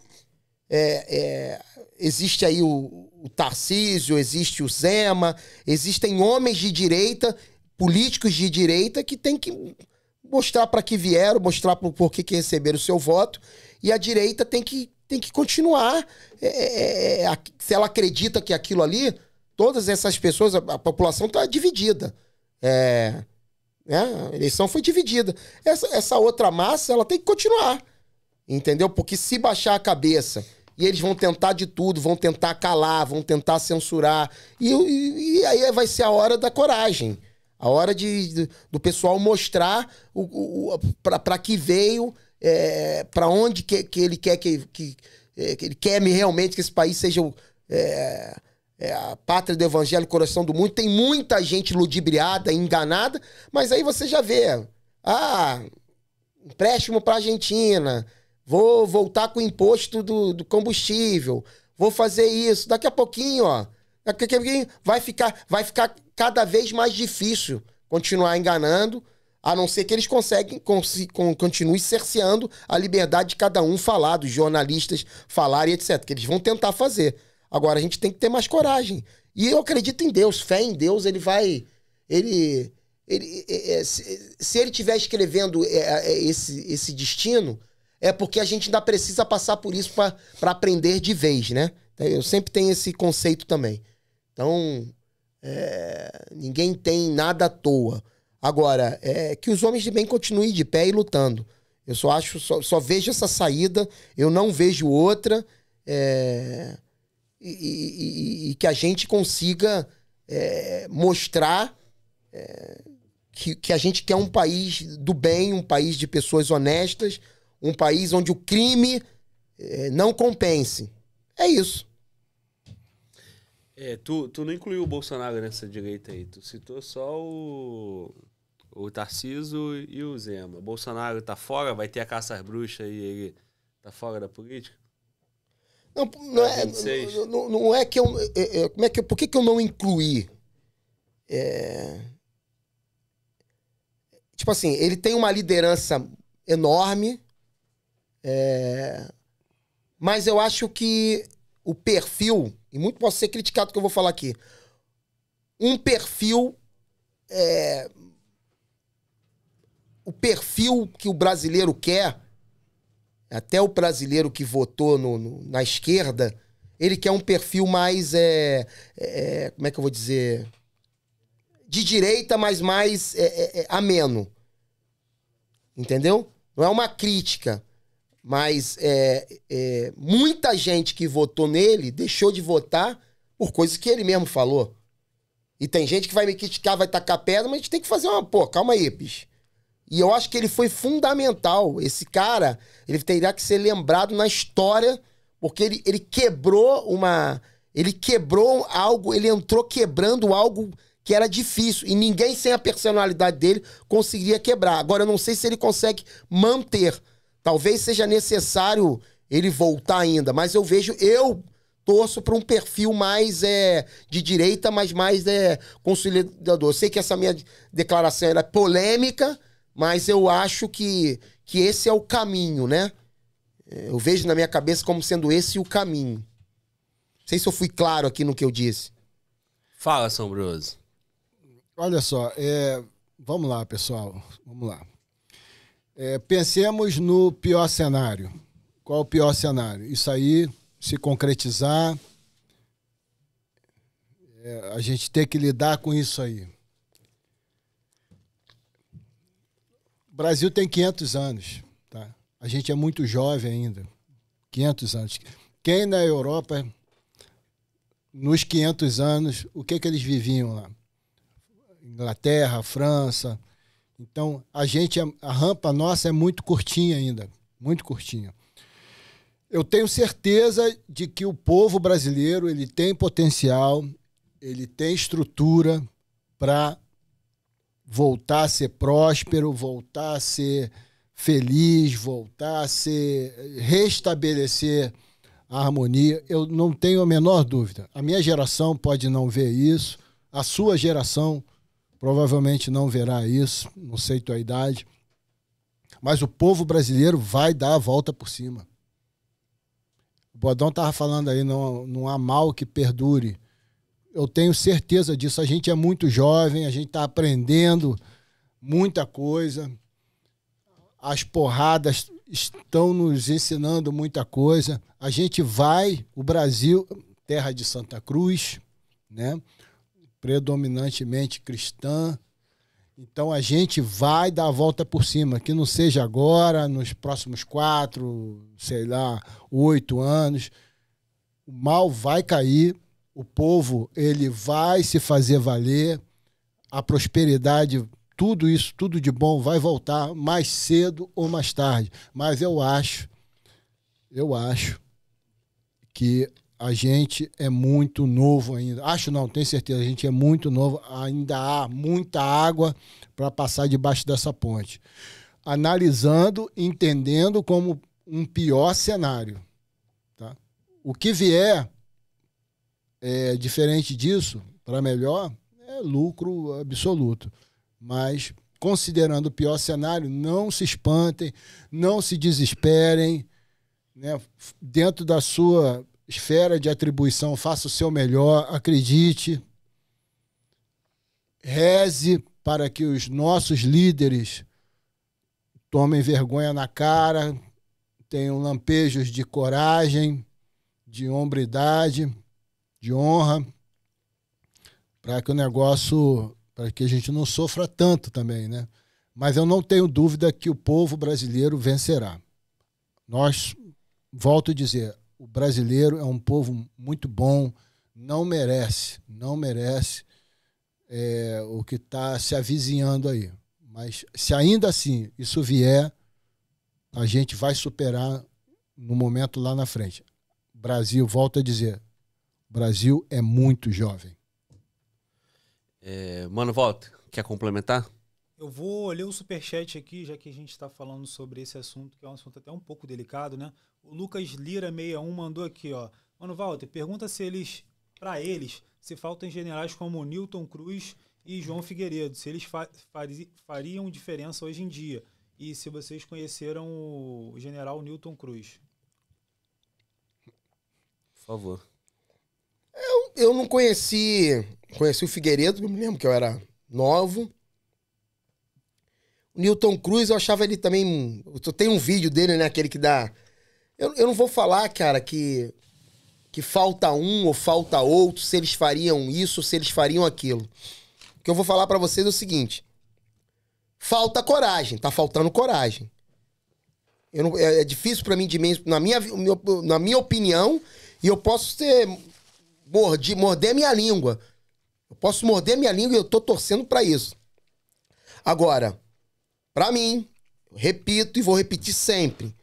é, é, existe aí o, o Tarcísio, existe o Zema, existem homens de direita, políticos de direita, que tem que mostrar para que vieram, mostrar por, por que, que receberam o seu voto, e a direita tem que, tem que continuar. É, é, é, é a, se ela acredita que aquilo ali, todas essas pessoas, a, a população está dividida. É, né? A eleição foi dividida. Essa, essa outra massa, ela tem que continuar. Entendeu? Porque se baixar a cabeça e eles vão tentar de tudo, vão tentar calar, vão tentar censurar. E, e, e aí vai ser a hora da coragem. A hora de, de do pessoal mostrar o, o, para que veio, é, para onde que, que ele quer que, que, é, que, ele quer realmente que esse país seja o, é, é a pátria do evangelho, coração do mundo. Tem muita gente ludibriada, enganada, mas aí você já vê. Ah, empréstimo para Argentina vou voltar com o imposto do, do combustível, vou fazer isso. Daqui a pouquinho, ó, daqui a pouquinho vai ficar, vai ficar cada vez mais difícil continuar enganando, a não ser que eles conseguem continuem cerceando a liberdade de cada um falar, dos jornalistas falarem, etc. Que eles vão tentar fazer. Agora a gente tem que ter mais coragem. E eu acredito em Deus, fé em Deus, ele vai. Ele, ele, é, é, se ele estiver escrevendo é, esse, esse destino, é porque a gente ainda precisa passar por isso para aprender de vez, né? Eu sempre tenho esse conceito também. Então, é, ninguém tem nada à toa. Agora, é, que os homens de bem continuem de pé e lutando. Eu só acho, só, só vejo essa saída, eu não vejo outra. É, e, e, e, que a gente consiga é, mostrar é, que, que a gente quer um país do bem, um país de pessoas honestas, um país onde o crime eh, não compense. É isso. É, tu, tu não incluiu o Bolsonaro nessa direita aí. Tu citou só o, o Tarciso e o Zema. O Bolsonaro tá fora, vai ter a caça às bruxas aí? ele tá fora da política? Não, não é, não, não, é que eu. É, é como é que, por que, que eu não incluí? É... Tipo assim, ele tem uma liderança enorme, é... Mas eu acho que o perfil, e muito posso ser criticado que eu vou falar aqui, um perfil. É... O perfil que o brasileiro quer, até o brasileiro que votou no, no, na esquerda, ele quer um perfil mais. É, é, é como é que eu vou dizer? De direita, mas mais é, é, é ameno. Entendeu? Não é uma crítica. Mas é, é, muita gente que votou nele deixou de votar por coisas que ele mesmo falou. E tem gente que vai me criticar, vai tacar pedra, mas a gente tem que fazer uma. Pô, calma aí, bicho. E eu acho que ele foi fundamental. Esse cara, ele terá que ser lembrado na história, porque ele, ele quebrou uma. Ele quebrou algo, ele entrou quebrando algo que era difícil. E ninguém sem a personalidade dele conseguiria quebrar. Agora, eu não sei se ele consegue manter. Talvez seja necessário ele voltar ainda, mas eu vejo, eu torço para um perfil mais é, de direita, mas mais é, consolidador. Eu sei que essa minha declaração era polêmica, mas eu acho que, que esse é o caminho, né? Eu vejo na minha cabeça como sendo esse o caminho. Não sei se eu fui claro aqui no que eu disse. Fala, Sombroso. Olha só, é... vamos lá, pessoal. Vamos lá. É, pensemos no pior cenário. Qual o pior cenário? Isso aí se concretizar, é, a gente ter que lidar com isso aí. O Brasil tem 500 anos, tá? A gente é muito jovem ainda. 500 anos. Quem na Europa, nos 500 anos, o que, que eles viviam lá? Inglaterra, França, então, a gente, é, a rampa nossa é muito curtinha ainda, muito curtinha. Eu tenho certeza de que o povo brasileiro, ele tem potencial, ele tem estrutura para voltar a ser próspero, voltar a ser feliz, voltar a ser restabelecer a harmonia. Eu não tenho a menor dúvida. A minha geração pode não ver isso, a sua geração Provavelmente não verá isso, não sei tua idade. Mas o povo brasileiro vai dar a volta por cima. O Bodão estava falando aí, não, não há mal que perdure. Eu tenho certeza disso. A gente é muito jovem, a gente está aprendendo muita coisa. As porradas estão nos ensinando muita coisa. A gente vai, o Brasil, terra de Santa Cruz, né? predominantemente cristã. Então a gente vai dar a volta por cima, que não seja agora, nos próximos quatro, sei lá, oito anos. O mal vai cair, o povo ele vai se fazer valer, a prosperidade, tudo isso, tudo de bom vai voltar mais cedo ou mais tarde. Mas eu acho, eu acho que a gente é muito novo ainda. Acho não, tenho certeza, a gente é muito novo. Ainda há muita água para passar debaixo dessa ponte. Analisando, entendendo como um pior cenário. Tá? O que vier é, diferente disso, para melhor, é lucro absoluto. Mas considerando o pior cenário, não se espantem, não se desesperem. Né? Dentro da sua esfera de atribuição, faça o seu melhor, acredite, reze para que os nossos líderes tomem vergonha na cara, tenham lampejos de coragem, de hombridade, de honra, para que o negócio, para que a gente não sofra tanto também, né? Mas eu não tenho dúvida que o povo brasileiro vencerá. Nós, volto a dizer, o brasileiro é um povo muito bom, não merece, não merece é, o que está se avizinhando aí. Mas se ainda assim isso vier, a gente vai superar no momento lá na frente. Brasil, volta a dizer, Brasil é muito jovem. É, mano, volta. Quer complementar? Eu vou ler o superchat aqui, já que a gente está falando sobre esse assunto, que é um assunto até um pouco delicado, né? O Lucas Lira 61 mandou aqui, ó. Mano, Walter, pergunta se eles, para eles, se faltam generais como Newton Cruz e João Figueiredo, se eles fa fariam diferença hoje em dia e se vocês conheceram o general Newton Cruz. Por favor. Eu, eu não conheci, conheci o Figueiredo, me lembro que eu era novo. O Newton Cruz, eu achava ele também. Eu tenho um vídeo dele, né? Aquele que dá eu, eu não vou falar, cara, que, que falta um ou falta outro, se eles fariam isso, se eles fariam aquilo. O que eu vou falar para vocês é o seguinte: falta coragem, tá faltando coragem. Não, é, é, difícil para mim de na minha, na minha opinião, e eu posso ser mordi, morder minha língua. Eu posso morder minha língua e eu tô torcendo para isso. Agora, para mim, repito e vou repetir sempre.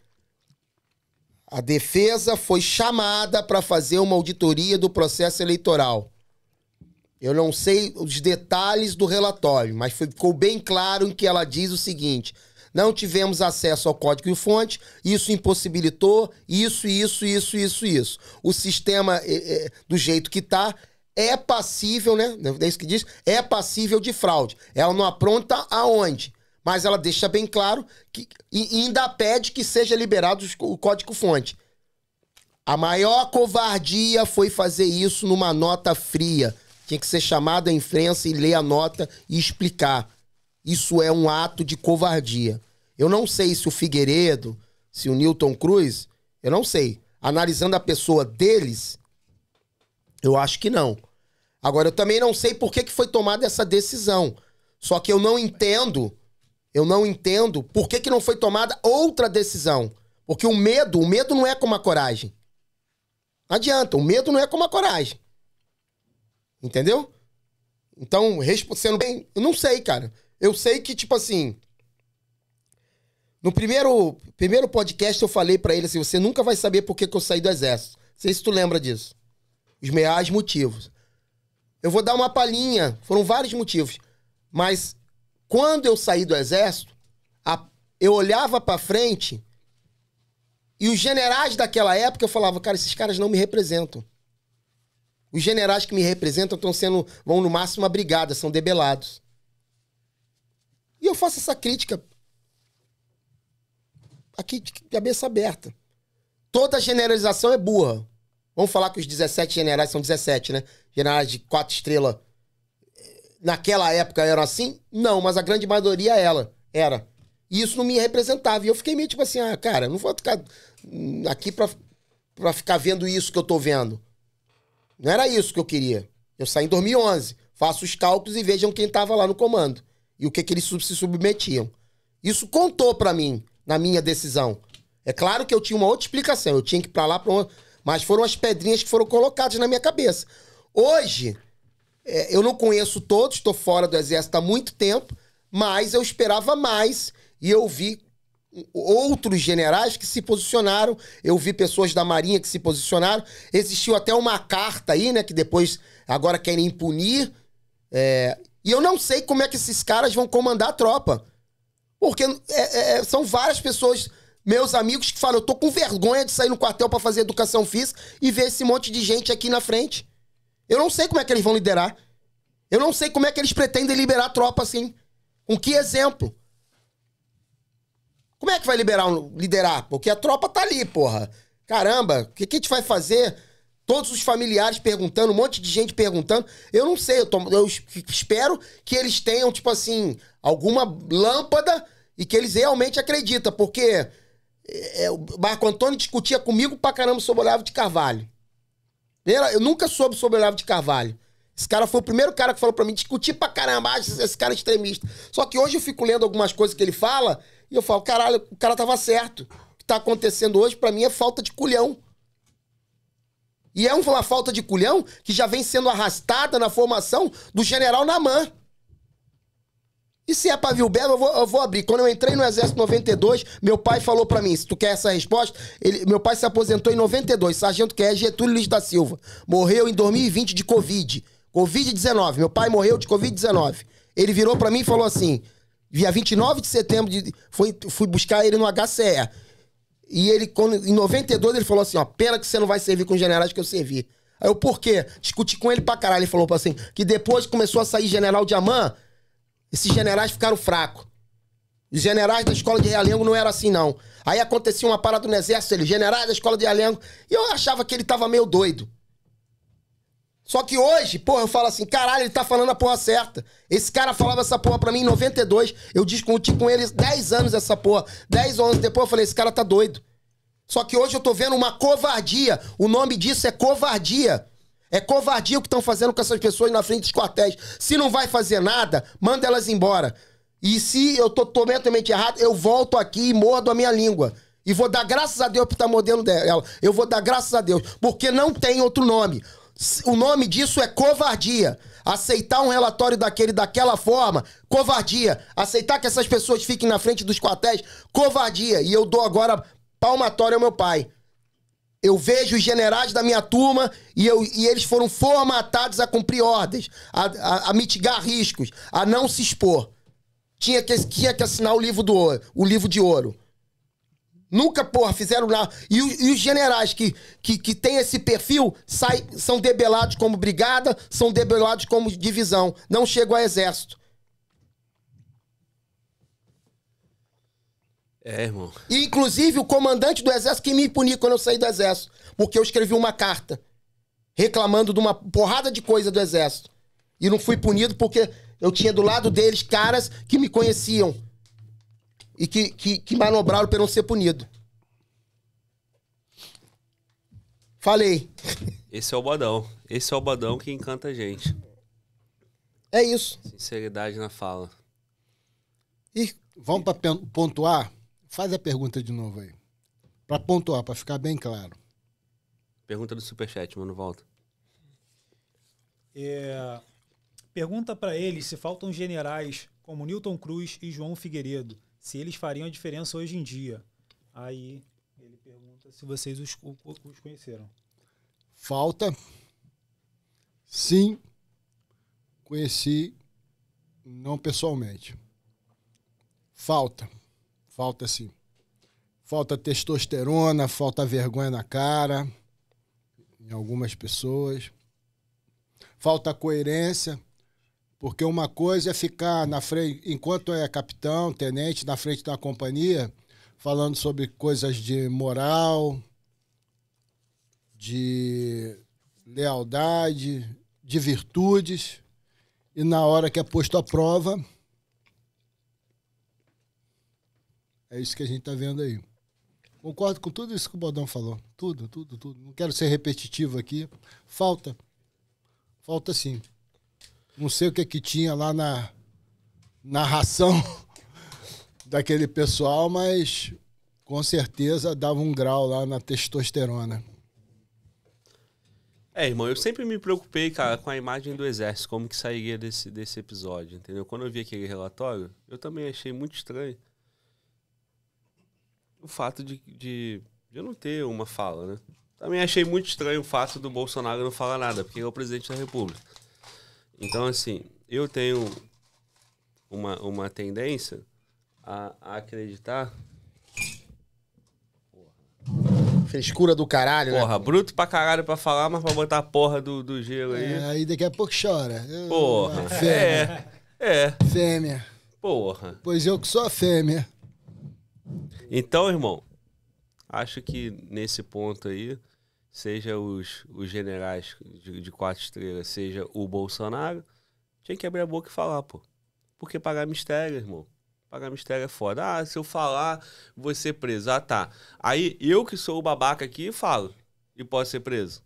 A defesa foi chamada para fazer uma auditoria do processo eleitoral. Eu não sei os detalhes do relatório, mas ficou bem claro em que ela diz o seguinte: não tivemos acesso ao código e fonte, isso impossibilitou, isso, isso, isso, isso, isso. O sistema, é, é, do jeito que está, é passível, né? É isso que diz, é passível de fraude. Ela não apronta aonde? Mas ela deixa bem claro que e ainda pede que seja liberado o código-fonte. A maior covardia foi fazer isso numa nota fria. Tinha que ser chamada à imprensa e ler a nota e explicar. Isso é um ato de covardia. Eu não sei se o Figueiredo, se o Newton Cruz, eu não sei. Analisando a pessoa deles, eu acho que não. Agora, eu também não sei por que, que foi tomada essa decisão. Só que eu não entendo eu não entendo por que, que não foi tomada outra decisão. Porque o medo, o medo não é como a coragem. Não adianta, o medo não é como a coragem. Entendeu? Então, sendo bem, eu não sei, cara. Eu sei que, tipo assim. No primeiro, primeiro podcast eu falei para ele assim: você nunca vai saber por que, que eu saí do exército. Não sei se tu lembra disso. Os meais motivos. Eu vou dar uma palhinha. Foram vários motivos. Mas quando eu saí do exército, a, eu olhava para frente e os generais daquela época eu falava, cara, esses caras não me representam. Os generais que me representam estão sendo vão no máximo uma brigada, são debelados. E eu faço essa crítica aqui de cabeça aberta. Toda generalização é burra. Vamos falar que os 17 generais são 17, né? Generais de quatro estrelas naquela época eram assim? Não, mas a grande maioria ela, era. E isso não me representava. E eu fiquei meio tipo assim, ah, cara, não vou ficar aqui pra, pra ficar vendo isso que eu tô vendo. Não era isso que eu queria. Eu saí em 2011, faço os cálculos e vejam quem tava lá no comando. E o que que eles se submetiam. Isso contou para mim, na minha decisão. É claro que eu tinha uma outra explicação. Eu tinha que ir pra lá, pra uma... mas foram as pedrinhas que foram colocadas na minha cabeça. Hoje, é, eu não conheço todos, estou fora do exército há muito tempo, mas eu esperava mais e eu vi outros generais que se posicionaram, eu vi pessoas da Marinha que se posicionaram. Existiu até uma carta aí, né, que depois agora querem impunir É... e eu não sei como é que esses caras vão comandar a tropa. Porque é, é, são várias pessoas, meus amigos, que falam: eu tô com vergonha de sair no quartel para fazer educação física e ver esse monte de gente aqui na frente. Eu não sei como é que eles vão liderar. Eu não sei como é que eles pretendem liberar a tropa assim. Com que exemplo? Como é que vai liberar um, liderar? Porque a tropa tá ali, porra. Caramba, o que, que a gente vai fazer? Todos os familiares perguntando, um monte de gente perguntando. Eu não sei, eu, tô, eu espero que eles tenham, tipo assim, alguma lâmpada e que eles realmente acreditam, porque é, é o Marco Antônio discutia comigo pra caramba sobre o Olavo de Carvalho. Eu nunca soube sobre o Olavo de Carvalho. Esse cara foi o primeiro cara que falou para mim discutir pra caramba ah, esse cara é extremista. Só que hoje eu fico lendo algumas coisas que ele fala e eu falo, caralho, o cara tava certo. O que tá acontecendo hoje para mim é falta de culhão. E é uma falta de culhão que já vem sendo arrastada na formação do general Naman. E se é pavio belo, eu vou, eu vou abrir. Quando eu entrei no Exército 92, meu pai falou para mim: se tu quer essa resposta, ele, meu pai se aposentou em 92, sargento que é Getúlio Luiz da Silva. Morreu em 2020 de Covid. Covid-19. Meu pai morreu de Covid-19. Ele virou para mim e falou assim: dia 29 de setembro, de, fui, fui buscar ele no HCE. E ele, quando, em 92, ele falou assim: ó, pena que você não vai servir com os generais que eu servi. Aí eu, por quê? Discuti com ele pra caralho. Ele falou assim: que depois começou a sair general Diamant, esses generais ficaram fracos. Os generais da escola de Realengo não era assim, não. Aí acontecia uma parada no exército, ele, generais da escola de Realengo. E eu achava que ele tava meio doido. Só que hoje, porra, eu falo assim, caralho, ele tá falando a porra certa. Esse cara falava essa porra pra mim em 92. Eu discuti com ele 10 anos essa porra. 10 ou 11 depois eu falei, esse cara tá doido. Só que hoje eu tô vendo uma covardia. O nome disso é covardia. É covardia o que estão fazendo com essas pessoas na frente dos quartéis. Se não vai fazer nada, manda elas embora. E se eu tô totalmente errado, eu volto aqui e mordo a minha língua. E vou dar graças a Deus por estar tá mordendo dela. Eu vou dar graças a Deus. Porque não tem outro nome. O nome disso é covardia. Aceitar um relatório daquele daquela forma, covardia. Aceitar que essas pessoas fiquem na frente dos quartéis, covardia. E eu dou agora palmatória ao meu pai. Eu vejo os generais da minha turma e, eu, e eles foram formatados a cumprir ordens, a, a, a mitigar riscos, a não se expor. Tinha que, tinha que assinar o livro, do ouro, o livro de ouro. Nunca, porra, fizeram nada. E, e, os generais que, que, que têm esse perfil sai, são debelados como brigada, são debelados como divisão. Não chegam a exército. É, irmão. E, inclusive, o comandante do exército que me puniu quando eu saí do exército. Porque eu escrevi uma carta reclamando de uma porrada de coisa do exército. E não fui punido porque eu tinha do lado deles caras que me conheciam. E que, que, que manobraram para não ser punido. Falei. Esse é o badão, Esse é o badão que encanta a gente. É isso. Sinceridade na fala. E vamos para pontuar? Faz a pergunta de novo aí. Para pontuar, para ficar bem claro. Pergunta do Superchat, mano, volta. É, pergunta para eles se faltam generais como Newton Cruz e João Figueiredo, se eles fariam a diferença hoje em dia. Aí ele pergunta se vocês os, os conheceram. Falta. Sim. Conheci, não pessoalmente. Falta. Falta assim. Falta testosterona, falta vergonha na cara em algumas pessoas. Falta coerência, porque uma coisa é ficar na frente, enquanto é capitão, tenente, na frente da companhia, falando sobre coisas de moral, de lealdade, de virtudes, e na hora que é posto à prova, É isso que a gente está vendo aí. Concordo com tudo isso que o Bodão falou. Tudo, tudo, tudo. Não quero ser repetitivo aqui. Falta. Falta sim. Não sei o que, é que tinha lá na narração daquele pessoal, mas com certeza dava um grau lá na testosterona. É, irmão, eu sempre me preocupei, cara, com a imagem do exército, como que sairia desse, desse episódio, entendeu? Quando eu vi aquele relatório, eu também achei muito estranho o fato de, de, eu não ter uma fala, né? Também achei muito estranho o fato do Bolsonaro não falar nada, porque ele é o presidente da República. Então, assim, eu tenho uma, uma tendência a, a acreditar. Frescura do caralho, porra, né? Porra, bruto pra caralho pra falar, mas pra botar a porra do, do gelo aí. É, aí daqui a pouco chora. Porra. Fêmea. É. É. Fêmea. Porra. Pois eu que sou a fêmea. Então, irmão, acho que nesse ponto aí, seja os, os generais de, de quatro estrelas, seja o Bolsonaro, tinha que abrir a boca e falar, pô. Porque pagar mistério, irmão. Pagar mistério é foda. Ah, se eu falar, vou ser preso. Ah, tá. Aí eu que sou o babaca aqui falo e posso ser preso.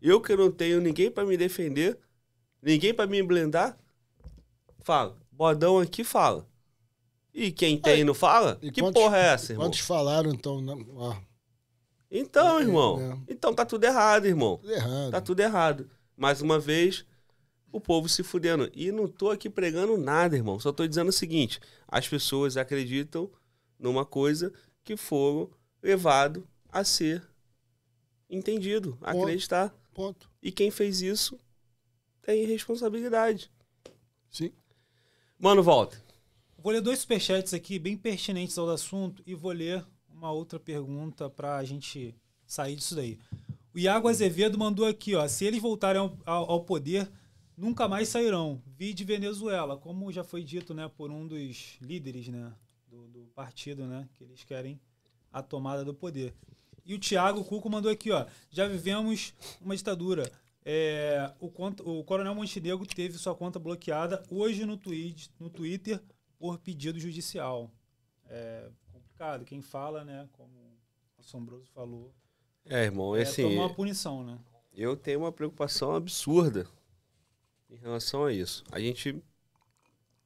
Eu que não tenho ninguém para me defender, ninguém para me blindar, falo. Bodão aqui fala. E quem é, tem Aí, não fala? Que quantos, porra é essa, irmão? Quantos falaram, então? Na... Então, é, irmão. é. Então tá tudo errado, irmão. Tudo errado. Tá tudo errado. Mais uma vez, o povo se fudendo. E não tô aqui pregando nada, irmão. Só tô dizendo o seguinte: as pessoas acreditam numa coisa que foram levado a ser entendido, a Ponto. acreditar. Ponto. E quem fez isso tem responsabilidade. Sim. Mano, volta. Vou ler dois superchats aqui, bem pertinentes ao assunto, e vou ler uma outra pergunta para a gente sair disso daí. O Iago Azevedo mandou aqui, ó. Se eles voltarem ao, ao, ao poder, nunca mais sairão. Vi de Venezuela, como já foi dito, né, por um dos líderes, né, do, do partido, né, que eles querem a tomada do poder. E o Tiago Cuco mandou aqui, ó. Já vivemos uma ditadura. É, o, o, Coronel Montenegro teve sua conta bloqueada. Hoje no, tweet, no Twitter, por pedido judicial. É complicado. Quem fala, né, como o Assombroso falou, é, irmão, é, assim, é uma punição, né? Eu tenho uma preocupação absurda em relação a isso. A gente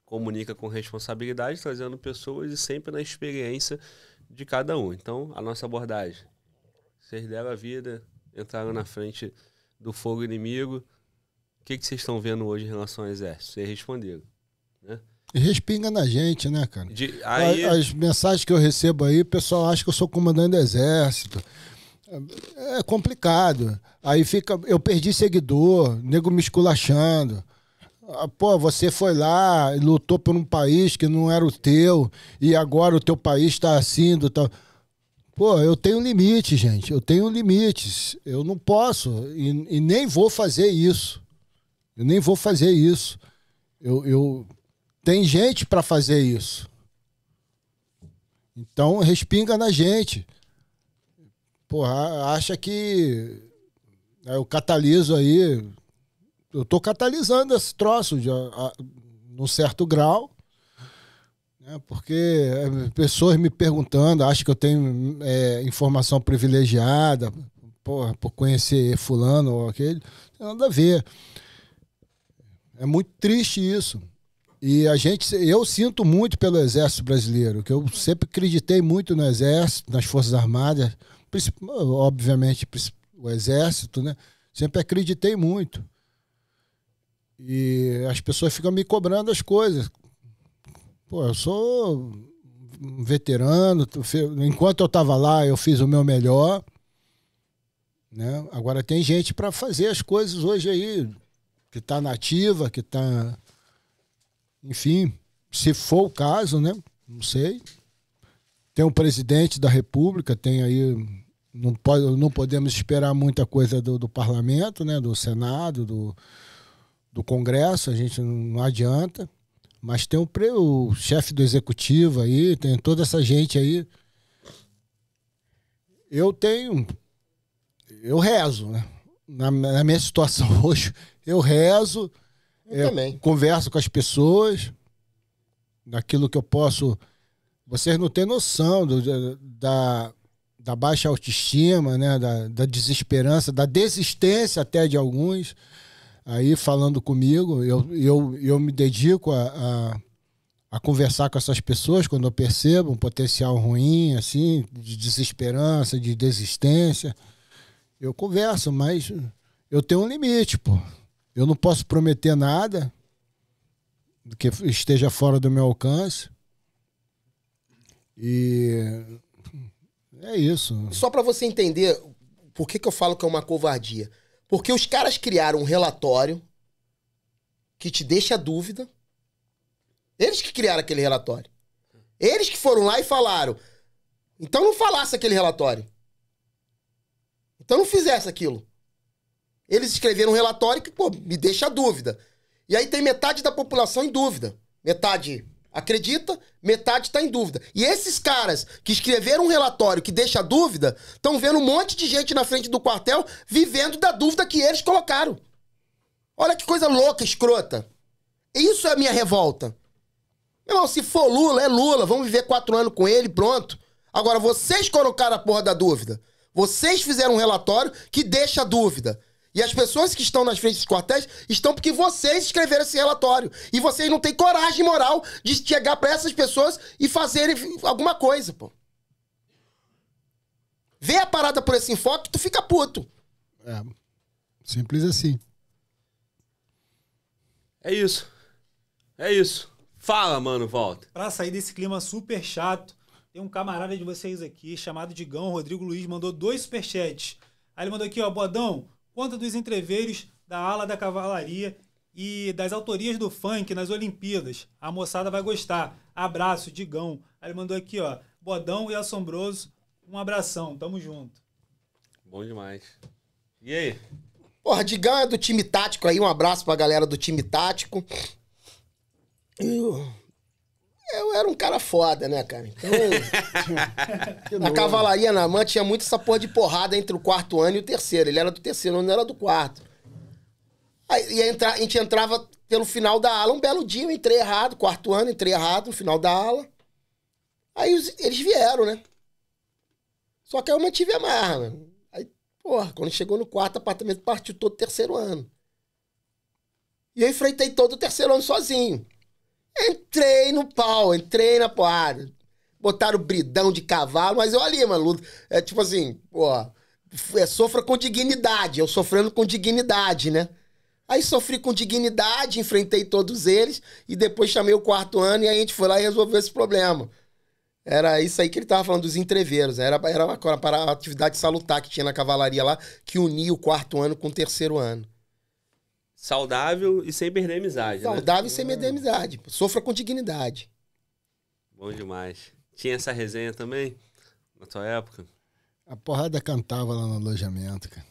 comunica com responsabilidade, trazendo pessoas e sempre na experiência de cada um. Então, a nossa abordagem. Vocês deram a vida, entraram na frente do fogo inimigo. O que, que vocês estão vendo hoje em relação ao exército? Vocês responderam. Né? respinga na gente, né, cara? De, aí... as, as, mensagens que eu recebo aí, o pessoal acha que eu sou comandante do exército. É complicado. Aí fica. Eu perdi seguidor, nego me esculachando. Ah, pô, você foi lá e lutou por um país que não era o teu, e agora o teu país está assim. Do tal. Pô, eu tenho limite, gente. Eu tenho limites. Eu não posso e, e nem vou fazer isso. Eu nem vou fazer isso. Eu, eu tem gente para fazer isso. Então respinga na gente. Porra, acha que né, eu cataliso aí. Eu tô catalisando esse troço de, a, a, num certo grau. Né? Porque é, pessoas me perguntando, acham que eu tenho é, informação privilegiada porra, por conhecer fulano ou aquele. Não tem nada a ver. É muito triste isso. E a gente, eu sinto muito pelo Exército Brasileiro, que eu sempre acreditei muito no Exército, nas Forças Armadas, obviamente o Exército, né? Sempre acreditei muito. E as pessoas ficam me cobrando as coisas. Pô, eu sou um veterano, enquanto eu estava lá, eu fiz o meu melhor. Né? Agora tem gente para fazer as coisas hoje aí, que está nativa, que está enfim, se for o caso, né? Não sei. Tem o presidente da República, tem aí. Não, pode, não podemos esperar muita coisa do, do parlamento, né? Do Senado, do, do Congresso, a gente não, não adianta. Mas tem o, o chefe do executivo aí, tem toda essa gente aí. Eu tenho. Eu rezo, né? na, na minha situação hoje, eu rezo eu é, também. Converso com as pessoas, naquilo que eu posso. Vocês não têm noção do, da, da baixa autoestima, né? Da, da, desesperança, da desistência até de alguns. Aí falando comigo, eu, eu, eu me dedico a, a a conversar com essas pessoas quando eu percebo um potencial ruim, assim, de desesperança, de desistência. Eu converso, mas eu tenho um limite, pô. Eu não posso prometer nada que esteja fora do meu alcance. E é isso. Só para você entender por que, que eu falo que é uma covardia. Porque os caras criaram um relatório que te deixa dúvida. Eles que criaram aquele relatório. Eles que foram lá e falaram. Então não falasse aquele relatório. Então não fizesse aquilo. Eles escreveram um relatório que, pô, me deixa a dúvida. E aí tem metade da população em dúvida. Metade acredita, metade está em dúvida. E esses caras que escreveram um relatório que deixa dúvida, estão vendo um monte de gente na frente do quartel vivendo da dúvida que eles colocaram. Olha que coisa louca, escrota. Isso é a minha revolta. Meu irmão, se for Lula, é Lula. Vamos viver quatro anos com ele, pronto. Agora, vocês colocaram a porra da dúvida. Vocês fizeram um relatório que deixa dúvida. E as pessoas que estão nas frentes dos quartéis estão porque vocês escreveram esse relatório. E vocês não têm coragem moral de chegar para essas pessoas e fazerem alguma coisa, pô. Vê a parada por esse enfoque, tu fica puto. É. Simples assim. É isso. É isso. Fala, mano, volta. Pra sair desse clima super chato, tem um camarada de vocês aqui chamado Digão, Rodrigo Luiz, mandou dois superchats. Aí ele mandou aqui, ó, Bodão, Conta dos entreveiros da ala da cavalaria e das autorias do funk nas Olimpíadas. A moçada vai gostar. Abraço, Digão. Aí ele mandou aqui, ó. Bodão e Assombroso, um abração. Tamo junto. Bom demais. E aí? Porra, Digão é do time tático aí. Um abraço pra galera do time tático. Eu... Eu era um cara foda, né, cara? Então. na cavalaria na mãe tinha muito essa porra de porrada entre o quarto ano e o terceiro. Ele era do terceiro, eu não era do quarto. Aí entrar a gente entrava pelo final da ala. Um belo dia eu entrei errado, quarto ano, entrei errado no final da ala. Aí eles vieram, né? Só que aí eu mantive a marra, mano. Aí, porra, quando chegou no quarto apartamento, partiu todo o terceiro ano. E eu enfrentei todo o terceiro ano sozinho. Entrei no pau, entrei na porrada. Botaram bridão de cavalo, mas eu ali, mano, é tipo assim, ó, é, sofra com dignidade, eu sofrendo com dignidade, né? Aí sofri com dignidade, enfrentei todos eles e depois chamei o quarto ano e aí a gente foi lá e resolveu esse problema. Era isso aí que ele tava falando dos entreveiros. Né? Era, era uma, para a atividade salutar que tinha na cavalaria lá, que unia o quarto ano com o terceiro ano saudável e sem perder amizade. Né? Saudável né? e sem hum. perder amizade. Sofra com dignidade. Bom demais. Tinha essa resenha também na tua época? A porrada cantava lá no alojamento, cara.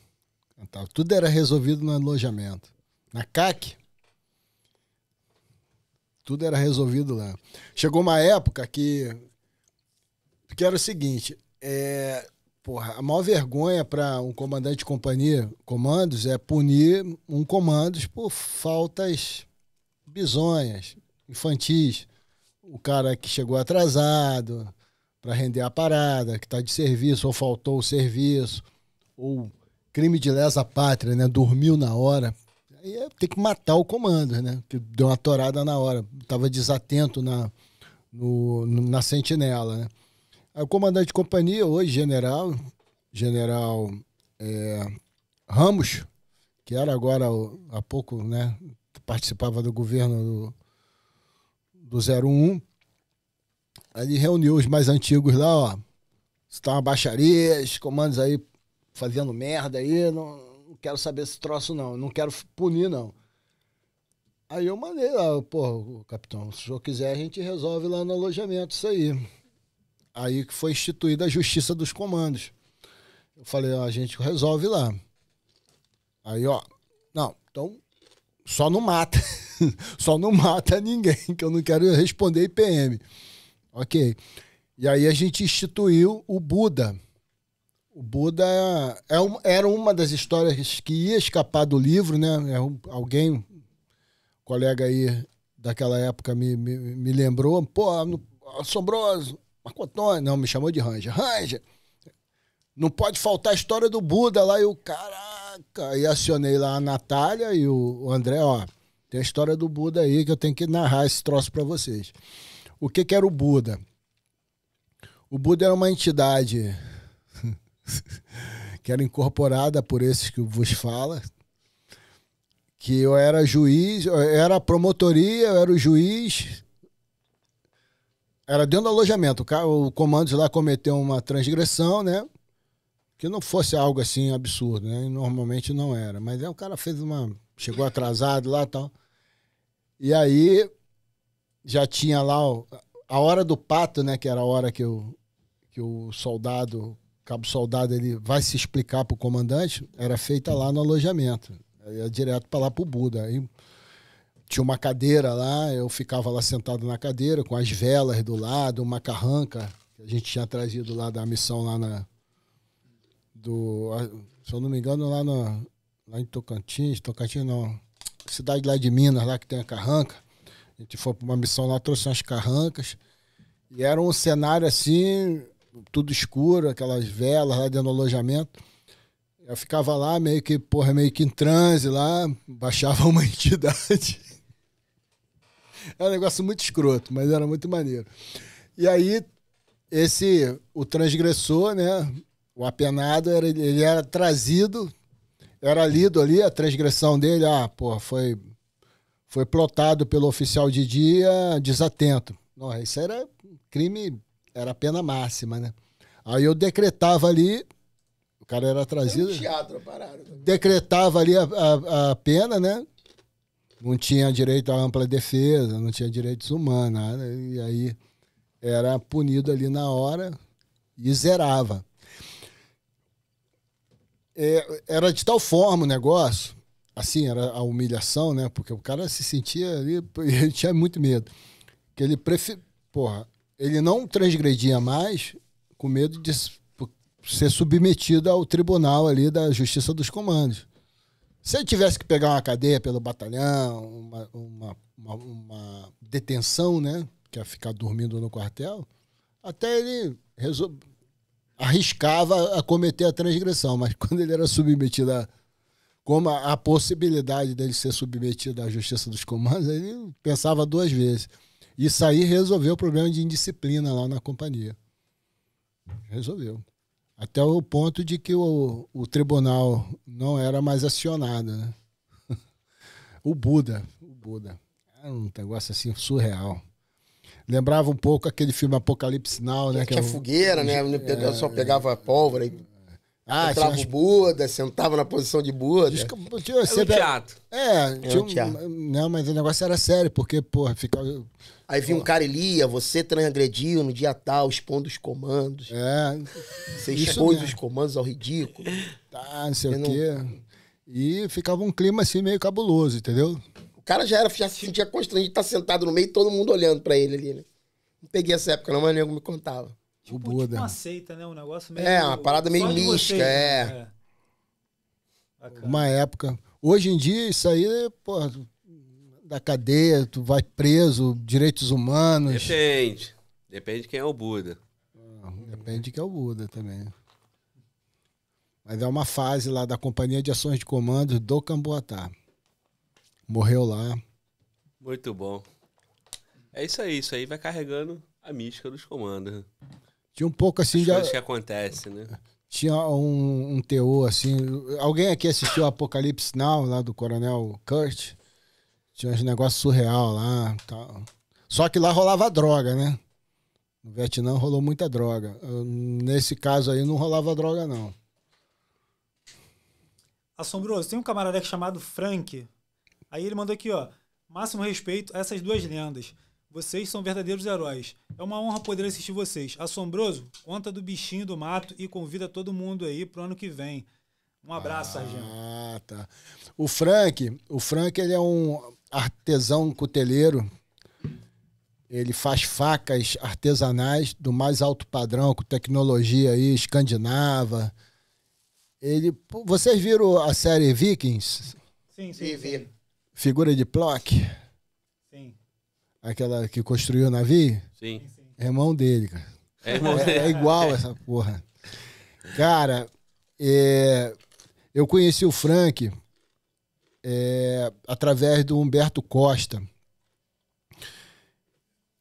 Cantava. Tudo era resolvido no alojamento. Na CAC, tudo era resolvido lá. Chegou uma época que. que era o seguinte: é, porra, a maior vergonha para um comandante de companhia, comandos, é punir um comandos por faltas bizonhas, infantis. O cara que chegou atrasado para render a parada, que está de serviço ou faltou o serviço, ou crime de lesa pátria, né? Dormiu na hora. Aí é, tem que matar o comando, né? Que deu uma torada na hora, estava desatento na, no, na sentinela, né? Aí o comandante de companhia, hoje general, general é, Ramos, que era agora há pouco, né, participava do governo do, do 01, ele reuniu os mais antigos lá, ó. Estavam tá baixarias, comandos aí fazendo merda aí, não, não quero saber esse troço não, não quero punir não. Aí eu mandei lá, pô, capitão, se o senhor quiser a gente resolve lá no alojamento isso aí. Aí que foi instituída a Justiça dos Comandos. Eu falei, ó, a gente resolve lá. Aí, ó, não, então só não mata. só não mata ninguém, que eu não quero responder IPM. Ok. E aí a gente instituiu o Buda. O Buda é, é era uma das histórias que ia escapar do livro, né? É alguém, colega aí daquela época me, me, me lembrou. Pô, assombroso. Marco Antônio, não, me chamou de Ranja. Ranja, não pode faltar a história do Buda lá. E o caraca, e acionei lá a Natália e o André, ó, tem a história do Buda aí que eu tenho que narrar esse troço para vocês. O que que era o Buda? O Buda era uma entidade que era incorporada por esses que vos fala, que eu era juiz, eu era promotoria, eu era o juiz, era dentro do alojamento. O, cara, o comando lá cometeu uma transgressão, né? Que não fosse algo assim absurdo, né? normalmente não era. Mas aí o cara fez uma. Chegou atrasado lá e tal. E aí já tinha lá a hora do pato, né? Que era a hora que, eu, que o soldado, cabo soldado, ele vai se explicar pro comandante. Era feita lá no alojamento. Ia direto para lá pro Buda. Aí tinha uma cadeira lá, eu ficava lá sentado na cadeira, com as velas do lado, uma carranca que a gente tinha trazido lá da missão lá na. Do, se eu não me engano, lá, na, lá em Tocantins, Tocantins não, cidade lá de Minas, lá que tem a carranca. A gente foi para uma missão lá, trouxe umas carrancas. E era um cenário assim, tudo escuro, aquelas velas lá dentro do alojamento. Eu ficava lá meio que, porra, meio que em transe lá, baixava uma entidade era é um negócio muito escroto, mas era muito maneiro. E aí, esse, o transgressor, né? O apenado, era, ele era trazido, era lido ali, a transgressão dele, ah, pô, foi, foi plotado pelo oficial de dia desatento. Não, isso era crime, era pena máxima, né? Aí eu decretava ali, o cara era trazido. um teatro, né? Decretava ali a, a, a pena, né? não tinha direito à ampla defesa, não tinha direitos humanos, nada, e aí era punido ali na hora e zerava. É, era de tal forma o negócio, assim, era a humilhação, né? Porque o cara se sentia ali, ele tinha muito medo. Que ele prefer... Porra, ele não transgredia mais com medo de ser submetido ao tribunal ali da Justiça dos Comandos. Se ele tivesse que pegar uma cadeia pelo batalhão, uma, uma, uma, uma detenção, né? Que é ficar dormindo no quartel, até ele resol... arriscava a cometer a transgressão. Mas quando ele era submetido a. Como a, a possibilidade dele ser submetido à justiça dos comandos, ele pensava duas vezes. Isso aí resolveu o problema de indisciplina lá na companhia. Resolveu. Até o ponto de que o, o tribunal não era mais acionado. Né? o Buda. O Buda. Era um negócio assim surreal. Lembrava um pouco aquele filme Apocalipse Now, né? Que, que é fogueira, né? É. só pegava pólvora e ah, entrava o Buda, sentava na posição de Buda. Diz, tinha, Era um teatro. É, tinha um teatro. Um... Não, mas o negócio era sério, porque, porra, ficava Aí vinha um cara e lia, você transgrediu no dia tal, expondo os comandos. É. Você expôs os comandos ao ridículo. Tá, não sei o quê. E ficava um clima assim meio cabuloso, entendeu? O cara já, era, já se sentia constrangido de estar tá sentado no meio e todo mundo olhando pra ele ali, né? Não peguei essa época, não, mas nego me contava. Tipo, o Buda. Tipo uma seita, né? Um negócio meio. É, uma parada meio mística, né? é. é. Uma época. Hoje em dia, isso aí, porra, da cadeia, tu vai preso, direitos humanos. Depende. Depende de quem é o Buda. Ah, depende de quem é o Buda também. Mas é uma fase lá da Companhia de Ações de Comando do Camboatá. Morreu lá. Muito bom. É isso aí, isso aí vai carregando a mística dos comandos. Tinha um pouco assim de. que acontece, né? Tinha um, um teor assim. Alguém aqui assistiu Apocalipse Now, lá do Coronel Kurt? Tinha uns negócios surreal lá. Tal. Só que lá rolava droga, né? No Vietnã rolou muita droga. Nesse caso aí não rolava droga, não. Assombroso, tem um camarada aqui é chamado Frank. Aí ele mandou aqui, ó. Máximo respeito a essas duas lendas. Vocês são verdadeiros heróis. É uma honra poder assistir vocês. Assombroso, conta do bichinho do mato e convida todo mundo aí pro ano que vem. Um abraço, ah, Sargento. Ah, tá. O Frank, o Frank ele é um artesão cuteleiro. Ele faz facas artesanais do mais alto padrão, com tecnologia aí escandinava. Ele, vocês viram a série Vikings? Sim, sim. Vi. Figura de Plock? Sim. Aquela que construiu o navio? Sim. é mão Irmão dele, cara. É, é, é igual essa porra. Cara, é, eu conheci o Frank é, através do Humberto Costa.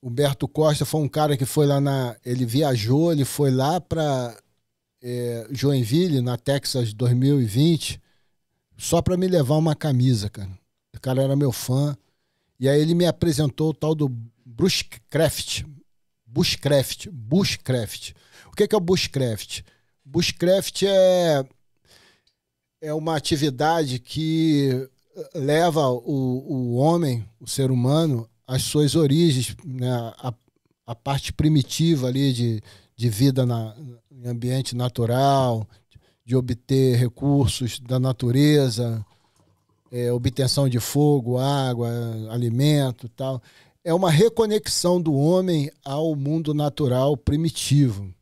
Humberto Costa foi um cara que foi lá na. Ele viajou, ele foi lá para é, Joinville, na Texas 2020, só para me levar uma camisa, cara. O cara era meu fã. E aí ele me apresentou o tal do Bushcraft. Bushcraft. Bushcraft. O que é, é o Bushcraft? Bushcraft é, é uma atividade que leva o, o homem, o ser humano, às suas origens, né? a, a parte primitiva ali de, de vida na, em ambiente natural, de obter recursos da natureza, é, obtenção de fogo, água, alimento tal. É uma reconexão do homem ao mundo natural primitivo.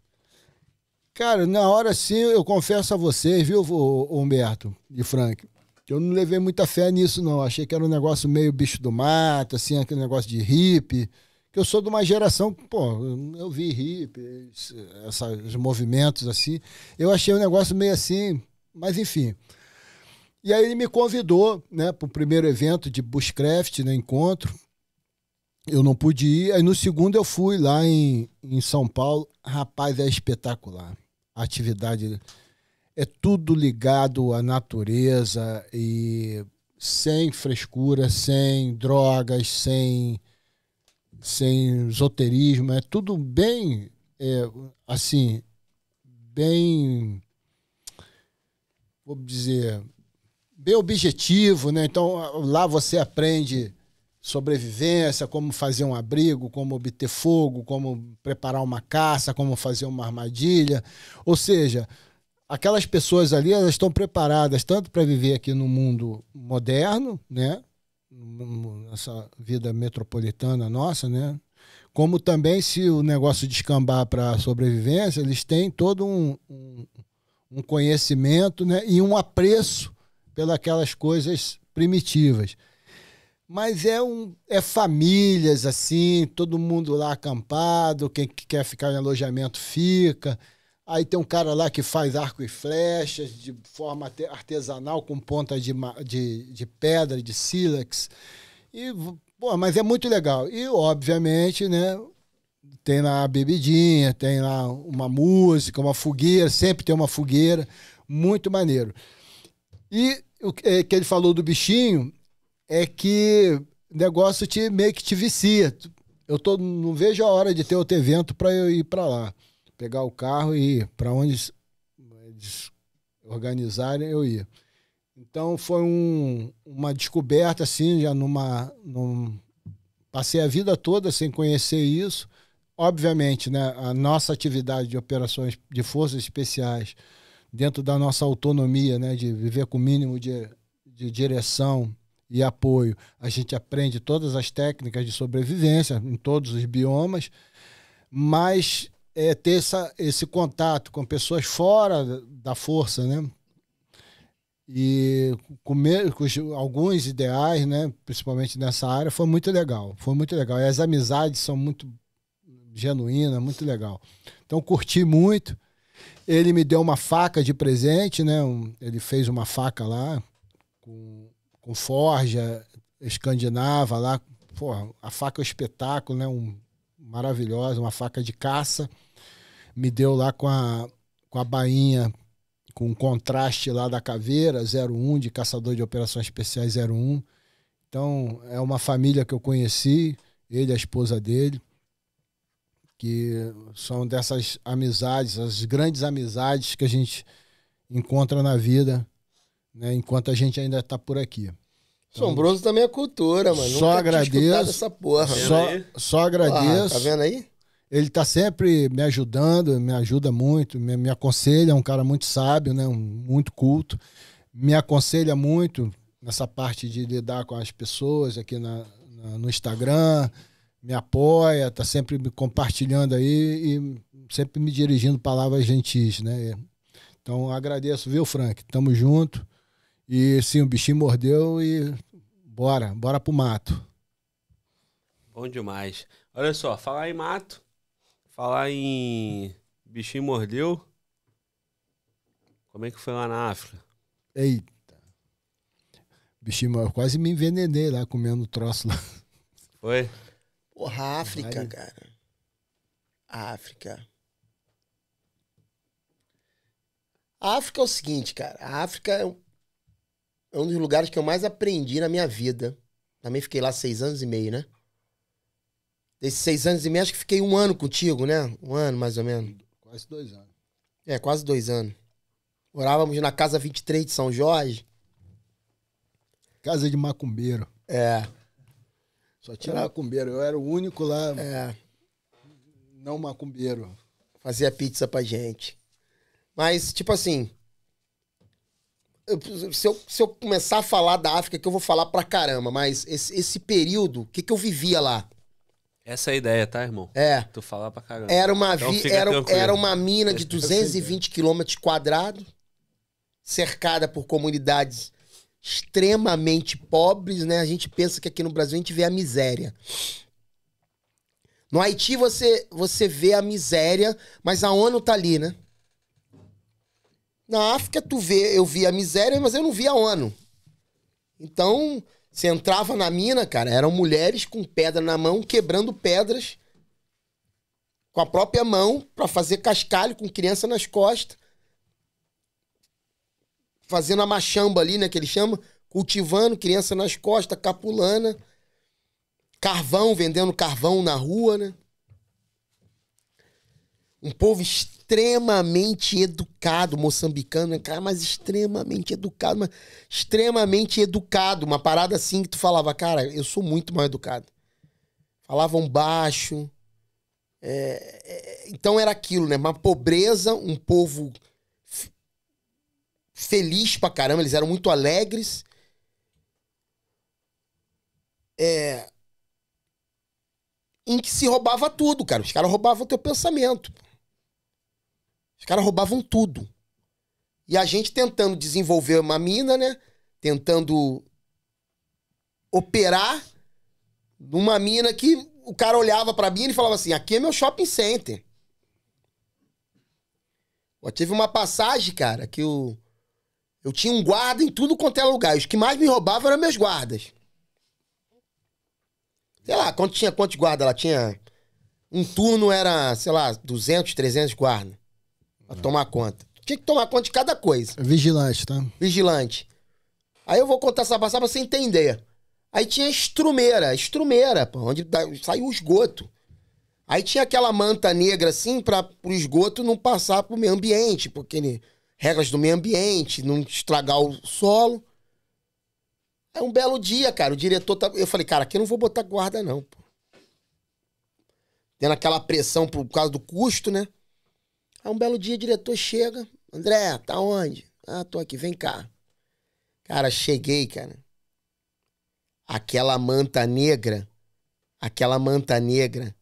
Cara, na hora sim, eu confesso a vocês, viu, Humberto e Frank? Eu não levei muita fé nisso, não. Achei que era um negócio meio bicho do mato, assim, aquele negócio de hippie. Que eu sou de uma geração, pô, eu vi hippie, esses movimentos assim. Eu achei um negócio meio assim, mas enfim. E aí ele me convidou, né, para o primeiro evento de Bushcraft, né, encontro. Eu não pude ir. Aí no segundo eu fui lá em, em São Paulo. Rapaz, é espetacular. A atividade é tudo ligado à natureza e sem frescura, sem drogas, sem, sem esoterismo, é tudo bem, é, assim, bem, vou dizer, bem objetivo, né? Então lá você aprende sobrevivência, como fazer um abrigo, como obter fogo, como preparar uma caça, como fazer uma armadilha, ou seja, aquelas pessoas ali elas estão preparadas tanto para viver aqui no mundo moderno, né? Essa vida metropolitana nossa, né? Como também se o negócio descambar para a sobrevivência, eles têm todo um, um, um, conhecimento né? e um apreço pelas coisas primitivas. Mas é, um, é famílias assim, todo mundo lá acampado, quem quer ficar em alojamento fica. Aí tem um cara lá que faz arco e flechas de forma artesanal, com ponta de, de, de pedra, de sílex. E, pô, mas é muito legal. E, obviamente, né, tem lá a bebidinha, tem lá uma música, uma fogueira, sempre tem uma fogueira. Muito maneiro. E o que é, ele falou do bichinho é que negócio te, meio que te vicia. Eu tô, não vejo a hora de ter outro evento para eu ir para lá pegar o carro e ir para onde eles organizarem eu ia. Então foi um, uma descoberta assim, já numa num, passei a vida toda sem conhecer isso. Obviamente, né, a nossa atividade de operações de forças especiais dentro da nossa autonomia, né, de viver com o mínimo de, de direção e apoio, a gente aprende todas as técnicas de sobrevivência em todos os biomas, mas é ter essa, esse contato com pessoas fora da força, né? E com, com alguns ideais, né? Principalmente nessa área, foi muito legal. Foi muito legal. E as amizades são muito genuínas, muito legal. Então curti muito. Ele me deu uma faca de presente, né? Um, ele fez uma faca lá com, com forja escandinava lá. Porra, a faca é um espetáculo, né? Um, maravilhosa, uma faca de caça me deu lá com a, com a bainha, com o contraste lá da caveira, 01, de caçador de operações especiais 01. Então, é uma família que eu conheci, ele a esposa dele, que são dessas amizades, as grandes amizades que a gente encontra na vida, né, enquanto a gente ainda está por aqui. Então, Sombroso também é cultura, mano. Só Nunca agradeço. Essa porra. Só, só agradeço. Ah, tá vendo aí? Ele está sempre me ajudando, me ajuda muito, me, me, aconselha, é um cara muito sábio, né? Um, muito culto. Me aconselha muito nessa parte de lidar com as pessoas aqui na, na, no Instagram, me apoia, está sempre me compartilhando aí e sempre me dirigindo palavras gentis, né? Então agradeço, viu, Frank? Tamo junto. E sim, o bichinho mordeu e bora, bora pro mato. Bom demais. Olha só, falar em mato, Falar em bichinho mordeu. Como é que foi lá na África? Eita. Bichinho, eu quase me envenenei lá comendo troço lá. Foi? Porra, África, Vai. cara. África. A África é o seguinte, cara. A África é um, é um dos lugares que eu mais aprendi na minha vida. Também fiquei lá seis anos e meio, né? Desses seis anos e meio, acho que fiquei um ano contigo, né? Um ano, mais ou menos. Quase dois anos. É, quase dois anos. Morávamos na Casa 23 de São Jorge. Casa de macumbeiro. É. Só tinha era... macumbeiro. Eu era o único lá. É. Não macumbeiro. Fazia pizza pra gente. Mas, tipo assim. Eu, se, eu, se eu começar a falar da África, que eu vou falar pra caramba, mas esse, esse período, o que, que eu vivia lá? Essa é a ideia, tá, irmão? É. Tu falar pra caramba. Era uma, então, era, era uma mina de 220 quilômetros quadrados, cercada por comunidades extremamente pobres, né? A gente pensa que aqui no Brasil a gente vê a miséria. No Haiti você, você vê a miséria, mas a ONU tá ali, né? Na África tu vê, eu vi a miséria, mas eu não vi a ONU. Então, você entrava na mina, cara, eram mulheres com pedra na mão, quebrando pedras com a própria mão para fazer cascalho com criança nas costas. Fazendo a machamba ali, né, que ele chama, cultivando criança nas costas, capulana, carvão, vendendo carvão na rua, né? Um povo extremamente educado, moçambicano, né? cara, mas extremamente educado, mas extremamente educado. Uma parada assim que tu falava, cara, eu sou muito mal educado. Falavam baixo. É, é, então era aquilo, né? Uma pobreza, um povo feliz pra caramba, eles eram muito alegres. É, em que se roubava tudo, cara. Os caras roubavam teu pensamento. Os caras roubavam tudo. E a gente tentando desenvolver uma mina, né? Tentando operar numa mina que o cara olhava para mim e falava assim: aqui é meu shopping center. Eu tive uma passagem, cara, que eu, eu tinha um guarda em tudo quanto era lugar. Os que mais me roubavam eram meus guardas. Sei lá, quanto tinha quantos guardas? Ela tinha. Um turno era, sei lá, 200, 300 guardas a tomar conta. Tinha que tomar conta de cada coisa. Vigilante, tá? Vigilante. Aí eu vou contar essa passada pra você entender. Aí tinha estrumeira, estrumeira, pô, onde saiu o esgoto. Aí tinha aquela manta negra assim para o esgoto não passar pro meio ambiente, porque ele, regras do meio ambiente, não estragar o solo. É um belo dia, cara. O diretor tá, eu falei, cara, aqui eu não vou botar guarda não, pô. Tendo aquela pressão por causa do custo, né? Aí um belo dia o diretor chega, André, tá onde? Ah, tô aqui, vem cá. Cara, cheguei, cara. Aquela manta negra, aquela manta negra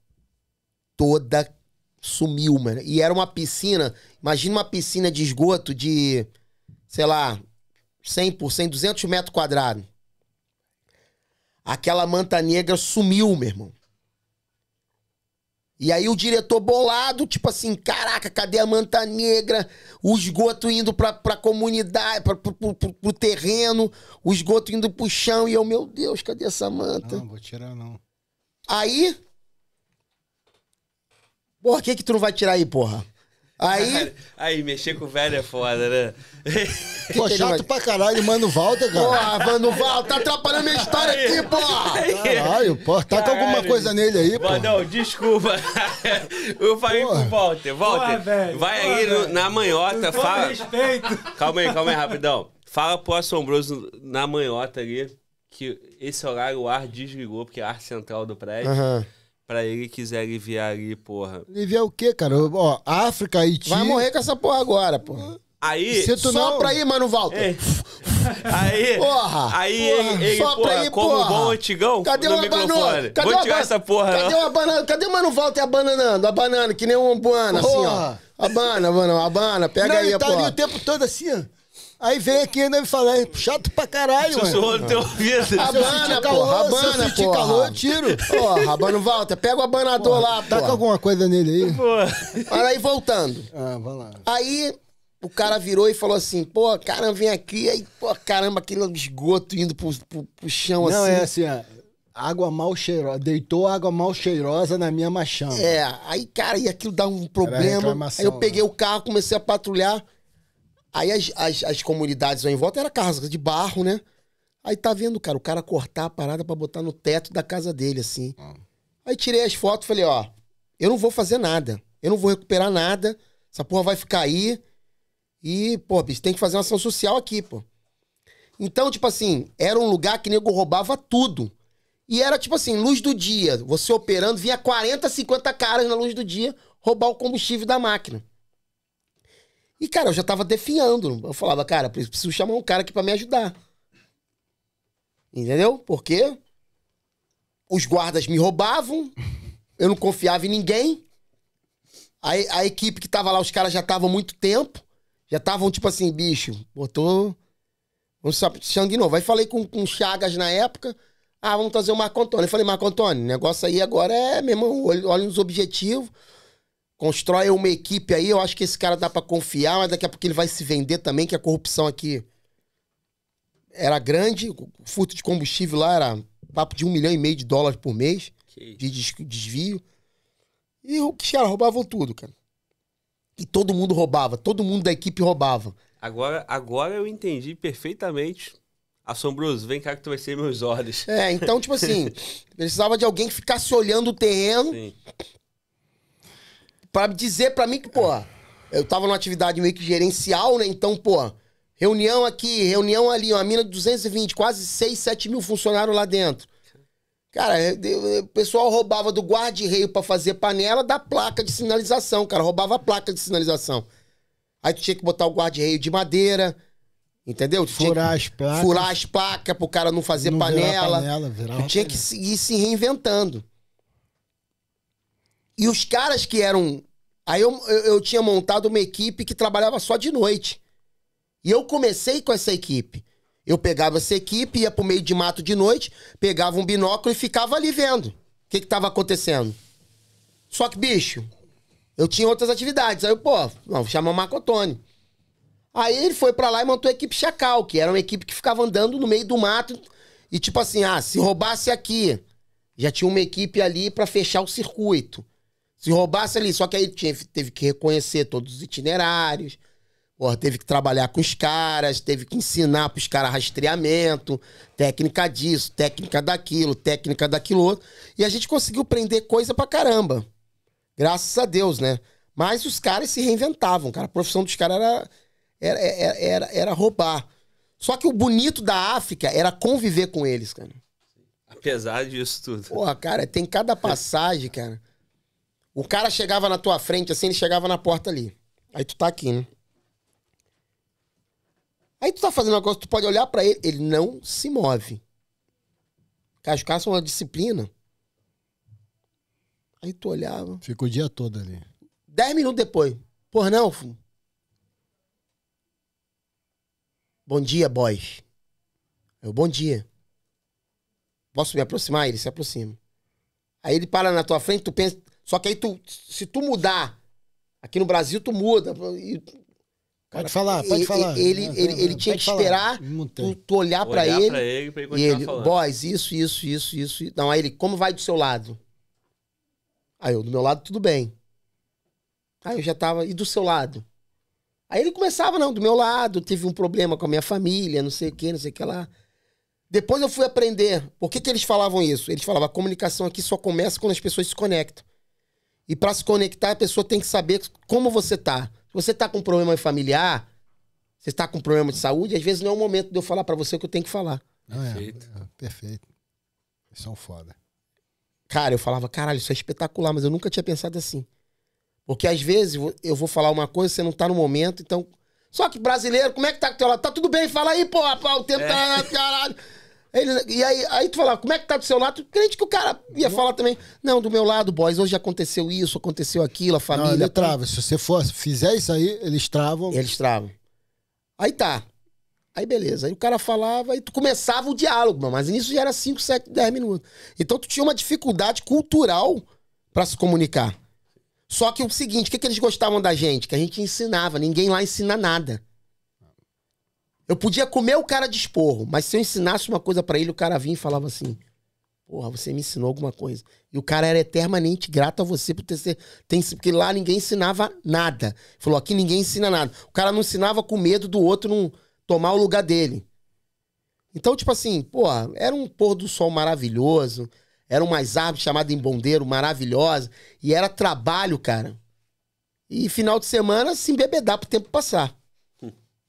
toda sumiu, mano. E era uma piscina, imagina uma piscina de esgoto de, sei lá, 100 por 100, 200 metros quadrados. Aquela manta negra sumiu, meu irmão. E aí o diretor bolado, tipo assim, caraca, cadê a manta negra? O esgoto indo pra, pra comunidade, pra, pro, pro, pro, pro terreno, o esgoto indo pro chão. E eu, meu Deus, cadê essa manta? Não, vou tirar não. Aí... Por que que tu não vai tirar aí, porra? Aí. Aí, mexer com o velho é foda, né? Pô, chato pra caralho, mano, Walter, cara. Porra, mano, Walter, tá atrapalhando minha história aqui, porra! Caralho, porra, Tá com alguma coisa nele aí, pô. Não, desculpa. Eu falei pro Walter, Walter, porra, velho, vai porra, aí na manhota, fala. Respeito. Calma aí, calma aí, rapidão. Fala pro assombroso na manhota ali que esse horário o ar desligou, porque é ar central do prédio. Aham. Uhum pra ele quiser aliviar ali, porra. Aliviar o quê, cara? Ó, África, Haiti... Vai morrer com essa porra agora, porra. Aí... Se tu só não... É pra ir, mano, Walter. É. Aí... Porra! Aí porra, ele, ele porra, ir, como bom antigão, Cadê o uma banana? Cadê Vou tirar essa porra, Cadê o uma banana? Cadê o mano Walter abananando? Abanando, que nem um buana, assim, ó. Abana, mano, abana, pega não, aí, tá porra. tá ali o tempo todo assim, ó. Aí vem aqui e ainda me fala, é chato pra caralho, mano. Sussurrou no teu ouvido. Abana, porra, rabana Se eu sentir porra. calor, eu tiro. Ó, Rabano volta, pega o abanador lá, Tá com alguma coisa nele aí? Olha aí, voltando. Ah, vai lá. Aí, o cara virou e falou assim, pô, caramba, vem aqui. Aí, pô, caramba, aquele esgoto indo pro, pro, pro chão Não, assim. é assim, ó. Água mal cheirosa, deitou água mal cheirosa na minha machama. É, aí, cara, e aquilo dá um problema. Aí eu peguei né? o carro, comecei a patrulhar. Aí as, as, as comunidades lá em volta era casa de barro, né? Aí tá vendo, cara, o cara cortar a parada para botar no teto da casa dele, assim. Ah. Aí tirei as fotos, falei, ó, eu não vou fazer nada. Eu não vou recuperar nada. Essa porra vai ficar aí. E, pô, bicho, tem que fazer uma ação social aqui, pô. Então, tipo assim, era um lugar que nego roubava tudo. E era tipo assim, luz do dia. Você operando, vinha 40, 50 caras na luz do dia roubar o combustível da máquina. E, cara, eu já tava definhando. Eu falava, cara, preciso chamar um cara aqui para me ajudar. Entendeu? Porque os guardas me roubavam, eu não confiava em ninguém. A, a equipe que tava lá, os caras já estavam muito tempo. Já estavam tipo assim, bicho, botou. Vamos de novo. Aí falei com, com o Chagas na época. Ah, vamos trazer o Marco Antônio. Eu falei, Marco Antônio, o negócio aí agora é, meu irmão, olha, olha os objetivos. Constrói uma equipe aí, eu acho que esse cara dá para confiar, mas daqui a pouco ele vai se vender também, que a corrupção aqui era grande, o furto de combustível lá era papo de um milhão e meio de dólares por mês de desvio. E o que era roubavam tudo, cara. E todo mundo roubava, todo mundo da equipe roubava. Agora, agora eu entendi perfeitamente. Assombroso, vem cá que tu vai ser meus olhos. É, então, tipo assim, precisava de alguém que ficasse olhando o terreno Sim para dizer para mim que, pô, eu tava numa atividade meio que gerencial, né? Então, pô, reunião aqui, reunião ali, uma mina de 220, quase 6, 7 mil funcionários lá dentro. Cara, o pessoal roubava do guarda-reio para fazer panela da placa de sinalização, cara. Roubava a placa de sinalização. Aí tu tinha que botar o guarda-reio de madeira, entendeu? Tu furar que... as placas. Furar as placas pro cara não fazer não panela. panela tu tinha que ir se reinventando. E os caras que eram. Aí eu, eu, eu tinha montado uma equipe que trabalhava só de noite. E eu comecei com essa equipe. Eu pegava essa equipe, ia pro meio de mato de noite, pegava um binóculo e ficava ali vendo o que que tava acontecendo. Só que, bicho, eu tinha outras atividades. Aí eu, pô, não, chama o Marco Antônio. Aí ele foi para lá e montou a equipe Chacal, que era uma equipe que ficava andando no meio do mato. E tipo assim, ah, se roubasse aqui, já tinha uma equipe ali para fechar o circuito. Se roubasse ali, só que aí tinha, teve que reconhecer todos os itinerários, porra, teve que trabalhar com os caras, teve que ensinar pros caras rastreamento, técnica disso, técnica daquilo, técnica daquilo outro. E a gente conseguiu prender coisa pra caramba. Graças a Deus, né? Mas os caras se reinventavam, cara. A profissão dos caras era, era, era, era, era roubar. Só que o bonito da África era conviver com eles, cara. Apesar disso tudo. Porra, cara, tem cada passagem, cara. O cara chegava na tua frente, assim, ele chegava na porta ali. Aí tu tá aqui, né? Aí tu tá fazendo uma coisa, tu pode olhar para ele, ele não se move. Os caras são uma disciplina. Aí tu olhava. Ficou o dia todo ali. Dez minutos depois. Por não, fumo. Bom dia, boys. Eu, bom dia. Posso me aproximar? Ele se aproxima. Aí ele para na tua frente, tu pensa. Só que aí tu, se tu mudar, aqui no Brasil tu muda. E, cara, pode falar, pode ele, falar. Ele, ele, ele, tinha que esperar tu, tu, olhar, olhar para ele. Pra ele pra ele e ele, falando. boys, isso, isso, isso, isso. Não, aí ele, como vai do seu lado? Aí eu, do meu lado, tudo bem. Aí eu já tava, e do seu lado? Aí ele começava, não, do meu lado, teve um problema com a minha família, não sei o que, não sei o que lá. Depois eu fui aprender por que, que eles falavam isso. Eles falavam, a comunicação aqui só começa quando as pessoas se conectam. E para se conectar, a pessoa tem que saber como você tá. Se você tá com um problema familiar, você está com um problema de saúde, às vezes não é o momento de eu falar para você o que eu tenho que falar. Não, é. perfeito. É, é, perfeito. Isso é um foda. Cara, eu falava, caralho, isso é espetacular, mas eu nunca tinha pensado assim. Porque às vezes eu vou falar uma coisa, você não tá no momento, então. Só que brasileiro, como é que tá com teu lado? Tá tudo bem, fala aí, pô, o tempo é. tá. Caralho. Ele, e aí, aí tu fala, como é que tá do seu lado? Crente que o cara ia falar também. Não, do meu lado, boys, hoje aconteceu isso, aconteceu aquilo, a família. Não, ele trava. Se você for, fizer isso aí, eles travam. Eles travam. Aí tá. Aí beleza. Aí o cara falava e tu começava o diálogo, mas nisso já era 5, 7, 10 minutos. Então tu tinha uma dificuldade cultural para se comunicar. Só que o seguinte, o que, que eles gostavam da gente? Que a gente ensinava, ninguém lá ensina nada. Eu podia comer o cara de esporro, mas se eu ensinasse uma coisa para ele, o cara vinha e falava assim: Porra, você me ensinou alguma coisa. E o cara era eternamente grato a você por ter, ser, porque lá ninguém ensinava nada. Falou: aqui ninguém ensina nada. O cara não ensinava com medo do outro não tomar o lugar dele. Então, tipo assim, porra, era um pôr do sol maravilhoso. Era umas árvores chamadas bondeiro, maravilhosa. E era trabalho, cara. E final de semana se embebedar pro tempo passar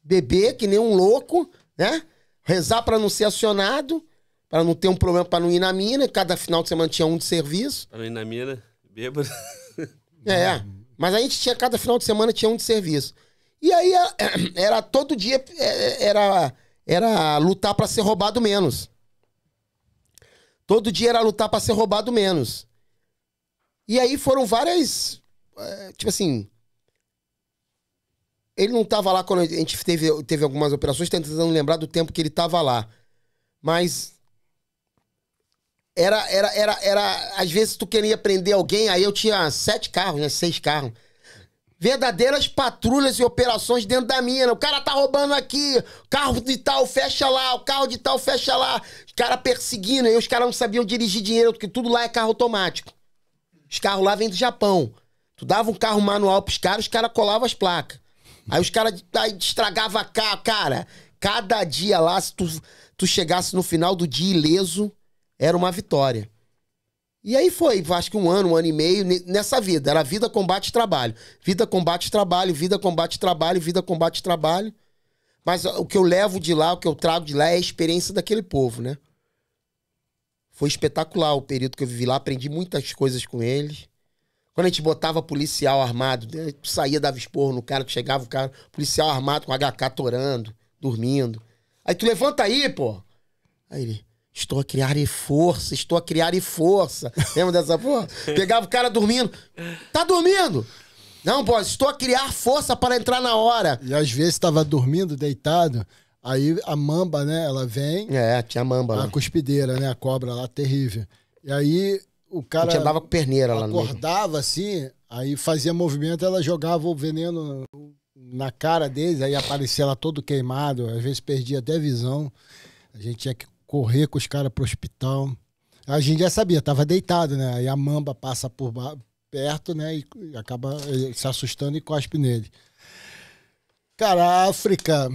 beber que nem um louco, né? Rezar para não ser acionado, para não ter um problema, para não ir na mina. Cada final de semana tinha um de serviço. Pra não ir na mina, bêbado. É, mas a gente tinha, cada final de semana tinha um de serviço. E aí era todo dia, é, era, era lutar para ser roubado menos. Todo dia era lutar para ser roubado menos. E aí foram várias. Eh, tipo assim, ele não estava lá quando a gente teve, teve algumas operações, tentando lembrar do tempo que ele estava lá. Mas. Era, era, era, era. Às vezes tu queria prender alguém, aí eu tinha sete carros, né? Seis carros verdadeiras patrulhas e operações dentro da mina. O cara tá roubando aqui, carro de tal fecha lá, o carro de tal fecha lá. Os caras perseguindo, e os caras não sabiam dirigir dinheiro, porque tudo lá é carro automático. Os carros lá vêm do Japão. Tu dava um carro manual pros caras, os caras colavam as placas. Aí os caras estragava a cara. Cada dia lá, se tu, tu chegasse no final do dia ileso, era uma vitória. E aí foi, acho que um ano, um ano e meio nessa vida. Era vida, combate, trabalho. Vida, combate, trabalho, vida, combate, trabalho, vida, combate, trabalho. Mas o que eu levo de lá, o que eu trago de lá é a experiência daquele povo, né? Foi espetacular o período que eu vivi lá, aprendi muitas coisas com eles. Quando a gente botava policial armado, né, saía, dava esporro no cara, chegava o cara, policial armado com HK torando, dormindo. Aí tu levanta aí, pô. Aí ele, estou a criar e força, estou a criar e força. Lembra dessa porra? Pegava o cara dormindo. Tá dormindo? Não, pô, estou a criar força para entrar na hora. E às vezes estava dormindo, deitado, aí a mamba, né, ela vem. É, tinha mamba lá. A né? cuspideira, né, a cobra lá, terrível. E aí o cara. A gente andava com perneira lá no Acordava assim, aí fazia movimento, ela jogava o veneno na cara deles, aí aparecia lá todo queimado, às vezes perdia até visão. A gente tinha que correr com os caras pro hospital. A gente já sabia, tava deitado, né? Aí a mamba passa por perto, né? E acaba eh, se assustando e cospe nele. Cara, a África,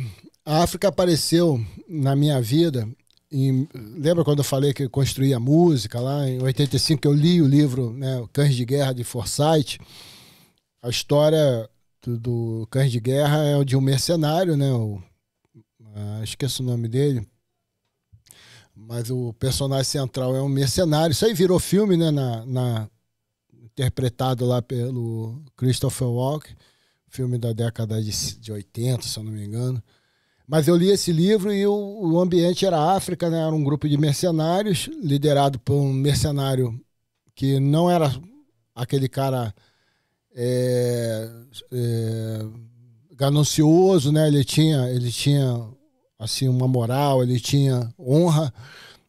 a África apareceu na minha vida em, lembra quando eu falei que eu construí a música lá em 85 eu li o livro né, Cães de Guerra de Forsyth a história do, do Cães de Guerra é de um mercenário né o, ah, esqueço o nome dele mas o personagem central é um mercenário isso aí virou filme né na, na interpretado lá pelo Christopher Walken filme da década de, de 80 se eu não me engano mas eu li esse livro e o, o ambiente era África, né? Era um grupo de mercenários, liderado por um mercenário que não era aquele cara é, é, ganancioso, né? Ele tinha, ele tinha assim uma moral, ele tinha honra.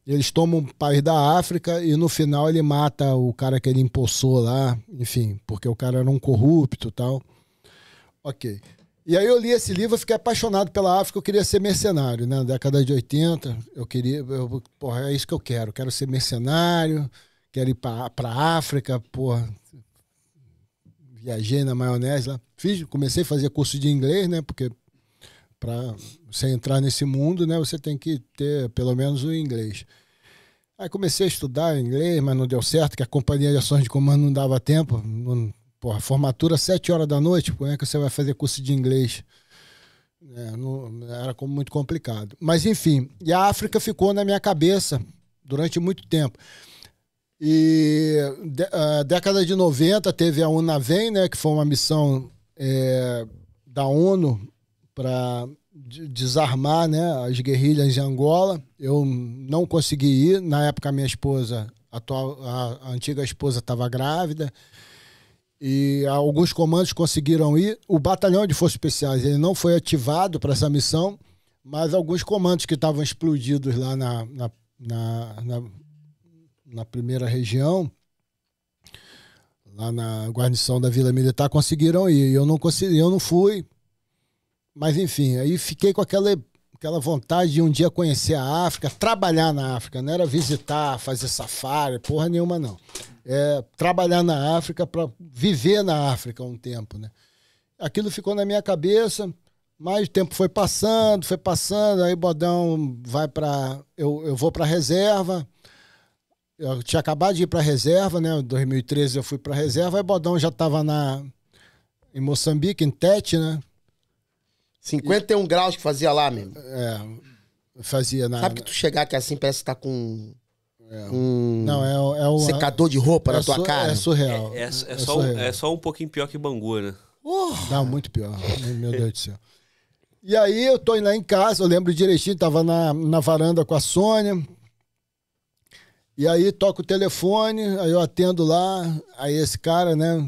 Eles tomam o país da África e no final ele mata o cara que ele impulsou lá, enfim, porque o cara era um corrupto, tal. OK. E aí eu li esse livro, e fiquei apaixonado pela África, eu queria ser mercenário, né? Na década de 80, eu queria, eu, porra, é isso que eu quero, quero ser mercenário, quero ir para a África, porra. Viajei na maionese lá, fiz, comecei a fazer curso de inglês, né? Porque para você entrar nesse mundo, né, você tem que ter pelo menos o inglês. Aí comecei a estudar inglês, mas não deu certo, que a companhia de ações de comando não dava tempo, não, Porra, formatura sete horas da noite, como é que você vai fazer curso de inglês? É, não, era como muito complicado. Mas enfim, e a África ficou na minha cabeça durante muito tempo. E de, a década de 90 teve a UNAVEM, né, que foi uma missão é, da ONU para desarmar né, as guerrilhas em Angola. Eu não consegui ir. Na época, minha esposa, a, atual, a, a antiga esposa, estava grávida e alguns comandos conseguiram ir. O batalhão de forças especiais ele não foi ativado para essa missão, mas alguns comandos que estavam explodidos lá na, na, na, na, na primeira região, lá na guarnição da Vila Militar, conseguiram ir. Eu não consegui, eu não fui. Mas enfim, aí fiquei com aquela aquela vontade de um dia conhecer a África, trabalhar na África, não era visitar, fazer safári, porra nenhuma não é, trabalhar na África, para viver na África um tempo. Né? Aquilo ficou na minha cabeça, mas o tempo foi passando, foi passando, aí Bodão vai para. Eu, eu vou para reserva. Eu tinha acabado de ir para reserva, né? Em 2013 eu fui para reserva, aí Bodão já estava na em Moçambique, em Tete, né? 51 e... graus que fazia lá mesmo. É, fazia na. Sabe que tu chegar aqui assim, parece que tá com é. Um não, é, é o, secador de roupa é na tua su, é cara. É surreal. É, é, é, é só surreal. Um, é só um pouquinho pior que Bangu, né? Uh, não, muito pior. Meu Deus do céu. E aí eu tô lá em casa, eu lembro direitinho, tava na, na varanda com a Sônia. E aí toca o telefone, aí eu atendo lá, aí esse cara, né,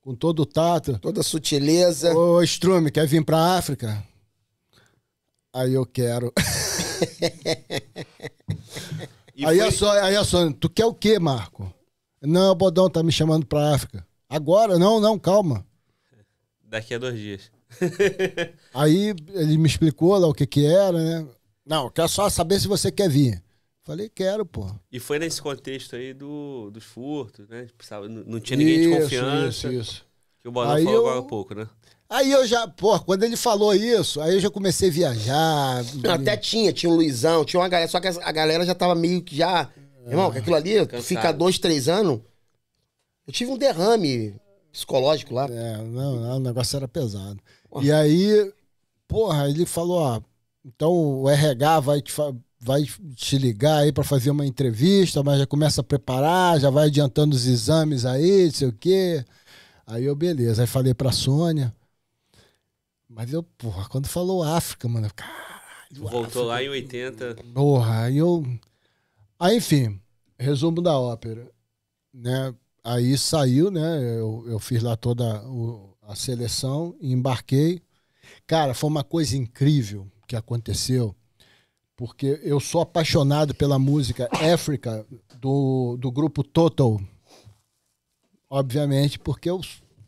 com todo o tato. Toda sutileza. Ô, Strume, quer vir pra África? Aí eu quero. aí, é foi... a Sônia, aí a é Sônia, tu quer o quê, Marco? Não, o Bodão tá me chamando pra África. Agora? Não, não, calma. Daqui a dois dias. aí ele me explicou lá o que que era, né? Não, quero só saber se você quer vir. Falei, quero, pô. E foi nesse contexto aí do, dos furtos, né? Não tinha ninguém isso, de confiança. Isso, isso. Que o Bodão aí falou eu... agora há pouco, né? Aí eu já, pô, quando ele falou isso, aí eu já comecei a viajar. Não, até tinha, tinha um Luizão, tinha uma galera, só que a galera já tava meio que já. Ah, irmão, que aquilo ali cansado. fica dois, três anos. Eu tive um derrame psicológico lá. É, não, não o negócio era pesado. Porra. E aí, porra, ele falou, ó, então o RH vai te, vai te ligar aí para fazer uma entrevista, mas já começa a preparar, já vai adiantando os exames aí, não sei o quê. Aí eu, beleza. Aí falei pra Sônia. Mas eu, porra, quando falou África, mano, caralho. Voltou África, lá em 80. Porra, aí eu. Aí, enfim, resumo da ópera. Né? Aí saiu, né? Eu, eu fiz lá toda a seleção e embarquei. Cara, foi uma coisa incrível que aconteceu, porque eu sou apaixonado pela música África do, do grupo Total. Obviamente, porque eu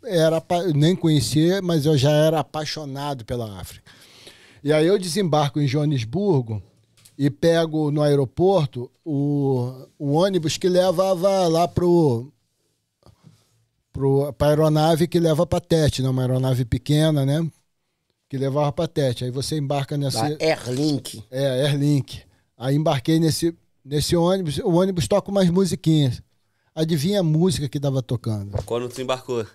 era nem conhecia, mas eu já era apaixonado pela África. E aí eu desembarco em Joanesburgo e pego no aeroporto o, o ônibus que levava lá pro para a aeronave que leva para Tete, né? uma aeronave pequena, né? Que levava para Tete. Aí você embarca nessa. Airlink. É, Airlink. Aí embarquei nesse, nesse ônibus. O ônibus toca umas musiquinhas. Adivinha a música que estava tocando? Quando tu embarcou?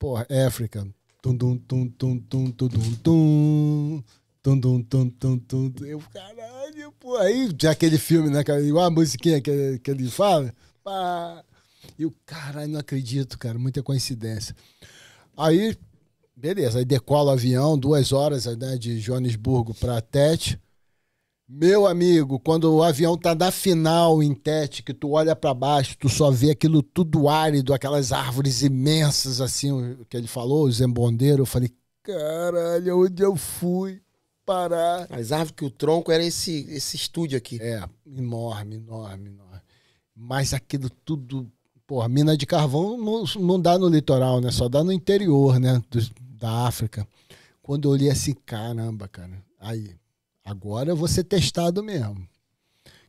Porra, é África. Tum, tum, tum, tum, tum, tum, tum, tum. Tum, tum, tum, tum, tum. Eu, caralho, pô. Aí já aquele filme, né, Igual a musiquinha que, ele, que ele fala. Pá. E o caralho, não acredito, cara. Muita coincidência. Aí, beleza. Aí decola o avião, duas horas né, de Joanesburgo pra Tete. Meu amigo, quando o avião tá na final em Tete, que tu olha para baixo, tu só vê aquilo tudo árido, aquelas árvores imensas assim, que ele falou, o zembondeiro, eu falei, caralho, onde eu fui parar? As árvores que o tronco era esse esse estúdio aqui. É, enorme, enorme, enorme. Mas aquilo tudo, porra, mina de carvão não, não dá no litoral, né? Só dá no interior, né, Do, da África. Quando eu olhei assim, caramba, cara. Aí, agora eu vou ser testado mesmo.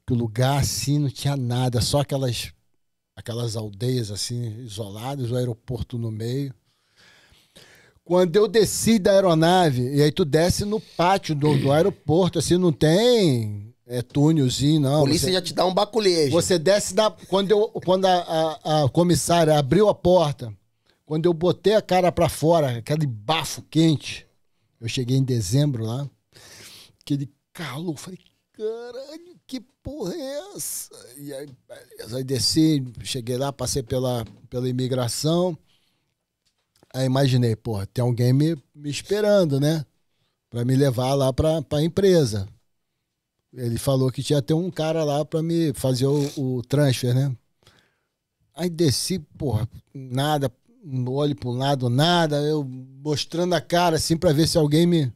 Que o lugar assim não tinha nada, só aquelas aquelas aldeias assim isoladas, o aeroporto no meio. Quando eu desci da aeronave, e aí tu desce no pátio do, do aeroporto, assim, não tem é, túnelzinho, não. A polícia você, já te dá um baculejo. Você desce da. Quando, eu, quando a, a, a comissária abriu a porta, quando eu botei a cara para fora, aquele bafo quente, eu cheguei em dezembro lá aquele calor. Falei, caralho, que porra é essa? E aí, aí desci, cheguei lá, passei pela, pela imigração. Aí imaginei, porra, tem alguém me, me esperando, né? Pra me levar lá pra, pra empresa. Ele falou que tinha até um cara lá pra me fazer o, o transfer, né? Aí desci, porra, nada, olho pro lado, nada, eu mostrando a cara assim pra ver se alguém me,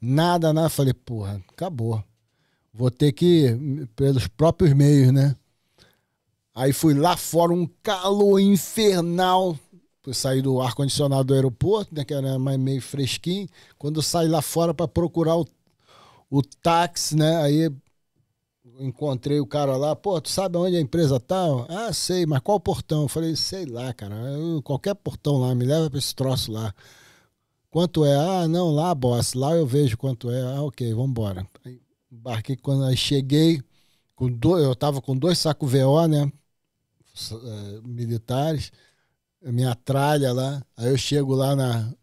nada, nada. Falei, porra, acabou. Vou ter que ir pelos próprios meios, né? Aí fui lá fora, um calor infernal. Eu saí do ar-condicionado do aeroporto, né, que era mais meio fresquinho. Quando eu saí lá fora para procurar o, o táxi, né? Aí encontrei o cara lá, pô, tu sabe onde a empresa tá? Ah, sei, mas qual portão? Eu falei, sei lá, cara, qualquer portão lá, me leva para esse troço lá. Quanto é? Ah, não, lá, boss, lá eu vejo quanto é. Ah, ok, vambora. Aí, embarquei quando aí cheguei, com dois, eu tava com dois sacos VO, né? É, militares, minha tralha lá. Aí eu chego lá na.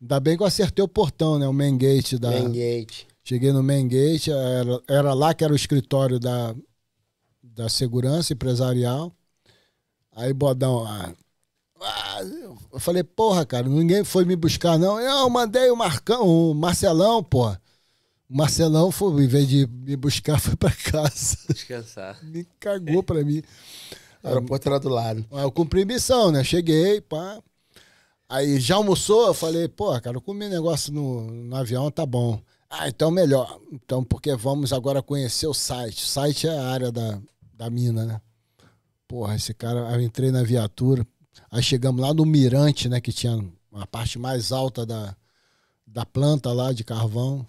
Ainda bem que eu acertei o portão, né? O main gate da. Main gate. Cheguei no main gate, era, era lá que era o escritório da, da segurança empresarial. Aí Bodão, ah, ah, eu falei, porra, cara, ninguém foi me buscar, não. Eu mandei o Marcão, o Marcelão, porra. O Marcelão, foi, em vez de me buscar, foi pra casa. Descansar. me cagou pra mim. Era ah, aeroporto era do lado. Ah, eu cumpri missão, né? Cheguei, pá. Aí já almoçou, eu falei, porra cara, eu comi negócio no, no avião, tá bom. Ah, então melhor. Então, porque vamos agora conhecer o site. O site é a área da, da mina, né? Porra, esse cara, eu entrei na viatura, Aí chegamos lá no mirante, né? Que tinha uma parte mais alta da, da planta lá de carvão.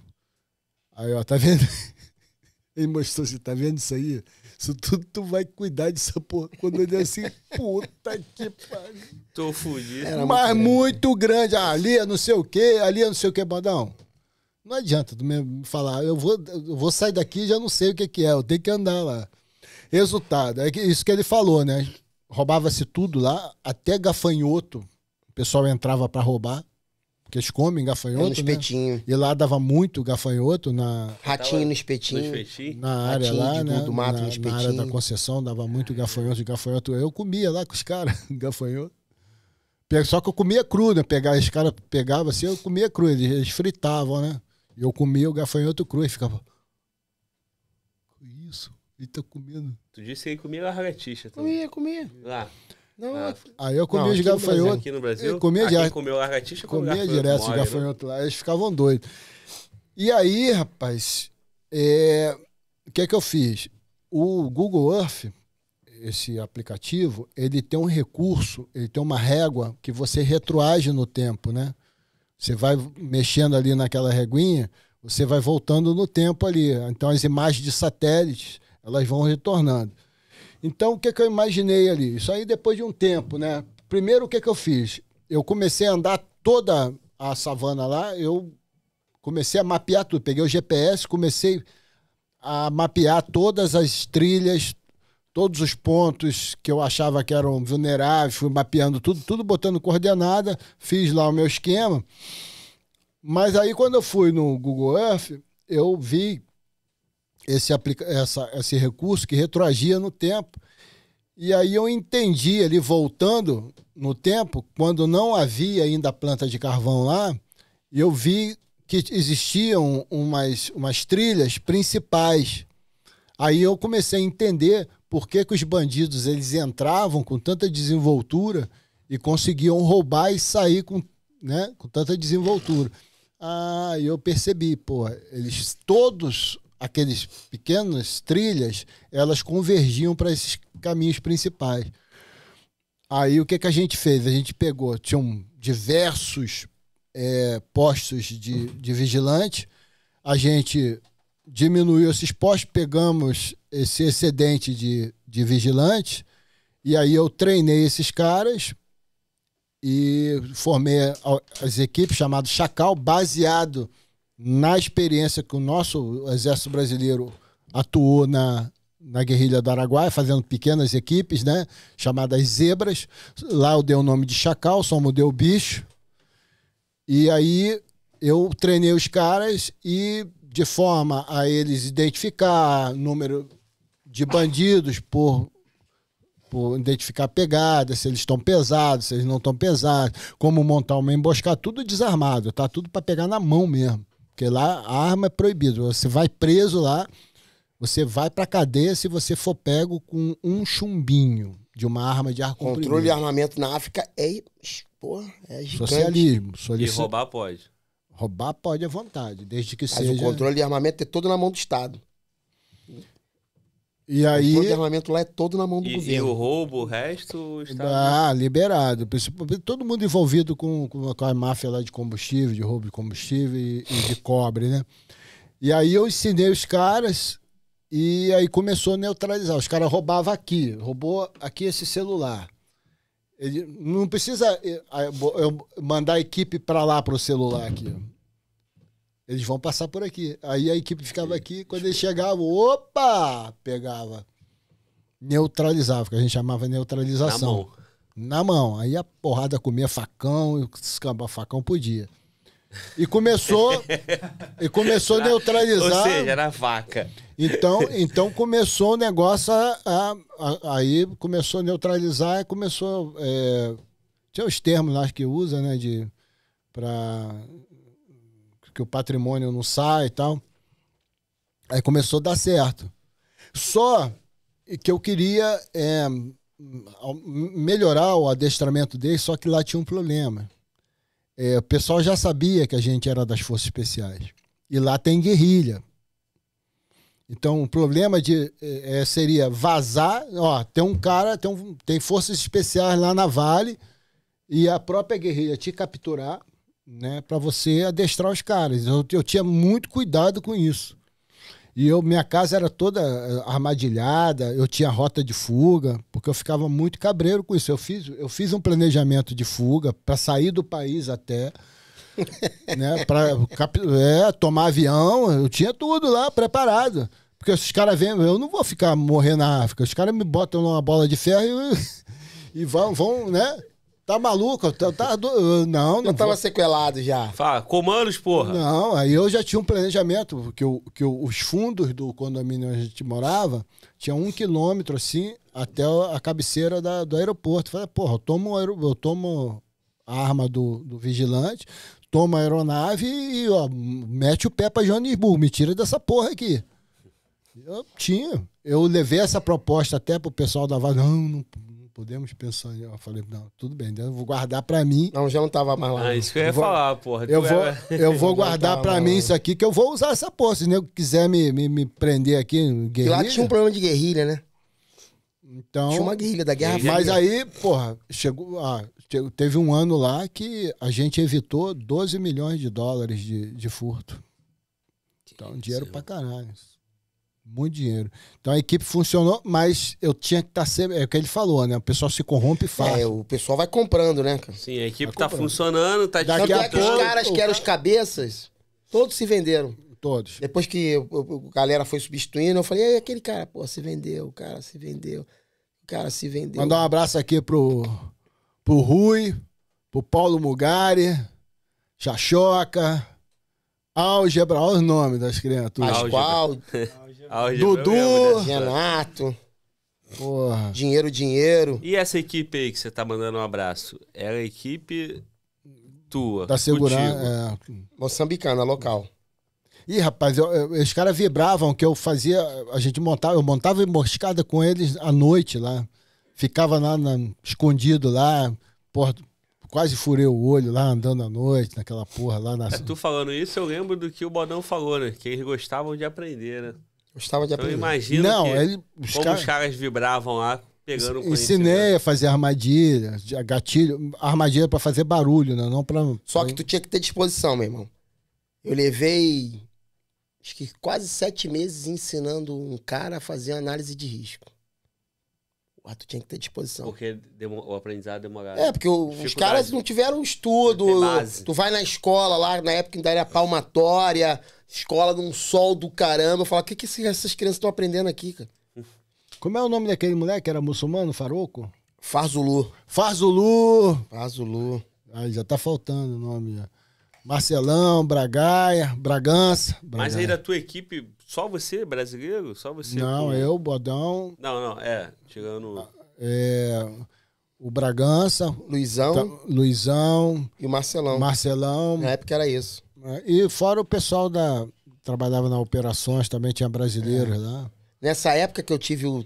Aí, ó, tá vendo? Ele mostrou assim, tá vendo isso aí? Isso tudo tu vai cuidar dessa porra. Quando ele assim, puta que pariu. Tô fudido. Era Mas muito grande. grande. Ah, ali é não sei o quê, ali é não sei o quê, Badão. Não adianta tu me falar, eu vou, eu vou sair daqui e já não sei o que, que é, eu tenho que andar lá. Resultado, é isso que ele falou, né? roubava-se tudo lá, até gafanhoto. O pessoal entrava para roubar. Porque eles comem gafanhoto. É no né? espetinho. Né? E lá dava muito gafanhoto na. Ratinho no espetinho. Na área Ratinho lá, né? Do mato, na, no espetinho. na área da concessão dava muito gafanhoto. gafanhoto eu comia lá com os caras, gafanhoto. Só que eu comia cru, né? Pegava, os caras pegavam assim, eu comia cru. Eles, eles fritavam, né? E eu comia o gafanhoto cru e ficava. Ele tá comendo. Tu disse que ele comia lagartixa Comia, comia. Lá. Não, ah. Aí eu comia não, de gafanhoto. Aqui no Brasil? Eu comia direto. comeu lagartixa comia gafanhoto direto mole, os né? gafanhotos lá. Eles ficavam doidos. E aí, rapaz, é... o que é que eu fiz? O Google Earth, esse aplicativo, ele tem um recurso, ele tem uma régua que você retroage no tempo, né? Você vai mexendo ali naquela reguinha, você vai voltando no tempo ali. Então as imagens de satélites elas vão retornando. Então, o que, que eu imaginei ali? Isso aí depois de um tempo, né? Primeiro, o que, que eu fiz? Eu comecei a andar toda a savana lá, eu comecei a mapear tudo. Peguei o GPS, comecei a mapear todas as trilhas, todos os pontos que eu achava que eram vulneráveis, fui mapeando tudo, tudo botando coordenada, fiz lá o meu esquema. Mas aí, quando eu fui no Google Earth, eu vi esse, aplica essa, esse recurso que retroagia no tempo. E aí eu entendi ali, voltando no tempo, quando não havia ainda planta de carvão lá, eu vi que existiam umas, umas trilhas principais. Aí eu comecei a entender por que, que os bandidos eles entravam com tanta desenvoltura e conseguiam roubar e sair com, né, com tanta desenvoltura. Ah, eu percebi, pô, eles todos aqueles pequenas trilhas, elas convergiam para esses caminhos principais. Aí o que, que a gente fez? A gente pegou, tinham diversos é, postos de, de vigilante, a gente diminuiu esses postos, pegamos esse excedente de, de vigilante, e aí eu treinei esses caras e formei as equipes chamado Chacal, baseado na experiência que o nosso exército brasileiro atuou na, na guerrilha do Araguaia, fazendo pequenas equipes, né? Chamadas zebras. Lá eu dei o nome de chacal, só mudei o bicho. E aí eu treinei os caras e de forma a eles identificar número de bandidos por por identificar pegada, se eles estão pesados, se eles não estão pesados, como montar uma emboscada, tudo desarmado, tá? Tudo para pegar na mão mesmo. Porque lá a arma é proibida. Você vai preso lá, você vai pra cadeia se você for pego com um chumbinho de uma arma de ar comprimido. Controle de armamento na África é, pô é gigante. Socialismo. E roubar pode. Roubar pode à vontade, desde que Mas seja... o controle de armamento é todo na mão do Estado. E aí. O armamento lá é todo na mão do e, governo. E o roubo, o resto está. Ah, liberado. Todo mundo envolvido com, com a máfia lá de combustível, de roubo de combustível e, e de cobre, né? E aí eu ensinei os caras e aí começou a neutralizar. Os caras roubavam aqui, roubou aqui esse celular. Ele não precisa eh, ah, mandar a equipe para lá para o celular aqui. Eles vão passar por aqui. Aí a equipe ficava aqui, quando eles chegavam, opa! Pegava. Neutralizava, que a gente chamava neutralização. Na mão. Na mão. Aí a porrada comia facão, escamba facão podia. E começou e começou a neutralizar. Ou seja, era vaca. Então, então começou o negócio a, a, a aí começou a neutralizar, começou é, tinha os termos lá que usa, né, de para que o patrimônio não sai e tal. Aí começou a dar certo. Só que eu queria é, melhorar o adestramento dele, só que lá tinha um problema. É, o pessoal já sabia que a gente era das Forças Especiais. E lá tem guerrilha. Então, o problema de, é, é seria vazar. Ó, tem um cara, tem, um, tem forças especiais lá na Vale, e a própria guerrilha te capturar né, para você adestrar os caras. Eu, eu tinha muito cuidado com isso. E eu, minha casa era toda eh, armadilhada, eu tinha rota de fuga, porque eu ficava muito cabreiro com isso. Eu fiz, eu fiz um planejamento de fuga para sair do país até, né, para é, tomar avião, eu tinha tudo lá preparado. Porque esses caras vêm, eu não vou ficar morrendo na África. Os caras me botam numa bola de ferro e, e vão, vão, né? Tá maluco? Tá, tá do... Não, não. Eu tava vou... sequelado já. Fala, comandos, porra. Não, aí eu já tinha um planejamento, porque eu, que eu, os fundos do condomínio onde a gente morava tinha um quilômetro assim até a cabeceira da, do aeroporto. falei, porra, eu tomo, eu tomo a arma do, do vigilante, tomo a aeronave e ó, mete o pé pra Joanesburgo, me tira dessa porra aqui. Eu tinha. Eu levei essa proposta até pro pessoal da vaga. Não, não, podemos pensar. Eu falei, não, tudo bem, né? eu vou guardar para mim. Não, já não tava mais lá. Ah, isso que eu ia eu vou, falar, porra. Eu vou, eu vou guardar para mim isso aqui, que eu vou usar essa porra. Se o nego quiser me, me, me prender aqui, guerrilha. E lá tinha um problema de guerrilha, né? Então, Tinha uma guerrilha da guerra. Mas aí, porra, chegou, ah, teve um ano lá que a gente evitou 12 milhões de dólares de, de furto. então, dinheiro para pra caralho. Muito dinheiro. Então a equipe funcionou, mas eu tinha que estar tá sempre. É o que ele falou, né? O pessoal se corrompe e faz. É, o pessoal vai comprando, né, Sim, a equipe tá, tá funcionando, tá Daqui a pouco, os caras que eram os cabeças, todos se venderam. Todos. Depois que a galera foi substituindo, eu falei, e aquele cara, pô, se vendeu, o cara se vendeu, o cara se vendeu. Mandar um abraço aqui pro, pro Rui, pro Paulo Mugari, Chachoca. Álgebra, olha os nomes das criaturas. Pascoal, Dudu, é Renato. Porra. Dinheiro, dinheiro. E essa equipe aí que você tá mandando um abraço? É a equipe tua. Da segurança. É... Moçambicana, local. Ih, rapaz, eu, eu, os caras vibravam que eu fazia. A gente montava, eu montava emboscada com eles à noite lá. Ficava lá na, escondido lá. Porra, Quase furei o olho lá andando à noite, naquela porra lá na. É, tu falando isso, eu lembro do que o Bodão falou, né? Que eles gostavam de aprender, né? Gostava de então, aprender. Eu imagino Não, que, ele, os como caras... os caras vibravam lá pegando Ensinei a fazer armadilha, gatilho, armadilha para fazer barulho, né? Não para Só que tu tinha que ter disposição, meu irmão. Eu levei acho que quase sete meses ensinando um cara a fazer análise de risco. Mas ah, tu tinha que ter disposição. Porque o aprendizado demorava. É, porque os caras não tiveram estudo. É tu vai na escola lá, na época ainda era palmatória, escola num sol do caramba. Fala, o que, que essas crianças estão aprendendo aqui, cara? Como é o nome daquele moleque? que Era muçulmano, faroco? Farzulu. Farzulu! Farzulu. Aí já tá faltando o nome. Já. Né? Marcelão, Bragaia, Bragança. Bragaia. Mas aí da tua equipe só você, brasileiro? Só você? Não, com... eu, Bodão. Não, não, é. Tirando. É, o Bragança. Luizão. Tá, Luizão. E o Marcelão. Marcelão. Na época era isso. Né, e fora o pessoal da. Trabalhava na operações, também tinha brasileiros é. lá. Nessa época que eu tive o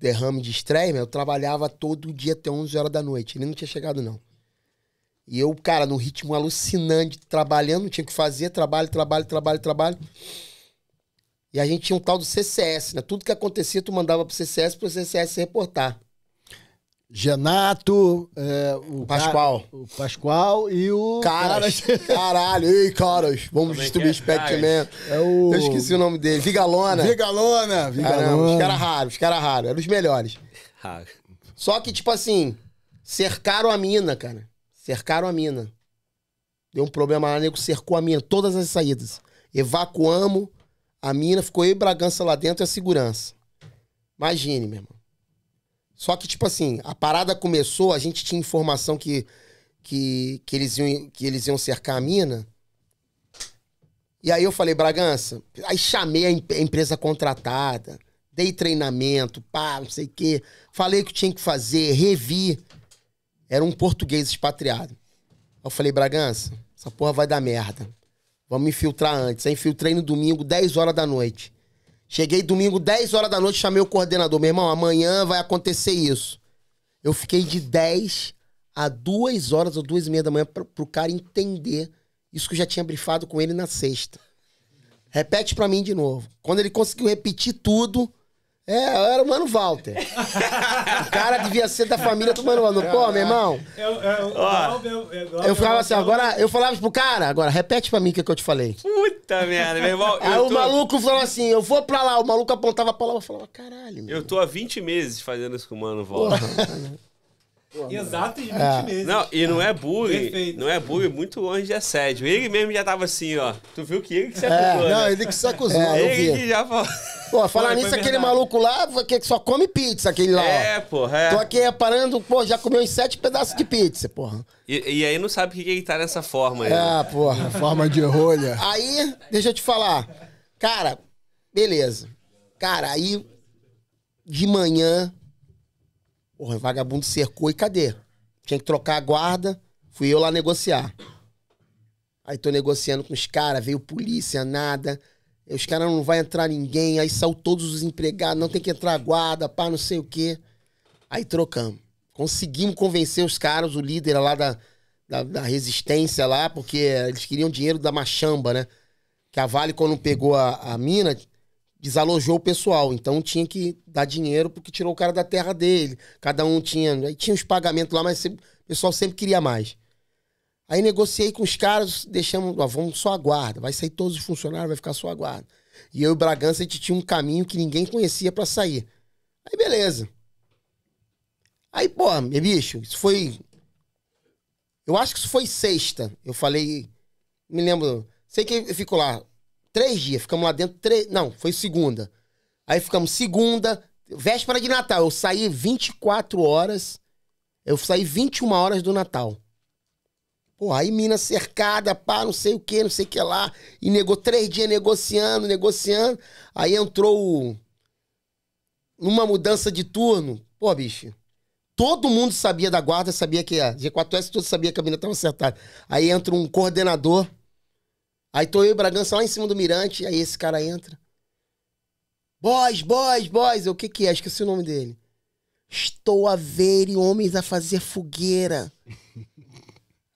derrame de estresse, eu trabalhava todo dia até 11 horas da noite. Ele não tinha chegado, não. E eu, cara, no ritmo alucinante, trabalhando, tinha que fazer trabalho, trabalho, trabalho, trabalho. E a gente tinha um tal do CCS, né? Tudo que acontecia, tu mandava pro CCS pro CCS reportar. Genato, é, o Pascoal. o Pascoal e o. Caras. Caralho, ei, caras. Vamos é destruir distribuir é Spectman. É o... Eu esqueci o nome dele. Vigalona. Vigalona, Vigalona. Caramba, os caras raros, os caras raros. Eram os melhores. Raro. Só que, tipo assim, cercaram a mina, cara. Cercaram a mina. Deu um problema lá, nego cercou a mina, todas as saídas. Evacuamos, a mina ficou eu e Bragança lá dentro e a segurança. Imagine, meu irmão. Só que, tipo assim, a parada começou, a gente tinha informação que, que, que, eles, iam, que eles iam cercar a mina. E aí eu falei, Bragança, aí chamei a, imp a empresa contratada, dei treinamento, pá, não sei o quê. Falei o que tinha que fazer, revi. Era um português expatriado. Eu falei, Bragança, essa porra vai dar merda. Vamos infiltrar antes. Aí infiltrei no domingo, 10 horas da noite. Cheguei domingo, 10 horas da noite, chamei o coordenador. Meu irmão, amanhã vai acontecer isso. Eu fiquei de 10 a 2 horas ou 2 e meia da manhã pra, pro cara entender isso que eu já tinha brifado com ele na sexta. Repete para mim de novo. Quando ele conseguiu repetir tudo, é, eu era o Mano Walter. o cara devia ser da família do Mano Walter. Pô, meu irmão. É, é, é, eu, falava assim, agora eu falava pro cara, agora repete pra mim o que, que eu te falei. Puta merda, meu irmão. Aí o maluco falou assim, eu vou pra lá. O maluco apontava pra lá, e falava, caralho, meu. Eu tô há 20 meses fazendo isso com o Mano Walter. Exato, e 20 é. meses. Não, e não é bullying. Perfeito. Não é bullying, muito longe de assédio. Ele mesmo já tava assim, ó. Tu viu que ele que se é, acusou. É, não, né? ele que se acusou. É, ele vi. que já falou. Pô, falar nisso, aquele maluco lá que só come pizza, aquele lá. É, ó. porra. É. Tô aqui reparando, pô, já comeu uns sete pedaços de pizza, porra. E, e aí não sabe o que ele tá nessa forma aí. É, né? porra, forma de rolha. Aí, deixa eu te falar. Cara, beleza. Cara, aí de manhã Porra, vagabundo cercou e cadê? Tinha que trocar a guarda, fui eu lá negociar. Aí tô negociando com os caras, veio polícia, nada. Os caras não vai entrar ninguém, aí saiu todos os empregados, não tem que entrar a guarda, pá, não sei o quê. Aí trocamos. Conseguimos convencer os caras, o líder lá da, da, da resistência lá, porque eles queriam dinheiro da machamba, né? Que a Vale, quando pegou a, a mina, desalojou o pessoal, então tinha que dar dinheiro porque tirou o cara da terra dele. Cada um tinha, aí né? tinha os pagamentos lá, mas o pessoal sempre queria mais. Aí negociei com os caras, deixamos, ó, vamos só a guarda, vai sair todos os funcionários, vai ficar só a guarda. E eu e Bragança a gente tinha um caminho que ninguém conhecia para sair. Aí beleza. Aí, pô, meu bicho, isso foi eu acho que isso foi sexta. Eu falei, me lembro, sei que ficou lá três dias. Ficamos lá dentro três. Não, foi segunda. Aí ficamos segunda, véspera de Natal. Eu saí 24 horas. Eu saí 21 horas do Natal. Pô, aí mina cercada, pá, não sei o que, não sei o que lá. E negou três dias negociando, negociando. Aí entrou numa mudança de turno. Pô, bicho, todo mundo sabia da guarda, sabia que a G4S, todo sabia que a mina estava acertada. Aí entra um coordenador Aí tô eu e Bragança lá em cima do mirante, aí esse cara entra. Boys, boys, boys. O que que é? Esqueci o nome dele. Estou a ver homens a fazer fogueira.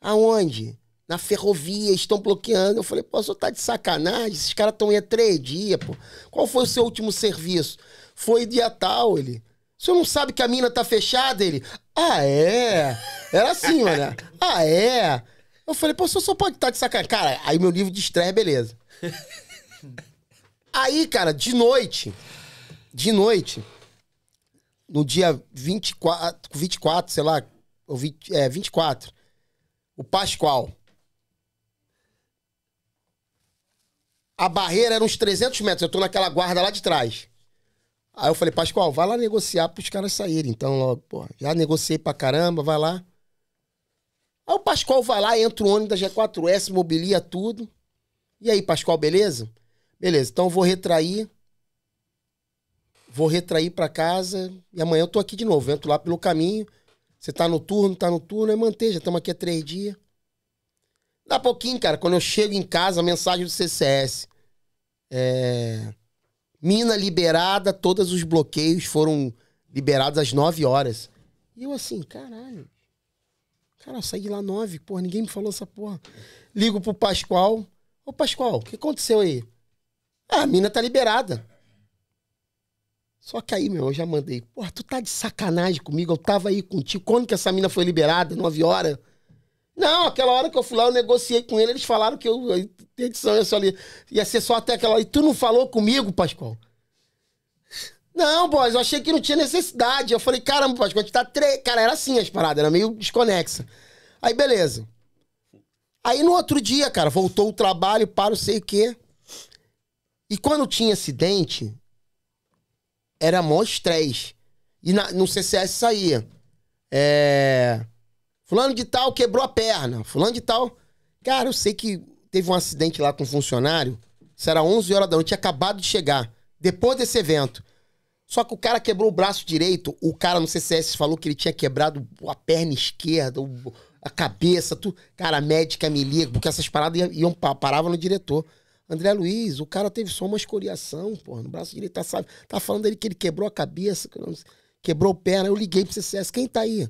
Aonde? Na ferrovia, estão bloqueando. Eu falei, pô, só tá de sacanagem. Esses caras estão aí há três dias, pô. Qual foi o seu último serviço? Foi dia tal, ele. O senhor não sabe que a mina tá fechada, ele? Ah, é? Era assim, olha. Ah, é? Eu falei, pô, você só pode estar de sacanagem. Cara, aí meu livro de estresse, é beleza. aí, cara, de noite, de noite, no dia 24, 24 sei lá, ou 20, é, 24, o Pascoal. A barreira era uns 300 metros, eu tô naquela guarda lá de trás. Aí eu falei, Pascoal, vai lá negociar pros caras saírem. Então, logo, pô, já negociei pra caramba, vai lá. Aí o Pascoal vai lá, entra o ônibus da G4S, mobilia tudo. E aí, Pascoal, beleza? Beleza, então eu vou retrair. Vou retrair para casa e amanhã eu tô aqui de novo. entro lá pelo caminho. Você tá no turno, tá no turno, é manter, já estamos aqui há três dias. Dá pouquinho, cara. Quando eu chego em casa, a mensagem do CCS. É... Mina liberada, todos os bloqueios foram liberados às 9 horas. E eu assim, caralho. Cara, saí de lá nove, porra, ninguém me falou essa porra. Ligo pro Pascoal. Ô, Pascoal, o que aconteceu aí? Ah, a mina tá liberada. Só que aí, meu, eu já mandei. Porra, tu tá de sacanagem comigo? Eu tava aí contigo. Quando que essa mina foi liberada? Nove horas? Não, aquela hora que eu fui lá, eu negociei com ele, eles falaram que eu, a edição ia, só, ia ser só até aquela hora. E tu não falou comigo, Pascoal? Não, boss, eu achei que não tinha necessidade. Eu falei, caramba, boss, quando tá tre... Cara, era assim as paradas, era meio desconexa. Aí, beleza. Aí no outro dia, cara, voltou o trabalho para o sei o quê. E quando tinha acidente, era mó estresse. E na, no CCS saía. É. Fulano de tal quebrou a perna. Fulano de tal. Cara, eu sei que teve um acidente lá com um funcionário. Isso era 11 horas da noite, tinha acabado de chegar. Depois desse evento. Só que o cara quebrou o braço direito, o cara no CCS é falou que ele tinha quebrado a perna esquerda, a cabeça, tu... cara, a médica me liga, porque essas paradas iam, parava paravam no diretor. André Luiz, o cara teve só uma escoriação, porra, no braço direito, tá, sabe? Tá falando ele que ele quebrou a cabeça, quebrou o perna. Eu liguei pro CCS, quem tá aí?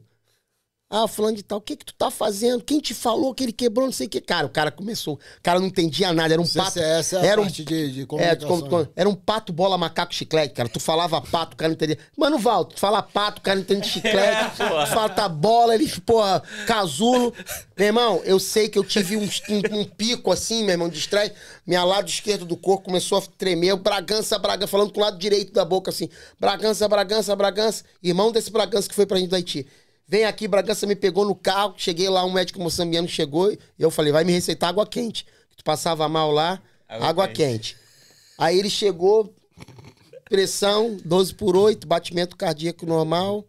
Ah, fulano de tal, o que que tu tá fazendo? Quem te falou que ele quebrou, não sei o que. Cara, o cara começou, o cara não entendia nada, era um é pato. Essa é era um, de, de é, comunicação. É, era um pato, bola, macaco, chiclete, cara. Tu falava pato, o cara não entendia. Mano, Val, tu fala pato, o cara não entende chiclete. É, tu falta tá bola, eles, porra, casulo. meu irmão, eu sei que eu tive um, um, um pico assim, meu irmão, de estresse. Minha lado esquerdo do corpo começou a tremer. Bragança, Bragança, falando com o lado direito da boca assim. Bragança, Bragança, Bragança. Irmão desse Bragança que foi pra gente do Haiti. Vem aqui, Bragança me pegou no carro. Cheguei lá, um médico moçambiano chegou e eu falei: vai me receitar água quente. Tu passava mal lá, água, água quente. quente. Aí ele chegou, pressão 12 por 8, batimento cardíaco normal.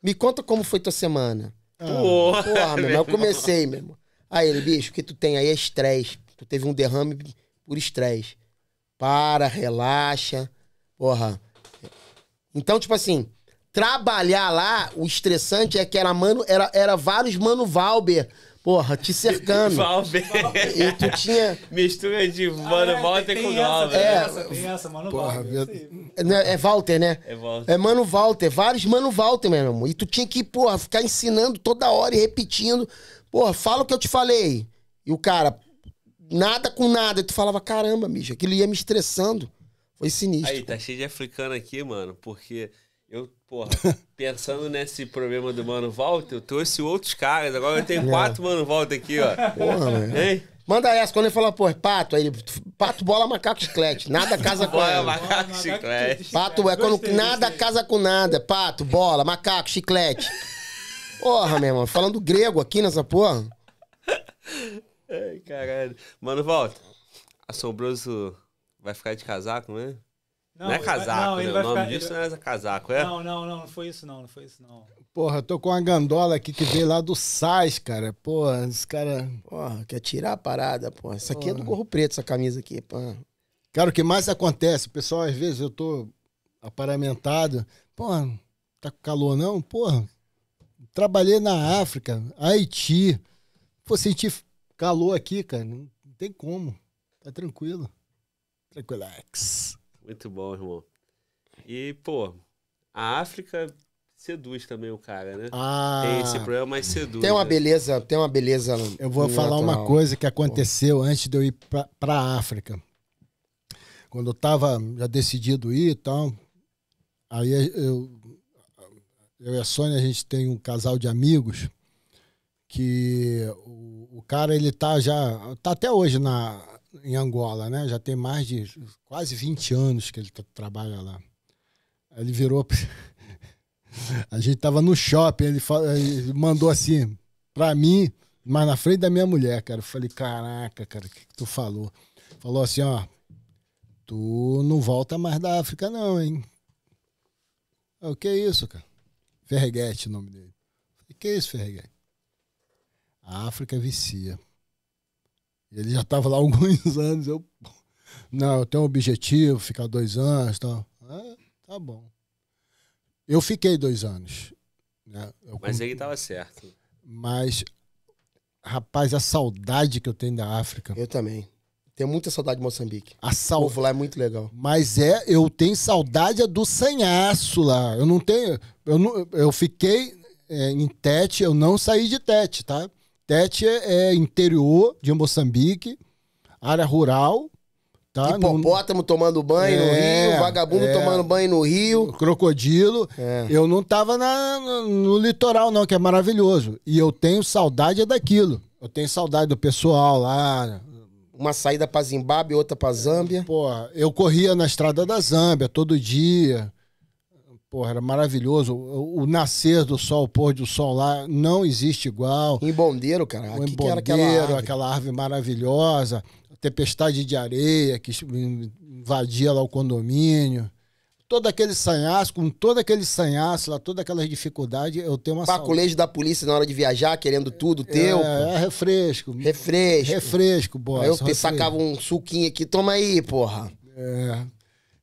Me conta como foi tua semana. Ah. Porra, Porra meu irmão, eu comecei, meu irmão. Aí ele, bicho, o que tu tem aí é estresse. Tu teve um derrame por estresse. Para, relaxa. Porra. Então, tipo assim, trabalhar lá, o estressante é que era, mano, era, era vários Mano Valber. Porra, te cercando. Valber. E tu tinha. Mistura de Mano ah, Walter com Valber. É, essa, tem essa, Mano porra, Valber. É, é, né, é Walter, né? É Walter. É Mano Walter. Vários Mano Walter, meu irmão. E tu tinha que, porra, ficar ensinando toda hora e repetindo. Porra, fala o que eu te falei. E o cara, nada com nada. E tu falava, caramba, bicho, aquilo ia me estressando. Foi sinistro. Aí, tá cheio de africano aqui, mano, porque eu porra, pensando nesse problema do Mano volta eu trouxe outros caras. Agora eu tenho é. quatro Mano volta aqui, ó. Porra, mano. Hein? Manda essa, quando ele fala, pô, é pato, aí ele, pato, bola, macaco, chiclete, nada casa com nada macaco, chiclete. Pato é quando gostei, nada gostei. casa com nada, pato, bola, macaco, chiclete. Porra, meu irmão, falando grego aqui nessa porra. Ai, caralho. Mano, volta. Assombroso vai ficar de casaco, né? Não, não é casaco, não, né? O nome ficar... disso não é casaco, é? Não, não, não, não foi isso não, não foi isso não. Porra, eu tô com uma gandola aqui que veio lá do SAS, cara. Porra, esse cara. porra, quer tirar a parada, porra. Isso aqui porra. é do Gorro Preto, essa camisa aqui, pô Cara, o que mais acontece, pessoal, às vezes eu tô aparamentado. Porra, tá com calor não? Porra, trabalhei na África, Haiti. Vou sentir calor aqui, cara. Não tem como. Tá tranquilo. Tranquilax. Muito bom, irmão. E, pô, a África seduz também o cara, né? Ah, tem esse problema, mas seduz. Tem uma né? beleza, tem uma beleza. Eu vou falar uma coisa que aconteceu pô. antes de eu ir pra, pra África. Quando eu tava já decidido ir e tal, aí eu, eu e a Sônia, a gente tem um casal de amigos que o, o cara ele tá já tá até hoje na em Angola, né? Já tem mais de quase 20 anos que ele tá, trabalha lá. Ele virou. A gente tava no shopping, ele, fala, ele mandou assim, pra mim, mas na frente da minha mulher, cara. Eu falei, caraca, cara, o que, que tu falou? Falou assim, ó, tu não volta mais da África, não, hein? O que é isso, cara? Ferreguete, o nome dele. O que é isso, Ferreguete? A África vicia. Ele já estava lá alguns anos. Eu, não, eu tenho um objetivo, ficar dois anos. Tal. Ah, tá bom. Eu fiquei dois anos. Né? Eu, mas ele estava certo. Mas, rapaz, a saudade que eu tenho da África. Eu também. Tenho muita saudade de Moçambique. A sal... O povo lá é muito legal. Mas é, eu tenho saudade é do sanhaço lá. Eu não tenho. Eu, não, eu fiquei é, em Tete, eu não saí de Tete, tá? Tete é, é interior de Moçambique, área rural. Tá? Hipopótamo no... tomando banho é, no rio, vagabundo é, tomando banho no rio. Crocodilo. É. Eu não tava na, no, no litoral, não, que é maravilhoso. E eu tenho saudade é daquilo. Eu tenho saudade do pessoal lá. Uma saída pra Zimbábue, outra pra Zâmbia. Porra, eu corria na estrada da Zâmbia todo dia. Porra, era maravilhoso. O, o, nascer do sol, o pôr do sol lá, não existe igual. Em Bondeiro, cara. O em Bondeiro, aquela árvore? aquela árvore maravilhosa. A tempestade de areia que invadia lá o condomínio. Todo aquele sanhaço, com todo aquele sanhaço lá, todas aquelas dificuldades, eu tenho uma Baculejo da polícia na hora de viajar, querendo tudo teu. É, é refresco. Refresco. Refresco, bosta. Aí eu refresco. sacava um suquinho aqui, toma aí, porra. É.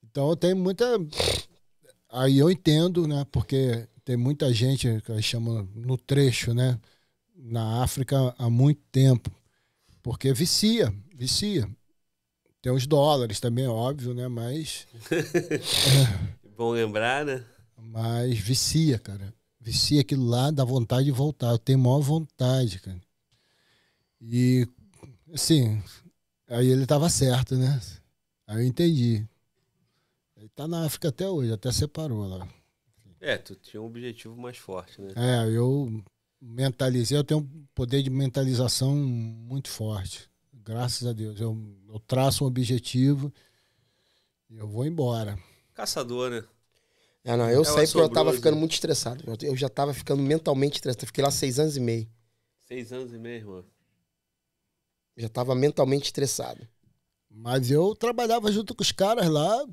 Então eu tenho muita Aí eu entendo, né? Porque tem muita gente que chama no trecho, né? Na África há muito tempo. Porque vicia, vicia. Tem os dólares também, é óbvio, né? Mas. é. Bom lembrar, né? Mas vicia, cara. Vicia aquilo lá, dá vontade de voltar. Eu tenho maior vontade, cara. E, assim, aí ele tava certo, né? Aí eu entendi. Tá na África até hoje, até separou lá. É, tu tinha um objetivo mais forte, né? É, eu mentalizei, eu tenho um poder de mentalização muito forte. Graças a Deus. Eu, eu traço um objetivo e eu vou embora. Caçador, né? É, não, eu Ela é saí porque eu tava ficando muito estressado. Eu já tava ficando mentalmente estressado. Eu fiquei lá seis anos e meio. Seis anos e meio, irmão. Já tava mentalmente estressado. Mas eu trabalhava junto com os caras lá,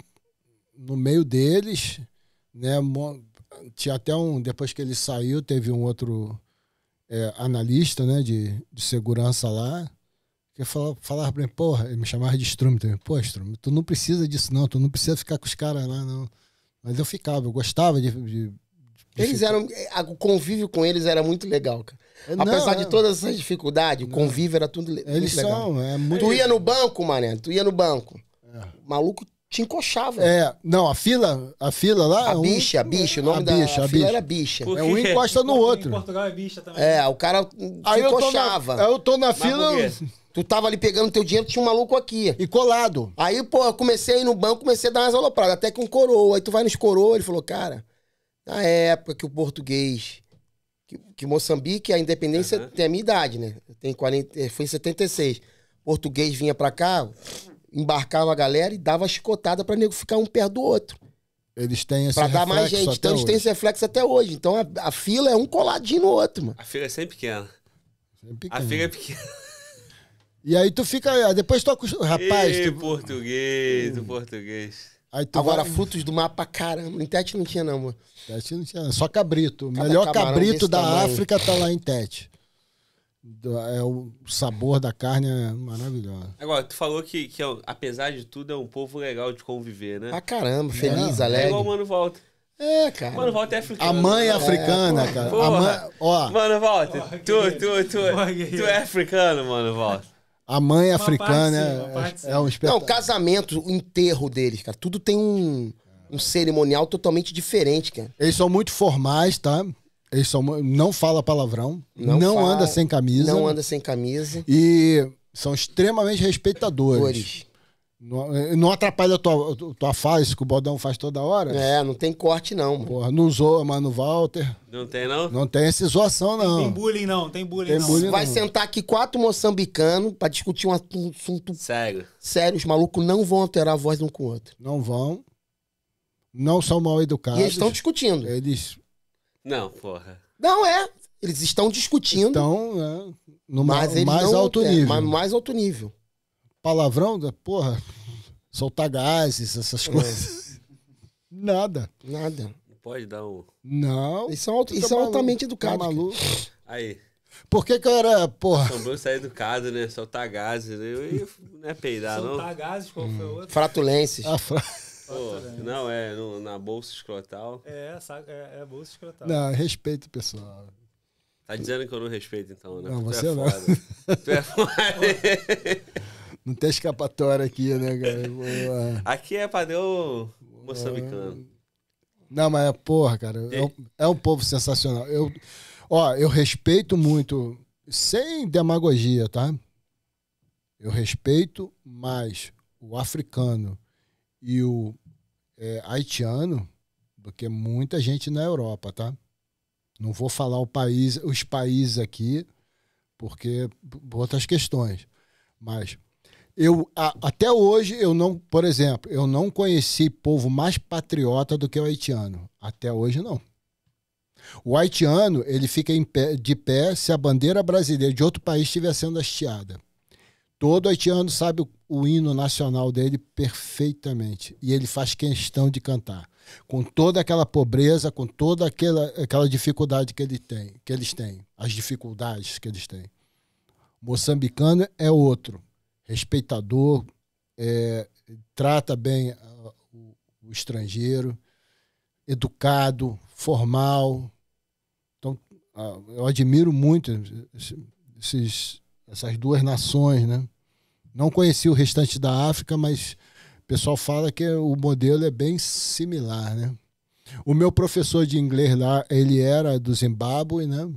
no meio deles, né? Tinha até um. Depois que ele saiu, teve um outro é, analista né, de, de segurança lá. Que falava, falava pra mim, porra, ele me chamava de Strume também. Pô, tu não precisa disso, não, tu não precisa ficar com os caras lá, não. Mas eu ficava, eu gostava de, de eles eram. É, o convívio com eles era muito legal, cara. É, não, Apesar não. de é. todas essas dificuldades, o convívio era tudo eles muito legal. Eles são, é muito. Tu ia no banco, mané, tu ia no banco. É. O maluco te encoxava. É, não, a fila, a fila lá. A é bicha, a bicha, o nome a da bicha, a fila bicha. era bicha. É, um encosta no outro. Em Portugal é bicha também. É, né? o cara te aí encoxava. Eu tô na, aí eu tô na fila. Tu tava ali pegando teu dinheiro, tinha um maluco aqui. E colado. Aí, pô, eu comecei a ir no banco, comecei a dar umas alopradas, até com coroa. Aí tu vai nos coroa, ele falou, cara, na época que o português. Que, que Moçambique, a independência uhum. tem a minha idade, né? tem 40, foi em 76. Português vinha pra cá, embarcava a galera e dava chicotada para nego ficar um perto do outro. Eles têm esse Pra dar mais gente. Então hoje. eles têm esse reflexo até hoje. Então a, a, fila é um coladinho no outro, mano. A fila é sempre pequena. Sempre pequena. A fila é pequena. E aí tu fica. Ah, depois tu acostuma. Rapaz. Ei, tu... português, hum. português. Agora, vai... frutos do mar caramba. Em Tete não tinha, não, mano. Tete não tinha, não. Só cabrito. O melhor cabrito da tamanho. África tá lá em Tete é o sabor da carne é maravilhosa. Agora, tu falou que, que é apesar de tudo, é um povo legal de conviver, né? Pra ah, caramba, é. feliz, é. alegre. É igual o Mano Volta. É, cara. Mano volta é africano. A mãe é, é africana, é, cara. Porra. A mãe, ó. Mano volta. porra, tu, tu, tu, tu é africano, mano volta. A mãe é africana parte, é, é, um espetáculo. Não, casamento, o enterro deles, cara. Tudo tem um, um cerimonial totalmente diferente, cara. Eles são muito formais, tá? Eles são, não fala palavrão, não, não fala, anda sem camisa. Não anda sem camisa. E são extremamente respeitadores. Dores. Não, eh, não atrapalha a tua, tua fala, isso que o Bodão faz toda hora? É, não tem corte, não. Mano. Porra, não zoa, mano, Walter. Não tem, não? Não tem essa zoação, não. Tem bullying, não. Tem bullying, tem não. Bullying, Vai não. sentar aqui quatro moçambicanos pra discutir um assunto... Sério. Sério, os malucos não vão alterar a voz um com o outro. Não vão. Não são mal educados. E eles estão discutindo. Eles não, porra. Não é. Eles estão discutindo. Então, é, no mas ma mais não, alto é, nível. mas mais alto nível. Palavrão da né, porra. Soltar gases, essas coisas. Nada. Nada. Não pode dar o. Não. Isso é, alto, altamente educado. Tá Aí. Por que, que eu era, porra? São Bruno sair educado, né? Soltar gases. Né? Eu, eu, não é peidar, Soltar não. Soltar gases, qual foi o outro? Fratulenses. A fra... Pô, não, é no, na bolsa escrotal. É, é, é bolsa escrotal. Não, respeito, pessoal. Tá dizendo que eu não respeito, então, né? Não, é você é não. tu é foda. Não tem escapatória aqui, né, cara? Boa. Aqui é padrão moçambicano. Não, mas é porra, cara. É um, é um, povo sensacional. Eu, ó, eu respeito muito, sem demagogia, tá? Eu respeito mais o africano e o é, haitiano porque muita gente na Europa, tá? Não vou falar o país, os países aqui, porque por outras questões. Mas eu a, até hoje eu não, por exemplo, eu não conheci povo mais patriota do que o haitiano. Até hoje não. O haitiano ele fica pé, de pé se a bandeira brasileira de outro país estiver sendo hasteada. Todo haitiano sabe o o hino nacional dele perfeitamente. E ele faz questão de cantar. Com toda aquela pobreza, com toda aquela, aquela dificuldade que, ele tem, que eles têm, as dificuldades que eles têm. moçambicano é outro, respeitador, é, trata bem ah, o, o estrangeiro, educado, formal. Então, ah, eu admiro muito esses, essas duas nações, né? Não conheci o restante da África, mas o pessoal fala que o modelo é bem similar, né? O meu professor de inglês lá, ele era do Zimbábue, né?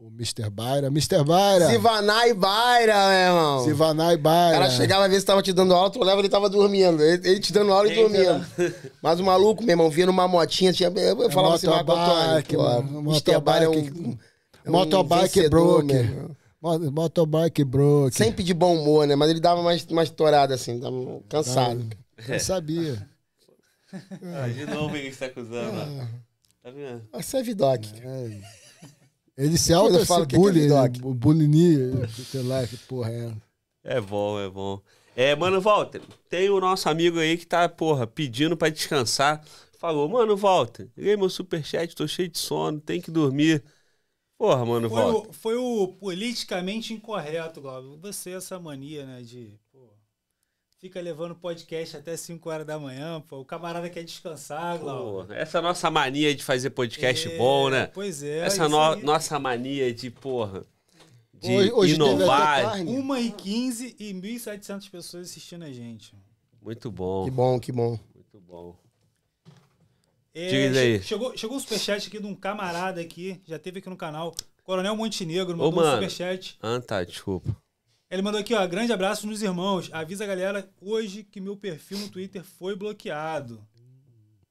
O Mr. Baira. Mr. Baira! Sivanai Baira, meu irmão! Sivanai Baira. O cara chegava a ver se tava te dando aula, tu leva ele tava dormindo. Ele, ele te dando aula e dormindo. Mas o maluco, meu irmão, vinha numa motinha, tinha, eu falava é assim, motobike, Mr. Baira é um. Motobike é um broker. Motobike broke. Sempre de bom humor, né? Mas ele dava mais, mais torada, assim, tava cansado. eu sabia. Ah, de novo ele está acusando. Ah. Tá vendo? A ah, Sevidoc. É, é, é. Ele se auto fala bullying, é né? o bullying, o lá, que porra é. É bom, é bom. É, mano, Walter, tem o nosso amigo aí que tá, porra, pedindo pra descansar. Falou, mano, Walter, lê meu superchat, tô cheio de sono, tem que dormir. Porra, mano, foi volta. O, foi o politicamente incorreto, Glauber. Você, é essa mania, né, de. Pô, fica levando podcast até 5 horas da manhã, pô. O camarada quer descansar, Glauber. Pô, essa nossa mania de fazer podcast é, bom, né? Pois é. Essa no, nossa mania de, porra. De hoje, hoje inovar. 1 e 15 e 1.700 pessoas assistindo a gente. Muito bom. Que bom, que bom. Muito bom. É, aí. Chegou, chegou um superchat aqui de um camarada aqui, já teve aqui no canal. Coronel Montenegro mandou Ô, mano. um superchat. Ah, tá, desculpa. Ele mandou aqui, ó, grande abraço nos irmãos. Avisa a galera hoje que meu perfil no Twitter foi bloqueado.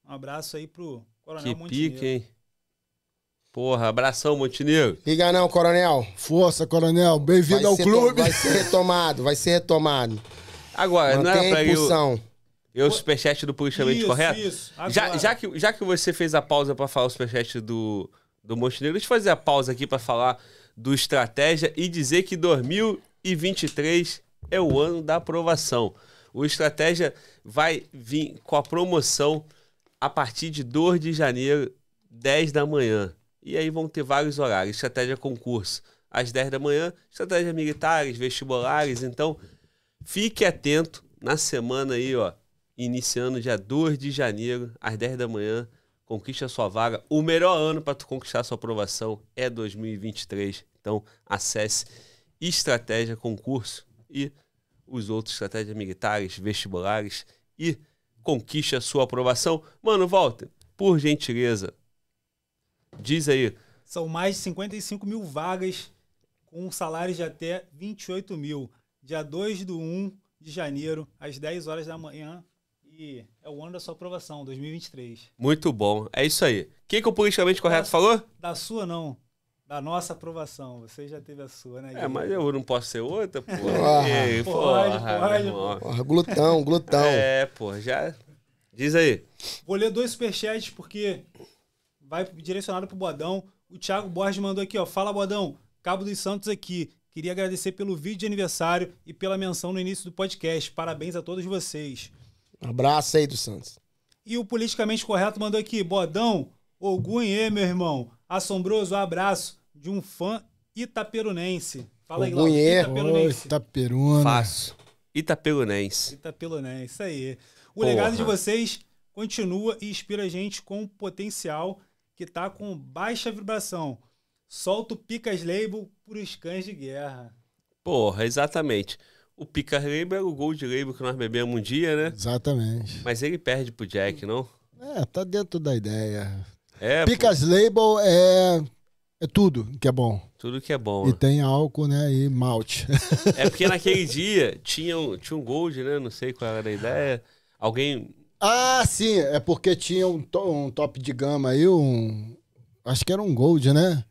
Um abraço aí pro Coronel que Montenegro. Pique, hein? Porra, abração, Montenegro. Liga não, Coronel. Força, Coronel. Bem-vindo ao clube. Vai ser retomado, vai ser retomado. Agora, Mantém não é pra eu... Eu, o superchat do Puxa isso, correto? Isso, já, já, que, já que você fez a pausa para falar o superchat do, do Montenegro, deixa eu fazer a pausa aqui para falar do Estratégia e dizer que 2023 é o ano da aprovação. O Estratégia vai vir com a promoção a partir de 2 de janeiro, 10 da manhã. E aí vão ter vários horários. Estratégia concurso às 10 da manhã, estratégia militares, vestibulares. Então, fique atento na semana aí, ó iniciando dia 2 de janeiro, às 10 da manhã. Conquista sua vaga. O melhor ano para tu conquistar sua aprovação é 2023. Então, acesse Estratégia Concurso e os outros estratégias militares, vestibulares e conquiste a sua aprovação. Mano, volta, por gentileza. Diz aí. São mais de 55 mil vagas com salários de até 28 mil. Dia 2 do 1 de janeiro, às 10 horas da manhã, é o ano da sua aprovação, 2023. Muito bom, é isso aí. O que, que é o politicamente correto da, falou? Da sua, não. Da nossa aprovação. Você já teve a sua, né? É, mas eu não posso ser outra, pô. porra. porra, ah, pode, porra, pode. Porra, glutão, glutão. É, pô, já. Diz aí. Vou ler dois superchats porque vai direcionado pro Bodão. O Thiago Borges mandou aqui, ó. Fala, Bodão. Cabo dos Santos aqui. Queria agradecer pelo vídeo de aniversário e pela menção no início do podcast. Parabéns a todos vocês. Abraço aí do Santos. E o politicamente correto mandou aqui, Bodão, Ogunhê, meu irmão. Assombroso abraço de um fã itaperunense. Fala aí, Glauco. Itaperunense. Oh, Itaperuna. Fácil. isso aí. O Porra. legado de vocês continua e inspira a gente com o potencial que tá com baixa vibração. Solta o Picas Label por os cães de guerra. Porra, exatamente. O Pica Label era o Gold Label que nós bebemos um dia, né? Exatamente. Mas ele perde pro Jack, hum. não? É, tá dentro da ideia. É, Picas pô. Label é, é tudo que é bom. Tudo que é bom. E né? tem álcool, né? E malte. É porque naquele dia tinha um, tinha um Gold, né? Não sei qual era a ideia. Alguém. Ah, sim. É porque tinha um, to, um top de gama aí, um. Acho que era um Gold, né?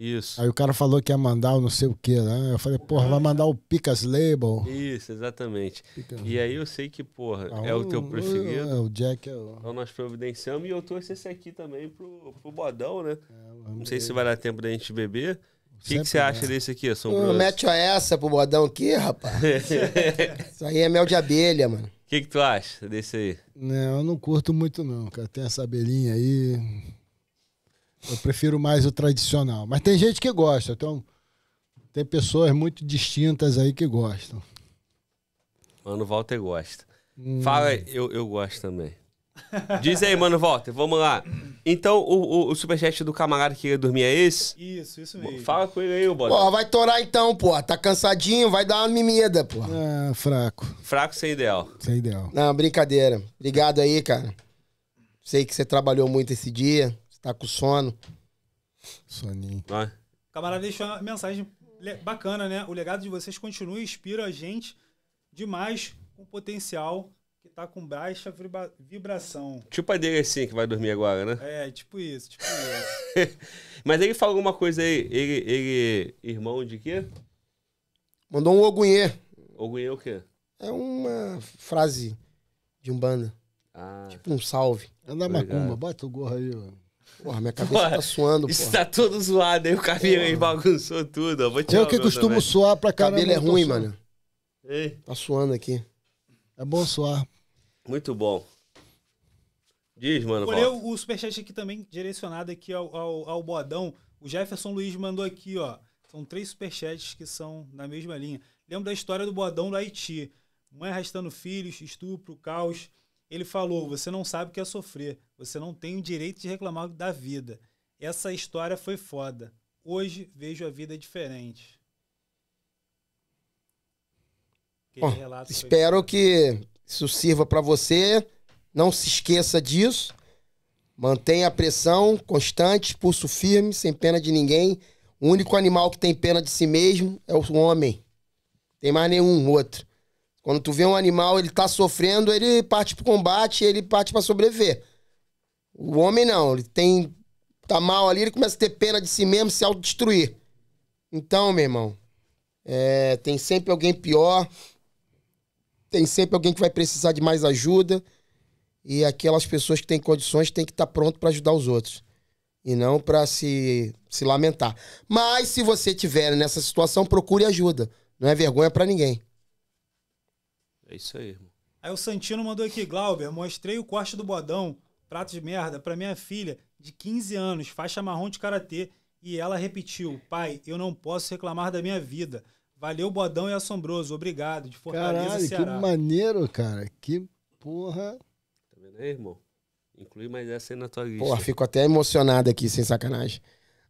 Isso. Aí o cara falou que ia mandar o não sei o que, né? Eu falei, porra, vai mandar o Picas Label. Isso, exatamente. Picas. E aí eu sei que, porra, ah, é o teu preferido. É, o Jack é o... Então nós providenciamos e eu trouxe esse aqui também pro, pro Bodão, né? É, não sei se vai dar tempo da gente beber. O que, você acha desse aqui, Assombroso? Não mete essa pro Bodão aqui, rapaz. Isso aí é mel de abelha, mano. O que, que tu acha desse aí? Não, eu não curto muito não, cara. Tem essa abelhinha aí... Eu prefiro mais o tradicional. Mas tem gente que gosta. Então, tem pessoas muito distintas aí que gostam. Mano Walter gosta. Hum. Fala aí, eu, eu gosto também. Diz aí, mano Walter, vamos lá. Então, o, o, o superchat do camarada que ia dormir é esse? Isso, isso mesmo. Fala com ele aí, o Bota. Pô, vai torar então, pô. Tá cansadinho, vai dar uma mimida, pô. Ah, fraco. Fraco sem ideal. Sem ideal. Não, brincadeira. Obrigado aí, cara. Sei que você trabalhou muito esse dia tá com sono. Soninho. Vai. O camarada deixou uma mensagem bacana, né? O legado de vocês continua e inspira a gente demais com potencial que tá com baixa vibra vibração. Tipo a dele assim, que vai dormir agora, né? É, tipo isso, tipo isso. Mas ele fala alguma coisa aí, ele, ele irmão de quê? Mandou um ogunhê. Ogunhê é o quê? É uma frase de um banda. Ah. Tipo um salve. É Macumba, bota o gorro aí, mano. Porra, minha cabeça porra, tá suando, pô. Isso tá todo zoado, aí o cabelo aí bagunçou tudo. Eu, vou tirar eu que costumo também. suar pra caramba. Cabelo é ruim, suando. mano. Ei. Tá suando aqui. É bom suar. Muito bom. Diz, mano. Vou o superchat aqui também, direcionado aqui ao, ao, ao Bodão. O Jefferson Luiz mandou aqui, ó. São três superchats que são na mesma linha. Lembro da história do Bodão do Haiti. Mãe arrastando filhos, estupro, caos. Ele falou: Você não sabe o que é sofrer. Você não tem o direito de reclamar da vida. Essa história foi foda. Hoje vejo a vida diferente. Bom, espero que isso sirva para você. Não se esqueça disso. Mantenha a pressão constante, pulso firme, sem pena de ninguém. O único animal que tem pena de si mesmo é o homem. Tem mais nenhum outro. Quando tu vê um animal, ele tá sofrendo, ele parte pro combate, ele parte para sobreviver. O homem não, ele tem. tá mal ali, ele começa a ter pena de si mesmo, se autodestruir. Então, meu irmão, é, tem sempre alguém pior, tem sempre alguém que vai precisar de mais ajuda. E aquelas pessoas que têm condições têm que estar tá pronto para ajudar os outros. E não para se, se lamentar. Mas se você estiver nessa situação, procure ajuda. Não é vergonha para ninguém. É isso aí, irmão. Aí o Santino mandou aqui, Glauber, mostrei o corte do bodão prato de merda para minha filha de 15 anos, faixa marrom de karatê, e ela repetiu: "Pai, eu não posso reclamar da minha vida. Valeu, bodão e assombroso. Obrigado de Fortaleza, Caralho, Ceará." que maneiro, cara. Que porra. Tá vendo aí, irmão? Inclui mais essa aí na tua lista. Porra, fico até emocionado aqui, sem sacanagem.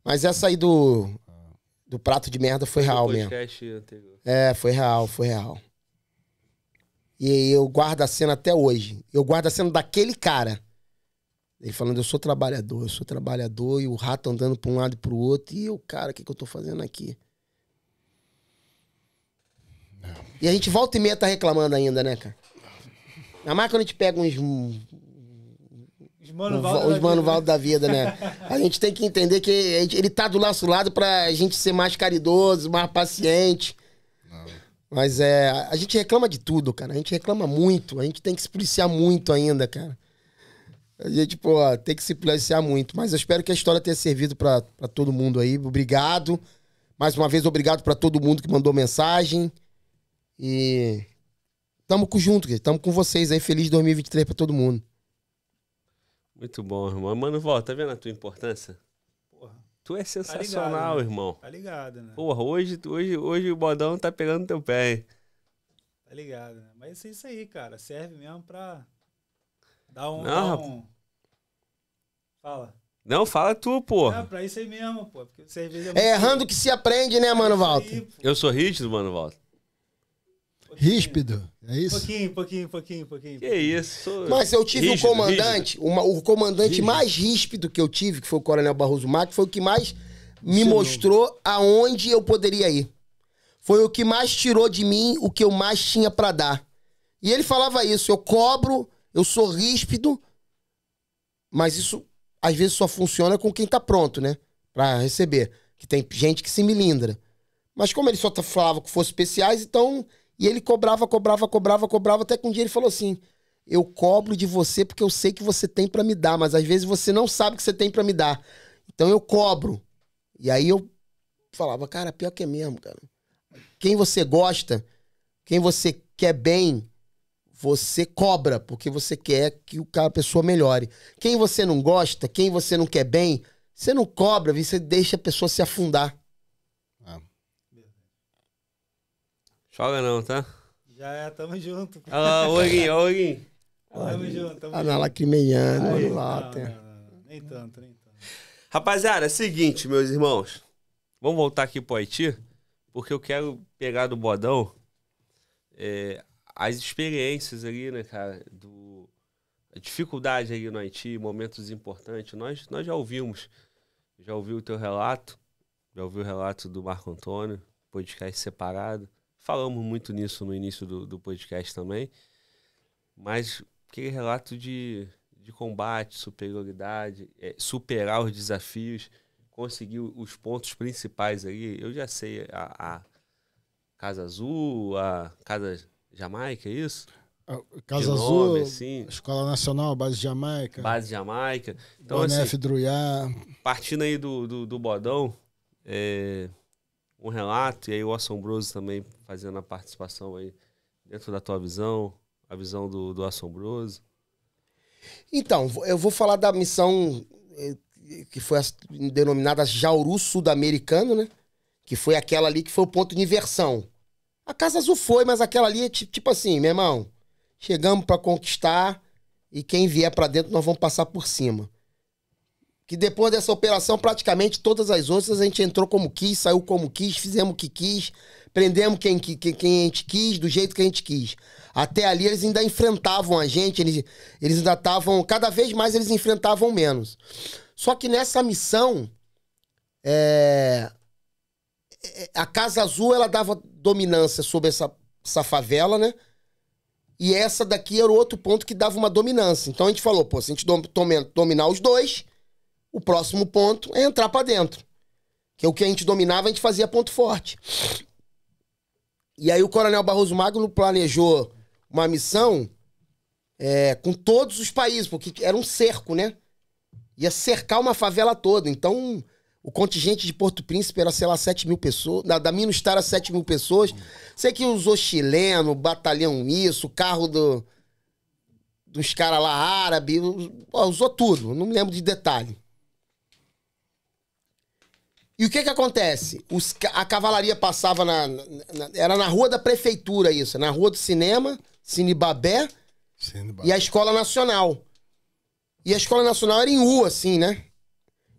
Mas essa aí do do prato de merda foi real mesmo. Anterior. É, foi real, foi real. E eu guardo a cena até hoje. Eu guardo a cena daquele cara. Ele falando, eu sou trabalhador, eu sou trabalhador, e o rato andando para um lado e para o outro, e eu, cara, o que, que eu estou fazendo aqui? Não. E a gente volta e meia tá reclamando ainda, né, cara? na marca a gente pega uns. Os Mano Valdo da, vida, né? A gente tem que entender que ele tá do nosso lado pra gente ser mais caridoso, mais paciente. Não. Mas é. A gente reclama de tudo, cara. A gente reclama muito. A gente tem que se policiar muito ainda, cara. A gente, pô, tem que se policiar muito. Mas eu espero que a história tenha servido para todo mundo aí. Obrigado. Mais uma vez, obrigado para todo mundo que mandou mensagem. E tamo junto, tamo com vocês aí. Feliz 2023 para todo mundo. Muito bom, irmão. Mano, volta, tá vendo a tua importância? Porra. Tu é sensacional, tá ligado, né? irmão. Tá ligado, né? Porra, hoje, hoje, hoje o bodão tá pegando teu pé, hein? Tá ligado, né? Mas é isso aí, cara. Serve mesmo pra Dá um. Não, dá um... Fala. Não, fala tu, pô. É, pra isso aí mesmo, pô. Porque cerveja é, é errando que se aprende, né, mano, Walter? eu sou rígido, mano, Walter. Ríspido, é isso? Pouquinho, pouquinho, pouquinho, pouquinho. Que isso. Mas eu tive rígido, um comandante, uma, o comandante rígido. mais ríspido que eu tive, que foi o Coronel Barroso Mac, foi o que mais me mostrou aonde eu poderia ir. Foi o que mais tirou de mim o que eu mais tinha para dar. E ele falava isso, eu cobro eu sou ríspido, mas isso às vezes só funciona com quem tá pronto, né? Pra receber. Que tem gente que se milindra. Mas como ele só tá, falava que fosse especiais, então. E ele cobrava, cobrava, cobrava, cobrava, até que um dia ele falou assim: Eu cobro de você porque eu sei que você tem para me dar, mas às vezes você não sabe que você tem para me dar. Então eu cobro. E aí eu falava, cara, pior que é mesmo, cara. Quem você gosta, quem você quer bem, você cobra, porque você quer que o cara, a pessoa melhore. Quem você não gosta, quem você não quer bem, você não cobra, você deixa a pessoa se afundar. Ah. Joga não, tá? Já é, tamo junto. Olha lá, Oguinho, Oguinho. Tamo junto, tamo ah, junto. lacrimeiano, olha lá. Não, não, não, nem tanto, nem tanto. Rapaziada, é o seguinte, meus irmãos. Vamos voltar aqui pro Haiti, porque eu quero pegar do bodão é, as experiências ali, né, cara, do a dificuldade ali no Haiti, momentos importantes, nós nós já ouvimos, já ouviu o teu relato, já ouviu o relato do Marco Antônio, podcast separado. Falamos muito nisso no início do, do podcast também, mas aquele relato de, de combate, superioridade, é, superar os desafios, conseguir os pontos principais ali, eu já sei a, a Casa Azul, a Casa Jamaica, é isso? Ah, Casa nome, Azul, assim. Escola Nacional, Base Jamaica. Base Jamaica. Então, Bonef, assim, Druyá. Partindo aí do, do, do Bodão, é, um relato, e aí o Assombroso também fazendo a participação aí dentro da tua visão, a visão do, do Assombroso. Então, eu vou falar da missão é, que foi denominada Jauru Sudamericano, né? Que foi aquela ali que foi o ponto de inversão a Casa Azul foi, mas aquela ali é tipo assim, meu irmão. Chegamos para conquistar e quem vier para dentro nós vamos passar por cima. Que depois dessa operação, praticamente todas as outras a gente entrou como quis, saiu como quis, fizemos o que quis, prendemos quem, quem, quem a gente quis, do jeito que a gente quis. Até ali eles ainda enfrentavam a gente, eles, eles ainda estavam. Cada vez mais eles enfrentavam menos. Só que nessa missão, é, a Casa Azul ela dava dominância sobre essa, essa favela, né? E essa daqui era o outro ponto que dava uma dominância. Então a gente falou, pô, se a gente dominar os dois, o próximo ponto é entrar para dentro. Que é o que a gente dominava, a gente fazia ponto forte. E aí o Coronel Barroso Magno planejou uma missão é, com todos os países, porque era um cerco, né? Ia cercar uma favela toda. Então, o contingente de Porto Príncipe era, sei lá, 7 mil pessoas. Da, da Minas era 7 mil pessoas. Sei que usou chileno, batalhão isso, carro do, dos caras lá árabe. Ó, usou tudo, não me lembro de detalhe. E o que que acontece? Os, a cavalaria passava na, na, na, Era na rua da prefeitura isso. Na rua do cinema, Cine Babé, Cine Babé. e a Escola Nacional. E a Escola Nacional era em U, assim, né?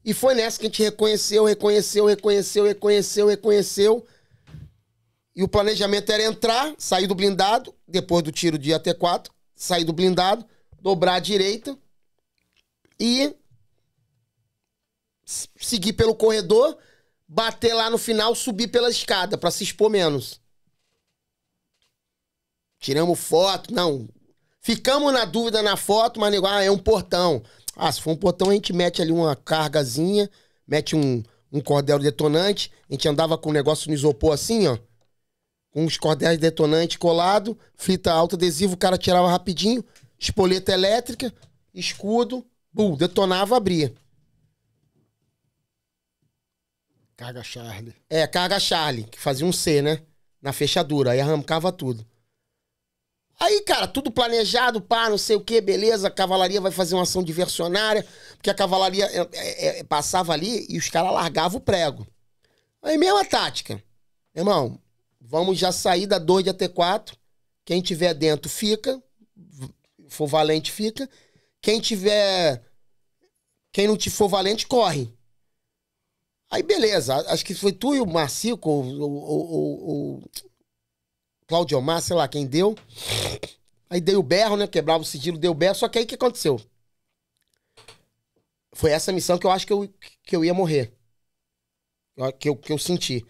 E foi nessa que a gente reconheceu, reconheceu, reconheceu, reconheceu, reconheceu. E o planejamento era entrar, sair do blindado, depois do tiro de at 4, sair do blindado, dobrar à direita e seguir pelo corredor, bater lá no final, subir pela escada para se expor menos. Tiramos foto, não. Ficamos na dúvida na foto, mas igual ah, é um portão. Ah, se for um portão, a gente mete ali uma cargazinha, mete um, um cordel detonante. A gente andava com um negócio no isopor assim, ó. Com uns cordéis detonantes colado, fita alta, adesivo, o cara tirava rapidinho, espoleta elétrica, escudo, bum, detonava, abria. Carga Charlie. É, carga Charlie, que fazia um C, né? Na fechadura, aí arrancava tudo. Aí, cara, tudo planejado, pá, não sei o que, beleza, a cavalaria vai fazer uma ação diversionária, porque a cavalaria é, é, é, passava ali e os caras largavam o prego. Aí, mesma tática. Irmão, vamos já sair da 2 de até 4. Quem tiver dentro fica, for valente fica. Quem tiver. Quem não te for valente, corre. Aí beleza, acho que foi tu e o Marcico, ou, ou, ou, Cláudio Omar, sei lá quem deu. Aí dei o berro, né? Quebrava o sigilo, deu o berro. Só que aí o que aconteceu? Foi essa missão que eu acho que eu, que eu ia morrer. Que eu, que eu senti.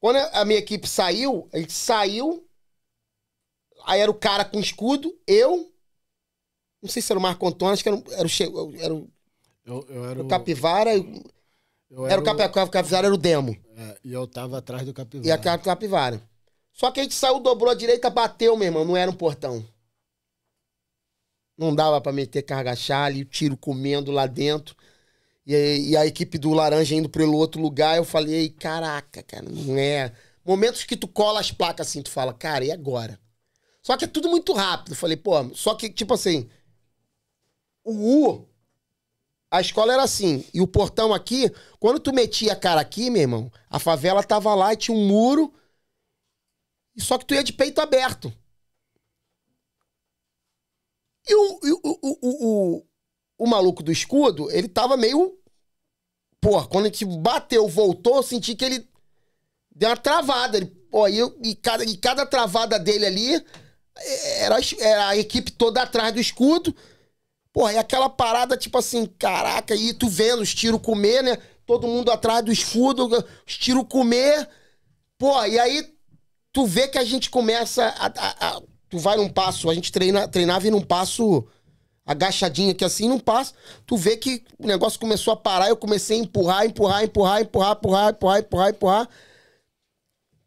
Quando a minha equipe saiu, ele saiu. Aí era o cara com escudo, eu. Não sei se era o Marco Antônio, acho que era, o. Era o, era o, eu, eu era o Capivara. Eu, era, era, o Capivara, era o Demo. É, e eu tava atrás do Capivara. E a Capivara. Só que a gente saiu, dobrou a direita, bateu, meu irmão. Não era um portão. Não dava para meter carga chale, tiro comendo lá dentro. E, e, a equipe do Laranja indo pro outro lugar. Eu falei, caraca, cara, não é. Momentos que tu cola as placas assim, tu fala, cara, e agora? Só que é tudo muito rápido. Eu falei, pô, só que, tipo assim. O U, a escola era assim. E o portão aqui, quando tu metia a cara aqui, meu irmão, a favela tava lá e tinha um muro só que tu ia de peito aberto. E o, o, o, o, o maluco do escudo, ele tava meio. Pô, quando a gente bateu, voltou, eu senti que ele deu uma travada. Ele, pô, e, e, cada, e cada travada dele ali é, era, era é, a equipe toda atrás do escudo. Pô, e aquela parada tipo assim, caraca, e tu vendo os tiros comer, né? Todo mundo atrás do escudo os tiros comer. Pô, e aí tu vê que a gente começa a, a, a, tu vai num passo, a gente treina, treinava e num passo agachadinho aqui assim, num passo, tu vê que o negócio começou a parar, eu comecei a empurrar, empurrar, empurrar, empurrar, empurrar, empurrar, empurrar, empurrar.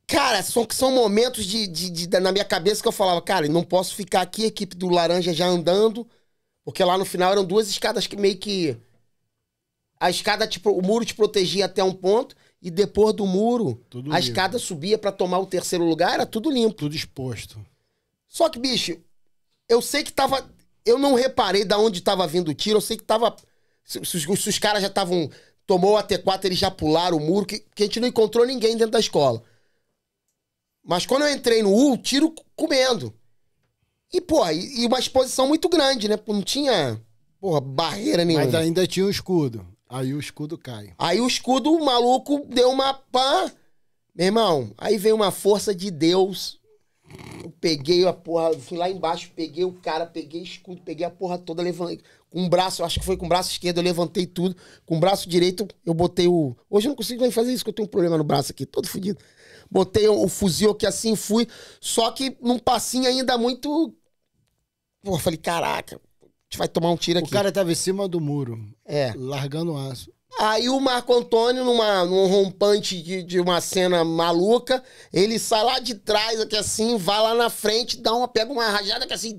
Cara, são, são momentos de, de, de, de na minha cabeça que eu falava, cara, não posso ficar aqui, a equipe do Laranja já andando, porque lá no final eram duas escadas que meio que. A escada, tipo, o muro te protegia até um ponto, e depois do muro, tudo a limpo. escada subia para tomar o terceiro lugar, era tudo limpo. Tudo exposto. Só que, bicho, eu sei que tava. Eu não reparei da onde tava vindo o tiro, eu sei que tava. Se, se, se, se os caras já estavam. Tomou a T4, eles já pularam o muro, que, que a gente não encontrou ninguém dentro da escola. Mas quando eu entrei no U, tiro comendo. E, pô, e, e uma exposição muito grande, né? Não tinha, porra, barreira nenhuma. Mas ainda tinha o um escudo. Aí o escudo cai. Aí o escudo, o maluco deu uma pá. Meu irmão, aí veio uma força de Deus. Eu peguei a porra, fui lá embaixo, peguei o cara, peguei o escudo, peguei a porra toda, levantei. Com o braço, acho que foi com o braço esquerdo, eu levantei tudo. Com o braço direito, eu botei o. Hoje eu não consigo nem fazer isso, porque eu tenho um problema no braço aqui, todo fodido. Botei o, fuzil que assim fui, só que num passinho ainda muito. Pô, falei, caraca, gente vai tomar um tiro aqui. O cara tava em cima do muro. É. Largando aço. Aí o Marco Antônio, numa, num rompante de, de, uma cena maluca, ele sai lá de trás, aqui assim, vai lá na frente, dá uma, pega uma rajada que assim.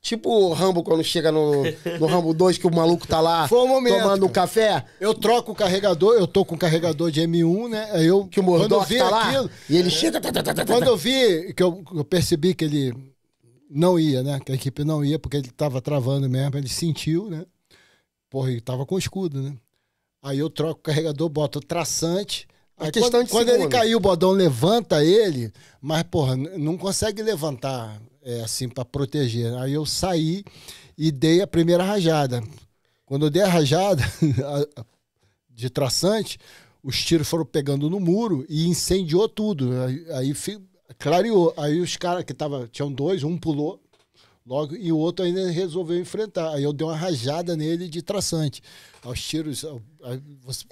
tipo o Rambo quando chega no, no Rambo 2, que o maluco tá lá um momento, tomando um café. Eu troco o carregador, eu tô com o carregador de M1, né? Eu, que o vi tá lá, aquilo, e ele é. chega. Quando eu vi, que eu, eu percebi que ele não ia, né? Que a equipe não ia, porque ele estava travando mesmo, ele sentiu, né? Porra, ele tava com escudo, né? Aí eu troco o carregador, boto o traçante. a é aí quando, quando ele caiu, o bodão levanta ele, mas, porra, não consegue levantar é, assim para proteger. Aí eu saí e dei a primeira rajada. Quando eu dei a rajada de traçante, os tiros foram pegando no muro e incendiou tudo. Aí, aí clareou. Aí os caras que tava, tinham dois, um pulou logo e o outro ainda resolveu enfrentar. Aí eu dei uma rajada nele de traçante. Aos tiros,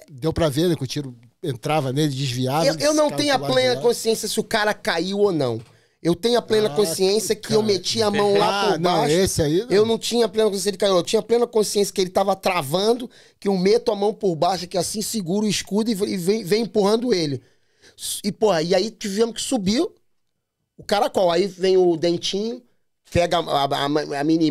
deu para ver né, que o tiro entrava nele, desviado. Eu, eu não tenho a plena consciência se o cara caiu ou não. Eu tenho a plena ah, consciência que cara. eu meti a mão lá ah, por baixo. Não, esse aí não. Eu não tinha plena consciência que ele caiu. Eu tinha plena consciência que ele estava travando, que eu meto a mão por baixo, que assim seguro o escudo e vem, vem empurrando ele. E, porra, e aí tivemos que subir o caracol. Aí vem o dentinho, pega a, a, a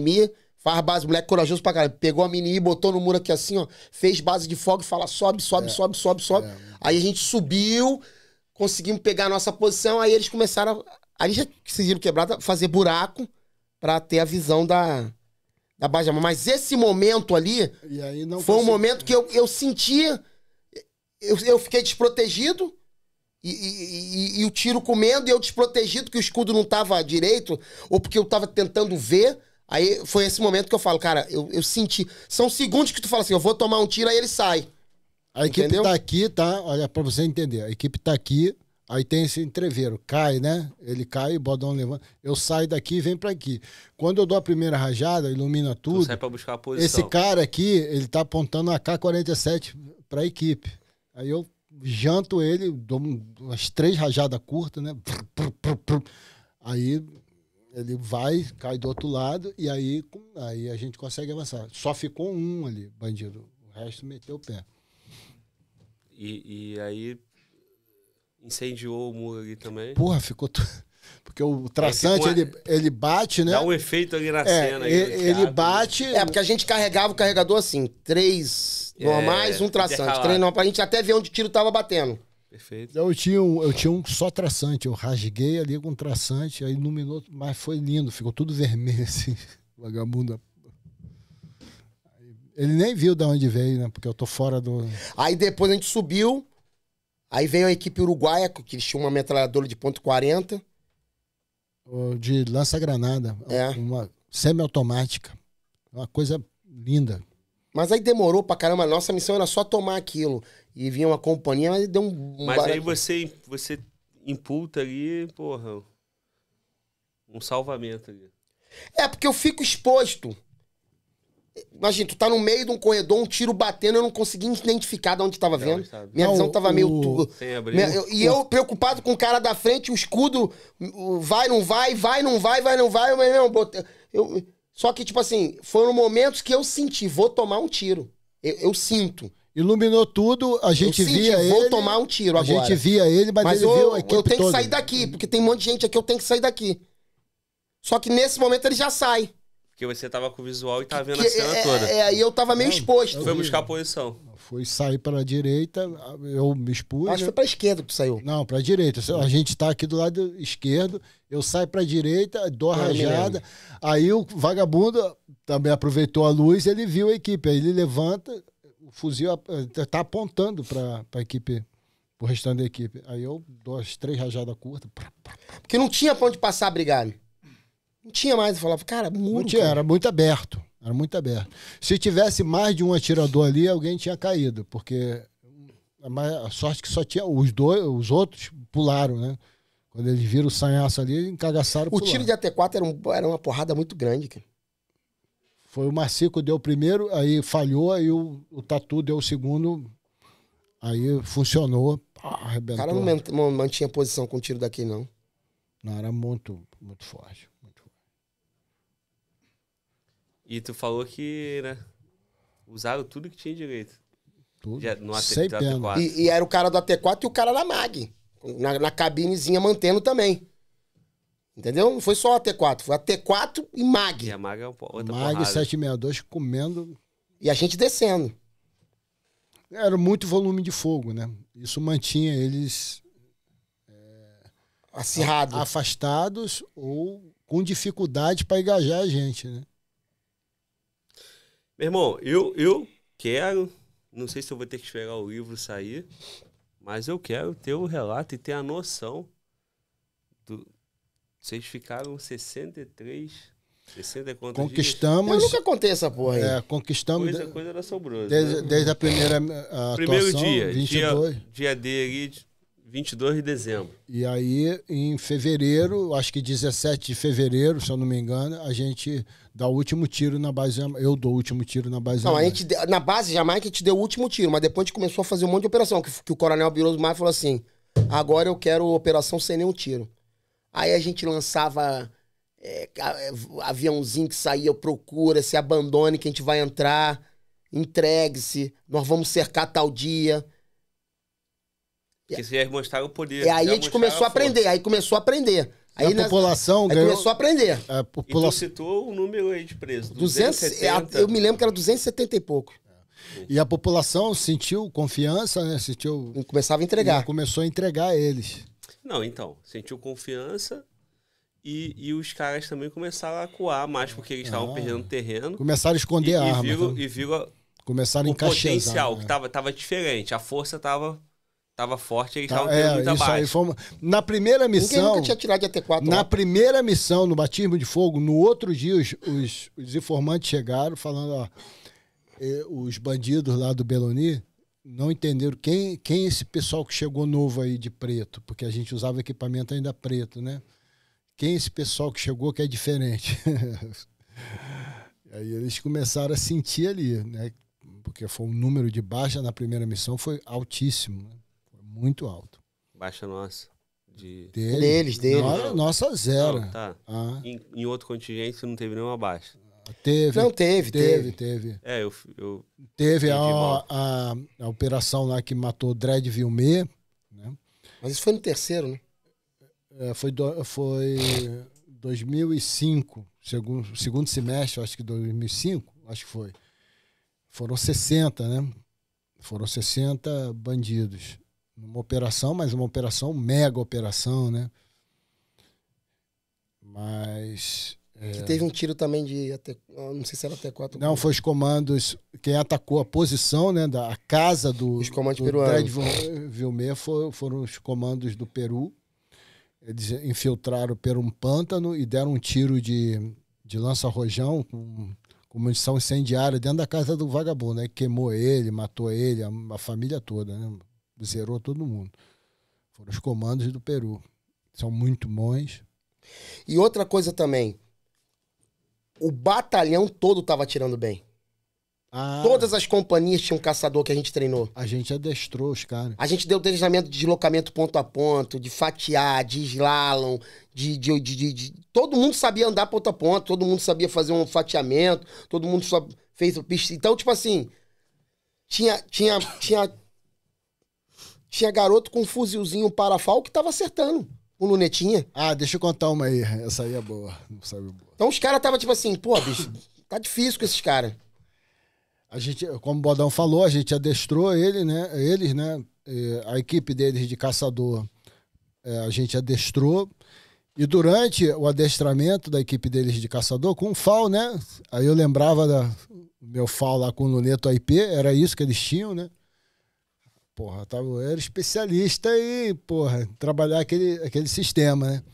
faz base, moleque corajoso pra caralho. Pegou a minimi, botou no muro aqui assim, ó. Fez base de fogo e fala: sobe, sobe, é. sobe, sobe, sobe. É. Aí a gente subiu, conseguimos pegar a nossa posição, aí eles começaram. aí já decidiram quebrar, tá, fazer buraco pra ter a visão da. Da Bajama. Mas esse momento ali foi consegui... um momento que eu, eu senti Eu, eu fiquei desprotegido, e, e, e, o tiro comendo e eu desprotegido que o escudo não tava direito, ou porque eu tava tentando ver. Aí foi esse momento que eu falo, cara, eu, eu senti. São segundos que tu fala assim, eu vou tomar um tiro, aí ele sai. A equipe Entendeu? tá aqui, tá? Olha, pra você entender, a equipe tá aqui, aí tem esse entreveiro, cai, né? Ele cai, o bodão levanta. Eu saio daqui e venho pra aqui. Quando eu dou a primeira rajada, ilumina tudo. sai pra buscar a posição. Esse cara aqui, ele tá apontando a K-47 pra equipe. Aí eu janto ele, dou umas três rajadas curtas, né? Aí ele vai, cai do outro lado e aí, aí a gente consegue avançar. Só ficou um ali, bandido. O resto meteu o pé. E, e aí incendiou o muro ali também? Porra, ficou. tudo porque o é, traçante, é, ele, ele bate, né? Dá um efeito ali na é, cena. Né, ele, aí, ele né? bate... É, porque a gente carregava o carregador assim, três é, normais, um traçante. Três normais, pra gente até ver onde o tiro tava batendo. Perfeito. Eu tinha, um, eu tinha um só traçante, eu rasguei ali com traçante, aí no minuto mas foi lindo, ficou tudo vermelho assim, vagabunda. Ele nem viu de onde veio, né? Porque eu tô fora do. Aí depois a gente subiu, aí veio a equipe uruguaia, que eles tinham uma metralhadora de ponto .40, de lança-granada. É. é. Uma automática, Uma coisa linda. Mas aí demorou pra caramba. Nossa missão era só tomar aquilo. E vinha uma companhia, mas deu um. um mas aí você, você imputa ali, porra, um salvamento ali. É, porque eu fico exposto. Imagina, tu tá no meio de um corredor, um tiro batendo, eu não consegui identificar de onde tava vendo. Não, Minha não, visão tava o... meio. tudo E eu preocupado com o cara da frente, o escudo vai, não vai, vai, não vai, vai, não vai, mas não, eu... Só que, tipo assim, foram momentos que eu senti, vou tomar um tiro. eu, eu sinto. Iluminou tudo, a gente eu senti, vou tomar um tiro a agora. A gente via ele, mas, mas ele eu, viu a equipe Eu tenho toda. que sair daqui, porque tem um monte de gente aqui, eu tenho que sair daqui. Só que nesse momento ele já sai. Porque você tava com o visual e tava tá vendo a cena é, é, toda. É, aí eu tava meio exposto. Foi buscar a posição. Fui sair para a direita, eu me expus. Acho que né? foi para a esquerda que tu saiu. Não, para a direita. A gente está aqui do lado esquerdo, eu saio para a direita, dou a rajada. Aí o vagabundo também aproveitou a luz, ele viu a equipe. Aí ele levanta, o fuzil está eh, apontando para a equipe pro restante da equipe. Aí eu dou as três rajadas curtas. Porque não tinha pra onde passar a brigada. Não tinha mais, eu falava, cara, muro. Não tinha, cara. era muito aberto. Era muito aberto. Se tivesse mais de um atirador ali, alguém tinha caído, porque a sorte que só tinha os dois, os outros pularam, né? Quando eles viram o sanhaço ali, encagaçaram. O tiro de AT4 era, um, era, uma porrada muito grande, cara. Foi o Marcico deu o primeiro, aí falhou, aí o, o Tatu deu o segundo, aí funcionou, arrebentou. O cara não mantinha posição com o tiro daqui, não. Não, era muito, muito forte. E tu falou que, né? Usaram tudo que tinha direito. Tudo. Já, no AT, Sem AT4. E, e, era o cara do AT4 e o cara da MAG. Na, na cabinezinha mantendo também. Entendeu? Não foi só a T4, foi a T4 e MAG. E a MAG é outra MAG porrada. 762 comendo. E a gente descendo. Era muito volume de fogo, né? Isso mantinha eles. É, Acirrados. Afastados ou com dificuldade para engajar a gente, né? Meu irmão, eu, eu quero, não sei se eu vou ter que esperar o livro sair, mas eu quero ter o um relato e ter a noção do. Vocês ficaram 63 Conquistamos. Eu nunca contei essa porra aí. É, conquistamos. Coisa, coisa da sobrosa. Desde, né? desde a primeira a Primeiro atuação, dia, 22. dia. Dia D ali, 22 de dezembro. E aí, em fevereiro, acho que 17 de fevereiro, se eu não me engano, a gente Dá o último tiro na base. Eu dou o último tiro na base. Não, a gente, na base Jamaica a gente deu o último tiro, mas depois a gente começou a fazer um monte de operação. Que, que o coronel virou do e falou assim: agora eu quero operação sem nenhum tiro. Aí a gente lançava é, é, aviãozinho que saía, procura, se abandone, que a gente vai entrar, entregue-se, nós vamos cercar tal dia. Porque vocês mostraram o poder. E aí a gente começou a aprender, aí começou a aprender. Aí a nas, população aí ganhou... começou a aprender. A população... E tu citou o número aí de presos. 270. 200, eu me lembro que era 270 e pouco. E a população sentiu confiança, né? Sentiu. E começava a entregar. E começou a entregar eles. Não, então, sentiu confiança e, e os caras também começaram a coar mais porque eles estavam ah. perdendo terreno. Começaram a esconder e, a arma. Né? E viram, então. e viram a, começaram o a encaixar. O potencial né? que estava tava diferente, a força estava tava forte, e estavam tá, é, muito abaixo. Uma... Na primeira missão. Ninguém nunca tinha tirado de AT4. Na lá. primeira missão, no batismo de fogo, no outro dia, os, os, os informantes chegaram falando, ó, os bandidos lá do Beloni não entenderam quem, quem é esse pessoal que chegou novo aí de preto, porque a gente usava equipamento ainda preto, né? Quem é esse pessoal que chegou que é diferente? aí eles começaram a sentir ali, né? Porque foi um número de baixa na primeira missão, foi altíssimo. Né? Muito alto. Baixa nossa. De... Dele. Deles, deles. Nossa, nossa zero. Não, tá. ah. em, em, outro contingente não teve nenhuma baixa. Teve. Não, teve, teve. Teve, teve. É, eu, eu teve a, a, a, operação lá que matou Dredd Vilmer. Né? Mas isso foi no terceiro, né? É, foi, do, foi 2005, segundo, segundo semestre, acho que 2005, acho que foi. Foram 60, né? Foram 60 bandidos numa operação, mas uma operação, mega operação, né? Mas. É... Que teve um tiro também de até, não sei se era até quatro. Não, foi os comandos. Quem atacou a posição, né? Da casa do. Os comandos peruanos. Vilmer foram, foram os comandos do Peru. Eles infiltraram por um pântano e deram um tiro de, de lança-rojão com, com munição incendiária dentro da casa do vagabundo. Né? Queimou ele, matou ele, a, a família toda, né? zerou todo mundo. Foram os comandos do Peru. São muito bons. E outra coisa também. O batalhão todo tava tirando bem. Ah, Todas as companhias tinham um caçador que a gente treinou. A gente adestrou os caras. A gente deu treinamento de deslocamento ponto a ponto, de fatiar, de slalom, de, de, de, de, Todo mundo sabia andar ponto a ponto, todo mundo sabia fazer um fatiamento, todo mundo só fez o piste Então, tipo assim, tinha, tinha, tinha tinha garoto com um fuzilzinho parafal que tava acertando o lunetinha. Ah, deixa eu contar uma aí. Essa aí é boa. não sabe é boa. Então os caras tava tipo assim, pô, bicho, tá difícil com esses caras. A gente, como o Bodão falou, a gente adestrou ele, né? Eles, né? A equipe deles de caçador, é, a gente adestrou. E durante o adestramento da equipe deles de caçador, com o FAL, né? Aí eu lembrava do meu FAL lá com o Luneto IP, era isso que eles tinham, né? porra, tava, tá? eu era especialista em, porra, trabalhar aquele, aquele sistema, né?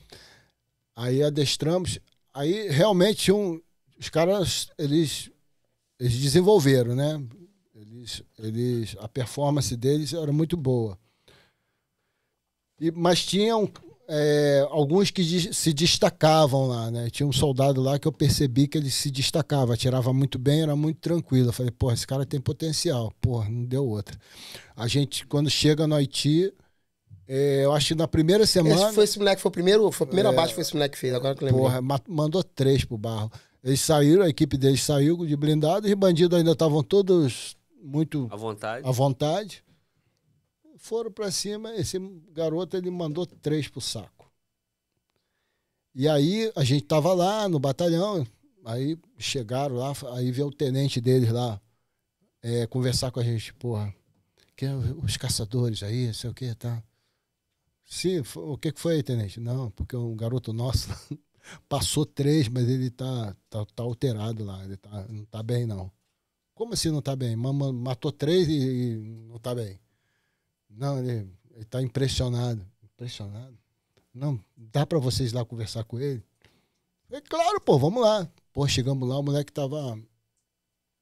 Aí adestramos, aí realmente um, os caras, eles, eles desenvolveram, né? Eles, eles, a performance deles era muito boa. E, mas tinha um, é, alguns que se destacavam lá, né? Tinha um soldado lá que eu percebi que ele se destacava, tirava muito bem, era muito tranquilo. Eu falei, porra, esse cara tem potencial. Porra, não deu outra. A gente, quando chega no Haiti, é, eu acho que na primeira semana. Esse foi esse moleque, foi o primeiro, foi a primeira é, baixa que foi esse moleque fez, agora que lembro Porra, mandou três pro barro. Eles saíram, a equipe deles saiu de blindado, e os bandidos ainda estavam todos muito à vontade. À vontade foram para cima, esse garoto ele mandou três pro saco. E aí a gente tava lá no batalhão, aí chegaram lá, aí veio o tenente deles lá é, conversar com a gente, porra, que é os caçadores aí, sei o que, tá? Sim, o que foi, tenente? Não, porque um garoto nosso passou três, mas ele tá, tá, tá, alterado lá, ele tá, não tá bem não. Como assim não tá bem? Matou três e, e não tá bem. Não, ele está impressionado. Impressionado? Não, dá para vocês lá conversar com ele? É claro, pô, vamos lá. Pô, chegamos lá, o moleque tava.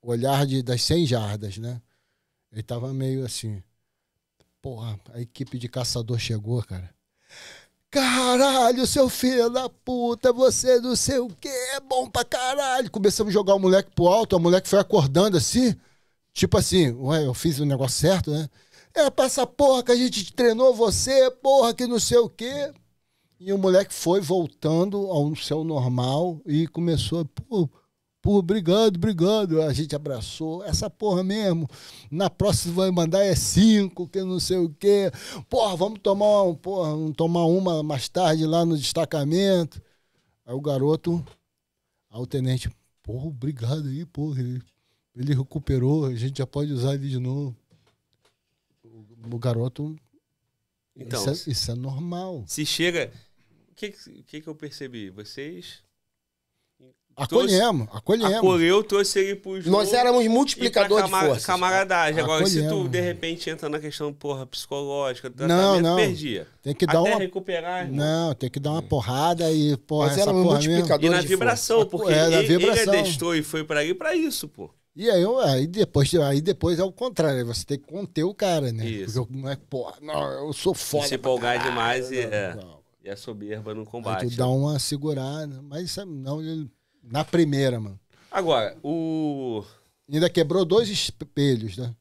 Olhar de, das 100 jardas, né? Ele tava meio assim. Porra, a equipe de caçador chegou, cara. Caralho, seu filho da puta, você não sei o que, é bom pra caralho. Começamos a jogar o moleque pro alto, o moleque foi acordando assim. Tipo assim, ué, eu fiz o negócio certo, né? É pra essa porra que a gente treinou você, porra que não sei o quê. E o moleque foi voltando ao seu normal e começou, pô, pô, obrigado, obrigado. A gente abraçou, essa porra mesmo. Na próxima vai mandar é cinco, que não sei o quê. Porra, vamos tomar, uma, porra, vamos tomar uma mais tarde lá no destacamento. Aí o garoto, o tenente, porra, obrigado aí, porra. Ele, ele recuperou, a gente já pode usar ele de novo o garoto. Então, isso é, isso é normal. Se chega. O que, que, que eu percebi? Vocês Acolhemos, acolhemos. Acolheu, trouxe ele pro jogo. Nós éramos multiplicadores de forças. camaradagem. Agora, acolhemos. se tu, de repente, entra na questão, porra, psicológica, não, não. perdia. Tem que dar Até uma... recuperar, Não, tem que dar uma porrada e, porra, Nós éramos multiplicadores E na vibração, porque é, ele, vibração. ele e foi pra ir pra isso, pô. E aí, aí, depois, aí depois é o contrário, você tem que conter o cara, né? Isso. Porque não é, porra, não, eu sou foda. E se empolgar demais não, e, é, não. e a soberba no combate. Aí tu dá né? uma segurada, mas é, não, na primeira, mano. Agora, o. Ainda quebrou dois espelhos, né?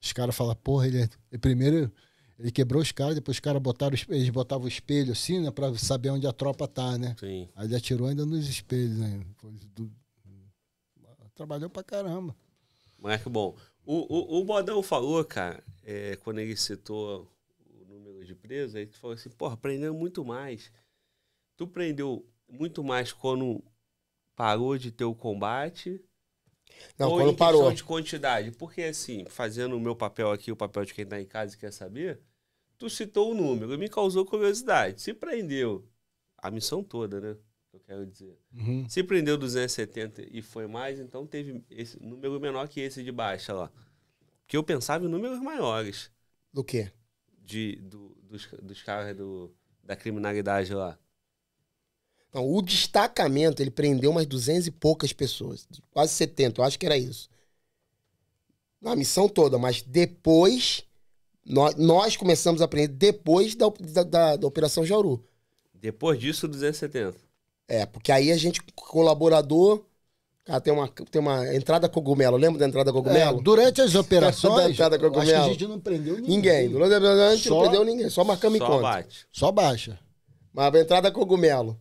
Os caras falam, porra, ele, é, ele primeiro ele quebrou os caras, depois os caras botaram eles botavam o espelho assim, né? Pra saber onde a tropa tá, né? Sim. Aí ele atirou ainda nos espelhos, né? Foi do, trabalhou pra caramba. mas que bom. O, o, o Bodão falou, cara, é, quando ele citou o número de presos, ele falou assim, porra, prendeu muito mais. Tu prendeu muito mais quando parou de ter o combate. Não, ou quando em parou. de quantidade. Porque, assim, fazendo o meu papel aqui, o papel de quem tá em casa e quer saber, tu citou o número, me causou curiosidade. Se prendeu a missão toda, né? que eu quero dizer. Uhum. Se prendeu 270 e foi mais, então teve esse número menor que esse de baixa lá. Que eu pensava em números maiores. Do quê? De, do, dos, dos caras do, da criminalidade lá. Não, o destacamento, ele prendeu umas 200 e poucas pessoas. Quase 70, eu acho que era isso. Na missão toda, mas depois. Nós, nós começamos a prender depois da, da, da, da Operação Jauru. Depois disso, 270. É, porque aí a gente, colaborador, ah, tem uma, tem uma entrada cogumelo. Lembra da entrada cogumelo? É, durante as operações, da entrada cogumelo, acho que a gente não prendeu ninguém. Ninguém. Durante a gente só, não prendeu ninguém. Só marcamos só Bate. Só baixa. Mas a entrada cogumelo.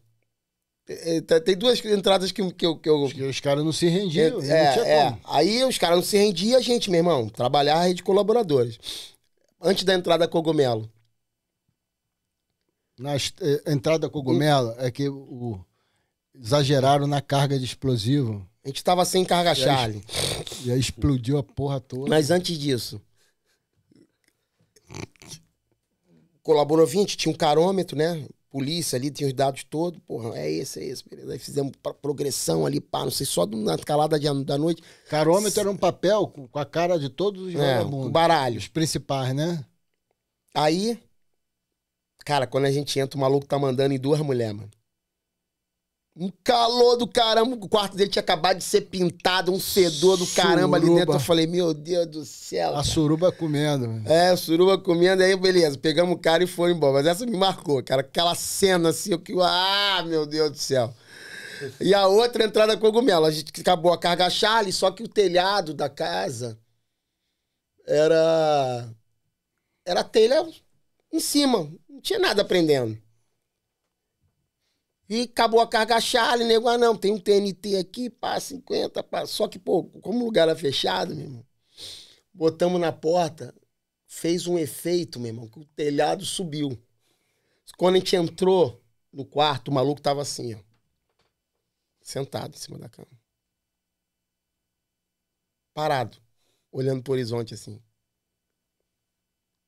Tem eh, duas entradas que, que, eu, que eu... Os, os caras não se rendiam. É, é, Aí os caras não se rendiam a gente, meu irmão. Trabalhar a rede de colaboradores. Antes da entrada cogumelo. Na eh, entrada cogumelo, é que o exageraram na carga de explosivo. A gente tava sem carga Charlie. E aí explodiu a porra toda. Mas antes disso, colaborou 20, tinha um carômetro, né? Polícia ali, tinha os dados todos. Porra, é esse, é esse, beleza. Aí fizemos progressão ali, pá, não sei, só na calada de, da noite. Carômetro era um papel com, com, a cara de todos os é, vagabundos. baralho. Os principais, né? Aí, cara, quando a gente entra, o maluco tá mandando em duas mulheres, mano. Um calor do caramba, o quarto dele tinha acabado de ser pintado, um fedor do caramba suruba. ali dentro. Eu falei, meu Deus do céu. Cara. A suruba comendo. Mano. É, suruba comendo, aí beleza, pegamos o cara e foi embora. Mas essa me marcou, cara, aquela cena assim, eu ah, meu Deus do céu. E a outra entrada cogumelo, a gente acabou a carga Charlie, só que o telhado da casa era. Era telha em cima, não tinha nada prendendo. E acabou a carga chale, nego, ah, não, tem um TNT aqui, pá, 50, pá. Só que, pô, como o lugar era fechado, meu irmão, botamos na porta, fez um efeito, meu irmão, que o telhado subiu. Quando a gente entrou no quarto, o maluco tava assim, ó. Sentado em cima da cama. Parado, olhando pro horizonte assim.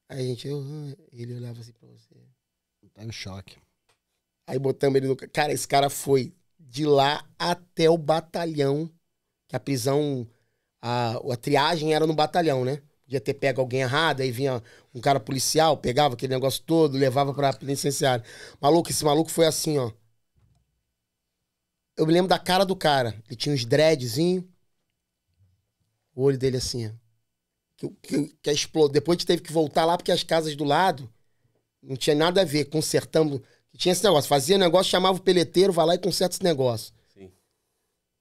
Aí a gente, eu, ah, ele olhava assim pra você. Tá em choque. Aí botamos ele no. Cara, esse cara foi de lá até o batalhão. Que a prisão. A, a triagem era no batalhão, né? Podia ter pego alguém errado, aí vinha um cara policial, pegava aquele negócio todo, levava pra penitenciária. Maluco, esse maluco foi assim, ó. Eu me lembro da cara do cara. Ele tinha uns dreadzinho. O olho dele assim, ó. Que, que, que explodiu. Depois teve que voltar lá porque as casas do lado não tinha nada a ver. Consertamos, que tinha esse negócio. Fazia negócio, chamava o peleteiro, vai lá e conserta esse negócio. Sim.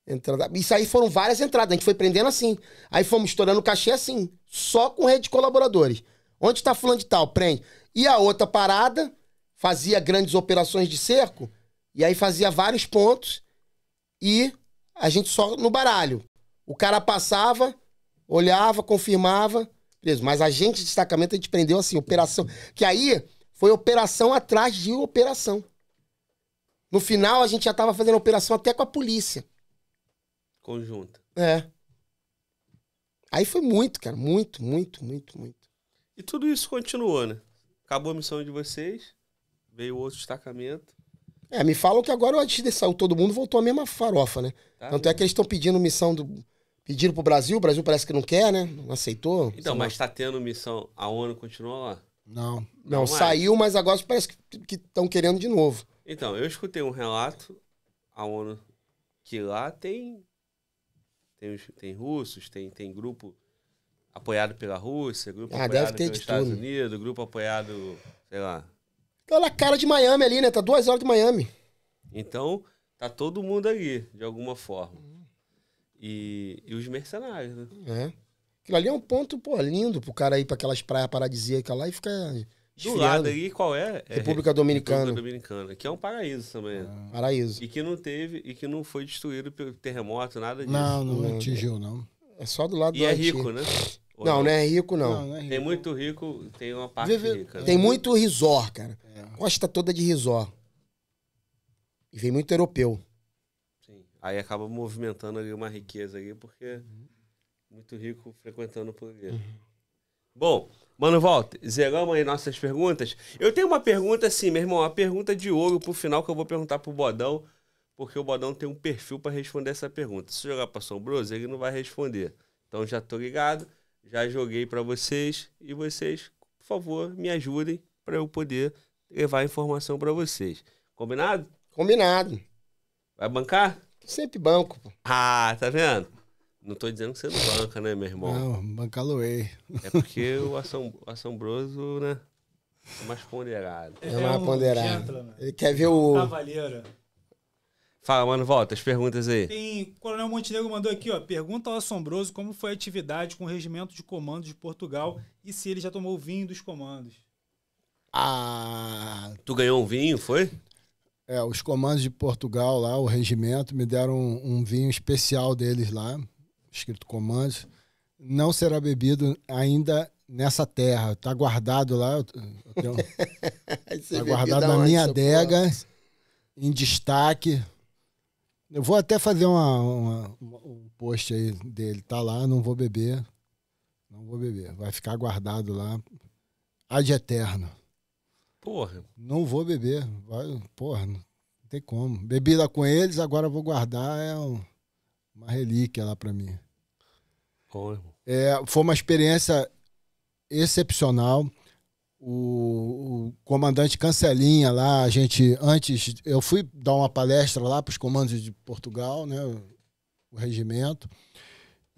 Entrada. Isso aí foram várias entradas. A gente foi prendendo assim. Aí fomos estourando o cachê assim. Só com rede de colaboradores. Onde está fulano de tal? Prende. E a outra parada fazia grandes operações de cerco. E aí fazia vários pontos. E a gente só no baralho. O cara passava, olhava, confirmava. Beleza, mas gente de destacamento a gente prendeu assim, operação. Que aí foi operação atrás de operação. No final, a gente já tava fazendo operação até com a polícia. Conjunta. É. Aí foi muito, cara. Muito, muito, muito, muito. E tudo isso continuou, né? Acabou a missão de vocês, veio outro destacamento. É, me falam que agora, antes de sair todo mundo, voltou a mesma farofa, né? Tá Tanto mesmo. é que eles estão pedindo missão do. Pediram pro Brasil, o Brasil parece que não quer, né? Não aceitou. Então, mas está tá tendo missão, a ONU continua lá? Não. Não, não é? saiu, é. mas agora parece que estão que querendo de novo. Então, eu escutei um relato a ONU que lá tem tem, tem russos, tem, tem grupo apoiado pela Rússia, grupo ah, apoiado pelos Estados tudo. Unidos, grupo apoiado, sei lá. Tá na cara de Miami ali, né? Tá duas horas de Miami. Então, tá todo mundo ali, de alguma forma. E, e os mercenários, né? É. Aquilo ali é um ponto, pô, lindo pro cara ir pra aquelas praias paradisíacas lá e ficar. Do lado aí, qual é? é República Dominicana. República Dominicana, que é um paraíso também. Ah, paraíso. E que não teve, e que não foi destruído pelo terremoto, nada disso. Não, não atingiu, não. É só do lado e do E é rico, né? não, não, não é rico, não. não, não é rico. Tem muito rico, tem uma parte Vive... rica. Né? Tem muito resort, cara. É. Costa toda de resort. E vem muito europeu. Sim. Aí acaba movimentando ali uma riqueza ali, porque. Uhum muito rico frequentando o poder uhum. Bom, mano, volta. Zeramos aí nossas perguntas. Eu tenho uma pergunta assim, meu irmão, uma pergunta de ouro pro final que eu vou perguntar pro Bodão, porque o Bodão tem um perfil para responder essa pergunta. Se jogar pra Sombroso, ele não vai responder. Então já tô ligado, já joguei para vocês e vocês, por favor, me ajudem para eu poder levar a informação para vocês. Combinado? Combinado. Vai bancar? Sempre banco. Ah, tá vendo? Não tô dizendo que você não banca, né, meu irmão? Não, banca Loei. É porque o assombroso, né? É mais ponderado. É, é mais é um ponderado. Gentleman. Né? Ele quer ver o. Cavaleiro. Fala, mano, volta, as perguntas aí. Tem, Coronel Montenegro mandou aqui, ó. Pergunta ao assombroso como foi a atividade com o Regimento de Comandos de Portugal e se ele já tomou vinho dos comandos. Ah. Tu ganhou um vinho, foi? É, os comandos de Portugal lá, o regimento, me deram um, um vinho especial deles lá escrito comandos, não será bebido ainda nessa terra. Está guardado lá. Está guardado na é minha adega, em destaque. Eu vou até fazer uma, uma, um post aí dele. Tá lá, não vou beber. Não vou beber. Vai ficar guardado lá. Ad eterno. Porra. Não vou beber. Vai, porra, não tem como. Bebida com eles, agora vou guardar. É um, uma relíquia lá para mim. É, foi uma experiência excepcional. O, o, comandante Cancelinha lá, a gente antes eu fui dar uma palestra lá para os comandos de Portugal, né, o regimento.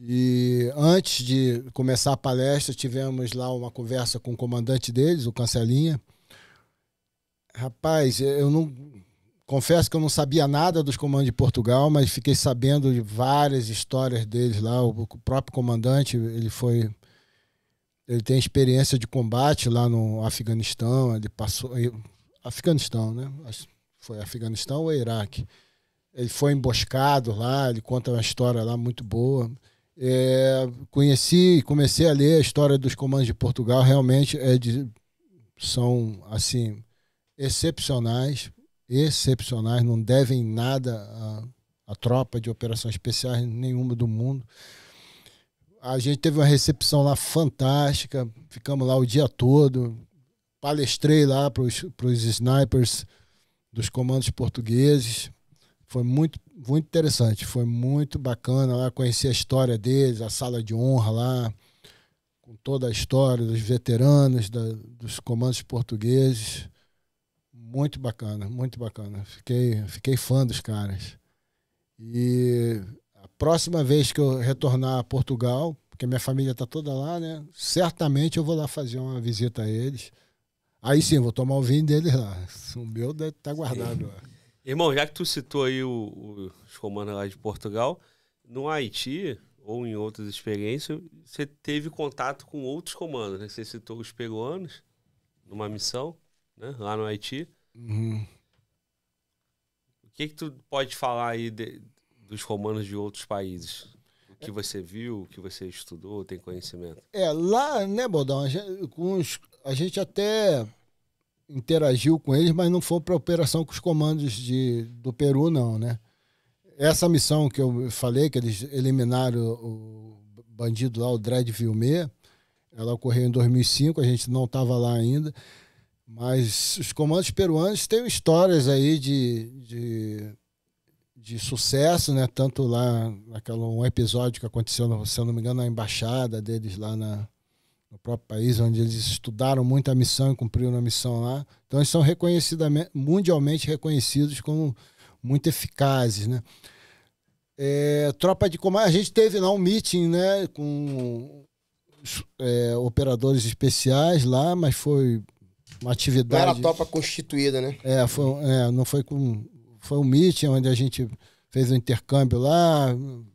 E antes de começar a palestra, tivemos lá uma conversa com o comandante deles, o Cancelinha. Rapaz, eu não confesso que eu não sabia nada dos comandos de Portugal, mas fiquei sabendo de várias histórias deles lá. O próprio comandante, ele foi ele tem experiência de combate lá no Afeganistão, ele passou Afeganistão, né? Foi Afeganistão ou Iraque? Ele foi emboscado lá, ele conta uma história lá muito boa. É, conheci, comecei a ler a história dos comandos de Portugal, realmente é de, são assim excepcionais excepcionais, não devem nada à, tropa de operações especiais nenhuma do mundo. A gente teve uma recepção lá fantástica, ficamos lá o dia todo, palestrei lá para os snipers dos comandos portugueses. Foi muito, muito interessante, foi muito bacana lá conhecer a história deles, a sala de honra lá, com toda a história dos veteranos, da, dos comandos portugueses muito bacana, muito bacana. Fiquei, fiquei fã dos caras. E a próxima vez que eu retornar a Portugal, porque minha família está toda lá, né? Certamente eu vou lá fazer uma visita a eles. Aí sim, vou tomar o vinho deles lá. O meu deve tá guardado lá. Irmão, já que tu citou aí o, os comandos lá de Portugal, no Haiti ou em outras experiências, você teve contato com outros comandos, né? Você citou os peruanos numa missão, né? Lá no Haiti. Uhum. O que, que tu pode falar aí de, dos romanos de outros países? O que você viu, o que você estudou, tem conhecimento? É, lá, né, Bodão, a gente, com os, a gente até interagiu com eles, mas não foi para operação com os comandos de, do Peru, não, né? Essa missão que eu falei, que eles eliminaram o bandido lá, o Dredd Vilmer, ela ocorreu em 2005, a gente não estava lá ainda. Mas os comandos peruanos têm histórias aí de, de, de sucesso, né? Tanto lá naquele um episódio que aconteceu, se eu não me engano, na embaixada deles lá na, no próprio país, onde eles estudaram muito a missão e cumpriram a missão lá. Então eles são reconhecidamente, mundialmente reconhecidos como muito eficazes, né? É, tropa de comando, a gente teve lá um meeting, né, com é, operadores especiais lá, mas foi uma atividade. Não era topa constituída, né? É, foi, é, não foi com. Foi um meeting onde a gente fez um intercâmbio lá,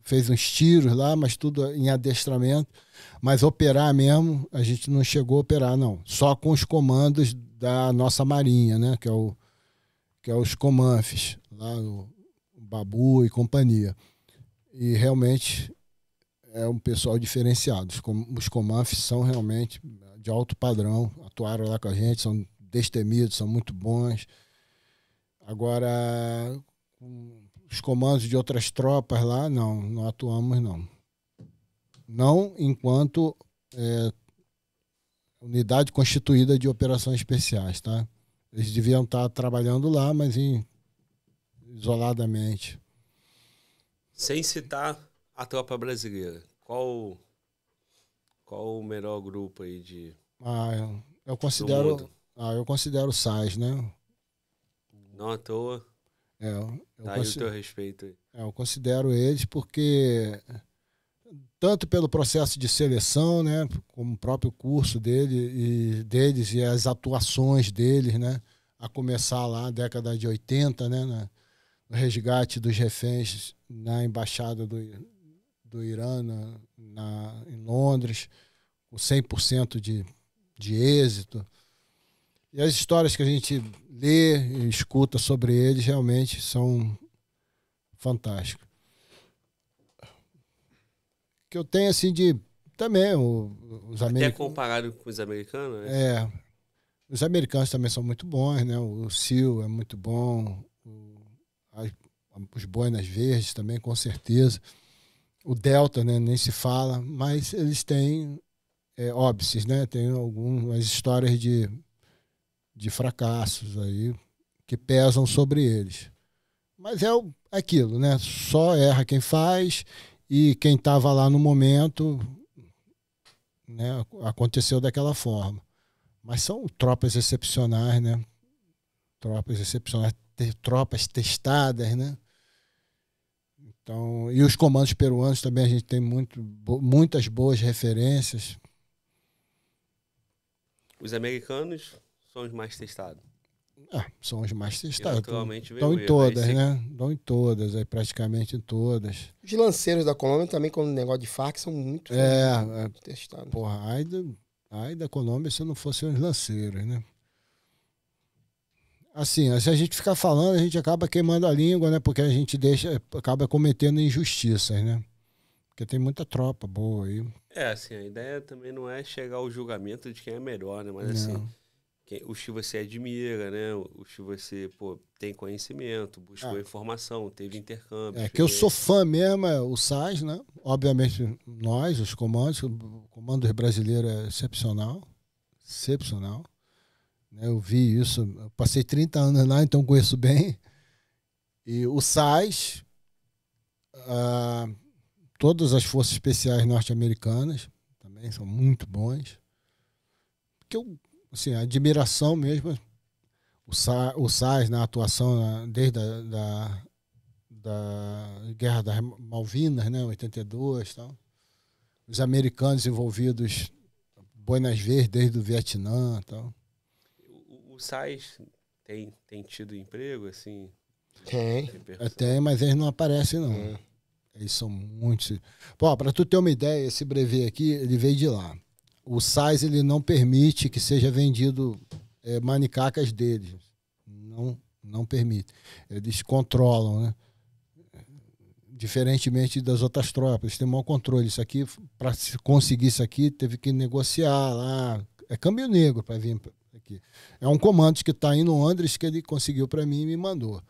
fez uns tiros lá, mas tudo em adestramento. Mas operar mesmo, a gente não chegou a operar, não. Só com os comandos da nossa marinha, né? Que é, o, que é os comanfes, lá o, o Babu e companhia. E realmente é um pessoal diferenciado. Os comanfes são realmente de alto padrão, atuaram lá com a gente, são destemidos, são muito bons. Agora, os comandos de outras tropas lá, não, não atuamos, não. Não enquanto é, unidade constituída de operações especiais, tá? Eles deviam estar tá trabalhando lá, mas em, isoladamente. Sem citar a tropa brasileira, qual qual o melhor grupo aí de? Ah, eu considero. Ah, eu considero o Sainz, né? Não à toa. É, eu, tá o teu respeito. É, eu considero eles porque tanto pelo processo de seleção, né, como o próprio curso dele e deles e as atuações deles, né, a começar lá na década de 80, né, na, no resgate dos reféns na embaixada do, do Irã na, na em Londres, com 100% de de êxito. E as histórias que a gente lê e escuta sobre eles realmente são fantásticas. Que eu tenho assim de também o, os americanos. Até comparado com os americanos, né? É. Os americanos também são muito bons, né? O Sil é muito bom, o, as, os Boinas Verdes também, com certeza. O Delta, né? Nem se fala, mas eles têm é, óbices, né? Tem algumas histórias de, de fracassos aí que pesam sobre eles. Mas é o, é aquilo, né? Só erra quem faz e quem estava lá no momento né, aconteceu daquela forma. Mas são tropas excepcionais, né? Tropas excepcionais, tropas testadas, né? Então, e os comandos peruanos também a gente tem muito, bo, muitas boas referências. Os americanos são os mais testados. Ah, são os mais testados. Estão né? em todas, né? Estão em todas, aí, praticamente em todas. Os lanceiros da Colômbia também, quando o negócio de FAC, são muito, é, muito é, testados. Porra, ai, da ai da Colômbia se não fossem os lanceiros, né? Assim, se a gente ficar falando, a gente acaba queimando a língua, né? Porque a gente deixa, acaba cometendo injustiças, né? Porque tem muita tropa boa aí. É, assim, a ideia também não é chegar ao julgamento de quem é melhor, né? Mas não. assim, quem, os que você admira, né? Os que você, pô, tem conhecimento, buscou é. informação, teve intercâmbio. É, que eu sou fã mesmo, é o SAIS, né? Obviamente, nós, os comandos, o comando brasileiro é excepcional. Excepcional. Né? Eu vi isso, eu passei 30 anos lá, então conheço bem. E o SAIS. Uh, ah, todas as forças especiais norte-americanas também são muito bons. que eu, assim, a admiração mesmo, o, Sa, o SAS na atuação na, desde a da, da Guerra das Malvinas, né, 82 tal. Os americanos envolvidos Buenas Verdes desde o Vietnã tal. O, o SAS tem, tem tido emprego, assim? Tem. Tem, é, mas eles não aparecem, não. É. Eles são muito. Pô, para tu ter uma ideia, esse brevet aqui, ele veio de lá. O SAIS ele não permite que seja vendido é, manicacas deles. Não, não permite. Eles controlam, né? Diferentemente das outras tropas, eles tem maior controle. Isso aqui, para conseguir isso aqui, teve que negociar lá. É câmbio negro para vir aqui. É um comando que está em Londres que ele conseguiu para mim e me mandou.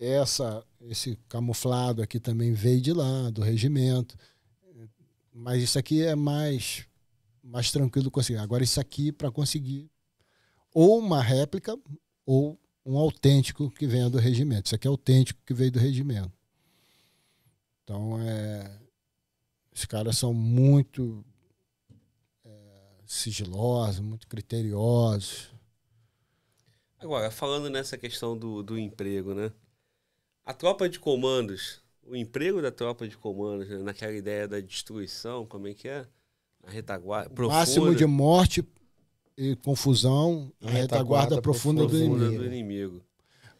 Essa, esse camuflado aqui também veio de lá, do regimento. Mas isso aqui é mais, mais tranquilo conseguir. Agora, isso aqui, para conseguir, ou uma réplica, ou um autêntico que venha do regimento. Isso aqui é autêntico que veio do regimento. Então, é, os caras são muito é, sigilosos, muito criteriosos. Agora, falando nessa questão do, do emprego, né? A tropa de comandos, o emprego da tropa de comandos, né, naquela ideia da destruição, como é que é? a retaguarda. Profunda. Máximo de morte e confusão, a, a retaguarda, retaguarda profunda, profunda, do inimigo. Do inimigo.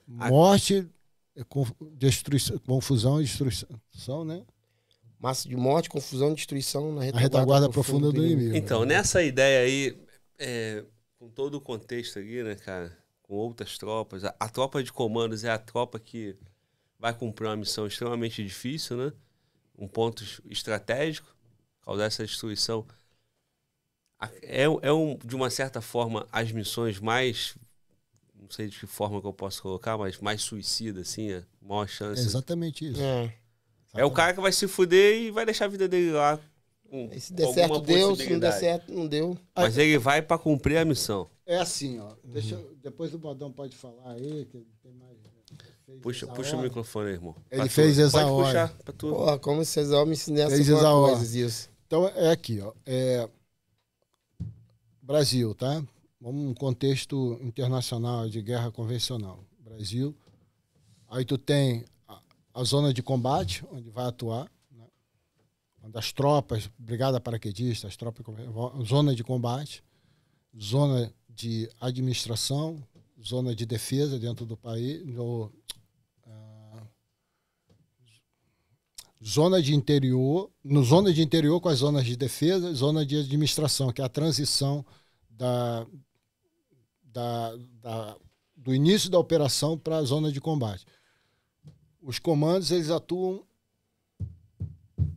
Morte, destruição, confusão e destruição, né? Massa de morte, confusão e destruição na retaguarda, retaguarda profunda, profunda, do, inimigo. inimigo. Então, nessa ideia aí, é, com todo o contexto aqui, né, cara, com outras tropas, a, a tropa de comandos é a tropa que vai cumprir uma missão extremamente difícil, né? Um ponto estratégico, causar essa destruição. É, é um, de uma certa forma, as missões mais não sei de que forma que eu posso colocar, mas mais suicida, assim, é maior chance. É exatamente isso. É. Exatamente. é. o cara que vai se fuder e vai deixar a vida dele lá. Com, e se der certo, deu. Se não der certo, não deu. Mas ele vai para cumprir a missão. É assim, ó. Deixa, uhum. Depois o Bodão pode falar aí. Que Puxa, puxa o microfone irmão. Ele fez Exaó. Pode puxar tu. Porra, como vocês Exaó me ensinasse fez Exaó. coisas isso. Então, é aqui, ó. É... Brasil, tá? Vamos um contexto internacional de guerra convencional. Brasil. Aí tu tem a, a zona de combate, onde vai atuar. Né? Onde as tropas, brigada paraquedista, as tropas, zona de combate, zona de administração, zona de defesa dentro do país, no, zona de interior, no zona de interior com as zonas de defesa, zona de administração, que é a transição da, da, da do início da operação para a zona de combate. Os comandos eles atuam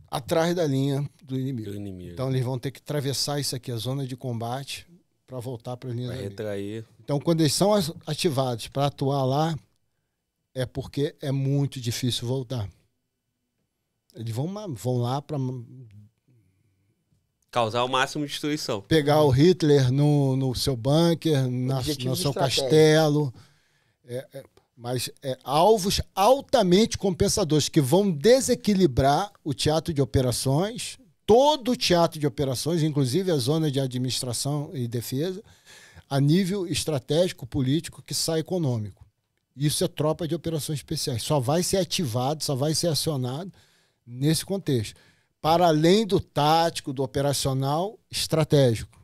atrás da linha do inimigo. do inimigo. Então eles vão ter que atravessar isso aqui, a zona de combate, para voltar para a linha. Para retrair. Então quando eles são ativados para atuar lá, é porque é muito difícil voltar. Eles vão, vão lá para causar o máximo de destruição. Pegar o Hitler no, no seu bunker, na, no seu castelo. É, é, mas é, alvos altamente compensadores que vão desequilibrar o teatro de operações, todo o teatro de operações, inclusive a zona de administração e defesa, a nível estratégico, político, que sai econômico. Isso é tropa de operações especiais. Só vai ser ativado, só vai ser acionado nesse contexto. Para além do tático, do operacional, estratégico.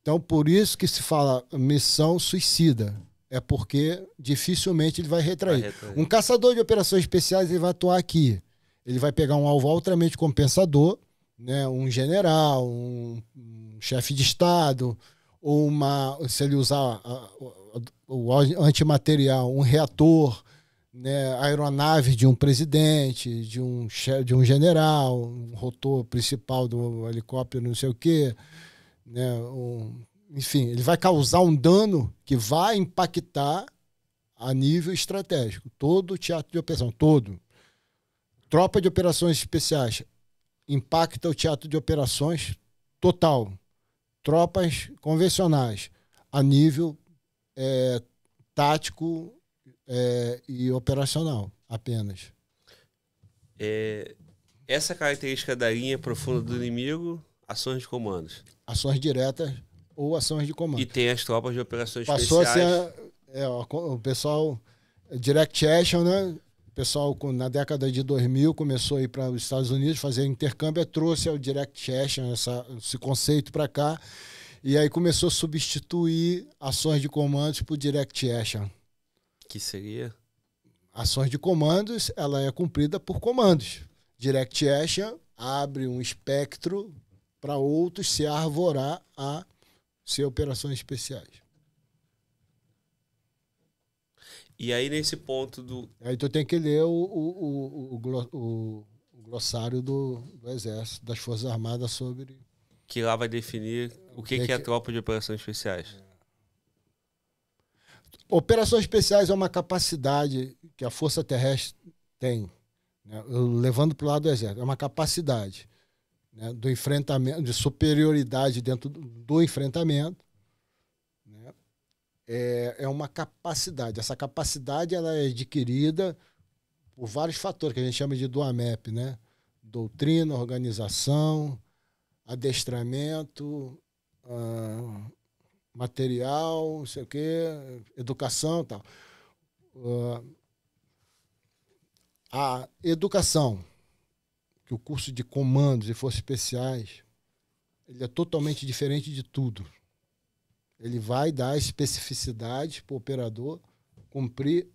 Então, por isso que se fala missão suicida. É porque dificilmente ele vai retrair. vai retrair. Um caçador de operações especiais ele vai atuar aqui. Ele vai pegar um alvo altamente compensador, né? um general, um, chefe de Estado, ou uma, se ele usar a, a, o antimaterial, um reator, né, aeronave de um presidente, de um, de um general, um rotor principal do helicóptero, não sei o quê. Né, um, enfim, ele vai causar um dano que vai impactar a nível estratégico. Todo o teatro de operação, todo. Tropa de operações especiais impacta o teatro de operações total. Tropas convencionais a nível é, tático é, e operacional apenas. É, essa característica da linha profunda do inimigo, ações de comandos. Ações diretas ou ações de comando. E tem as tropas de operações Passou especiais. Passou a ser é, o pessoal direct action, né? O pessoal na década de 2000 começou a ir para os Estados Unidos fazer intercâmbio, é, trouxe o direct action, essa, esse conceito para cá. E aí começou a substituir ações de comandos por direct action. Que seria? Ações de comandos, ela é cumprida por comandos. Direct Action abre um espectro para outros se arvorar a ser operações especiais. E aí nesse ponto do. Aí tu tem que ler o, o, o, o, glossário do, do Exército, das Forças Armadas sobre. Que lá vai definir o que, que é a tropa de operações especiais. Operações especiais é uma capacidade que a Força Terrestre tem, né? levando para o lado do Exército, é uma capacidade né? do enfrentamento, de superioridade dentro do enfrentamento. Né? É, é uma capacidade. Essa capacidade ela é adquirida por vários fatores que a gente chama de DUAMEP, né? Doutrina, organização, adestramento, uh, material, não sei o quê, educação e tal. Uh, a educação, que o curso de comandos e forças especiais, ele é totalmente diferente de tudo. Ele vai dar especificidades para o operador cumprir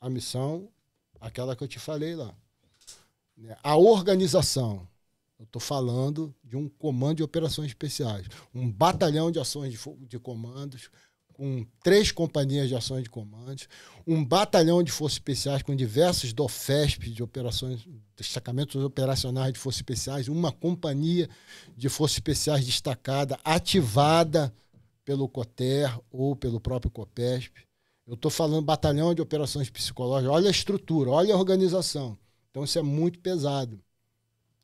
a missão, aquela que eu te falei lá. Né? A organização, eu estou falando de um comando de operações especiais, um batalhão de ações de, de comandos, com três companhias de ações de comandos, um batalhão de forças especiais com diversos DOFESP de operações, destacamentos operacionais de forças especiais, uma companhia de forças especiais destacada, ativada pelo COTER ou pelo próprio COPESP. Eu estou falando batalhão de operações psicológicas. Olha a estrutura, olha a organização. Então isso é muito pesado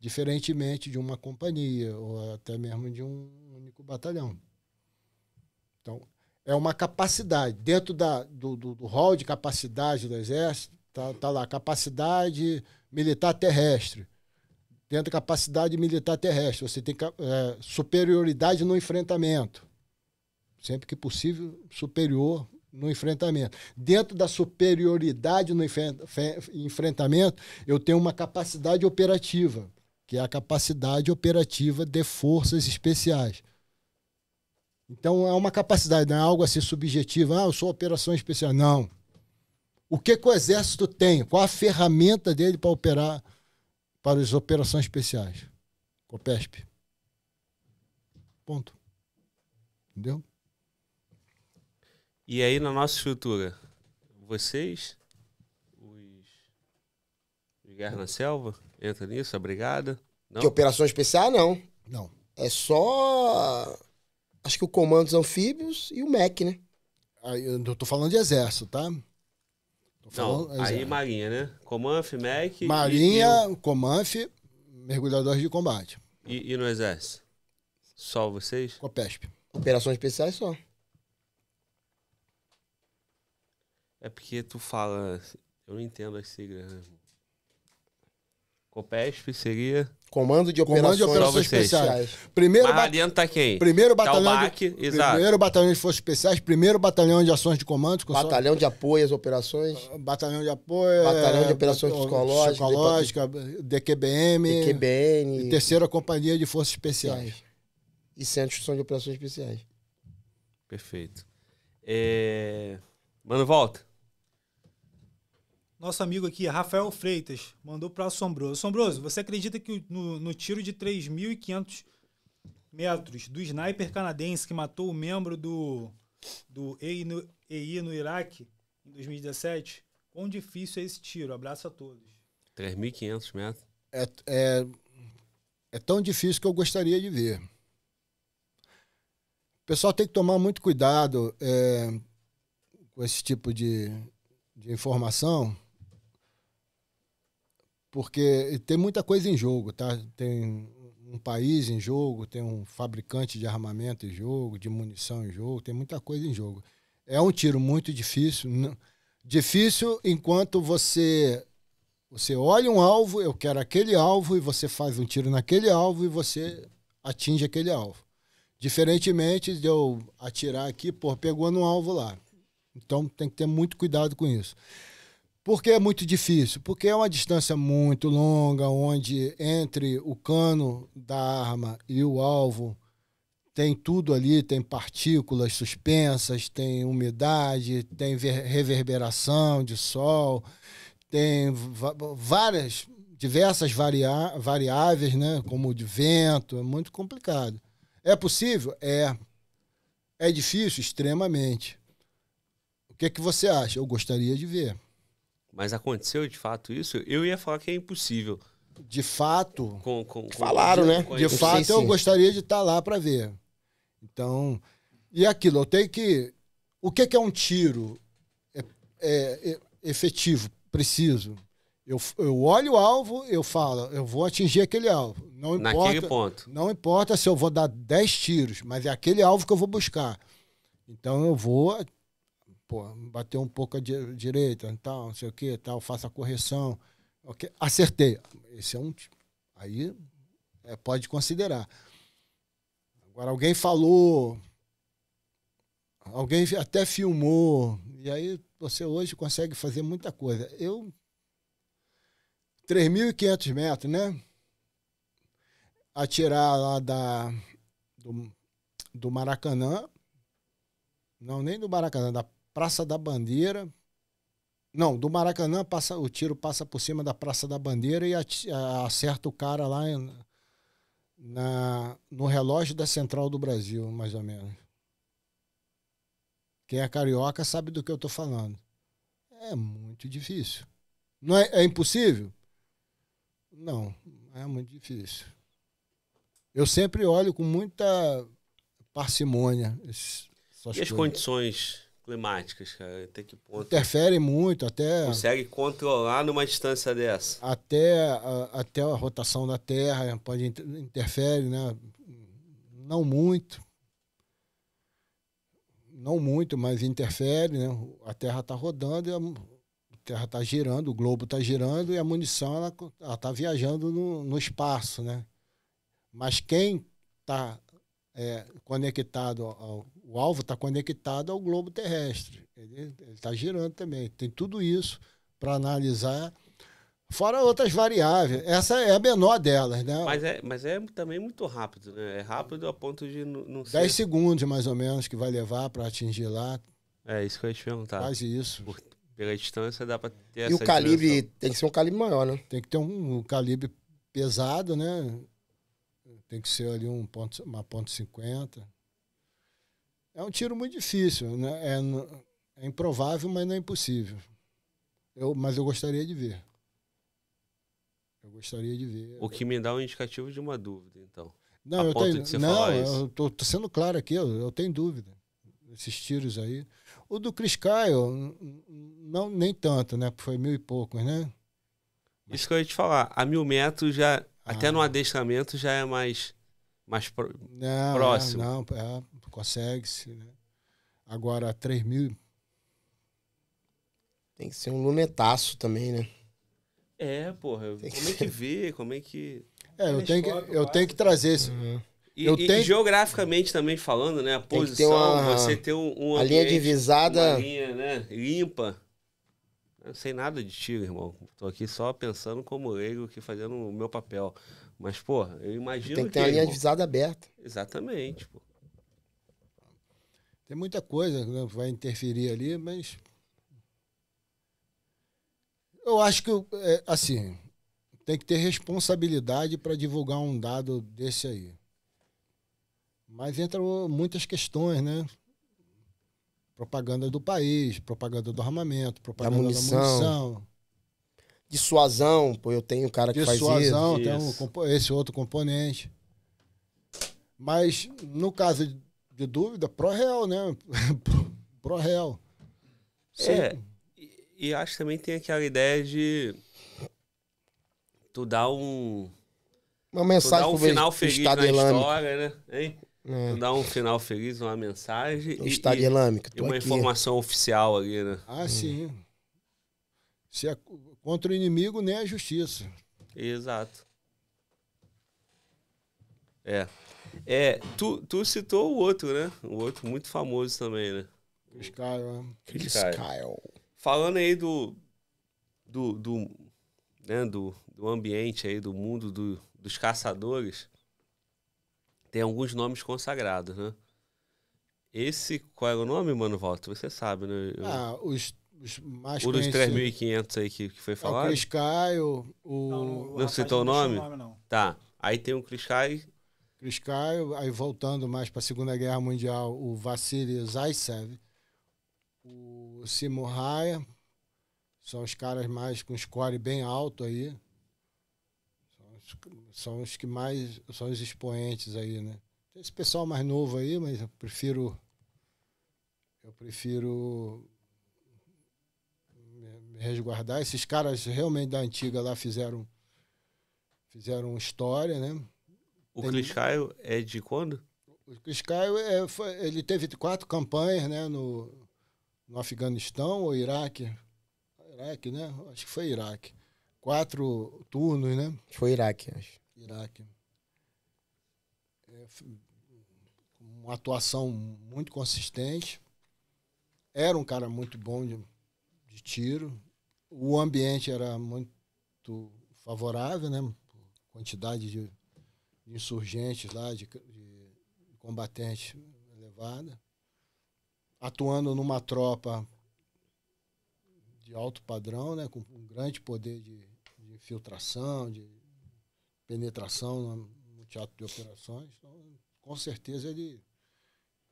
diferentemente de uma companhia ou até mesmo de um único batalhão. Então, é uma capacidade. Dentro da, do, do, do hall de capacidade do Exército, está tá lá capacidade militar terrestre. Dentro da capacidade militar terrestre, você tem é, superioridade no enfrentamento. Sempre que possível, superior no enfrentamento. Dentro da superioridade no enfrentamento, eu tenho uma capacidade operativa que é a capacidade operativa de forças especiais. Então é uma capacidade, não é algo assim subjetivo. Ah, eu sou operação especial. Não. O que, que o exército tem? Qual a ferramenta dele para operar para as operações especiais? COPESP. Ponto. Entendeu? E aí na nossa estrutura, vocês, os, os Guerra na Selva, entra nisso, a brigada? Não? De operação especial, não. Não. É só. Acho que o Comando dos Anfíbios e o MEC, né? Aí, eu tô falando de exército, tá? Tô falando não, exército. aí Marinha, né? Comanf, MEC. Marinha, e... Comanf, mergulhadores de combate. E, e no exército? Só vocês? Copesp. Operações especiais só. É porque tu fala. Eu não entendo as siglas, né? COPESP seria. Comando de Comando Operações, de operações Especiais. Primeiro Batalhão tá quem? Primeiro tá batalhão, de, exato. primeiro batalhão de Forças Especiais, primeiro batalhão de ações de comando. Batalhão só... de apoio às operações. Batalhão de apoio. Batalhão de é, operações é, psicológicas. Psicológica, DQBM. DQBN. terceira companhia de Forças Especiais. E Centro de Instrução de Operações Especiais. Perfeito. É... Mano, volta nosso amigo aqui, Rafael Freitas, mandou para Assombroso. Assombroso, você acredita que no, no tiro de 3.500 metros do sniper canadense que matou o membro do, do EI, no, EI no Iraque em 2017, quão difícil é esse tiro? Abraço a todos. 3.500 metros? É, é, é tão difícil que eu gostaria de ver. O pessoal tem que tomar muito cuidado é, com esse tipo de, de informação porque tem muita coisa em jogo, tá? Tem um país em jogo, tem um fabricante de armamento em jogo, de munição em jogo, tem muita coisa em jogo. É um tiro muito difícil, difícil enquanto você você olha um alvo, eu quero aquele alvo e você faz um tiro naquele alvo e você atinge aquele alvo. Diferentemente de eu atirar aqui, pô, pegou no alvo lá. Então tem que ter muito cuidado com isso. Por que é muito difícil? Porque é uma distância muito longa, onde entre o cano da arma e o alvo tem tudo ali, tem partículas suspensas, tem umidade, tem reverberação de sol, tem várias, diversas variáveis, né? como o de vento, é muito complicado. É possível? É. É difícil? Extremamente. O que, é que você acha? Eu gostaria de ver. Mas aconteceu de fato isso? Eu ia falar que é impossível. De fato. Com, com, falaram, com, né? Com de fato, sim, eu sim. gostaria de estar tá lá para ver. Então, e aquilo, eu tenho que. O que, que é um tiro é, é, é, efetivo, preciso? Eu, eu olho o alvo, eu falo, eu vou atingir aquele alvo. Não importa, Naquele ponto. Não importa se eu vou dar 10 tiros, mas é aquele alvo que eu vou buscar. Então eu vou Pô, bateu um pouco a direita, tal, não sei o que, tal, faça a correção. Okay. Acertei. Esse é um. Aí é, pode considerar. Agora, alguém falou, alguém até filmou, e aí você hoje consegue fazer muita coisa. Eu. 3.500 metros, né? Atirar lá da, do, do Maracanã. Não, nem do Maracanã, da Praça da Bandeira. Não, do Maracanã passa, o tiro passa por cima da Praça da Bandeira e acerta o cara lá em, na, no relógio da Central do Brasil, mais ou menos. Quem é carioca sabe do que eu estou falando. É muito difícil. Não é, é impossível? Não, é muito difícil. Eu sempre olho com muita parcimônia. Essas e as coisas. condições climáticas, cara? Até que ponto? Interfere muito, até. Consegue controlar numa distância dessa? Até a, até a rotação da Terra pode interfere, né? Não muito. Não muito, mas interfere, né? A Terra está rodando, a Terra está girando, o globo está girando e a munição ela está viajando no, no espaço, né? Mas quem está é, conectado ao, o alvo está conectado ao globo terrestre. Ele está girando também. Tem tudo isso para analisar. Fora outras variáveis. Essa é a menor delas, né? Mas é, mas é também muito rápido, né? É rápido a ponto de não ser. 10 segundos, mais ou menos, que vai levar para atingir lá. É isso que eu ia te perguntar. Faz isso. Por, pela distância dá para ter e essa. E o calibre dimensão. tem que ser um calibre maior, né? Tem que ter um, um calibre pesado, né? Tem que ser ali um ponto, uma ponto 50. É um tiro muito difícil, né? é, é improvável, mas não é impossível. Eu, mas eu gostaria de ver. Eu gostaria de ver. O que me dá um indicativo de uma dúvida, então. Não, a eu tenho. não, eu tô, tô, sendo claro aqui, eu, eu, tenho dúvida. Esses tiros aí. O do Chris Kyle, não, nem tanto, né? Foi mil e poucos, né? Mas... Isso que eu ia te falar. A mil metros já. Ah. Até no ah. adestramento já é mais, mais pro, não, próximo. não, é, consegue-se. Né? Agora, 3 mil. Tem que ser um lunetaço também, né? É, porra. Tem como é que vê? Como é que. É, eu, tenho que, eu tenho que trazer isso. Uhum. E, e tenho... geograficamente também falando, né? A posição, tem uma, você ter um, um a ambiente, linha divisada. Uma linha, né? Limpa. Eu não sei nada de tiro, irmão. Tô aqui só pensando como leigo aqui fazendo o meu papel. Mas, porra, eu imagino. Tem que ter que, a linha irmão, divisada aberta. Exatamente, pô. Tem muita coisa que vai interferir ali, mas. Eu acho que, é, assim, tem que ter responsabilidade para divulgar um dado desse aí. Mas entram muitas questões, né? Propaganda do país, propaganda do armamento, propaganda da munição. Da munição. Dissuasão, pô, eu tenho um cara que Dissuasão, faz isso. Dissuasão, tem um, esse outro componente. Mas no caso de dúvida, pró real né? pró real É, e, e, acho que também tem aquela ideia de tu dar um... Uma mensagem tu dar um final feliz na Islâmico. história, né? Hein? É. Tu dar um final feliz, uma mensagem. O e, Islâmico. E, e uma aqui. informação oficial ali, né? Ah, hum. sim. Se é contra o inimigo, nem a justiça. Exato. É. É, tu, tu citou o outro, né? O outro muito famoso também, né? Chris Kyle. Falando aí do. Do. Do, né, do, do ambiente aí, do mundo do, dos caçadores. Tem alguns nomes consagrados, né? Esse, qual é o nome, mano, Walter? Você sabe, né? Eu... Ah, os, os mais O dos 3.500 aí que, que foi falado? É o Chris Kyle, o... Não, não, não citou o nome? nome não. Tá. Aí tem o Chris Kyle Sky, aí voltando mais para a Segunda Guerra Mundial, o Vassili Zaitsev, o Seymour Raya, são os caras mais com score bem alto aí. São os, são os que mais são os expoentes aí, né? Tem esse pessoal mais novo aí, mas eu prefiro eu prefiro me resguardar. Esses caras realmente da antiga lá fizeram fizeram história, né? O Tem... Chris Kyle é de quando? O Chris Kyle, é, foi, ele teve quatro campanhas, né? No, no Afeganistão ou Iraque? Iraque, né? Acho que foi Iraque. Quatro turnos, né? Foi Iraque, acho. Iraque. É, uma atuação muito consistente. Era um cara muito bom de, de tiro. O ambiente era muito favorável, né? Quantidade de de insurgentes lá, de, de combatentes elevada, atuando numa tropa de alto padrão, né, com um grande poder de, de infiltração, de penetração no, no, teatro de operações. Então, com certeza ele,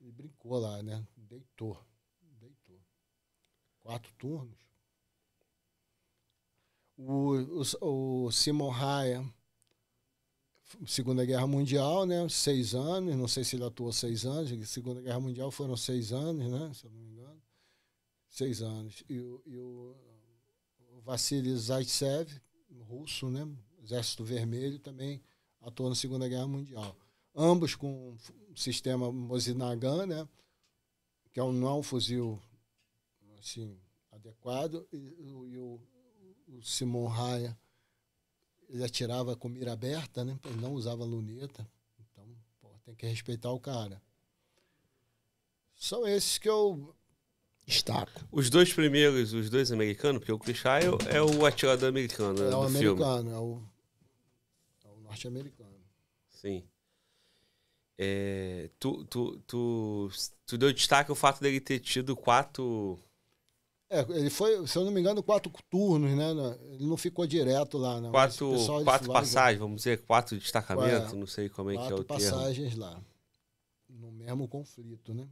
ele brincou lá, né? Deitou. Deitou. Quatro turnos. O, o, o Simon Raya Segunda Guerra Mundial, né? Seis anos, não sei se ele atuou seis anos. Segunda Guerra Mundial foram seis anos, né? Se eu não me engano. Seis anos. E, e o Vassili Zaitsev, russo, né? Exército Vermelho, também atuou na Segunda Guerra Mundial. Ambos com o sistema Nagant, né? Que é um, não é um fuzil assim, adequado. E, e o, o Simon Raya ele atirava com mira aberta, né? Ele não usava luneta. Então, pô, tem que respeitar o cara. São esses que eu destaco. Os dois primeiros, os dois americanos, porque o Clichai é o atirador americano. Né, é o americano, filme. é o, é o norte-americano. Sim. É, tu, tu, tu, tu deu destaque ao fato dele ter tido quatro é, ele foi, se eu não me engano, quatro turnos, né? Ele não ficou direto lá, Quatro, quatro passagens, vamos dizer, quatro destacamentos, é, não sei como é que é o termo. Quatro passagens lá, no mesmo conflito, né?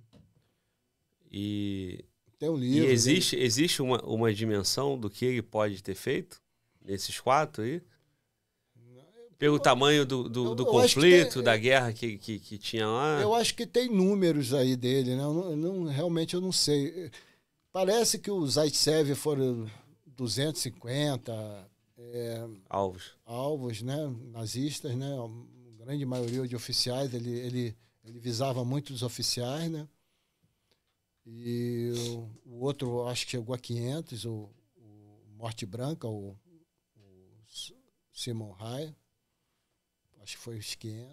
E... Tem um livro. E né? existe, existe uma, uma dimensão do que ele pode ter feito nesses quatro aí? Pelo tamanho do, do, do conflito, tem, da guerra que, que, que, tinha lá? Eu acho que tem números aí dele, né? Eu não, não realmente eu não sei. Parece que o Zaitsev foram 250 é, alvos, alvos né, nazistas, né, a grande maioria de oficiais, ele, ele, ele visava muitos oficiais, né? E o, o outro, acho que chegou a 500, o, o Morte Branca, o, o Simon Ray, acho que foi os 500.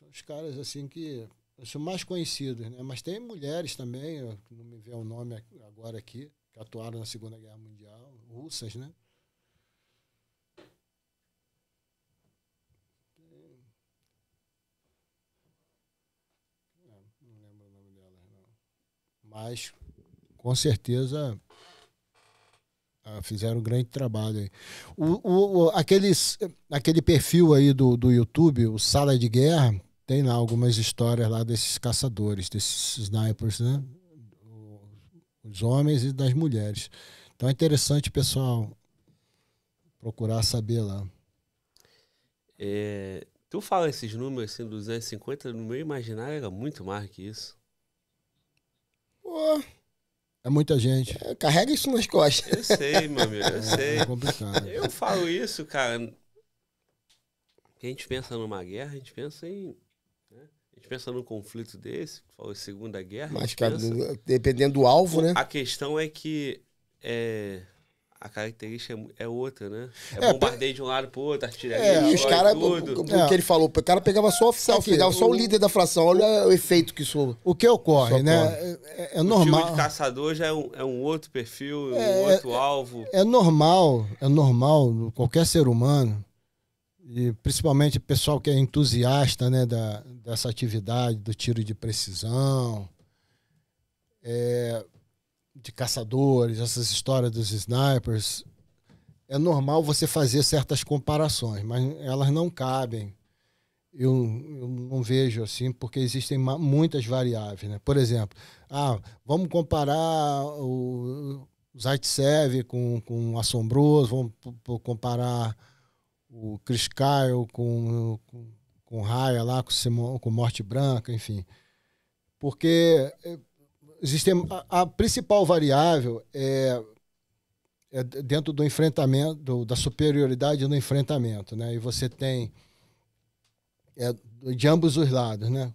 São os caras assim que são mais conhecidos, né? Mas tem mulheres também, não me vê o nome agora aqui, que atuaram na Segunda Guerra Mundial, russas, né? É, não lembro o nome delas, não. Mas, com certeza, ah, fizeram um grande trabalho aí. O, o, o, aqueles, eh, aquele perfil aí do, do YouTube, o Sala de Guerra, tem lá algumas histórias lá desses caçadores, desses snipers, né? Os homens e das mulheres. Então é interessante, pessoal, procurar saber lá. É, tu fala esses números, assim, 250, no meu imaginário era muito mais que isso. Pô, é muita gente. É, carrega isso nas costas. Eu sei, meu amigo, eu é, é, sei. É complicado. Eu falo isso, cara. quem a gente pensa numa guerra, a gente pensa em pensa num conflito desse, falou Segunda Guerra. Mas dependendo do alvo, né? A questão é que é, a característica é, é outra, né? É, é bombardeio de um lado pro outro, artilharia. É, e os caras, o que é. ele falou, o cara pegava só oficial, pegava só o líder da fração. Olha o efeito que isso. O que ocorre, né? ocorre. né? É, é normal. O tiro de caçador já é um, é um outro perfil, um é, outro alvo. É normal, é normal, qualquer ser humano e principalmente o pessoal que é entusiasta né, da, dessa atividade do tiro de precisão, é, de caçadores, essas histórias dos snipers, é normal você fazer certas comparações, mas elas não cabem. Eu, eu não vejo assim, porque existem muitas variáveis. Né? Por exemplo, ah, vamos comparar o, o Zaitsev com, com o Assombroso, vamos comparar o Chris Kyle, com, com, com Raya lá, com, Simon, com Morte Branca, enfim. Porque é, existem, a, a principal variável é, é, dentro do enfrentamento, do, da superioridade no enfrentamento, né? E você tem é, de ambos os lados, né?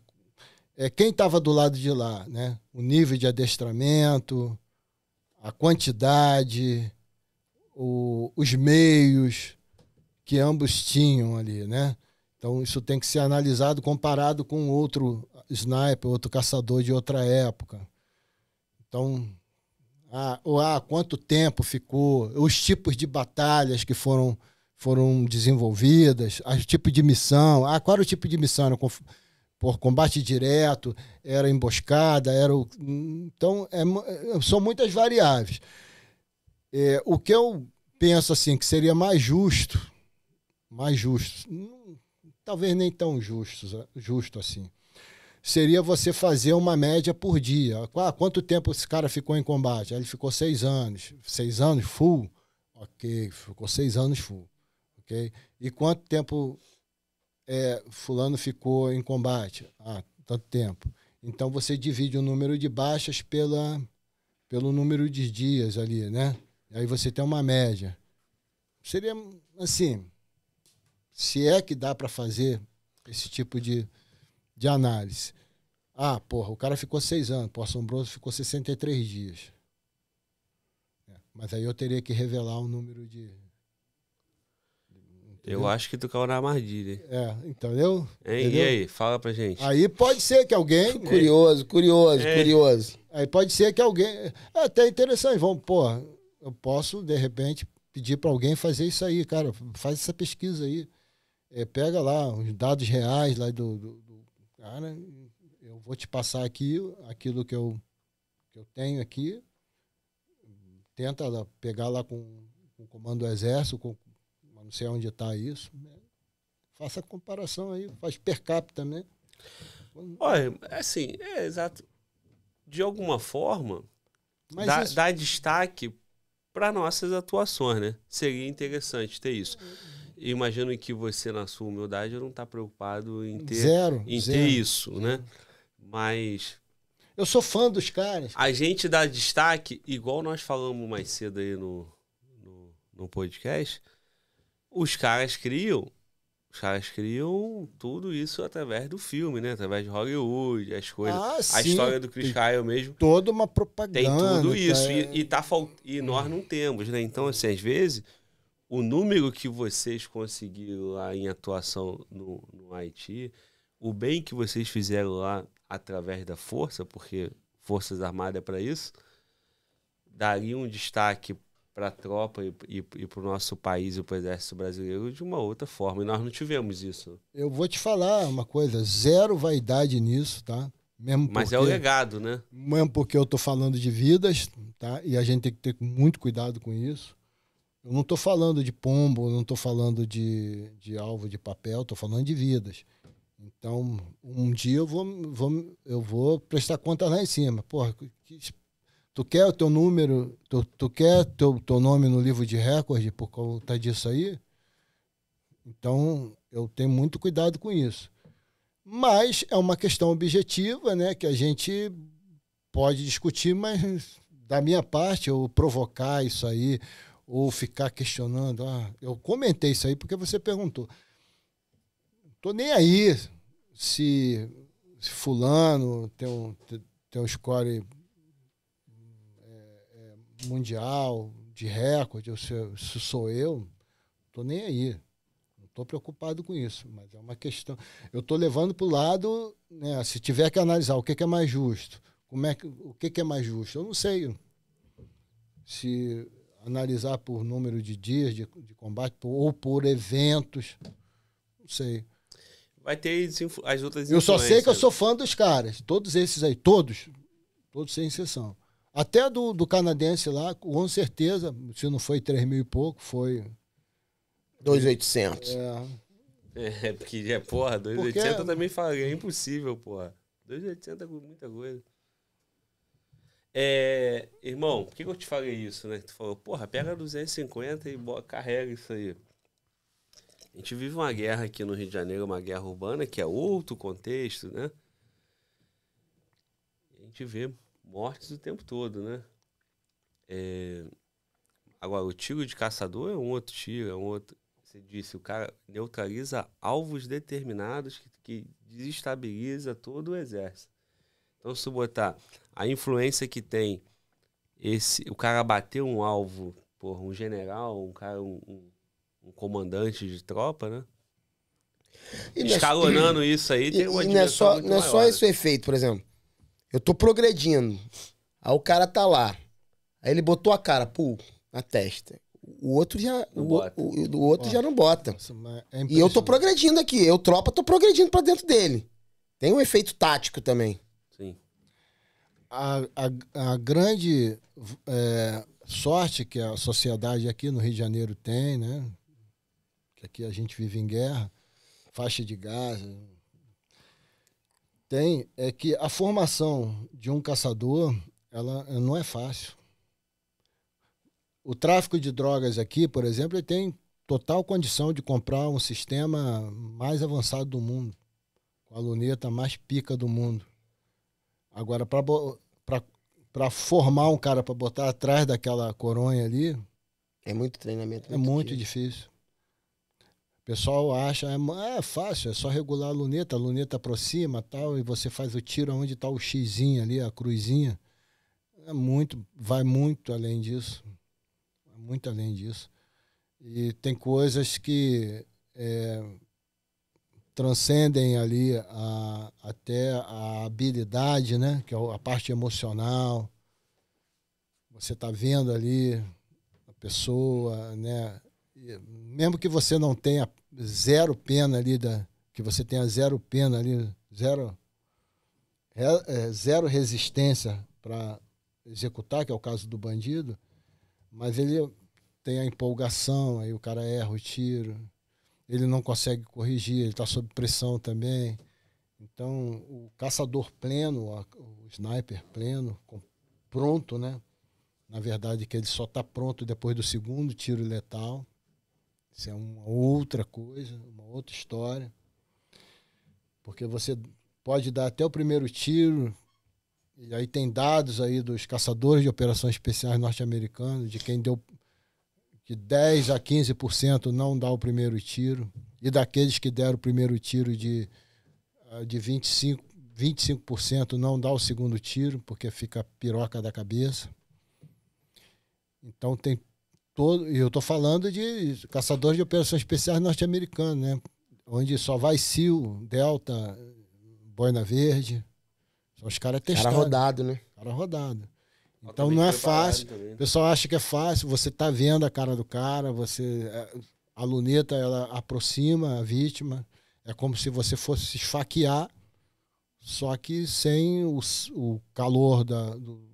É, quem estava do lado de lá, né? O nível de adestramento, a quantidade, o, os meios, que ambos tinham ali, né? Então isso tem que ser analisado comparado com outro sniper, outro caçador de outra época. Então, ah, ah, quanto tempo ficou, os tipos de batalhas que foram foram desenvolvidas, o tipo de missão. Ah, qual era o tipo de missão? Era por combate direto, era emboscada, era o... então é, é, são muitas variáveis. É, o que eu penso assim que seria mais justo mais justos. Talvez nem tão justos, justo assim. Seria você fazer uma média por dia. Ah, quanto tempo esse cara ficou em combate? Ele ficou seis anos. Seis anos full? Ok, ficou seis anos full. Ok? E quanto tempo é, fulano ficou em combate? Ah, tanto tempo. Então você divide o número de baixas pela, pelo número de dias ali, né? Aí você tem uma média. Seria assim, se é que dá para fazer esse tipo de, de análise. Ah, porra, o cara ficou seis anos, o assombroso ficou 63 dias. É, mas aí eu teria que revelar o um número de. Entendeu? Eu acho que tu caiu na armadilha. É, entendeu? Ei, entendeu? E aí, fala pra gente. Aí pode ser que alguém. Curioso, curioso, Ei. É. curioso. Aí pode ser que alguém. É até interessante, vamos, porra, eu posso, de repente, pedir para alguém fazer isso aí, cara, faz essa pesquisa aí é, pega lá os dados reais lá do, do, do, cara, eu vou te passar aqui aquilo que eu, que eu tenho aqui, tenta lá, pegar lá com, com o comando do exército, com, não sei onde está isso, né? faça a comparação aí, faz per capita, né? Olha, é assim, é exato. De alguma forma, dá, isso... dá, destaque para nossas atuações, né? Seria interessante ter isso. É. Eu imagino que você, na sua humildade, não está preocupado em ter, zero, em zero. ter isso, zero. né? Mas. Eu sou fã dos caras. A gente dá destaque, igual nós falamos mais cedo aí no, no, no podcast, os caras criam. Os caras criam tudo isso através do filme, né? Através de Hollywood, as coisas. Ah, a sim. história do Chris Kyle mesmo. Toda uma propaganda. Tem tudo isso. E, e, tá fal... e nós não temos, né? Então, assim, às vezes o número que vocês conseguiram lá em atuação no, no Haiti, o bem que vocês fizeram lá através da força, porque Forças Armadas é para isso, daria um destaque para a tropa e, e, e para o nosso país e para o exército brasileiro de uma outra forma. E nós não tivemos isso. Eu vou te falar uma coisa, zero vaidade nisso, tá? Mesmo Mas porque, é o legado, né? Mesmo porque eu estou falando de vidas, tá? E a gente tem que ter muito cuidado com isso. Eu não estou falando de pombo, não estou falando de, de alvo de papel, estou falando de vidas. Então, um dia eu vou, vou, eu vou prestar conta lá em cima. Porra, tu quer o teu número, tu, tu quer teu, teu nome no livro de recorde por conta disso aí? Então, eu tenho muito cuidado com isso. Mas é uma questão objetiva, né, que a gente pode discutir, mas da minha parte, eu provocar isso aí, ou ficar questionando. Ah, eu comentei isso aí porque você perguntou. Tô nem aí se, se fulano tem um, tem um score é, é, mundial de recorde, ou se, se sou eu, tô nem aí. Não estou preocupado com isso, mas é uma questão. Eu estou levando para o lado, né, se tiver que analisar o que, que é mais justo, como é que, o que, que é mais justo, eu não sei se analisar por número de dias de, de combate por, ou por eventos. Não sei. Vai ter as outras Eu só sei que eu sou fã dos caras. Todos esses aí, todos. Todos sem exceção. Até do, do canadense lá, com certeza, se não foi 3 mil e pouco, foi. 2,800. É. é, porque, é, porra, 2,800 porque... eu também falei, é impossível, porra. 2,800 é muita coisa. É, irmão, por que, que, eu te falei isso, né? Tu falou, porra, pega 250 e boa, carrega isso aí. A gente vive uma guerra aqui no Rio de Janeiro, uma guerra urbana, que é outro contexto, né? A gente vê mortes o tempo todo, né? É... Agora, o tiro de caçador é um outro tiro, é um outro. Você disse, o cara neutraliza alvos determinados que, que desestabiliza todo o exército. Então, se botar a influência que tem esse, o cara bater um alvo, por um general, um cara, um, um, um comandante de tropa, né? E é Escalonando e, isso aí, tem uma e não é só, não é só esse né? efeito, por exemplo. Eu tô progredindo. Aí o cara tá lá. Aí ele botou a cara, pô, na testa. O outro já, o, o, o, outro já não bota. Nossa, é e eu tô progredindo aqui. Eu, tropa, tô progredindo para dentro dele. Tem um efeito tático também a, a, a grande é, sorte que a sociedade aqui no Rio de Janeiro tem, né? Que aqui a gente vive em guerra, faixa de gás, tem é que a formação de um caçador ela não é fácil. O tráfico de drogas aqui, por exemplo, ele tem total condição de comprar um sistema mais avançado do mundo, com a luneta mais pica do mundo. Agora, para formar um cara para botar atrás daquela coronha ali. É muito treinamento. é muito difícil. O pessoal acha, é, é, fácil, é só regular a luneta, a luneta aproxima tal, e você faz o tiro onde está o xizinho ali, a cruzinha. É muito, vai muito além disso. Muito além disso. E tem coisas que é, transcendem ali a, até a habilidade, né? Que é a parte emocional. Você está vendo ali a pessoa, né? E mesmo que você não tenha zero pena ali da que você tenha zero pena ali, zero é, zero resistência para executar, que é o caso do bandido, mas ele tem a empolgação, aí o cara erra o tiro, ele não consegue corrigir, ele está sob pressão também. Então, o caçador pleno, o sniper pleno, pronto, né? Na verdade, que ele só está pronto depois do segundo tiro letal. Isso é uma outra coisa, uma outra história. Porque você pode dar até o primeiro tiro, e aí tem dados aí dos caçadores de operações especiais norte-americanos, de quem deu de 10 a 15% não dá o primeiro tiro, e daqueles que deram o primeiro tiro de, ah, de 25, 25% não dá o segundo tiro, porque fica piroca da cabeça. Então tem todo. E eu estou falando de caçadores de operações especiais norte-americanos, né? Onde só vai SEAL, Delta, Boina Verde. São os caras testados. Cara rodado, né? Cara rodado. Então tá não é fácil. Né? O pessoal acha que é fácil, você está vendo a cara do cara, você é, a luneta ela aproxima a vítima, é como se você fosse esfaquear, só que sem o, o calor da do,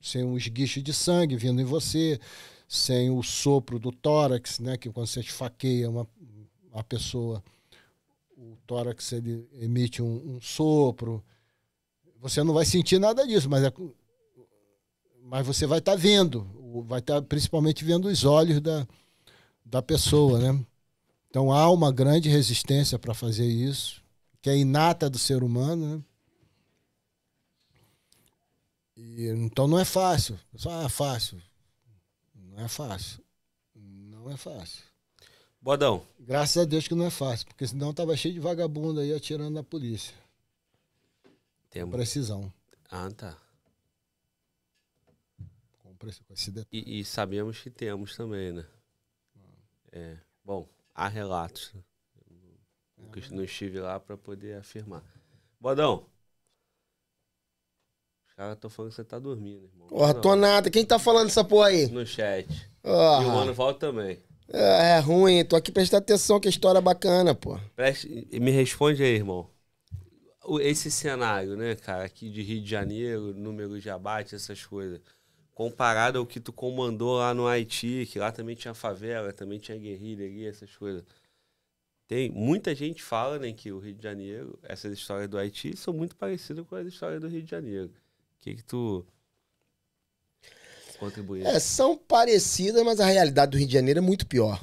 sem o esguicho de sangue vindo em você, sem o sopro do tórax, né, que quando você esfaqueia uma a pessoa, o tórax ele emite um, um sopro. Você não vai sentir nada disso, mas é mas você vai estar tá vendo, vai estar tá principalmente vendo os olhos da, da pessoa, né? Então há uma grande resistência para fazer isso, que é inata do ser humano, né? E, então não é fácil. Só é fácil. Não é fácil. Não é fácil. Bodão. Graças a Deus que não é fácil, porque senão tava cheio de vagabundo aí atirando na polícia. Tem... Precisão. Ah, tá com esse detalhe. E, e sabemos que temos também, né? Ah. É. Bom, há relatos. É, não estive lá para poder afirmar. Bodão, os caras estão falando que você tá dormindo, irmão. Porra, não. tô nada. Quem tá falando essa porra aí? No chat. Ah. E o Mano Val também. É, é, ruim, tô aqui prestando atenção que a história é bacana, pô. Preste, me responde aí, irmão. Esse cenário, né, cara, aqui de Rio de Janeiro, número de abate, essas coisas comparado ao que tu comandou lá no Haiti, que lá também tinha favela, também tinha guerrilha ali, essas coisas. Tem, muita gente fala né, que o Rio de Janeiro, essas histórias do Haiti são muito parecidas com as histórias do Rio de Janeiro. O que, que tu contribuiu? É, são parecidas, mas a realidade do Rio de Janeiro é muito pior.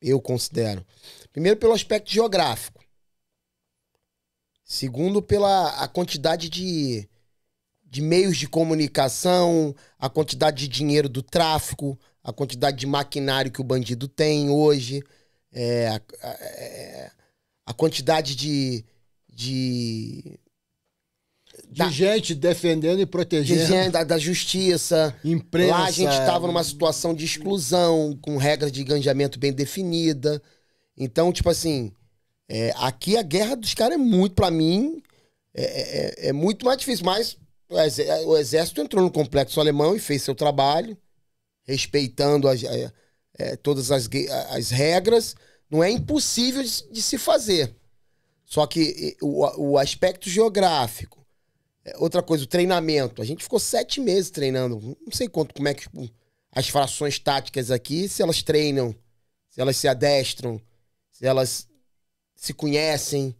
Eu considero. Primeiro, pelo aspecto geográfico. Segundo, pela a quantidade de, de meios de comunicação, a quantidade de dinheiro do tráfico, a quantidade de maquinário que o bandido tem hoje, é, a, a, é, a, quantidade de. de de da, gente defendendo e protegendo. Gente, da, da, justiça. Imprensa. Lá a gente estava numa situação de exclusão, com regras de engajamento bem definida. Então, tipo assim, é, aqui a guerra dos caras é muito, para mim, é, é, é, é, muito mais difícil. Mas o exército entrou no complexo alemão e fez seu trabalho, respeitando as, é, todas as, as regras. Não é impossível de, de se fazer. Só que eh, o, o aspecto geográfico, outra coisa, o treinamento. A gente ficou sete meses treinando. Não sei quanto, como é que tipo, as frações táticas aqui, se elas treinam, se elas se adestram, se elas se conhecem,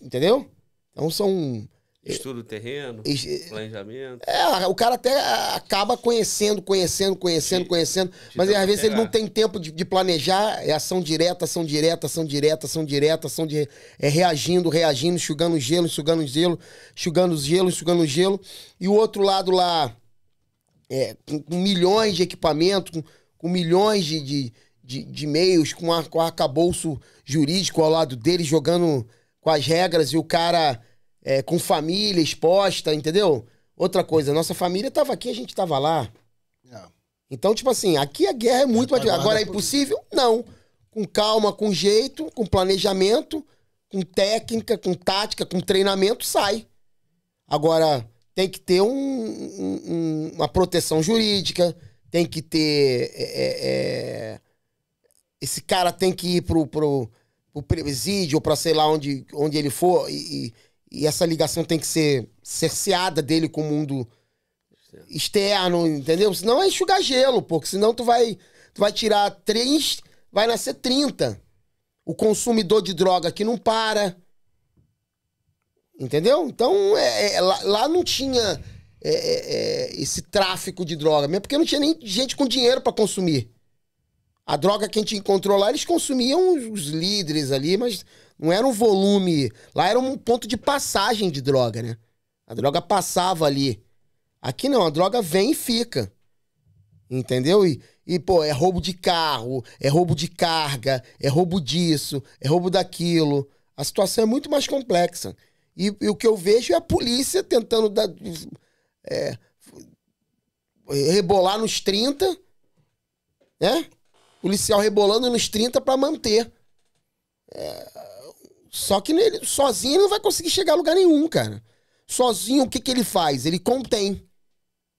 entendeu? Então são Estudo o terreno, planejamento. É, o cara até acaba conhecendo, conhecendo, conhecendo, de, conhecendo, mas às vezes ele não tem tempo de, de, planejar, é ação direta, ação direta, ação direta, ação direta, ação de é reagindo, reagindo, enxugando gelo, enxugando gelo, enxugando gelo, enxugando gelo. E o outro lado lá, é, com, com milhões de equipamento, com, com milhões de, de, de, de meios, com, a, com arcabouço jurídico ao lado dele, jogando com as regras e o cara é, com família exposta, entendeu? Outra coisa, nossa família tava aqui, a gente tava lá. É. Então, tipo assim, aqui a guerra é muito mais. Tá Agora é impossível? Não. Com calma, com jeito, com planejamento, com técnica, com tática, com treinamento, sai. Agora, tem que ter um, um, uma proteção jurídica, tem que ter. É, é, é, esse cara tem que ir pro, pro, pro presídio ou pra sei lá onde, onde ele for e, e e essa ligação tem que ser cerceada dele com o mundo externo, entendeu? Senão é enxugar gelo, porque senão tu vai, tu vai tirar três, vai nascer 30. O consumidor de droga que não para. Entendeu? Então, é, é, é lá, lá, não tinha é, é, é, esse tráfico de droga, mesmo porque não tinha nem gente com dinheiro para consumir. A droga que a gente encontrou lá, eles consumiam os líderes ali, mas não era um volume. Lá era um ponto de passagem de droga, né? A droga passava ali. Aqui não, a droga vem e fica. Entendeu? E, e, pô, é roubo de carro, é roubo de carga, é roubo disso, é roubo daquilo. A situação é muito mais complexa. E, e o que eu vejo é a polícia tentando dar, é, rebolar nos 30, né? Policial rebolando nos 30 para manter. É, só que ele, sozinho ele não vai conseguir chegar a lugar nenhum, cara. Sozinho, o que, que ele faz? Ele contém.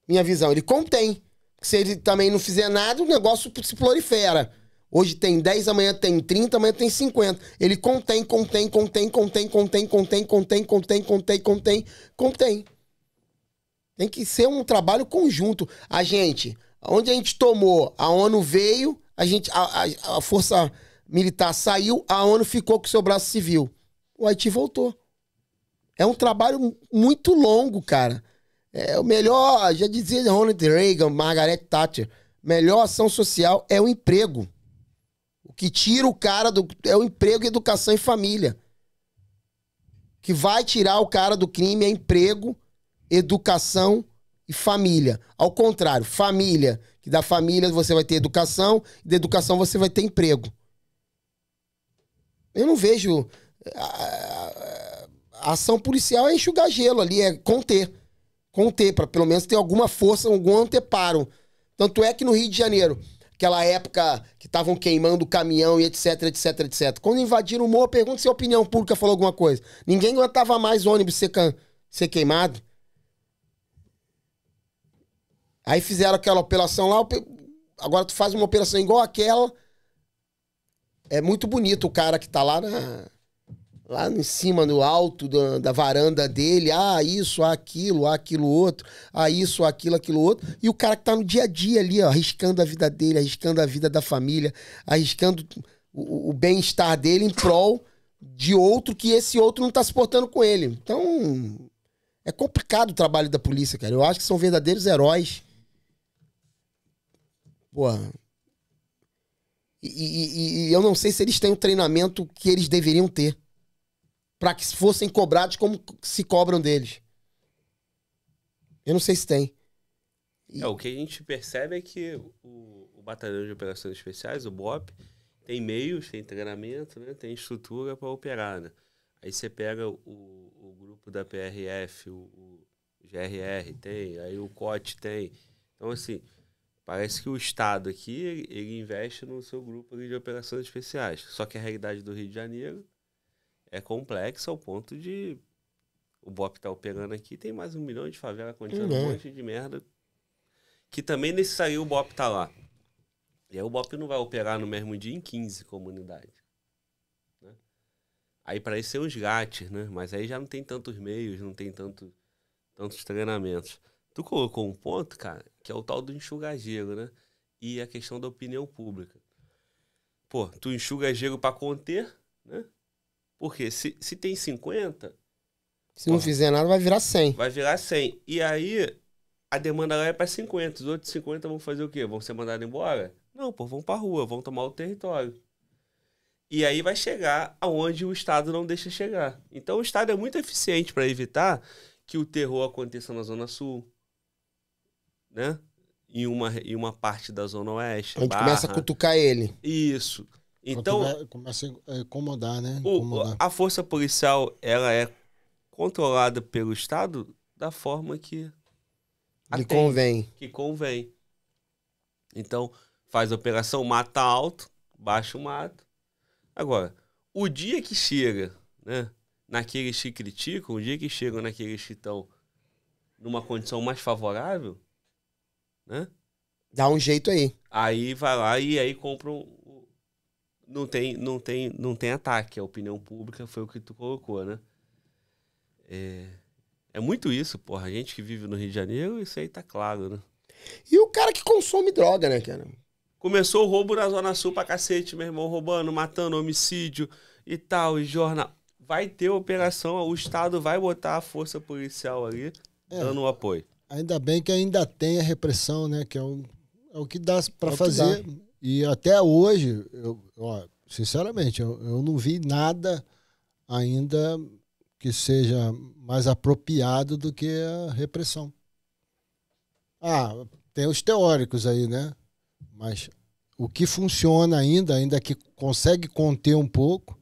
Minha visão, ele contém. Se ele também não fizer nada, o negócio se prolifera. Hoje tem 10, amanhã tem 30, amanhã tem 50. Ele contém, contém, contém, contém, contém, contém, contém, contém, contém, contém, contém. Tem que ser um trabalho conjunto. A gente, onde a gente tomou, a ONU veio, a gente, a, a, a força militar saiu, a ONU ficou com seu braço civil. O Haiti voltou. É um trabalho muito longo, cara. É o melhor, já dizia Ronald Reagan, Margaret Thatcher, melhor ação social é o emprego. O que tira o cara do é o emprego, educação e família. O que vai tirar o cara do crime é emprego, educação e família. Ao contrário, família, que da família você vai ter educação, e da educação você vai ter emprego. Eu não vejo. Eh, a, a ação policial é enxugar gelo ali, é conter. Conter, para pelo menos ter alguma força, algum anteparo. Tanto é que no Rio de Janeiro, aquela época que estavam queimando o caminhão e etc, etc, etc. Quando invadiram o morro, pergunta se a opinião pública falou alguma coisa. Ninguém aguentava mais ônibus ser, ser queimado. Aí fizeram aquela operação lá. Agora tu faz uma operação igual aquela é muito bonito o cara que tá lá na, lá em cima, no alto da, da varanda dele, ah, isso, ah, aquilo, ah, aquilo outro, ah, isso, ah, aquilo, aquilo outro. E o cara que tá no dia a dia ali, ó, arriscando a vida dele, arriscando a vida da família, arriscando o, o bem-estar dele em prol de outro que esse outro não tá se portando com ele. Então, é complicado o trabalho da polícia, cara. Eu acho que são verdadeiros heróis. Porra, e, e, e eu não sei se eles têm o treinamento que eles deveriam ter. para que fossem cobrados como se cobram deles. Eu não sei se tem. E... É, o que a gente percebe é que o, o Batalhão de Operações Especiais, o BOP, tem meios, tem treinamento, né? tem estrutura para operar. Né? Aí você pega o, o grupo da PRF, o, o GRR tem, aí o COT tem. Então, assim, Parece que o Estado aqui, ele investe no seu grupo de operações especiais. Só que a realidade do Rio de Janeiro é complexa ao ponto de o BOP tá operando aqui, tem mais um milhão de favela acontecendo, um é. monte de merda. Que também necessariamente o BOP tá lá. E aí o BOP não vai operar no mesmo dia em 15 comunidades. Né? Aí para isso é uns gates, né? Mas aí já não tem tantos meios, não tem tanto, tantos treinamentos. Tu colocou um ponto, cara, que é o tal do enxugar gelo, né? E a questão da opinião pública. Pô, tu enxuga gelo para conter, né? Porque se, se tem 50. Se não fizer nada, vai virar 100. Vai virar 100. E aí, a demanda lá é para 50. Os outros 50 vão fazer o quê? Vão ser mandados embora? Não, pô, vão para rua, vão tomar o território. E aí vai chegar aonde o Estado não deixa chegar. Então o Estado é muito eficiente para evitar que o terror aconteça na Zona Sul, né? Em uma, em uma parte da Zona Oeste. A gente barra. começa a cutucar ele. Isso. Então. Vai, começa a incomodar, né? Incomodar. O, a força policial, ela é controlada pelo Estado da forma que. que convém. Que convém. Então, faz a operação, mata alto, baixa o mato. Agora, o dia que chega, né? Naqueles que criticam, o dia que chegam naqueles que estão numa condição mais favorável, né? Dá um jeito aí. Aí vai lá e aí compra um. Não tem, não tem, não tem ataque. A opinião pública foi o que tu colocou, né? É, é muito isso, porra. A gente que vive no Rio de Janeiro, isso aí tá claro, né? E o cara que consome droga, né, cara? Começou o roubo na Zona Sul pra cacete, meu irmão, roubando, matando, homicídio e tal, e jornal. Vai ter operação, o Estado vai botar a força policial ali, é. dando o apoio. Ainda bem que ainda tem a repressão, né? Que é, o é o que dá para é fazer. Dá. E até hoje, eu, ó, sinceramente, eu, eu não vi nada ainda que seja mais apropriado do que a repressão. Ah, tem os teóricos aí, né? Mas o que funciona ainda, ainda que consegue conter um pouco,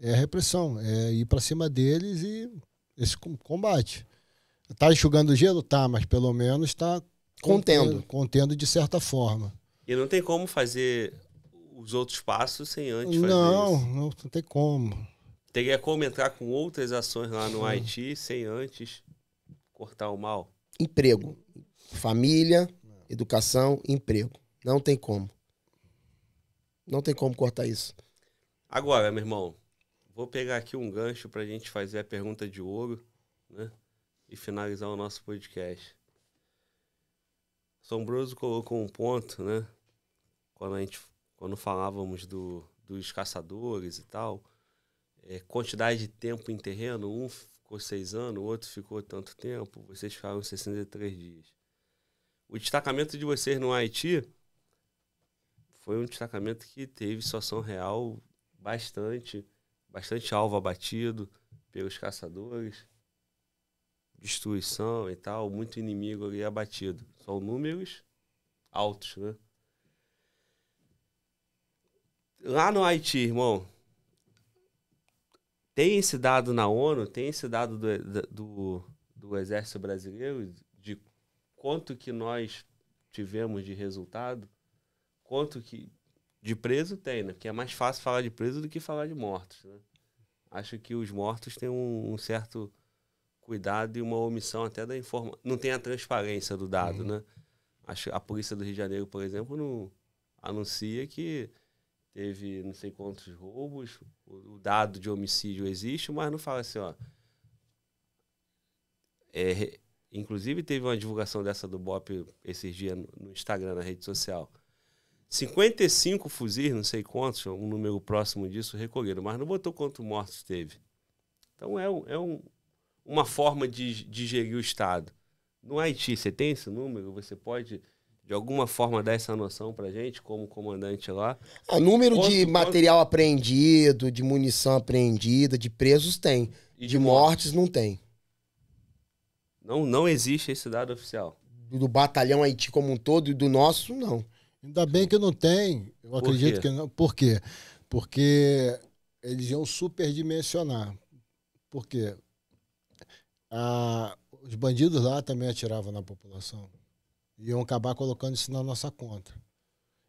é a repressão, é ir para cima deles e esse combate. Está enxugando o gelo? Tá, mas pelo menos está contendo. contendo de certa forma. E não tem como fazer os outros passos sem antes fazer não, isso. Não, não tem como. Teria é como entrar com outras ações lá no Haiti sem antes cortar o mal? Emprego. Família, educação, emprego. Não tem como. Não tem como cortar isso. Agora, meu irmão, vou pegar aqui um gancho para a gente fazer a pergunta de ouro, né? e finalizar o nosso podcast. Sombroso colocou um ponto, né? Quando a gente quando falávamos do, dos caçadores e tal, é, quantidade de tempo em terreno, um ficou seis anos, o outro ficou tanto tempo, vocês ficaram 63 dias. O destacamento de vocês no Haiti foi um destacamento que teve situação real bastante, bastante alvo abatido pelos caçadores destruição e tal, muito inimigo ali abatido. São números altos, né? Lá no Haiti, irmão, tem esse dado na ONU, tem esse dado do, do, do Exército Brasileiro de quanto que nós tivemos de resultado, quanto que de preso tem, né? Porque é mais fácil falar de preso do que falar de mortos, né? Acho que os mortos têm um, um certo cuidado e uma omissão até da informação. Não tem a transparência do dado, uhum. né? A, a polícia do Rio de Janeiro, por exemplo, não anuncia que teve não sei quantos roubos, o, o dado de homicídio existe, mas não fala assim, ó. É, inclusive teve uma divulgação dessa do BOP esses dias no, no Instagram, na rede social. 55 fuzis, não sei quantos, um número próximo disso, recolheram, mas não botou quanto mortos teve. Então é um, é um, uma forma de, de gerir o Estado. No Haiti, você tem esse número? Você pode, de alguma forma, dar essa noção para gente, como comandante lá? O ah, número quanto, de material apreendido, de munição apreendida, de presos tem. E de, de mortes, não tem. Não, não existe esse dado oficial. Do batalhão Haiti como um todo e do nosso, não. Ainda bem que não tem. Eu Por acredito quê? que não. Por quê? Porque eles iam superdimensionar. Por quê? ah, os bandidos lá também atiravam na população. Iam acabar colocando isso na nossa conta.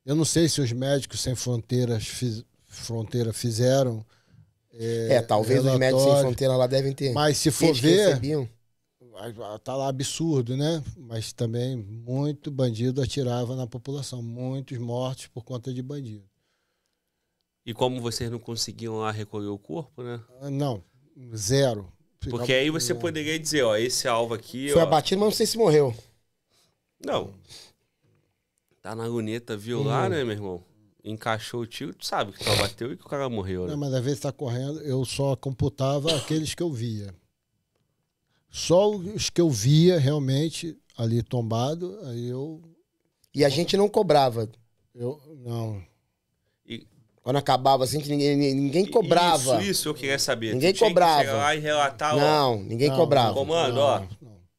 Eu não sei se os médicos sem fronteiras fiz, fronteira fizeram. É, é talvez os médicos sem fronteira lá devem ter. Mas se for ver. Tá lá absurdo, né? Mas também muito bandido atirava na população. Muitos mortos por conta de bandido. E como vocês não conseguiam lá recolher o corpo, né? Ah, não, zero. Porque aí você poderia dizer, ó, esse alvo aqui. Foi ó, abatido, mas não sei se morreu. Não. Tá na luneta, viu hum. lá, né, meu irmão? Encaixou o tiro, tu sabe que tu bateu e que o cara morreu, né? Não, mas às vezes tá correndo, eu só computava aqueles que eu via. Só os que eu via realmente ali tombado, aí eu. E a gente não cobrava. Eu não. Quando acabava assim, que ninguém, ninguém cobrava. Isso, isso eu queria saber. Ninguém cobrava. Que lá e relatar, Não, ó, ninguém não, cobrava. Comando, não, ó.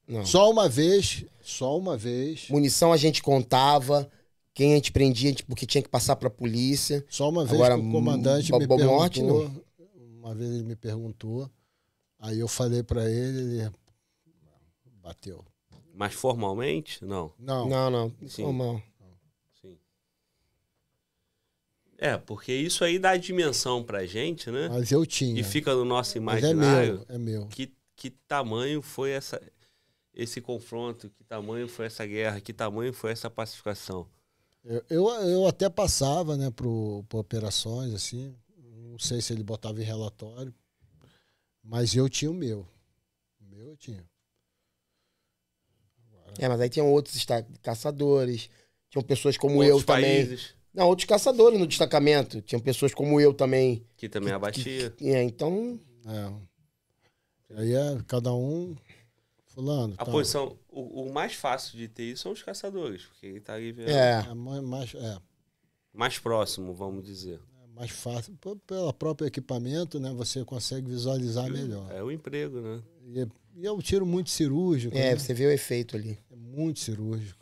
Não. Só uma vez, só uma vez. Munição a gente contava. Quem a gente prendia, porque tinha que passar pra polícia. Só uma vez Agora, o comandante me perguntou. Morte, não. Uma vez ele me perguntou. Aí eu falei pra ele, ele bateu. Mas formalmente? Não. Não, não. não. Sim. Formal. É, porque isso aí dá dimensão pra gente, né? Mas eu tinha. E fica no nosso imaginário. Mas é meu, é meu. Que, que tamanho foi essa, esse confronto, que tamanho foi essa guerra, que tamanho foi essa pacificação. Eu, eu, eu até passava, né, pro, pro operações, assim. Não sei se ele botava em relatório. Mas eu tinha o meu. O meu eu tinha. Agora... É, mas aí tinham outros caçadores, tinham pessoas como eu países. também não, outros caçadores no destacamento. Tinham pessoas como eu também. Que também abatia. Que, é, então. É. Aí é cada um. Fulano. A tá. posição. O, o, mais fácil de ter isso são os caçadores, porque ele tá ali vendo. É, é mais, é. mais próximo, vamos dizer. É mais fácil. pelo próprio equipamento, né? Você consegue visualizar melhor. É o emprego, né? E, e é um tiro muito cirúrgico. É, né? você vê o efeito ali. É muito cirúrgico.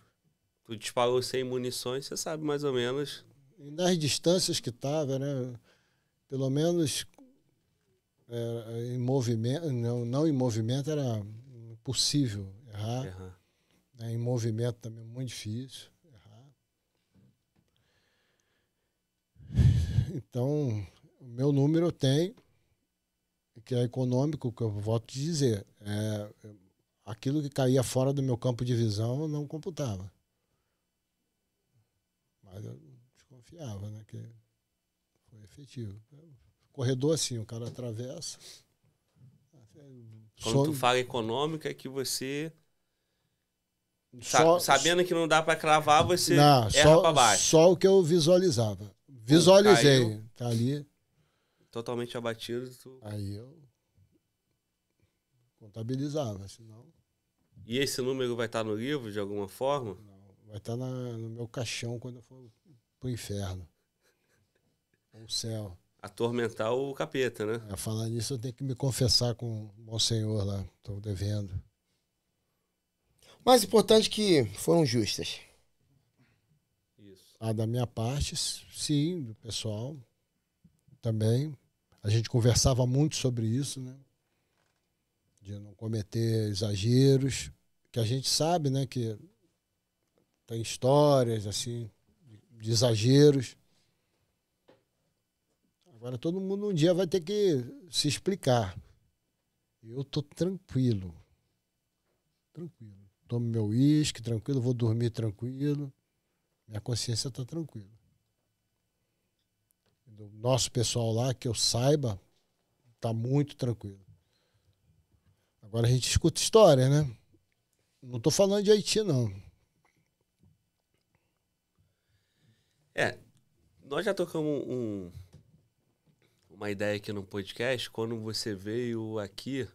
Tu disparou sem munições, você sabe mais ou menos. E nas distâncias que estava, né? Pelo menos é, em movimento, não, não em movimento era impossível errar. Né, em movimento também é muito difícil errar. Então, o meu número tem que é econômico, que eu volto a dizer. É, aquilo que caía fora do meu campo de visão eu não computava. Mas eu desconfiava, né? Que foi efetivo. Corredor assim, o cara atravessa. Quando sobe. tu fala econômica, é que você. Só, sabendo que não dá para cravar, você não, erra para baixo. Só o que eu visualizava. Visualizei. Caiu, tá ali. Totalmente abatido. Tu... Aí eu contabilizava, senão. E esse número vai estar no livro de alguma forma? Vai estar tá no meu caixão quando eu for pro inferno. Ou é céu. Atormentar o capeta, né? É, falar nisso, eu tenho que me confessar com o senhor lá. Estou devendo. Mais importante é que foram justas. Isso. A ah, da minha parte, sim, do pessoal também. A gente conversava muito sobre isso, né? De não cometer exageros. Que a gente sabe, né? Que tem histórias, assim, de exageros. Agora todo mundo um dia vai ter que se explicar. Eu tô tranquilo. Tranquilo. Tomo meu uísque, tranquilo, vou dormir tranquilo. Minha consciência está tranquila. O nosso pessoal lá, que eu saiba, está muito tranquilo. Agora a gente escuta história, né? Não estou falando de Haiti, não. É, nós já tocamos um, uma ideia aqui no podcast. Quando você veio aqui,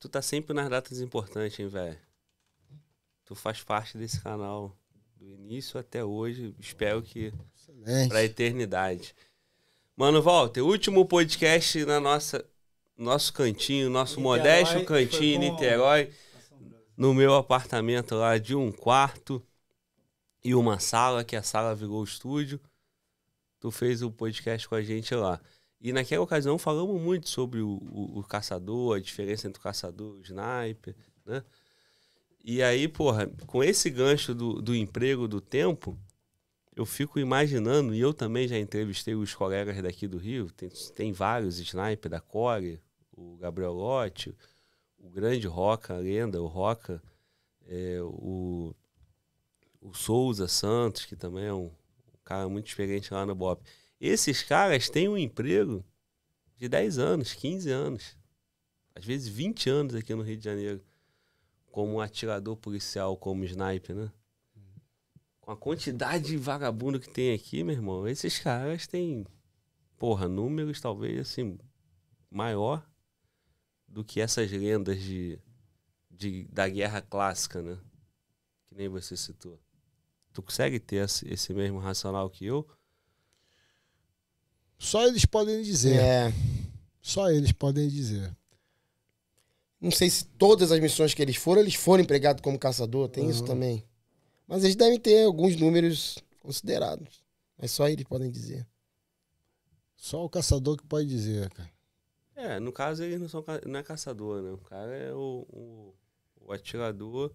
tu tá sempre nas datas importantes, hein, velho? Tu faz parte desse canal do início até hoje. Espero que Excelente. pra eternidade. Mano, Walter, último podcast na nossa nosso cantinho, nosso Niterói, modesto cantinho em Niterói, no meu apartamento lá de um quarto e uma sala, que é a sala virou estúdio. Tu fez o um podcast com a gente lá. E naquela ocasião falamos muito sobre o, o, o caçador, a diferença entre o caçador e o sniper, né? E aí, porra, com esse gancho do, do emprego, do tempo, eu fico imaginando, e eu também já entrevistei os colegas daqui do Rio, tem, tem vários sniper da Core, o Gabriel Lotti, o grande Roca, a lenda, o Roca, é, o o Souza Santos, que também é um, cara muito experiente lá no BOP. Esses caras têm um emprego de 10 anos, 15 anos, às vezes 20 anos aqui no Rio de Janeiro, como atirador policial, como sniper, né? Com a quantidade de vagabundo que tem aqui, meu irmão, esses caras têm, porra, números talvez assim, maior do que essas lendas de, de, da guerra clássica, né? Que nem você citou. Tu consegue ter esse mesmo racional que eu? Só eles podem dizer. É. Só eles podem dizer. Não sei se todas as missões que eles foram, eles foram empregados como caçador, tem uhum. isso também. Mas eles devem ter alguns números considerados. Mas só eles podem dizer. Só o caçador que pode dizer, cara. É, no caso eles não são não é caçador, né? O cara é o, o, o atirador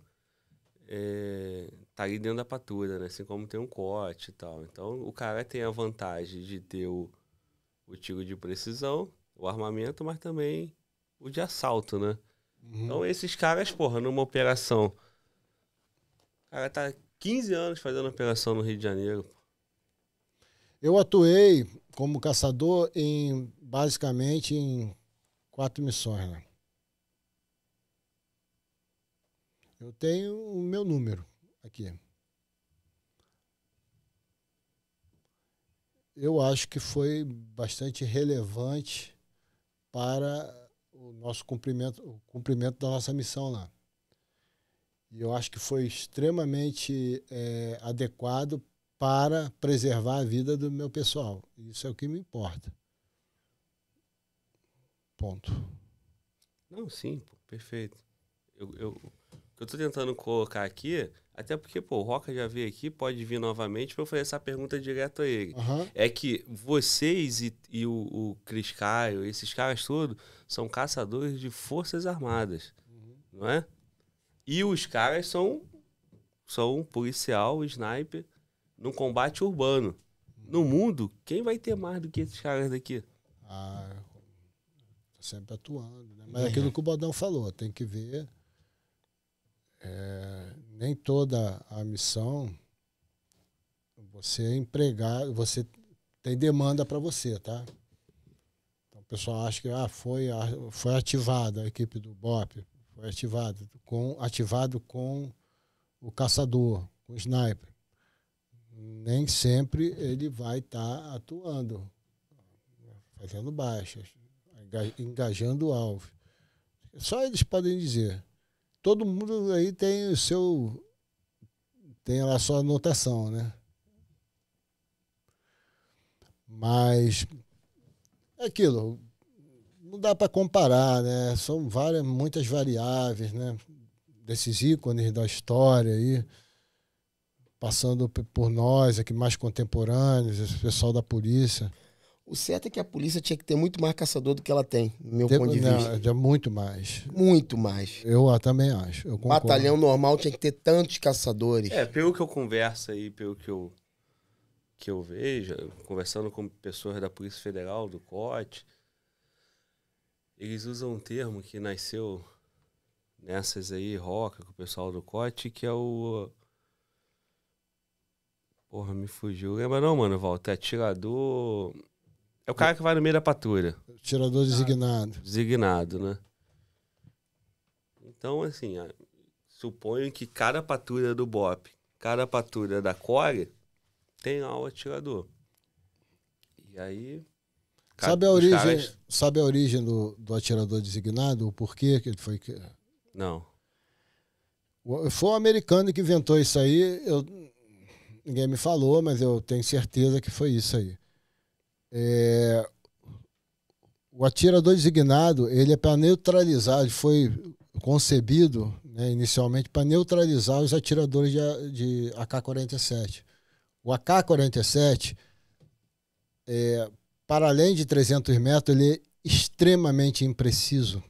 é, tá ali dentro da patura, né? Assim como tem um corte e tal. Então, o cara tem a vantagem de ter o, o tiro de precisão, o armamento, mas também o de assalto, né? Uhum. Então, esses caras, porra, numa operação... O cara tá 15 anos fazendo operação no Rio de Janeiro. Eu atuei como caçador em, basicamente, em quatro missões, né? Eu tenho o meu número aqui. Eu acho que foi bastante relevante para o nosso cumprimento, o cumprimento da nossa missão lá. E eu acho que foi extremamente é, adequado para preservar a vida do meu pessoal. Isso é o que me importa. Ponto. Não, sim, perfeito. Eu, eu eu tô tentando colocar aqui, até porque, pô, o Roca já veio aqui, pode vir novamente para eu fazer essa pergunta direto a ele. Uhum. É que vocês e, e o, o Cris Caio, esses caras todos, são caçadores de forças armadas, uhum. não é? E os caras são, são policial, sniper, no combate urbano. No uhum. mundo, quem vai ter mais do que esses caras daqui? Ah, tá sempre atuando, né? Mas é. aquilo é. que o Bodão falou, tem que ver é, nem toda a missão você é empregado, você tem demanda para você, tá? Então, o pessoal acha que ah, foi, foi ativada a equipe do BOP, foi ativada com, ativado com o caçador, com o sniper. Nem sempre ele vai estar tá atuando, fazendo baixas, engajando o alvo. Só eles podem dizer todo mundo aí tem o seu. tem a sua anotação, né? Mas. É aquilo. Não dá para comparar, né? São várias, muitas variáveis, né? Desses ícones da história aí passando por nós aqui mais contemporâneos, esse pessoal da polícia. O certo é que a polícia tinha que ter muito mais caçador do que ela tem, no meu tem, ponto de vista. muito mais. Muito mais. Eu ah, também acho. Eu concordo. Batalhão normal tinha que ter tantos caçadores. É, pelo que eu converso aí, pelo que eu, que eu vejo, conversando com pessoas da Polícia Federal, do COT, eles usam um termo que nasceu nessas aí, roca, com o pessoal do COT, que é o. Porra, me fugiu. Lembra não, mano, Walter? Atirador. É o cara que vai no meio da patrulha. Tirador ah. designado. Designado, né? Então, assim, suponho que cada patrulha do BOP, cada patrulha da Core, tem lá o atirador. E aí. Sabe a origem, caras... sabe a origem do, do atirador designado? O porquê que ele foi. Não. Foi um americano que inventou isso aí. Eu, ninguém me falou, mas eu tenho certeza que foi isso aí. É, o atirador designado ele é para neutralizar, ele foi concebido né, inicialmente para neutralizar os atiradores de, de AK-47. O AK-47, é, para além de 300 metros, ele é extremamente impreciso.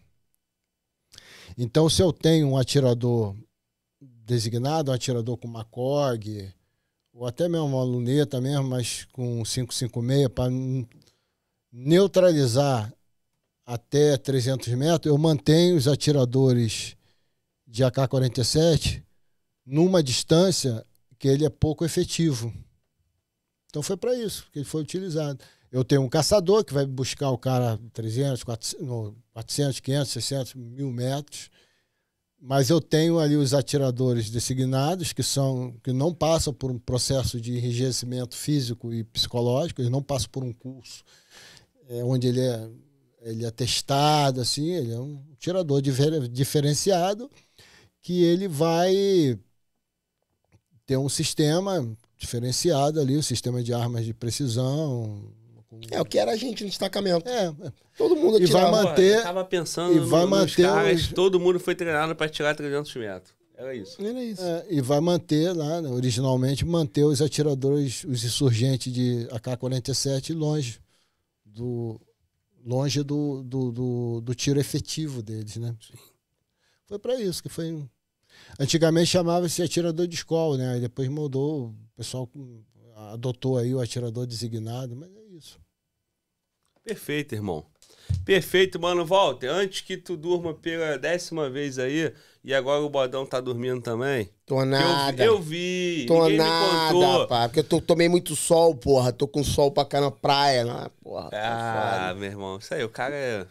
Então, se eu tenho um atirador designado, um atirador com uma COG, ou até mesmo uma luneta mesmo, mas com 556, para neutralizar até 300 metros, eu mantenho os atiradores de AK-47 numa distância que ele é pouco efetivo. Então foi para isso que ele foi utilizado. Eu tenho um caçador que vai buscar o cara 300, 400, 400 500, 600, mil metros mas eu tenho ali os atiradores designados, que são que não passam por um processo de enrijecimento físico e psicológico, eles não passam por um curso é, onde ele é, ele é testado, assim, ele é um tirador diferenciado, que ele vai ter um sistema diferenciado ali, o um sistema de armas de precisão, é, o que era a gente no destacamento. É, é. todo mundo e vai manter. Eu tava pensando e vai manter caras, os... todo mundo foi treinado para tirar 300 metros. Era isso. Era isso. É, e vai manter lá, né, originalmente, manter os atiradores, os insurgentes de AK-47 longe do longe do, do, do, do tiro efetivo deles, né? Sim. Foi para isso que foi. Antigamente chamava-se atirador de escola, né? E depois mudou, o pessoal adotou aí o atirador designado, mas é isso. Perfeito, irmão. Perfeito, mano. volta antes que tu durma pela décima vez aí, e agora o Bodão tá dormindo também. Tô nada. Eu, eu vi. Tô ninguém nada, me Pá, porque eu tô, tomei muito sol, porra. Tô com sol pra cá na praia, né? Porra, tá ah, foda. meu irmão. Isso aí, o cara é...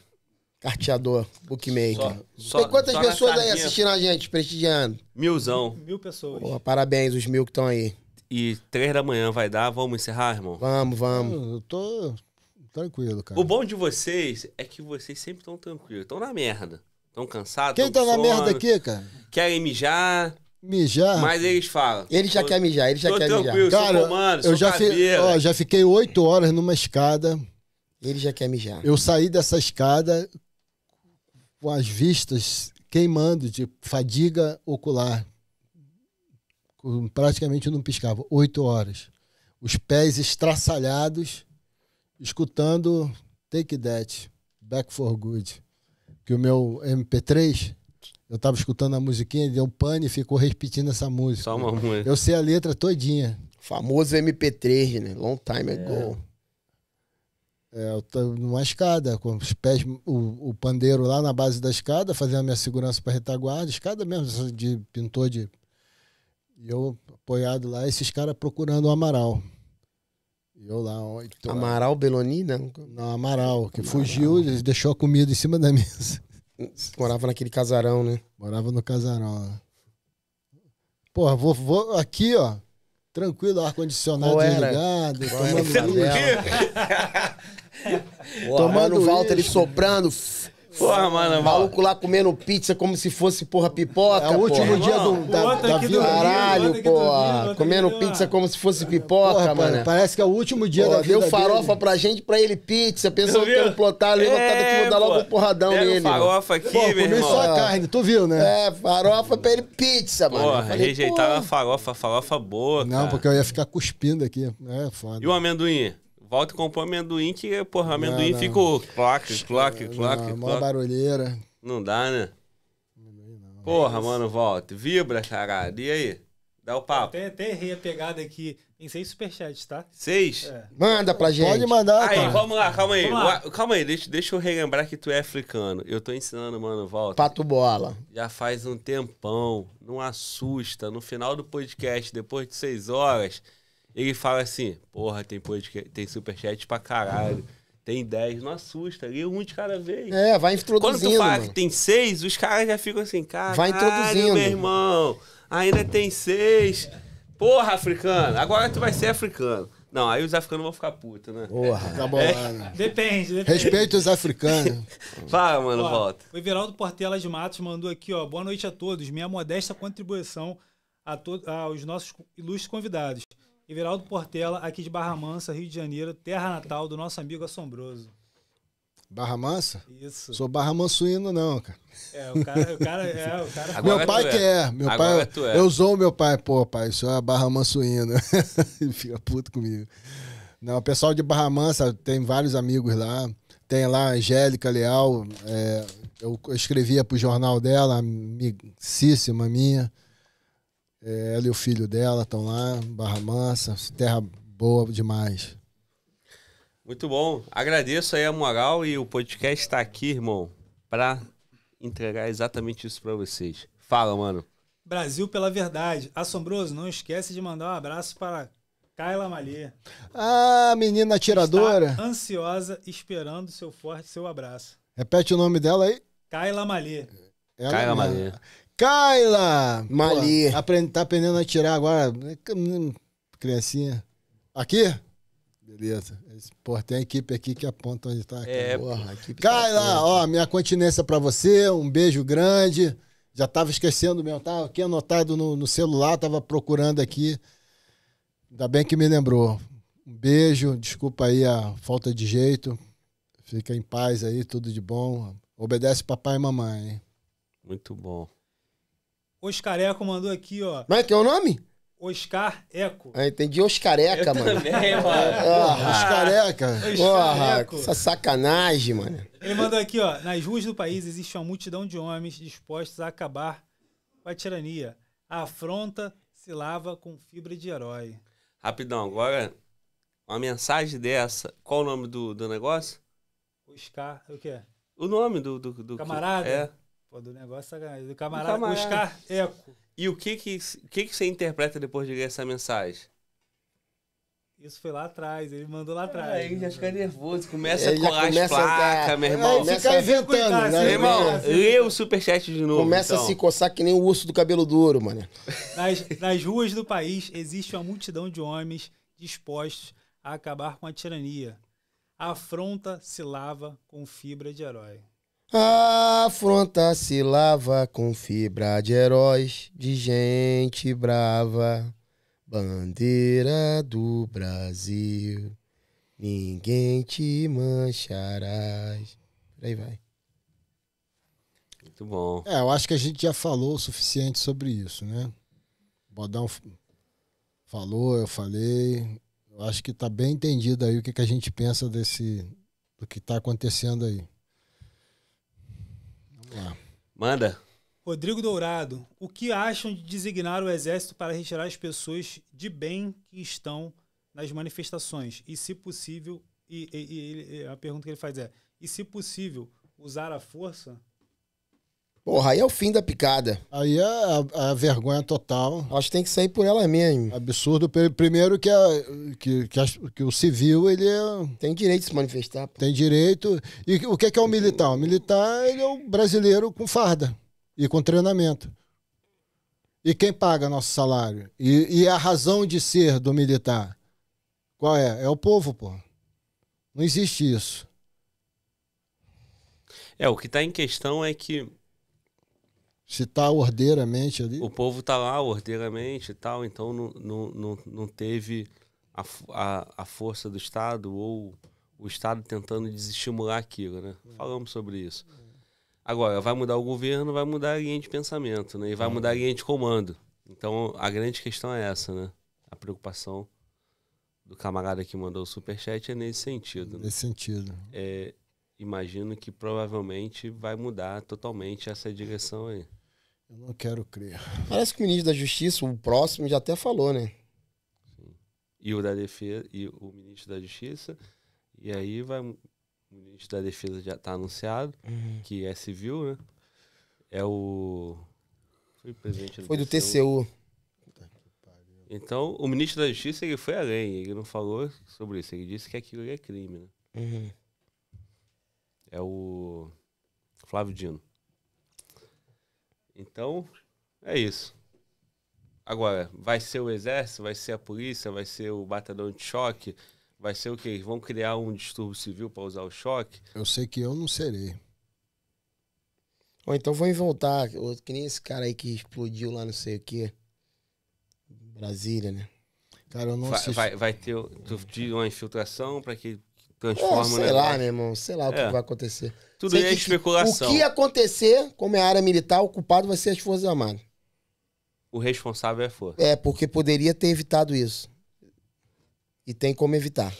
Carteador, bookmaker. Só, só, Tem quantas só pessoas aí assistindo a gente, prestigiando? Milzão. Mil pessoas. Porra, parabéns os mil que estão aí. E três da manhã vai dar, vamos encerrar, irmão? Vamos, vamos. Eu tô, tranquilo, cara. O bom de vocês é que vocês sempre estão tranquilos. Estão na merda. Estão cansados. Quem tá na sono, merda aqui, cara? Querem mijar. Mijar. Mas eles falam. Ele já tô, quer mijar, ele já quer mijar. Cara, sou humano, eu já, fi, ó, já fiquei oito horas numa escada. Ele já quer mijar. Eu saí dessa escada com as vistas queimando de fadiga ocular. Praticamente não piscava. Oito horas. Os pés estraçalhados escutando Take That, Back for Good. Que o meu MP3, eu tava escutando a musiquinha, deu pane e ficou repetindo essa música. Só uma música. Eu sei a letra todinha. Famoso MP3, né? Long time ago. É, é, eu tô numa escada, com os pés, o, o pandeiro lá na base da escada, fazendo a minha segurança para retaguarda, escada mesmo, de pintor de. E eu apoiado lá, esses caras procurando o Amaral. Eu lá. Tô... Amaral Beloni, não? Né? Não, Amaral, que Amaral. fugiu e deixou a comida em cima da mesa. Morava naquele casarão, né? Morava no casarão, né? Porra, vou, vou aqui, ó. Tranquilo, ar-condicionado desligado. Tomando, Tomando Walter, ele soprando. Porra, mano. O maluco lá comendo pizza como se fosse, porra, pipoca. É o último porra. dia do, da, da vida. Caralho, porra. Comendo pizza como se fosse pipoca, porra, mano. Parece que é o último dia porra, da vida. Deu farofa dele. pra gente, pra ele pizza. Pensou que eu plotar, levantado que aqui, é, vou dar logo um porradão Pega nele. farofa aqui, Pô, meu irmão. só carne, tu viu, né? É, farofa pra ele pizza, porra, mano. Falei, rejeitava porra, rejeitava a farofa, farofa boa. Não, porque eu ia ficar cuspindo aqui. É foda. E o amendoim? Volta e compõe amendoim, que, porra, amendoim fica clock, clock, é, é claque, barulheira. Não dá, né? É porra, mano, volta. Vibra, caralho. E aí? Dá o papo. Até, até errei a pegada aqui. Tem seis superchats, tá? Seis? É. Manda pra gente. Pode mandar, Aí, vamos lá, calma aí. Lá. Calma aí, deixa, deixa eu relembrar que tu é africano. Eu tô ensinando, mano, volta. Pato bola. Já faz um tempão. Não assusta. No final do podcast, depois de seis horas, ele fala assim: porra, tem, podcast, tem superchat pra caralho. Tem 10, não assusta, lê é um de cada vez. É, vai introduzindo. Quando tu fala mano. que tem seis, os caras já ficam assim, cara. Vai introduzindo. meu irmão, ainda tem seis. Porra, africano, agora tu vai ser africano. Não, aí os africanos vão ficar putos, né? Porra, tá bom, é. depende, depende. Respeita os africanos. Fala, mano, volta. O Everaldo Portela de Matos mandou aqui, ó. Boa noite a todos. Minha modesta contribuição a aos nossos ilustres convidados. Everaldo Portela, aqui de Barra Mansa, Rio de Janeiro, terra natal do nosso amigo Assombroso. Barra Mansa? Isso. Sou Barra Mansuíno, não, cara. É, o cara, o cara é, o cara. É meu pai é. que é. Meu Agora pai, é tu é. Eu sou meu pai, pô, pai, Sou é Barra Mansuíno. Ele fica puto comigo. Não, o pessoal de Barra Mansa tem vários amigos lá. Tem lá a Angélica Leal. É, eu escrevia pro jornal dela, amicíssima minha. É, ela e o filho dela estão lá, Barra Mansa, terra boa demais. Muito bom. Agradeço aí a moral e o podcast está aqui, irmão, para entregar exatamente isso para vocês. Fala, mano. Brasil pela verdade. Assombroso, não esquece de mandar um abraço para Kayla Malê. Ah, menina atiradora. Está ansiosa, esperando seu forte, seu abraço. Repete o nome dela aí. Kayla Malê. Ela Kayla Malê. Kyla! Mali. Aprend, tá aprendendo a tirar agora. Né, né, criancinha. Aqui? Beleza. Porra, tem a equipe aqui que aponta onde tá. É, porra, equipe Kyla, tá ó, minha continência pra você. Um beijo grande. Já tava esquecendo mesmo. Tava aqui anotado no, no celular, tava procurando aqui. Ainda bem que me lembrou. Um beijo, desculpa aí a falta de jeito. Fica em paz aí, tudo de bom. Obedece papai e mamãe. Hein? Muito bom. Oscar Eco mandou aqui, ó. Mas é que é o nome? Oscar Eco. Ah, entendi Oscareca, mano. Também, ah, Oscareca. Ah, Porra, essa sacanagem, mano. Ele mandou aqui, ó. Nas ruas do país existe uma multidão de homens dispostos a acabar com a tirania. A afronta se lava com fibra de herói. Rapidão, agora, uma mensagem dessa. Qual o nome do, do negócio? Oscar, o que é? O nome do. do, do Camarada? É do negócio é Do camarada, do camarada. Oscar Eco. E o que que, que que você interpreta depois de ler essa mensagem? Isso foi lá atrás, ele mandou lá ah, atrás. aí já fica nervoso, começa a colar começa as placas, meu irmão. fica inventando, né? Meu irmão, lê o superchat de novo. Começa então. a se coçar que nem o urso do cabelo duro, mano. Nas, nas ruas do país existe uma multidão de homens dispostos a acabar com a tirania. A afronta se lava com fibra de herói. A afronta se lava com fibra de heróis, de gente brava, bandeira do Brasil. Ninguém te mancharás. Por aí vai. Muito bom. É, eu acho que a gente já falou o suficiente sobre isso, né? Bodão falou, eu falei. Eu acho que tá bem entendido aí o que, que a gente pensa desse do que tá acontecendo aí. Vamos lá. Manda. Rodrigo Dourado, o que acham de designar o exército para retirar as pessoas de bem que estão nas manifestações? E se possível, e, e, e a pergunta que ele faz é: e se possível, usar a força? Porra, aí é o fim da picada. Aí é a, a vergonha total. Acho que tem que sair por ela mesmo. Absurdo. Primeiro que, a, que, que, a, que o civil, ele é... Tem direito de se manifestar. Pô. Tem direito. E o que é, que é o militar? O militar, ele é um brasileiro com farda e com treinamento. E quem paga nosso salário? E, e a razão de ser do militar? Qual é? É o povo, pô. Não existe isso. É, o que está em questão é que se está ordeiramente ali. O povo está lá ordeiramente e tal, então não, não, não, não teve a, a, a, força do Estado ou o Estado tentando desestimular aquilo, né? É. Falamos sobre isso. Agora, vai mudar o governo, vai mudar a linha de pensamento, né? E vai é. mudar a linha de comando. Então, a grande questão é essa, né? A preocupação do camarada que mandou o superchat é nesse sentido. Né? Nesse sentido. É, imagino que provavelmente vai mudar totalmente essa direção aí. Eu não quero crer. Parece que o ministro da Justiça, o próximo, já até falou, né? Sim. E o da Defesa, e o ministro da Justiça, e aí vai. O ministro da Defesa já está anunciado, uhum. que é civil, né? É o. Foi, presidente do, foi do TCU. TCU. Então, o ministro da Justiça ele foi além, ele não falou sobre isso, ele disse que aquilo é crime, né? Uhum. É o Flávio Dino. Então, é isso. Agora, vai ser o exército, vai ser a polícia, vai ser o batalhão de choque, vai ser o quê? vão criar um distúrbio civil para usar o choque? Eu sei que eu não serei. Ou então vão voltar, que nem esse cara aí que explodiu lá não sei o quê. Brasília, né? Cara, eu não vai, sei. Vai, vai ter tu, uma infiltração para que transforma. Oh, né, sei né? lá, meu irmão. Sei lá o que é. vai acontecer. Tudo sei é que, especulação. O que acontecer, como é a área militar, o culpado vai ser as Forças Armadas. O responsável é a Força. É, porque poderia ter evitado isso. E tem como evitar.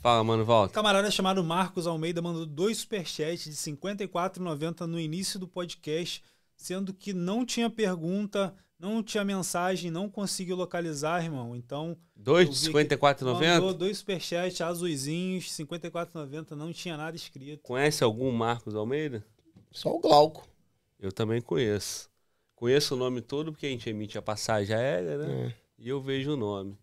Fala, mano, volta. camarada chamado Marcos Almeida mandou dois superchats de R$ 54,90 no início do podcast, sendo que não tinha pergunta não tinha mensagem, não consegui localizar, irmão. Então. Dois de 54,90? Dois superchats azuizinhos, 54,90, não tinha nada escrito. Conhece algum Marcos Almeida? Só o Glauco. Eu também conheço. Conheço o nome todo, porque a gente emite a passagem aérea, né? É. E eu vejo o nome.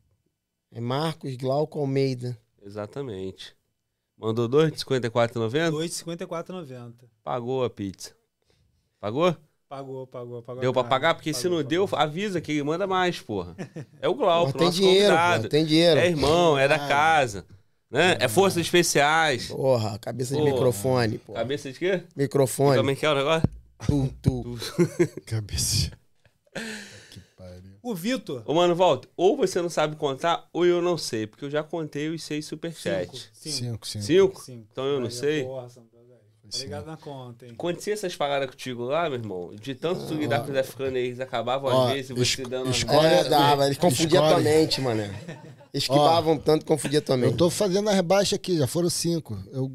É Marcos Glauco Almeida. Exatamente. Mandou dois de 54,90? Dois de 54,90. Pagou a pizza. Pagou? Pagou, pagou, pagou. Deu pra cara. pagar? Porque pagou, se não pagou. deu, avisa que manda mais, porra. É o Glauco, tem nosso dinheiro, convidado. Pô, tem dinheiro. É irmão, é da ah. casa. Né? É forças especiais. Porra, cabeça de microfone, porra. Cabeça de quê? Microfone. Eu também quer é o negócio? Tu, tu. tu. cabeça. que pariu. O Vitor. Ô, mano, volta. Ou você não sabe contar, ou eu não sei. Porque eu já contei os seis superchats. Cinco. Cinco. Cinco? cinco. cinco? cinco. Então eu não é sei. Porra, Obrigado tá na conta, hein? Acontecia essas paradas contigo lá, meu irmão? De tanto tu lidar ah. com os africanos, eles acabavam às vezes você dando... Escolha, é, dava, eles confundiam tua mente, mano. Esquivavam tanto, confundiam tua mente. Eu tô fazendo as baixas aqui, já foram cinco. Eu...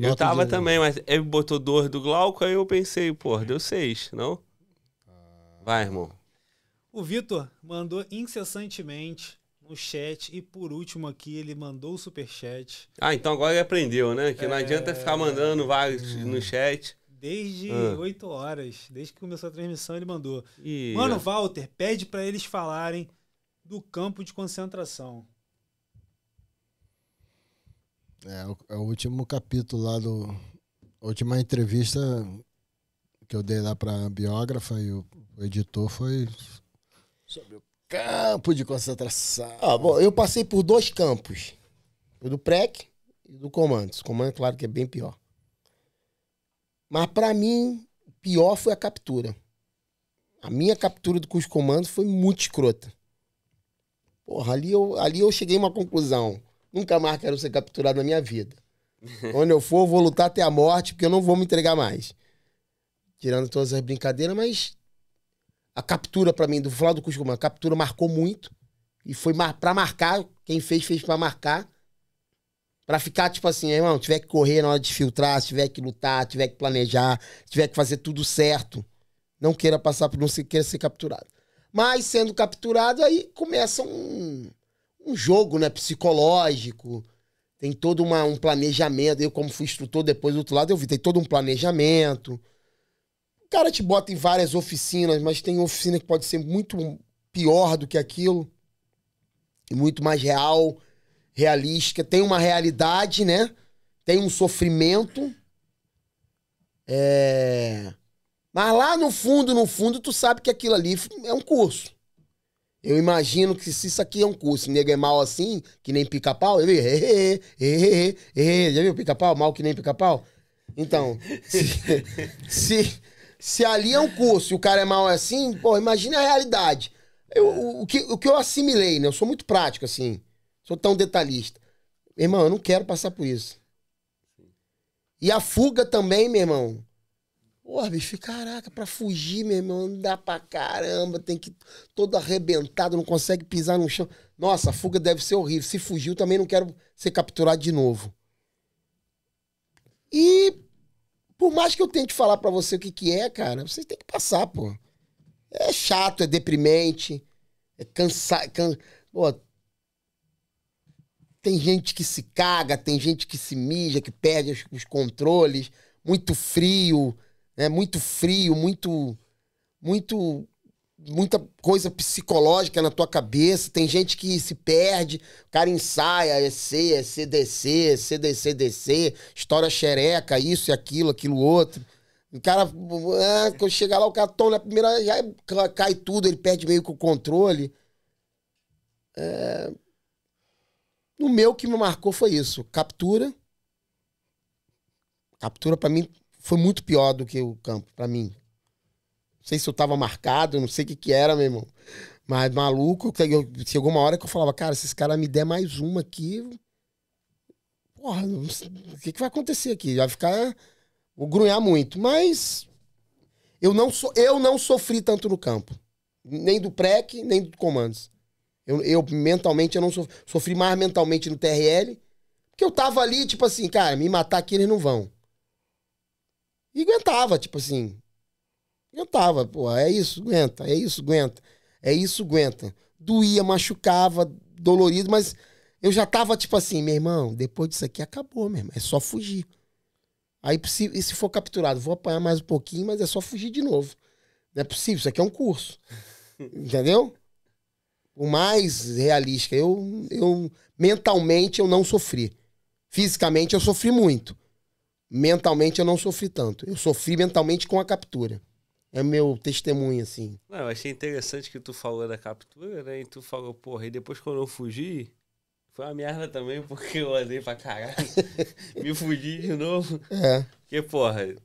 eu tava de... também, mas ele botou dois do Glauco, aí eu pensei, pô, deu seis, não? Ah. Vai, irmão. O Vitor mandou incessantemente no chat. E por último aqui, ele mandou o superchat. Ah, então agora ele aprendeu, né? Que não adianta ficar é. mandando vários hum. no chat. Desde ah. 8 horas, desde que começou a transmissão, ele mandou. E... Mano, Walter, pede para eles falarem do campo de concentração. É, o, é o último capítulo lá do. A última entrevista que eu dei lá para a biógrafa e o, o editor foi sobre o campo de concentração. Ah, bom, eu passei por dois campos. O do PREC e do Comandos. O comando, claro que é bem pior. Mas para mim, pior foi a captura. A minha captura do curso comando foi muito escrota. Porra, ali eu, ali eu cheguei a uma conclusão. Nunca mais quero ser capturado na minha vida. Onde eu for, eu vou lutar até a morte, porque eu não vou me entregar mais. Tirando todas as brincadeiras, mas a captura, para mim, do Flávio Cusco, a captura marcou muito. E foi mar para marcar. Quem fez, fez para marcar. para ficar, tipo assim, irmão, tiver que correr na hora de filtrar, tiver que lutar, tiver que planejar, tiver que fazer tudo certo. Não queira passar por. Não se queira ser capturado. Mas sendo capturado, aí começa um, um jogo né, psicológico. Tem todo uma, um planejamento. Eu, como fui instrutor depois do outro lado, eu vi, tem todo um planejamento. O cara te bota em várias oficinas, mas tem oficina que pode ser muito pior do que aquilo. E muito mais real, realística. Tem uma realidade, né? Tem um sofrimento. É... Mas lá no fundo, no fundo, tu sabe que aquilo ali é um curso. Eu imagino que se isso aqui é um curso, nego é mal assim, que nem pica-pau, ele eh, eh, eh, já viu pica-pau? Mal que nem pica-pau? Então, se, se, se ali é um curso e o cara é mal assim, pô, imagina a realidade. Eu, é. o, o, que, o que eu assimilei, né? Eu sou muito prático, assim. Sou tão detalhista. Meu irmão, eu não quero passar por isso. E a fuga também, meu irmão. Porra, bicho, caraca, pra fugir, meu irmão, Não dá pra caramba, tem que todo arrebentado, não consegue pisar no chão. Nossa, a fuga deve ser horrível. Se fugiu, também não quero ser capturado de novo. E por mais que eu tente falar para você o que, que é, cara, você tem que passar, pô. É chato, é deprimente, é cansado. Can... tem gente que se caga, tem gente que se mija, que perde os, os controles. Muito frio, né? Muito frio, muito. Muito muita coisa psicológica na tua cabeça. Tem gente que se perde, o cara ensaia, é C, é CDC, é CDC, DC, história xereca, isso e aquilo, aquilo outro. O cara, ah, quando chega lá, o cara toma na primeira, já cai tudo, ele perde meio que o controle. É... No meu, o que me marcou foi isso: captura. Captura, para mim, foi muito pior do que o campo, para mim sei se eu tava marcado, não sei o que que era, meu irmão. Mas maluco, eu, chegou uma hora que eu falava, cara, se esse cara me der mais uma aqui, porra, o que, que vai acontecer aqui? Vai ficar. Vou grunhar muito. Mas eu não, so, eu não sofri tanto no campo. Nem do PREC, nem do comandos. Eu, eu mentalmente eu não sofri, sofri mais mentalmente no TRL. Porque eu tava ali, tipo assim, cara, me matar aqui eles não vão. E aguentava, tipo assim. Aguentava, pô, é isso, aguenta, é isso, aguenta, é isso, aguenta. Doía, machucava, dolorido, mas eu já tava tipo assim, meu irmão, depois disso aqui acabou, meu irmão, é só fugir. Aí se, se for capturado, vou apanhar mais um pouquinho, mas é só fugir de novo. Não é possível, isso aqui é um curso. Entendeu? O mais realista, eu, eu mentalmente eu não sofri. Fisicamente eu sofri muito. Mentalmente eu não sofri tanto. Eu sofri mentalmente com a captura é meu testemunho, assim. Não, eu achei interessante que tu falou da captura, né? E tu falou, porra, e depois quando eu fugi, foi uma merda também, porque eu olhei pra caralho. Me fugi de novo. É. Porque, porra,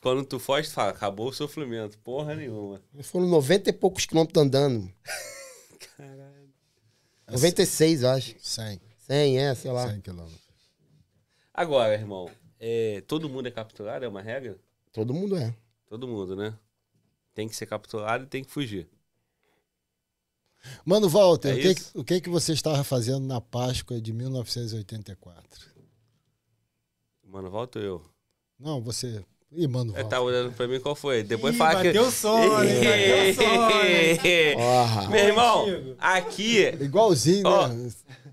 quando tu foge, tu fala, acabou o sofrimento. Porra nenhuma. Foram 90 e poucos quilômetros andando. caralho. 96, eu acho. 100. 100, é, sei lá. 100 quilômetros. Agora, irmão, é, todo mundo é capturado? É uma regra? Todo mundo é. Todo mundo, né? Tem que ser capturado e tem que fugir. Mano Walter, é o, que, é o, que, é que você estava fazendo na Páscoa de 1984? Mano Walter eu? Não, você. Ih, mano, Walter. Tá olhando para mim qual foi. Depois Ih, fala bateu que. Bateu sono, bateu sono. Meu irmão, aqui. Igualzinho, ó, né?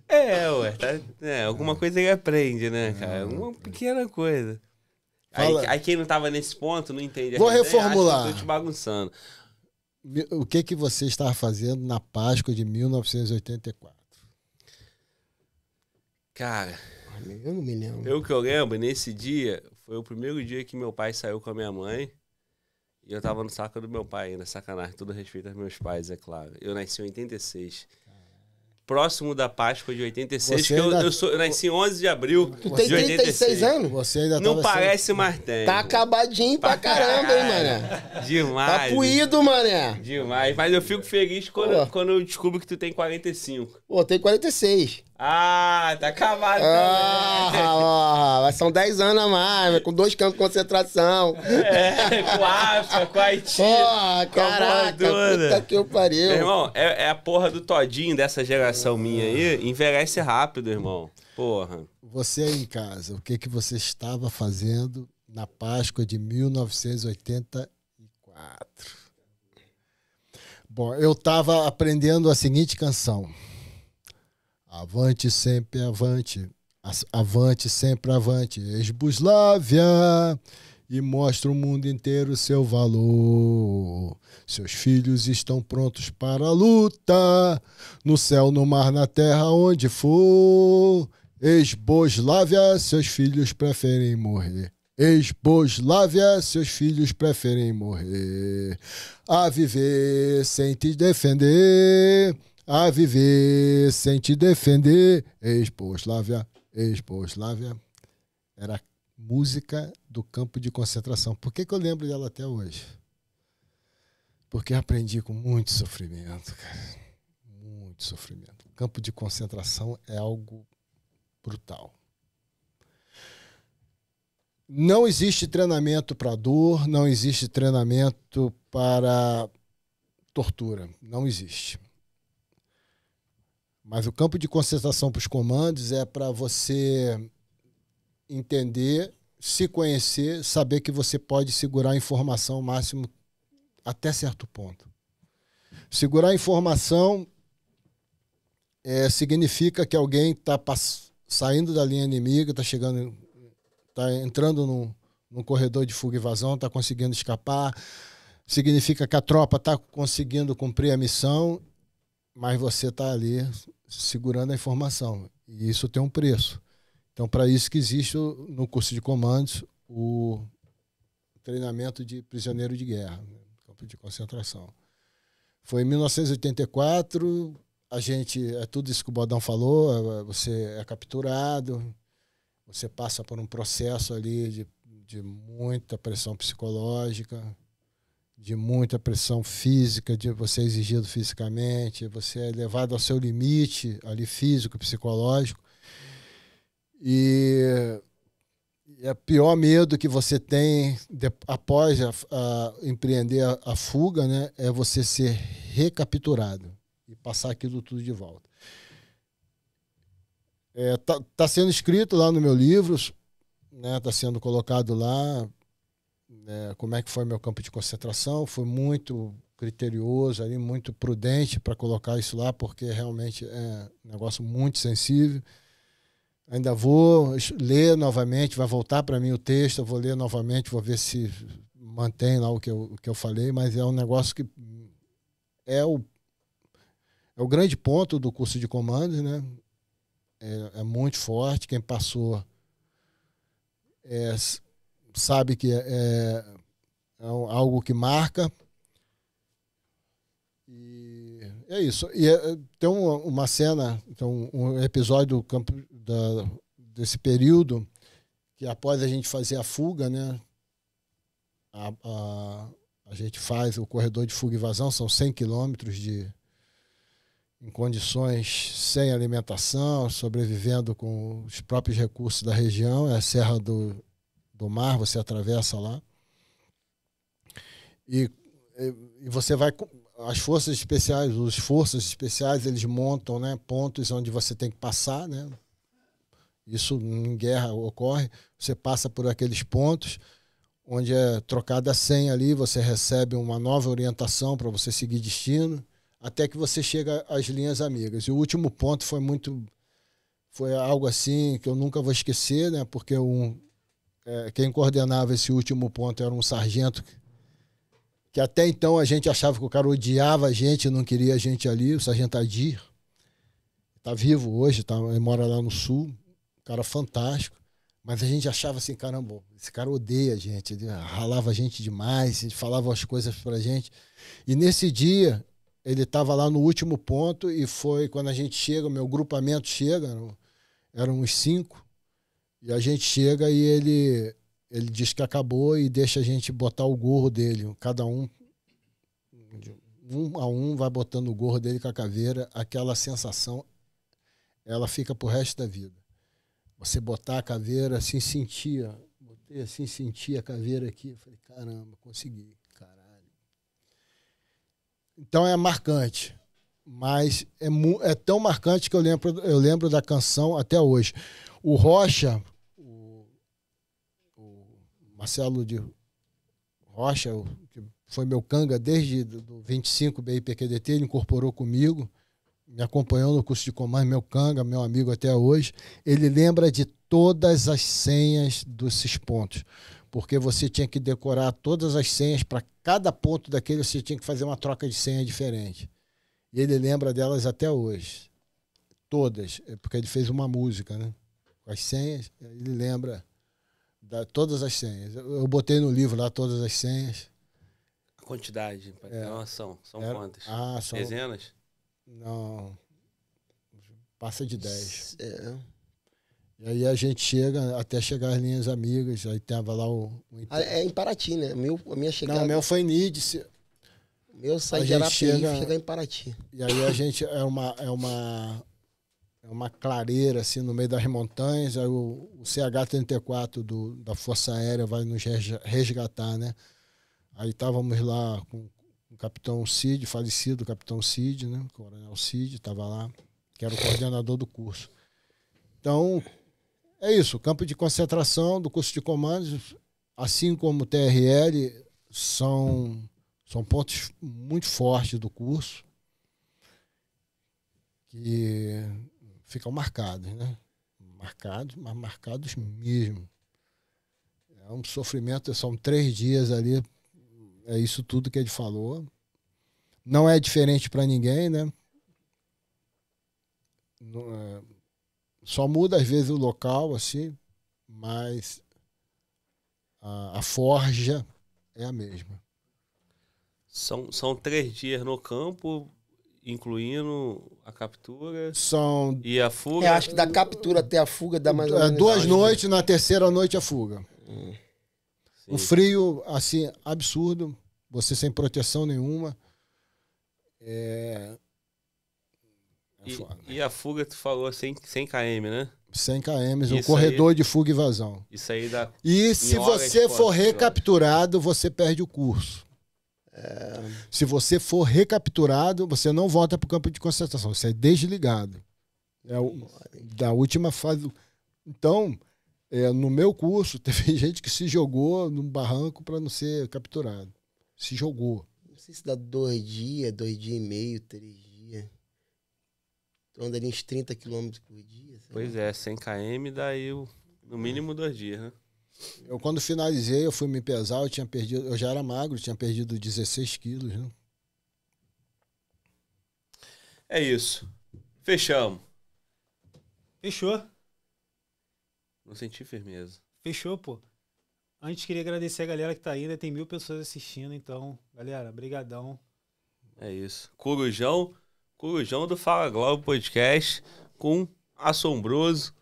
É, ué. Tá, é, alguma coisa ele aprende, né, cara? uma pequena coisa. Fala. Aí, aí quem não tava nesse ponto não entende. Vou reformular. Eu tô te bagunçando. O que que você estava fazendo na Páscoa de 1984? Cara, eu não me lembro. Eu que eu lembro, nesse dia, foi o primeiro dia que meu pai saiu com a minha mãe. E eu tava no saco do meu pai ainda, sacanagem. tudo respeito aos meus pais, é claro. Eu nasci em 86 próximo da Páscoa de 86, você que ainda... eu, sou, eu nasci 11 de abril tu tem de 86. 36 anos? Você ainda Não parece, ser... mas Tá acabadinho pra, pra caramba, hein, mané? Demais. Tá puído, mané. Demais. Mas eu fico feliz quando, quando eu descubro que tu tem 45. Pô, tem 46. Ah, tá acabado ah, também. Ó, são 10 anos a mais, com dois campos de concentração. É, com a África, com a Haiti. Oh, caraca, puta que eu pariu. Meu irmão, é, é, a porra do todinho dessa geração minha aí, envelhece rápido, irmão. Porra. Você aí em casa, o que, que você estava fazendo na Páscoa de 1984? Bom, eu estava aprendendo a seguinte canção. Avante sempre, avante. Avante sempre, avante. Esbuslávia! E mostra o mundo inteiro seu valor. Seus filhos estão prontos para a luta. No céu, no mar, na terra, onde for. Esboslávia, seus filhos preferem morrer. Esboslávia, seus filhos preferem morrer a viver sem te defender a viver sem te defender. ex Exposlávia. Era música do campo de concentração. Por que, que eu lembro dela até hoje? Porque aprendi com muito sofrimento, cara. Muito sofrimento. O campo de concentração é algo brutal. Não existe treinamento para dor, não existe treinamento para tortura. Não existe. Mas o campo de concentração para os comandos é para você entender, se conhecer, saber que você pode segurar a informação máximo até certo ponto. Segurar a informação é, significa que alguém está saindo da linha inimiga, está chegando, está entrando num, num corredor de fuga e vazão, está conseguindo escapar. Significa que a tropa está conseguindo cumprir a missão, mas você está ali segurando a informação. E isso tem um preço. Então, para isso que existe no curso de comandos o treinamento de prisioneiro de guerra, né? campo de concentração. Foi em 1984, a gente, é tudo isso que o Bodão falou, é, é, você é capturado, você passa por um processo ali de, de muita pressão psicológica, de muita pressão física, de você é exigido fisicamente, você é levado ao seu limite ali físico, psicológico. E é o pior medo que você tem de, após a, a, empreender a, a fuga, né, é você ser recapturado e passar aquilo tudo de volta. Está é, tá, tá sendo escrito lá no meu livro, está né, tá sendo colocado lá é, como é que foi meu campo de concentração. Fui muito criterioso ali, muito prudente para colocar isso lá, porque realmente é um negócio muito sensível. Ainda vou ler novamente, vai voltar para mim o texto, eu vou ler novamente, vou ver se mantém lá o que, eu, o que eu falei, mas é um negócio que é o, é o grande ponto do curso de comandos, né? É, é muito forte, quem passou é, sabe que é, é, é algo que marca. E é isso. E é, é tem uma cena, então, um episódio do campo da, desse período que após a gente fazer a fuga, né? A, a, a gente faz o corredor de fuga e vazão, são 100 quilômetros de em condições sem alimentação, sobrevivendo com os próprios recursos da região, é a Serra do do mar, você atravessa lá. E, e você vai as forças especiais, os forças especiais, eles montam, né, pontos onde você tem que passar, né? Isso em guerra ocorre, você passa por aqueles pontos onde é trocada a senha ali, você recebe uma nova orientação para você seguir destino, até que você chega às linhas amigas. E o último ponto foi muito foi algo assim que eu nunca vou esquecer, né? Porque um, é, quem coordenava esse último ponto era um sargento que até então a gente achava que o cara odiava a gente, não queria a gente ali, o sargento Adir. Tá vivo hoje, tá, ele mora lá no sul, um cara fantástico. Mas a gente achava assim, caramba, esse cara odeia a gente, ele ralava a gente demais, ele falava as coisas pra gente. E nesse dia, ele estava lá no último ponto e foi quando a gente chega, o meu grupamento chega, eram uns cinco, e a gente chega e ele, ele diz que acabou e deixa a gente botar o gorro dele. Cada um, um a um, vai botando o gorro dele com a caveira. Aquela sensação, ela fica pro resto da vida. Você botar a caveira, assim sentia. Botei assim, sentia a caveira aqui. Eu falei, caramba, consegui. Caralho. Então é marcante mas é, é, tão marcante que eu lembro, eu lembro da canção até hoje. O Rocha, Marcelo de Rocha, que foi meu canga desde do 25 BIPQDT, ele incorporou comigo, me acompanhou no curso de comando, meu canga, meu amigo até hoje. Ele lembra de todas as senhas desses pontos, porque você tinha que decorar todas as senhas para cada ponto daquele, você tinha que fazer uma troca de senha diferente. E ele lembra delas até hoje. Todas, é porque ele fez uma música, né? Com as senhas, ele lembra Tá, todas as senhas. Eu, eu, botei no livro lá todas as senhas. A quantidade? É. Não, são. São quantas? Ah, são. Dezenas? Não. Passa de 10. É. E aí a gente chega até chegar as linhas amigas, aí tava lá o. o... Ah, é em Paraty, né? Meu, a minha chegada. Não, o meu foi Nídice. Meu sai de Arapi chega... em Paraty. E aí a gente é uma, é uma é uma clareira assim no meio das montanhas. Aí o, o CH-34 da Força Aérea vai nos resgatar, né? Aí estávamos lá com o capitão Cid, falecido o capitão Cid, né? O coronel Cid estava lá, que era o coordenador do curso. Então, é isso. Campo de concentração do curso de comandos, assim como o TRL, são, são pontos muito fortes do curso. Que ficam marcados, né? Marcados, mas marcados mesmo. É um sofrimento, são três dias ali, é isso tudo que ele falou. Não é diferente para ninguém, né? É, só muda às vezes o local, assim, mas a, a forja é a mesma. São, são três dias no campo, incluindo a captura são e a fuga. Eu é, acho que da captura até a fuga dá mais ou é, menos. duas noites, na terceira noite a fuga. Hum. Um frio assim absurdo, você sem proteção nenhuma. É... é e, né? e, a fuga, tu falou 100, sem km, né? 100 km, um corredor aí, de fuga e vazão. Isso aí dá. E se você for recapturado, você perde o curso. Se você for recapturado, você não volta para o campo de concentração, você é desligado. É o, da última fase. Então, é, no meu curso, teve gente que se jogou num barranco para não ser capturado. Se jogou. Não sei se dá dois dias, dois dias e meio, três dias. Tu anda uns 30 quilômetros por dia. Pois é, 100 km, daí no mínimo dois dias, né? Eu, quando finalizei, eu fui me pesar, eu tinha perdido, eu já era magro, tinha perdido 16 quilos, né? É isso. Fechamos. Fechou. Não senti firmeza. Fechou, pô. Antes queria agradecer a galera que tá ainda Tem mil pessoas assistindo, então, galera, brigadão. É isso. Corujão, Corujão do Fala Globo Podcast com Assombroso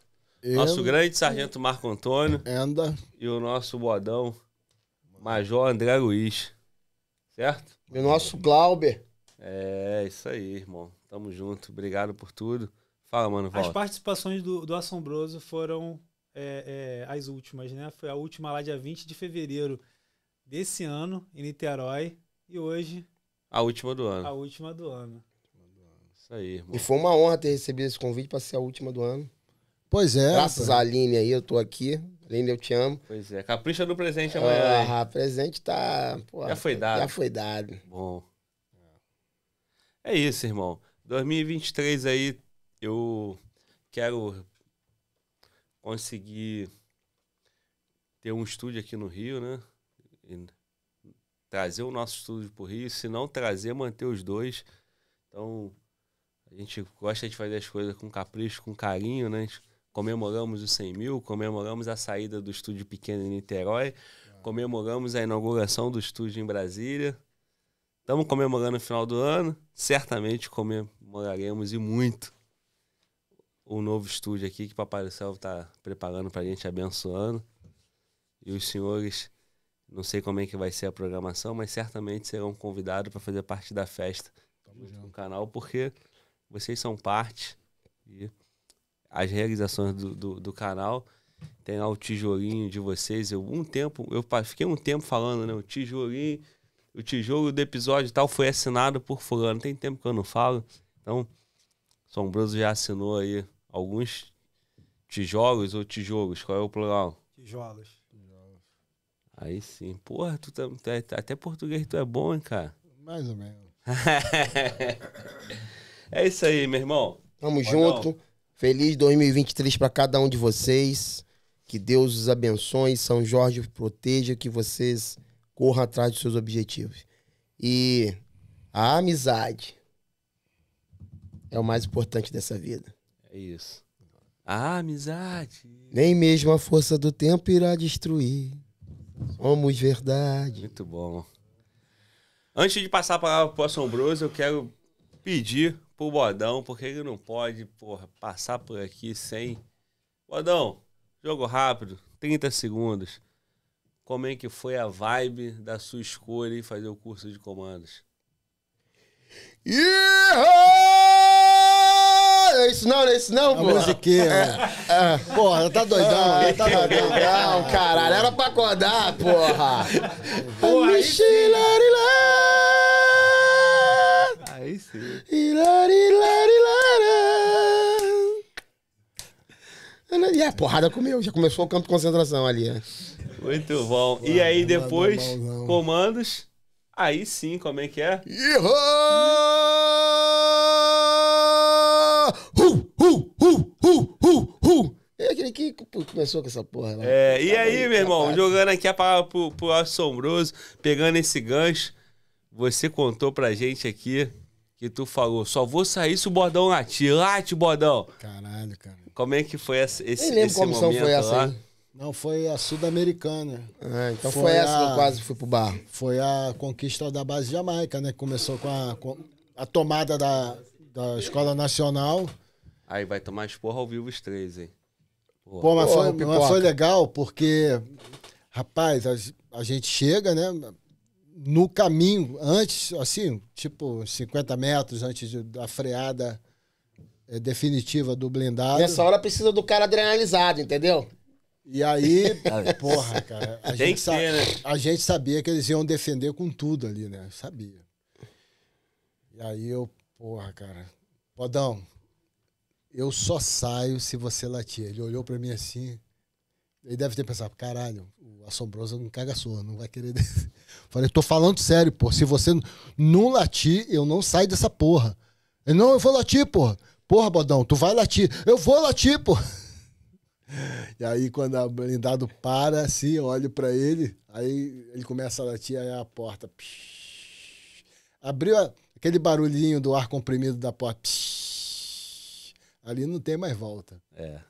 nosso grande sargento Marco Antônio. Enda. E o nosso bodão, Major André Luiz. Certo? E o nosso Glauber. É, isso aí, irmão. Tamo junto. Obrigado por tudo. Fala, mano. Volta. As participações do, do Assombroso foram é, é, as últimas, né? Foi a última lá dia 20 de fevereiro desse ano, em Niterói. E hoje. A última do ano. A última do ano. Isso aí, irmão. E foi uma honra ter recebido esse convite para ser a última do ano. Pois é. Graças a Aline aí, eu tô aqui. Aline, eu te amo. Pois é. Capricha do presente amanhã. Ah, presente tá. Pô, já foi dado. Já foi dado. Bom. É isso, irmão. 2023 aí, eu quero conseguir ter um estúdio aqui no Rio, né? E trazer o nosso estúdio pro Rio, se não trazer, manter os dois. Então, a gente gosta de fazer as coisas com capricho, com carinho, né? A gente comemoramos os 100 mil, comemoramos a saída do estúdio pequeno em Niterói, ah. comemoramos a inauguração do estúdio em Brasília. Estamos comemorando o final do ano, certamente comemoraremos e muito o novo estúdio aqui que o Papai do Céu está preparando para a gente, abençoando. E os senhores, não sei como é que vai ser a programação, mas certamente serão convidados para fazer parte da festa Tamo junto com o canal, porque vocês são parte. E as realizações do, do, do canal. Tem lá o tijolinho de vocês. Eu, um tempo, eu fiquei um tempo falando, né? O tijolinho, o tijolo do episódio tal foi assinado por fulano. Tem tempo que eu não falo. Então, Sombroso já assinou aí alguns tijolos ou tijolos. Qual é o plural? Tijolos. Aí sim. Porra, tu tá, tá, tá até português tu é bom, hein, cara? Mais ou menos. é isso aí, meu irmão. Tamo junto. Não. Feliz 2023 para cada um de vocês. Que Deus os abençoe, São Jorge proteja, que vocês corram atrás dos seus objetivos. E a amizade é o mais importante dessa vida. É isso. A amizade. Nem mesmo a força do tempo irá destruir. Somos verdade. Muito bom. Antes de passar a palavra para o Assombroso, eu quero pedir pro Bodão, porque ele não pode, porra, passar por aqui sem. Bodão, jogo rápido, 30 segundos. Como é que foi a vibe da sua escolha em fazer o curso de comandos? É isso não, não é isso não, pô. Né? É É, é. Porra, tá doidão, é, tá doidão, caralho. Era pra acordar, porra. Porra, aí... Nem sei. E a porrada comeu, já começou o campo de concentração ali. Né? Muito bom. E aí depois, comandos. Aí sim, como é que é? Uh, É aquele que começou com essa porra. Lá. É, e aí, meu irmão, parte. jogando aqui a palavra pro, pro assombroso, pegando esse gancho, você contou pra gente aqui que tu falou, só vou sair se o bordão latir. Late, bordão! Caralho, cara. Como é que foi esse, esse, Nem lembro qual foi essa aí. Não, foi a sud americana É, ah, então foi, foi essa a... que eu quase fui pro bar. Foi a conquista da base Jamaica, né? Que começou com a, com a tomada da, da Escola Nacional. Aí vai tomar esporra ao vivo os três, hein? Pô, Pô mas, foi, mas foi legal porque, rapaz, a, a gente chega, né? no caminho, antes, assim, tipo 50 metros antes da freada eh, definitiva do blindado. Nessa hora precisa do cara adrenalizado, entendeu? E aí, tá porra, cara, a gente, sa- ter, né? a gente sabia que eles iam defender com tudo ali, né? Sabia. E aí eu, porra, cara, Podão, eu só saio se você latir. Ele olhou para mim assim. Ele deve ter pensado, caralho, assombroso não caga sua, não vai querer. Falei, tô falando sério, pô. Se você não latir, eu não saio dessa porra. Ele, não, eu vou latir, pô. Porra, Bodão, tu vai latir. Eu vou latir, pô. E aí, quando o blindado para, assim, eu olho pra ele, aí ele começa a latir, aí a porta. pish. abriu a, aquele barulhinho do ar comprimido da porta. pish. ali não tem mais volta. É.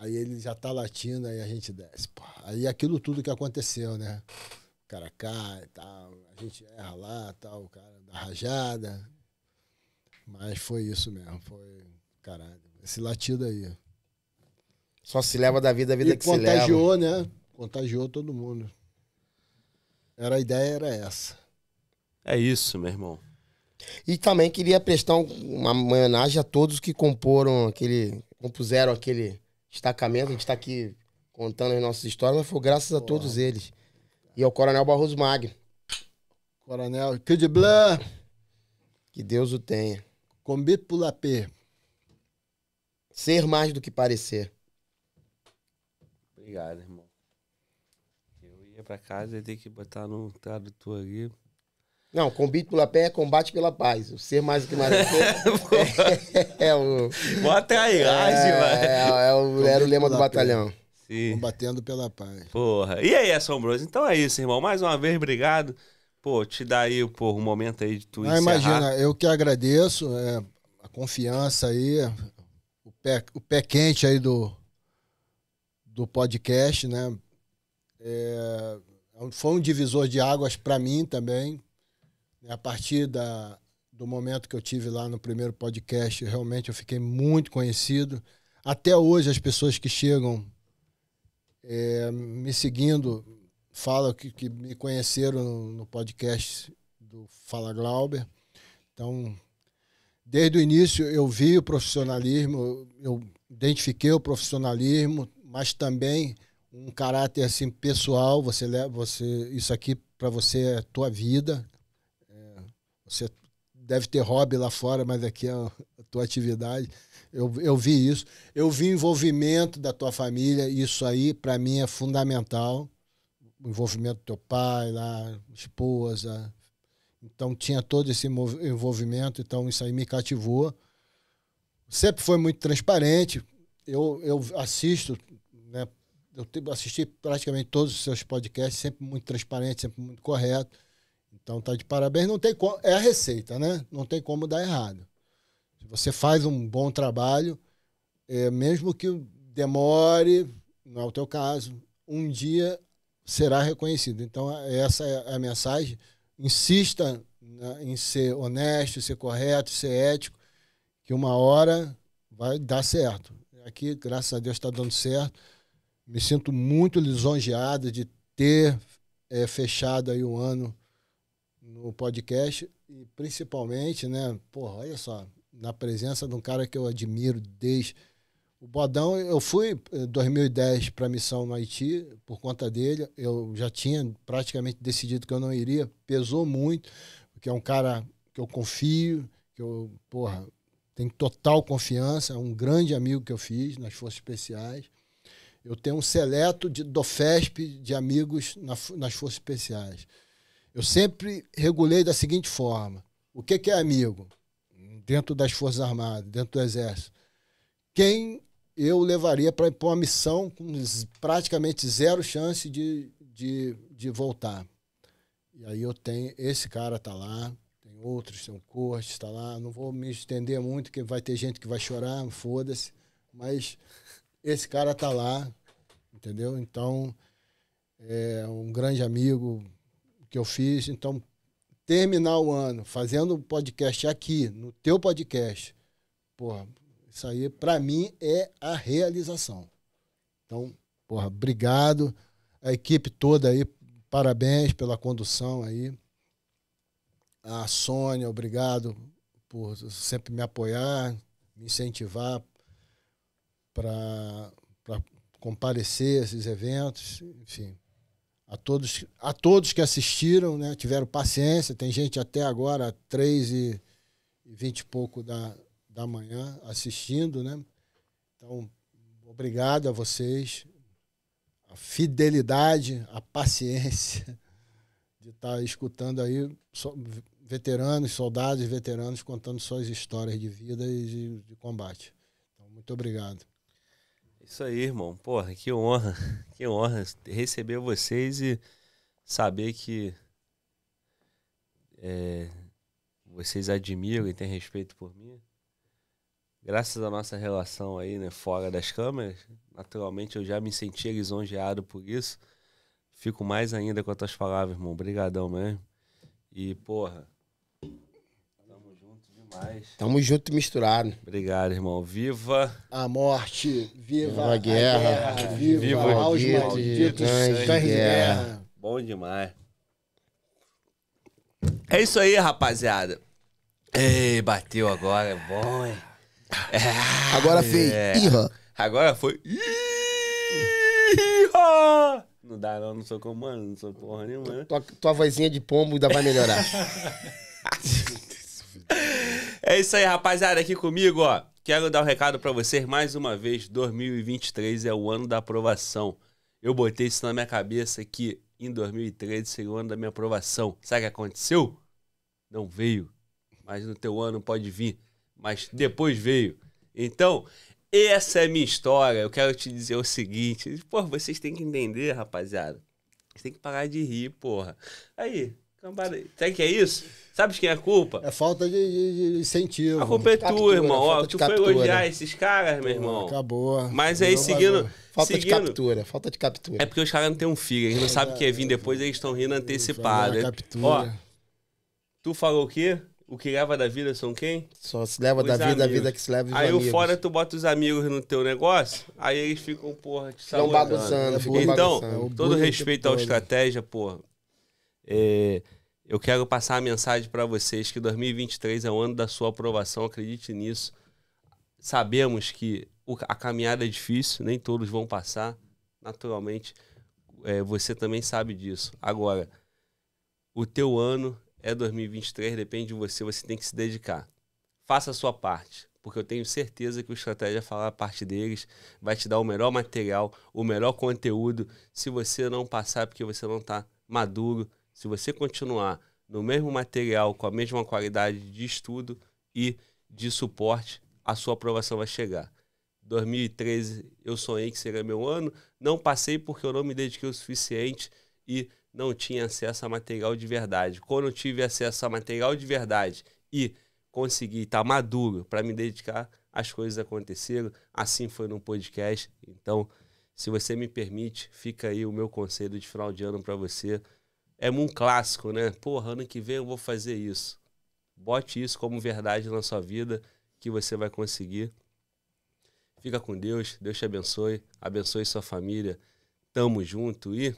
Aí ele já tá latindo, aí a gente desce. Pô. Aí aquilo tudo que aconteceu, né? O cara cai e tal, a gente erra lá tal, o cara dá rajada. Mas foi isso mesmo, foi. Caralho, esse latido aí. Só se leva da vida, a vida e que se leva. Contagiou, né? Contagiou todo mundo. Era a ideia, era essa. É isso, meu irmão. E também queria prestar uma homenagem a todos que comporam aquele. compuseram aquele destacamento, tá a gente está aqui contando as nossas histórias, mas foi graças a todos eles. E ao Coronel Barroso Magno. Coronel Kid Blanc. Que Deus o tenha. Combito pula P. Ser mais do que parecer. Obrigado, irmão. Eu ia para casa e ter que botar no tradutor ali. Não, combate pela pé é combate pela paz. O ser mais que mais é, o. Bota aí, é, age, é, é, o, era o lema do batalhão. Sim. Combatendo pela paz. Porra. E aí, Assombroso? Então é isso, irmão. Mais uma vez, obrigado. Pô, te dá aí porra, um momento aí de tu isso. Ah, imagina, eu que agradeço é, a confiança aí, o pé, o pé quente aí do, do podcast, né? É, foi um divisor de águas para mim também. É, a partir da, do momento que eu tive lá no primeiro podcast, realmente eu fiquei muito conhecido. Até hoje, as pessoas que chegam é, me seguindo falam que, que me conheceram no, no, podcast do Fala Glauber. Então, desde o início, eu vi o profissionalismo, eu identifiquei o profissionalismo, mas também um caráter assim pessoal. Você leva você, isso aqui para você é tua vida, você deve ter hobby lá fora, mas aqui é a tua atividade. Eu, eu vi isso. Eu vi o envolvimento da tua família, isso aí para mim é fundamental. O envolvimento do teu pai, lá, esposa. Então tinha todo esse envolvimento, então isso aí me cativou. Sempre foi muito transparente. Eu, eu assisto, né? Eu assisti praticamente todos os seus podcasts, sempre muito transparente, sempre muito correto então tá de parabéns, não tem como, é a receita, né? Não tem como dar errado. Se você faz um bom trabalho, é, mesmo que demore, não é o teu caso, um dia será reconhecido. Então é, essa é a mensagem. Insista né, em ser honesto, ser correto, ser ético, que uma hora vai dar certo. Aqui, graças a Deus, está dando certo. Me sinto muito lisonjeado de ter é, fechado aí o ano no podcast e principalmente, né? Porra, olha só, na presença de um cara que eu admiro desde o Bodão, eu fui em 2010 para a missão no Haiti por conta dele. Eu já tinha praticamente decidido que eu não iria, pesou muito, porque é um cara que eu confio, que eu, porra, tenho total confiança, é um grande amigo que eu fiz nas Forças Especiais. Eu tenho um seleto de, do FESP de amigos na, nas Forças Especiais. Eu sempre regulei da seguinte forma: o que, que é amigo? Dentro das Forças Armadas, dentro do Exército. Quem eu levaria para uma missão com praticamente zero chance de, de, de voltar. E aí eu tenho, esse cara tá lá, tem outros, tem um corte, tá lá. Não vou me estender muito, que vai ter gente que vai chorar, foda-se. Mas esse cara tá lá, entendeu? Então, é um grande amigo, que eu fiz. Então, terminar o ano fazendo podcast aqui, no teu podcast, porra, isso aí, para mim, é a realização. Então, porra, obrigado. A equipe toda aí, parabéns pela condução aí. A Sônia, obrigado por sempre me apoiar, me incentivar para comparecer a esses eventos, enfim a todos, a todos que assistiram, né? tiveram paciência. Tem gente até agora, 3 e 20 e pouco da, da manhã, assistindo. Né? Então, obrigado a vocês. A fidelidade, a paciência de estar escutando aí veteranos, soldados, veteranos contando suas histórias de vida e de, de combate. Então, muito obrigado. Isso aí, irmão. Porra, que honra. Que honra receber vocês e saber que é, vocês admiram e têm respeito por mim. Graças à nossa relação aí, né, fora das câmeras, naturalmente eu já me senti lisonjeado por isso. Fico mais ainda com as tuas palavras, irmão. Obrigadão mesmo. E, porra, Demais. Tamo junto e misturado. Obrigado, irmão. Viva a morte, viva, viva a guerra, guerra. viva, viva aos malditos, malditos de guerra. Bom demais. É isso aí, rapaziada. Ei, bateu agora, é bom, hein? É, agora fez. É. Agora foi. Iha. Não dá, não, não sou comando, não sou porra nenhuma. Né? Tua, tua vozinha de pombo ainda vai melhorar. É isso aí, rapaziada, aqui comigo, ó. Quero dar um recado para vocês mais uma vez. 2023 é o ano da aprovação. Eu botei isso na minha cabeça que em 2013 seria o ano da minha aprovação. Sabe o que aconteceu? Não veio. Mas no teu ano pode vir. Mas depois veio. Então, essa é a minha história. Eu quero te dizer o seguinte. Pô, vocês têm que entender, rapaziada. Vocês têm que parar de rir, porra. Aí, cambada. Sabe que é isso? Sabe quem é a culpa? É falta de, de, de incentivo. A culpa é tua, captura, irmão. Ó, tu captura. foi elogiar esses caras, meu irmão. Acabou. Mas aí seguindo. Falta seguindo, de captura, falta de captura. É porque os caras não têm um filho, eles não é, sabem o que é vir depois, eles estão rindo antecipado. É, captura. Ó, tu falou o quê? O que leva da vida são quem? Só se leva os da amigos. vida, a vida que se leva Aí amigos. fora tu bota os amigos no teu negócio, aí eles ficam, porra, te sabotando. Ficam bagunçando, é ficam Então, bagunçando. todo respeito à estratégia, porra. É, eu quero passar a mensagem para vocês que 2023 é o ano da sua aprovação, acredite nisso. Sabemos que a caminhada é difícil, nem todos vão passar, naturalmente. É, você também sabe disso. Agora, o teu ano é 2023, depende de você, você tem que se dedicar. Faça a sua parte, porque eu tenho certeza que o Estratégia Falar a parte deles vai te dar o melhor material, o melhor conteúdo. Se você não passar, é porque você não está maduro, se você continuar no mesmo material, com a mesma qualidade de estudo e de suporte, a sua aprovação vai chegar. 2013 eu sonhei que seria meu ano, não passei porque eu não me dediquei o suficiente e não tinha acesso a material de verdade. Quando eu tive acesso a material de verdade e consegui estar tá maduro para me dedicar, as coisas aconteceram. Assim foi no podcast. Então, se você me permite, fica aí o meu conselho de final de ano para você é um clássico, né? Porra, ano que vem eu vou fazer isso. Bote isso como verdade na sua vida, que você vai conseguir. Fica com Deus, Deus te abençoe, abençoe sua família. Tamo junto e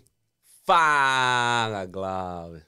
fala, Glauber!